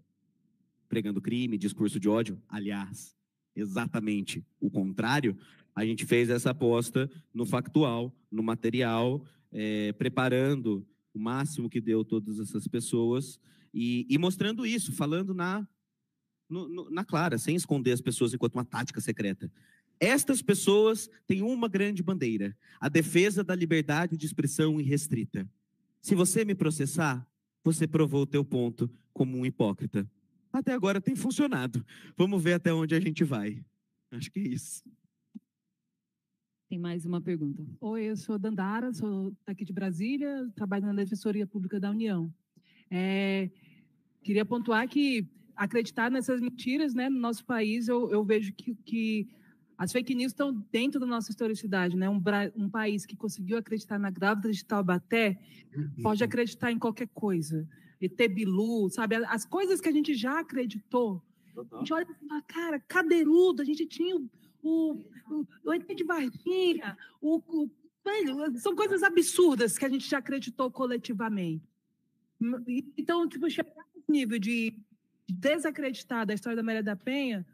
pregando crime, discurso de ódio, aliás, exatamente o contrário, a gente fez essa aposta no factual, no material, é, preparando o máximo que deu todas essas pessoas e, e mostrando isso, falando na, no, no, na clara, sem esconder as pessoas enquanto uma tática secreta. Estas pessoas têm uma grande bandeira: a defesa da liberdade de expressão irrestrita. Se você me processar, você provou o teu ponto como um hipócrita até agora tem funcionado. Vamos ver até onde a gente vai. Acho que é isso. Tem mais uma pergunta. Oi, eu sou Dandara, sou daqui de Brasília, trabalho na Defensoria Pública da União. É, queria pontuar que acreditar nessas mentiras né, no nosso país, eu, eu vejo que, que as fake news estão dentro da nossa historicidade, né? Um, um, país que conseguiu acreditar na grávida de Taubaté uhum. pode acreditar em qualquer coisa. ET Bilu, sabe? As coisas que a gente já acreditou. Total. A gente olha e fala, cara, cadeirudo, a gente tinha o, o, o ET de Varginha, o, o são coisas absurdas que a gente já acreditou coletivamente. Então, tipo, chegar nesse nível de desacreditar da história da Maria da Penha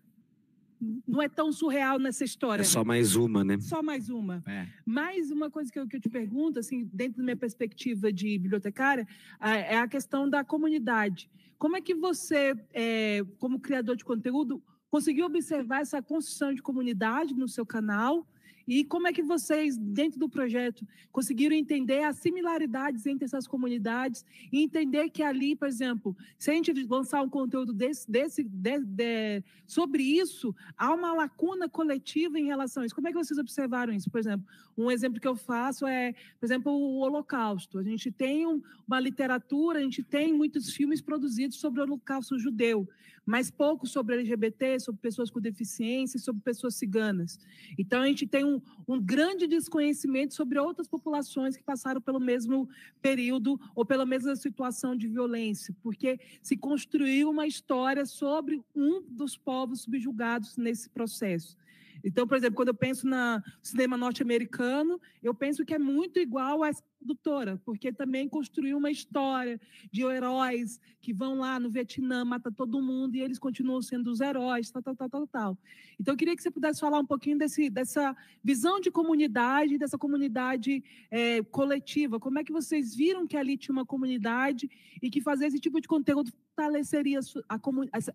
não é tão surreal nessa história. É só né? mais uma, né? Só mais uma. É. Mais uma coisa que eu, que eu te pergunto, assim, dentro da minha perspectiva de bibliotecária, é a questão da comunidade. Como é que você, é, como criador de conteúdo, conseguiu observar essa construção de comunidade no seu canal e como é que vocês, dentro do projeto, conseguiram entender as similaridades entre essas comunidades e entender que ali, por exemplo, se a gente lançar um conteúdo desse, desse de, de, sobre isso, há uma lacuna coletiva em relação a isso. Como é que vocês observaram isso? Por exemplo, um exemplo que eu faço é, por exemplo, o Holocausto. A gente tem uma literatura, a gente tem muitos filmes produzidos sobre o Holocausto judeu mas pouco sobre LGBT, sobre pessoas com deficiência, sobre pessoas ciganas. Então, a gente tem um, um grande desconhecimento sobre outras populações que passaram pelo mesmo período ou pela mesma situação de violência, porque se construiu uma história sobre um dos povos subjugados nesse processo. Então, por exemplo, quando eu penso no cinema norte-americano, eu penso que é muito igual a essa produtora, porque também construiu uma história de heróis que vão lá no Vietnã, mata todo mundo e eles continuam sendo os heróis, tal, tal, tal, tal, tal. Então, eu queria que você pudesse falar um pouquinho desse, dessa visão de comunidade, dessa comunidade é, coletiva. Como é que vocês viram que ali tinha uma comunidade e que fazer esse tipo de conteúdo fortaleceria a,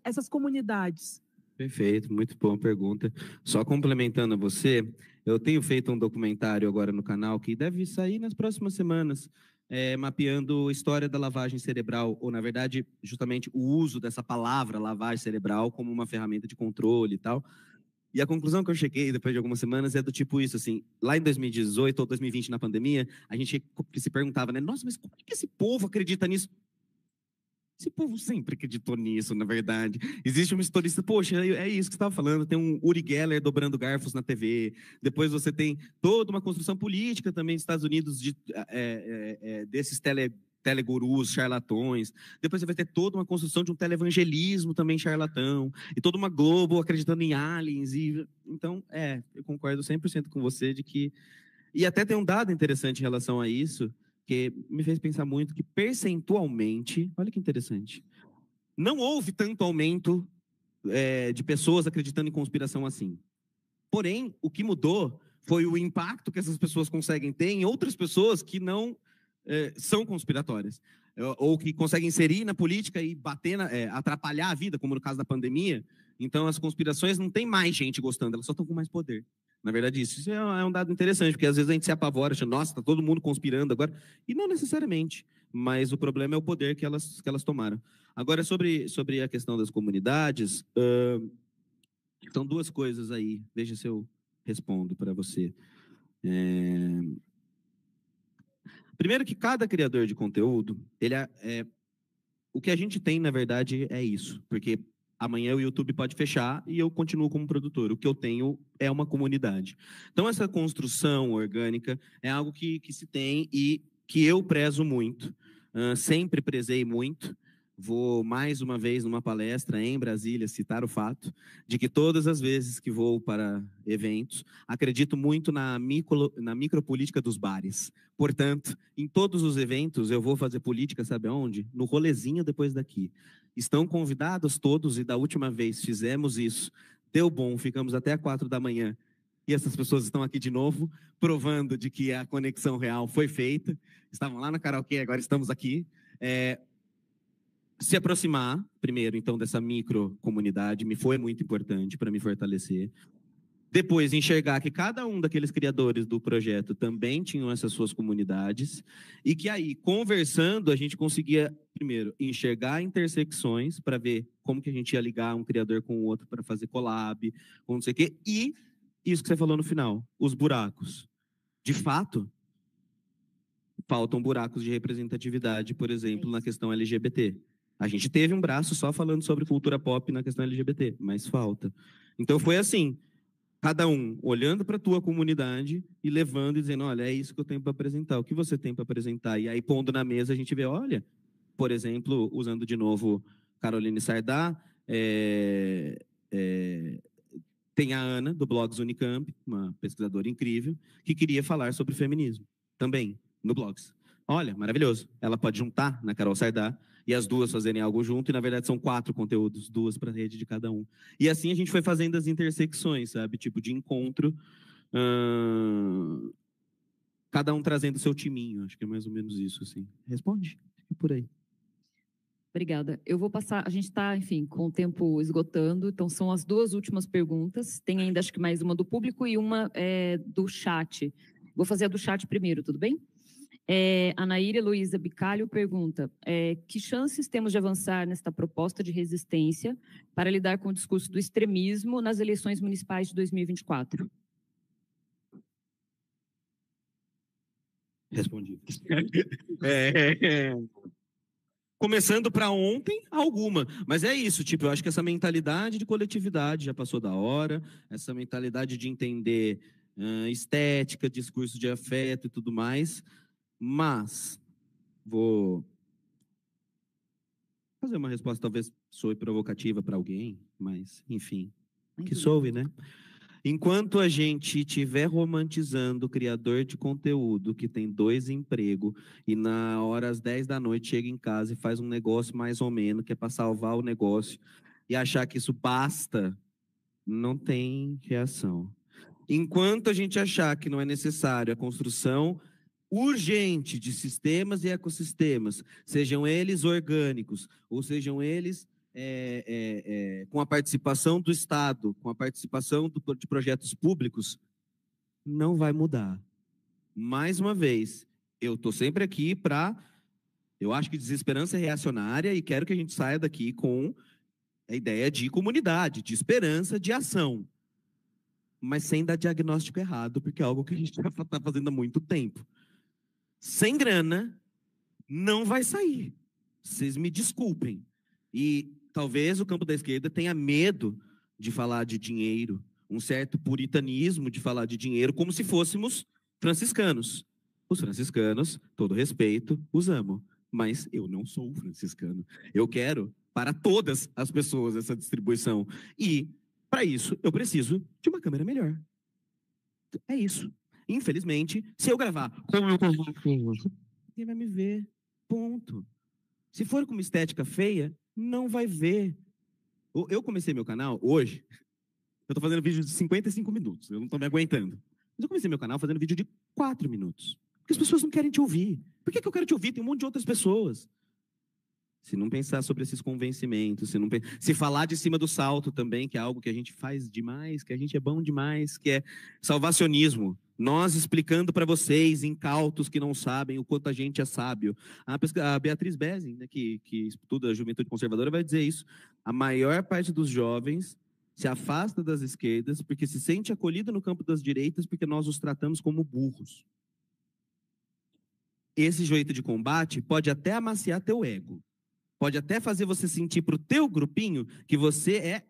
essas comunidades? Perfeito, muito boa pergunta. Só complementando você, eu tenho feito um documentário agora no canal que deve sair nas próximas semanas, é, mapeando a história da lavagem cerebral, ou na verdade, justamente o uso dessa palavra lavagem cerebral como uma ferramenta de controle e tal. E a conclusão que eu cheguei depois de algumas semanas é do tipo isso, assim, lá em 2018 ou 2020 na pandemia, a gente se perguntava, né, nossa, mas como é que esse povo acredita nisso? Esse povo sempre acreditou nisso, na verdade. Existe um historista, poxa, é, é isso que você estava falando. Tem um Uri Geller dobrando garfos na TV. Depois você tem toda uma construção política também nos Estados Unidos de, é é, é, é, desses tele, telegurus, charlatões. Depois você vai ter toda uma construção de um televangelismo também charlatão. E toda uma Globo acreditando em aliens. E... Então, é, eu concordo 100% com você de que. E até tem um dado interessante em relação a isso porque me fez pensar muito que percentualmente, olha que interessante, não houve tanto aumento é, de pessoas acreditando em conspiração assim. Porém, o que mudou foi o impacto que essas pessoas conseguem ter em outras pessoas que não é, são conspiratórias eh, ou que conseguem inserir na política e bater, na, é, atrapalhar a vida, como no caso da pandemia, então, as conspirações não tem mais gente gostando, elas só estão com mais poder. Na verdade, isso é, é um dado interessante, porque às vezes a gente se apavora, achando, nossa, está todo mundo conspirando agora. E não necessariamente, mas o problema é o poder que elas, que elas tomaram. Agora, sobre, sobre a questão das comunidades, uh, são duas coisas aí. Veja se eu respondo para você. É... Primeiro que cada criador de conteúdo, ele é, é... o que a gente tem, na verdade, é isso. Porque amanhã o YouTube pode fechar e eu continuo como produtor. O que eu tenho é uma comunidade. Então, essa construção orgânica é algo que, que se tem e que eu prezo muito. Uh, sempre prezei muito. Vou mais uma vez numa palestra em Brasília citar o fato de que todas as vezes que vou para eventos, acredito muito na, micro, na micropolítica dos bares. Portanto, em todos os eventos eu vou fazer política, sabe onde? No rolezinho depois daqui. Estão convidados todos, e da última vez fizemos isso. Deu bom, ficamos até quatro da manhã. E essas pessoas estão aqui de novo, provando de que a conexão real foi feita. Estavam lá na karaokê, agora estamos aqui. É, se aproximar, primeiro, então, dessa micro comunidade, me foi muito importante para me fortalecer. Depois, enxergar que cada um daqueles criadores do projeto também tinham essas suas comunidades e que aí, conversando, a gente conseguia, primeiro, enxergar intersecções para ver como que a gente ia ligar um criador com o outro para fazer collab, ou não sei o quê, e isso que você falou no final, os buracos. De fato, faltam buracos de representatividade, por exemplo, na questão LGBT. A gente teve um braço só falando sobre cultura pop na questão LGBT, mas falta. Então foi assim, cada um olhando para a tua comunidade e levando e dizendo, olha, é isso que eu tenho para apresentar, o que você tem para apresentar? E aí, pondo na mesa, a gente vê, olha, por exemplo, usando de novo Caroline Sardá, é, é, tem a Ana, do Blogs Unicamp, uma pesquisadora incrível, que queria falar sobre feminismo também, no Blogs. Olha, maravilhoso. Ela pode juntar na Carol Sardá e as duas fazerem algo junto, e na verdade são quatro conteúdos, duas para a rede de cada um. E assim a gente foi fazendo as intersecções, sabe? Tipo, de encontro. Uh... Cada um trazendo seu timinho, acho que é mais ou menos isso, assim. Responde, fique por aí. Obrigada. Eu vou passar. A gente está, enfim, com o tempo esgotando, então são as duas últimas perguntas. Tem ainda, acho que mais uma do público e uma é, do chat. Vou fazer a do chat primeiro, tudo bem? É, Anaíra Luísa Bicalho pergunta: é, que chances temos de avançar nesta proposta de resistência para lidar com o discurso do extremismo nas eleições municipais de 2024? Respondi. É, é, é, começando para ontem, alguma. Mas é isso, tipo, eu acho que essa mentalidade de coletividade já passou da hora, essa mentalidade de entender uh, estética, discurso de afeto e tudo mais. Mas, vou fazer uma resposta, talvez soe provocativa para alguém, mas, enfim, que soube, né? Enquanto a gente estiver romantizando o criador de conteúdo que tem dois empregos e na hora às 10 da noite chega em casa e faz um negócio mais ou menos, que é para salvar o negócio, e achar que isso basta, não tem reação. Enquanto a gente achar que não é necessário a construção urgente de sistemas e ecossistemas, sejam eles orgânicos ou sejam eles é, é, é, com a participação do Estado, com a participação do, de projetos públicos, não vai mudar. Mais uma vez, eu estou sempre aqui para. Eu acho que desesperança é reacionária e quero que a gente saia daqui com a ideia de comunidade, de esperança, de ação. Mas sem dar diagnóstico errado, porque é algo que a gente está fazendo há muito tempo sem grana, não vai sair. Vocês me desculpem. E talvez o campo da esquerda tenha medo de falar de dinheiro, um certo puritanismo de falar de dinheiro, como se fôssemos franciscanos. Os franciscanos, todo respeito, os amo, mas eu não sou franciscano. Eu quero para todas as pessoas essa distribuição. E, para isso, eu preciso de uma câmera melhor. É isso. Infelizmente, se eu gravar como eu ninguém vai me ver. Ponto. Se for com uma estética feia, não vai ver. Eu comecei meu canal hoje. Eu tô fazendo vídeo de 55 minutos. Eu não tô me aguentando. Mas eu comecei meu canal fazendo vídeo de 4 minutos. Porque as pessoas não querem te ouvir. Por que, que eu quero te ouvir? Tem um monte de outras pessoas. Se não pensar sobre esses convencimentos, se não se falar de cima do salto também, que é algo que a gente faz demais, que a gente é bom demais, que é salvacionismo. Nós explicando para vocês, incautos que não sabem, o quanto a gente é sábio. A, Beatriz Bezin, né, que, que estuda a juventude conservadora, vai dizer isso. A maior parte dos jovens se afasta das esquerdas porque se sente acolhido no campo das direitas porque nós os tratamos como burros. Esse jeito de combate pode até amaciar teu ego. Pode até fazer você sentir para o teu grupinho que você é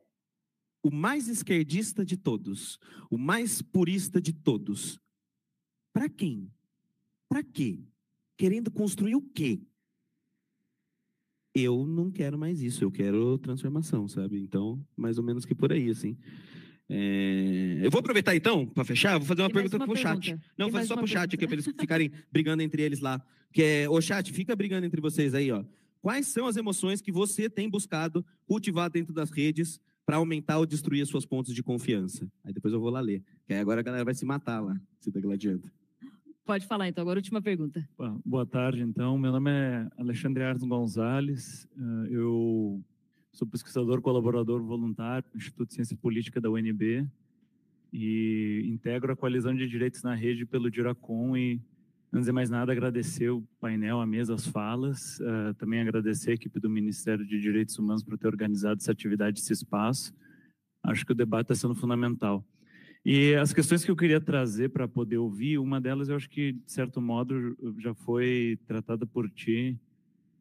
o mais esquerdista de todos, o mais purista de todos. Para quem? Para quê? Querendo construir o quê? Eu não quero mais isso, eu quero transformação, sabe? Então, mais ou menos que por aí, assim. É... Eu vou aproveitar então, para fechar, vou fazer uma pergunta uma pro pergunta. chat. Não, vou fazer só pro pergunta. chat aqui, para eles ficarem brigando entre eles lá. Que é, ô chat, fica brigando entre vocês aí, ó. Quais são as emoções que você tem buscado cultivar dentro das redes para aumentar ou destruir as suas pontes de confiança. Aí depois eu vou lá ler. Que aí agora a galera vai se matar lá, se tá gladiando. Pode falar então, agora última pergunta. Boa tarde, então. Meu nome é Alexandre Arns Gonzalez. Ah, eu sou pesquisador colaborador voluntário do Instituto de Ciência Política da UNB e integro a coalizão de direitos na rede pelo Diracon e Antes de mais nada, agradecer o painel, a mesa, as falas. Uh, também agradecer a equipe do Ministério de Direitos Humanos por ter organizado essa atividade, esse espaço. Acho que o debate está sendo fundamental. E as questões que eu queria trazer para poder ouvir, uma delas eu acho que, de certo modo, já foi tratada por ti,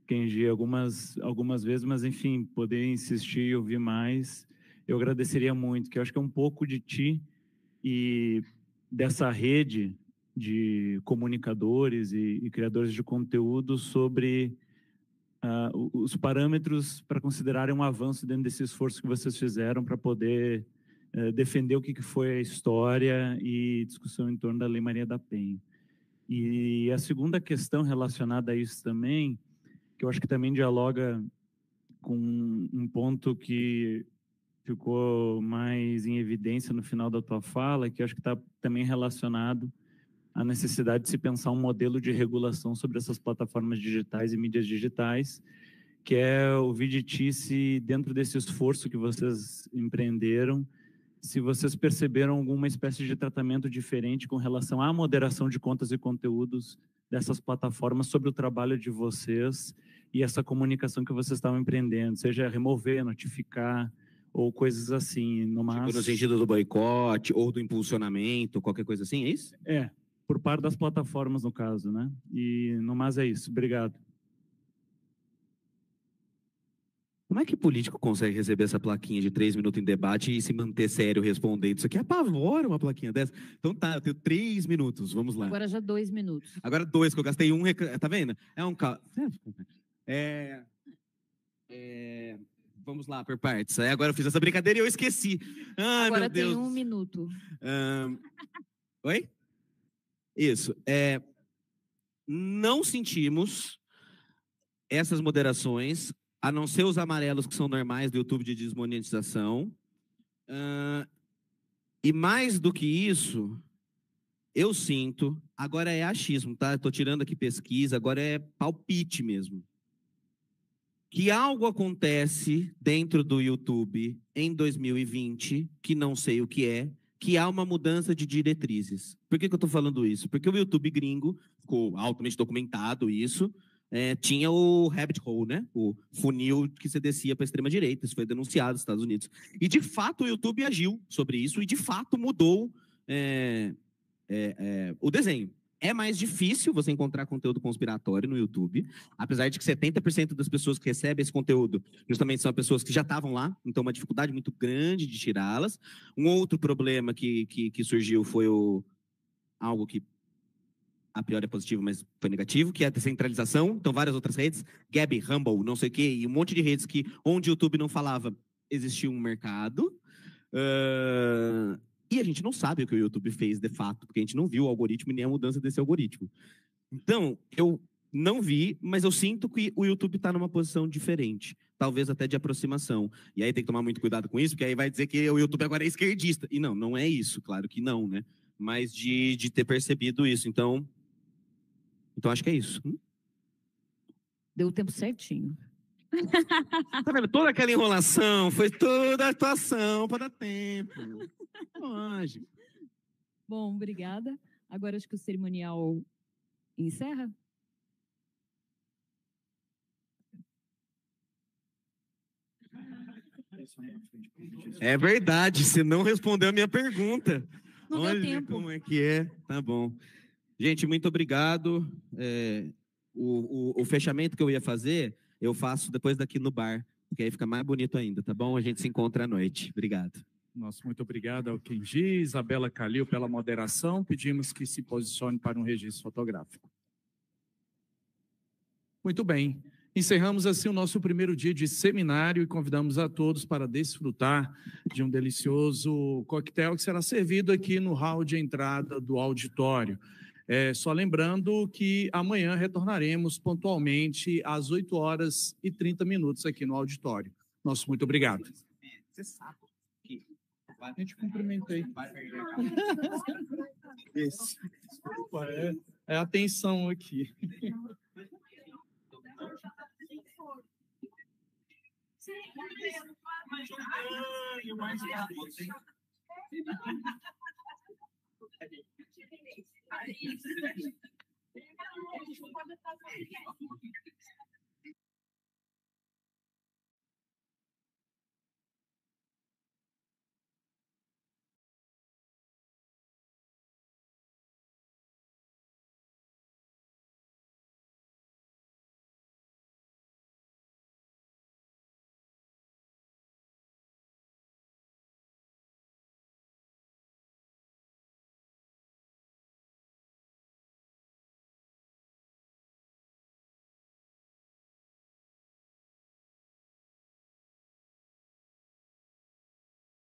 Kenji, algumas, algumas vezes, mas, enfim, poder insistir e ouvir mais, eu agradeceria muito, que eu acho que é um pouco de ti e dessa rede de comunicadores e, e criadores de conteúdo sobre uh, os parâmetros para considerarem um avanço dentro desse esforço que vocês fizeram para poder uh, defender o que, que, foi a história e discussão em torno da Lei Maria da Penha. E a segunda questão relacionada a isso também, que eu acho que também dialoga com um ponto que ficou mais em evidência no final da tua fala, que acho que está também relacionado a necessidade de se pensar um modelo de regulação sobre essas plataformas digitais e mídias digitais, que é ouvir de ti se dentro desse esforço que vocês empreenderam, se vocês perceberam alguma espécie de tratamento diferente com relação à moderação de contas e conteúdos dessas plataformas sobre o trabalho de vocês e essa comunicação que vocês estavam empreendendo, seja remover, notificar, ou coisas assim. No, máximo. tipo no sentido do boicote ou do impulsionamento, qualquer coisa assim, é isso? É, por parte das plataformas, no caso, né? E no mais é isso. Obrigado. Como é que político consegue receber essa plaquinha de três minutos em debate e se manter sério respondendo? Isso aqui apavora uma plaquinha dessa. Então tá, eu tenho três minutos, vamos lá. Agora já dois minutos. Agora dois, que eu gastei um. Rec... Tá vendo? É um. É... é... Vamos lá, por partes. Aí agora eu fiz essa brincadeira e eu esqueci. agora meu Deus. tem um minuto. Um... Oi? Isso. É, não sentimos essas moderações, a não ser os amarelos que são normais do YouTube de desmonetização. Uh, e mais do que isso, eu sinto, agora é achismo, tá? Estou tirando aqui pesquisa, agora é palpite mesmo. Que algo acontece dentro do YouTube em 2020, que não sei o que é, que há uma mudança de diretrizes. Por que, que eu estou falando isso? Porque o YouTube gringo, ficou altamente documentado isso, é, tinha o rabbit hole, né? O funil que você descia para a extrema direita. Isso foi denunciado nos Estados Unidos. E de fato o YouTube agiu sobre isso e de fato mudou é, é, é o desenho. É mais difícil você encontrar conteúdo conspiratório no YouTube, apesar de que 70% das pessoas que recebem esse conteúdo justamente são pessoas que já estavam lá, então uma dificuldade muito grande de tirá-las. Um outro problema que, que, que surgiu foi o, algo que a priori é positivo, mas foi negativo, que é a descentralização. Então, várias outras redes, Gab, Humble, não sei o quê, e um monte de redes que, onde o YouTube não falava, existia um mercado. Uh, e a gente não sabe o que o YouTube fez de fato, porque a gente não viu o algoritmo e nem a mudança desse algoritmo. Então, eu não vi, mas eu sinto que o YouTube está numa posição diferente, talvez até de aproximação. E aí tem que tomar muito cuidado com isso, porque aí vai dizer que o YouTube agora é esquerdista. E não, não é isso, claro que não, né? Mas de, de ter percebido isso. Então, então acho que é isso. Deu o tempo certinho tá vendo? Toda aquela enrolação foi toda a atuação para dar tempo. Bom, obrigada. Agora acho que o cerimonial encerra. É verdade, você não respondeu a minha pergunta. Não Olha deu tempo. como é que é. Tá bom. Gente, muito obrigado. É, o, o, o fechamento que eu ia fazer eu faço depois daqui no bar, porque aí fica mais bonito ainda, tá bom? A gente se encontra à noite. Obrigado. Nosso muito obrigado ao Kenji, Isabela Calil pela moderação. Pedimos que se posicione para um registro fotográfico. Muito bem. Encerramos assim o nosso primeiro dia de seminário e convidamos a todos para desfrutar de um delicioso coquetel que será servido aqui no hall de entrada do auditório. É, só lembrando que amanhã retornaremos pontualmente às 8 horas e 30 minutos aqui no auditório. Nosso muito obrigado. Você sabe que a gente cumprimentei. Esse. Desculpa, é, é atenção aqui. Mas não Paris.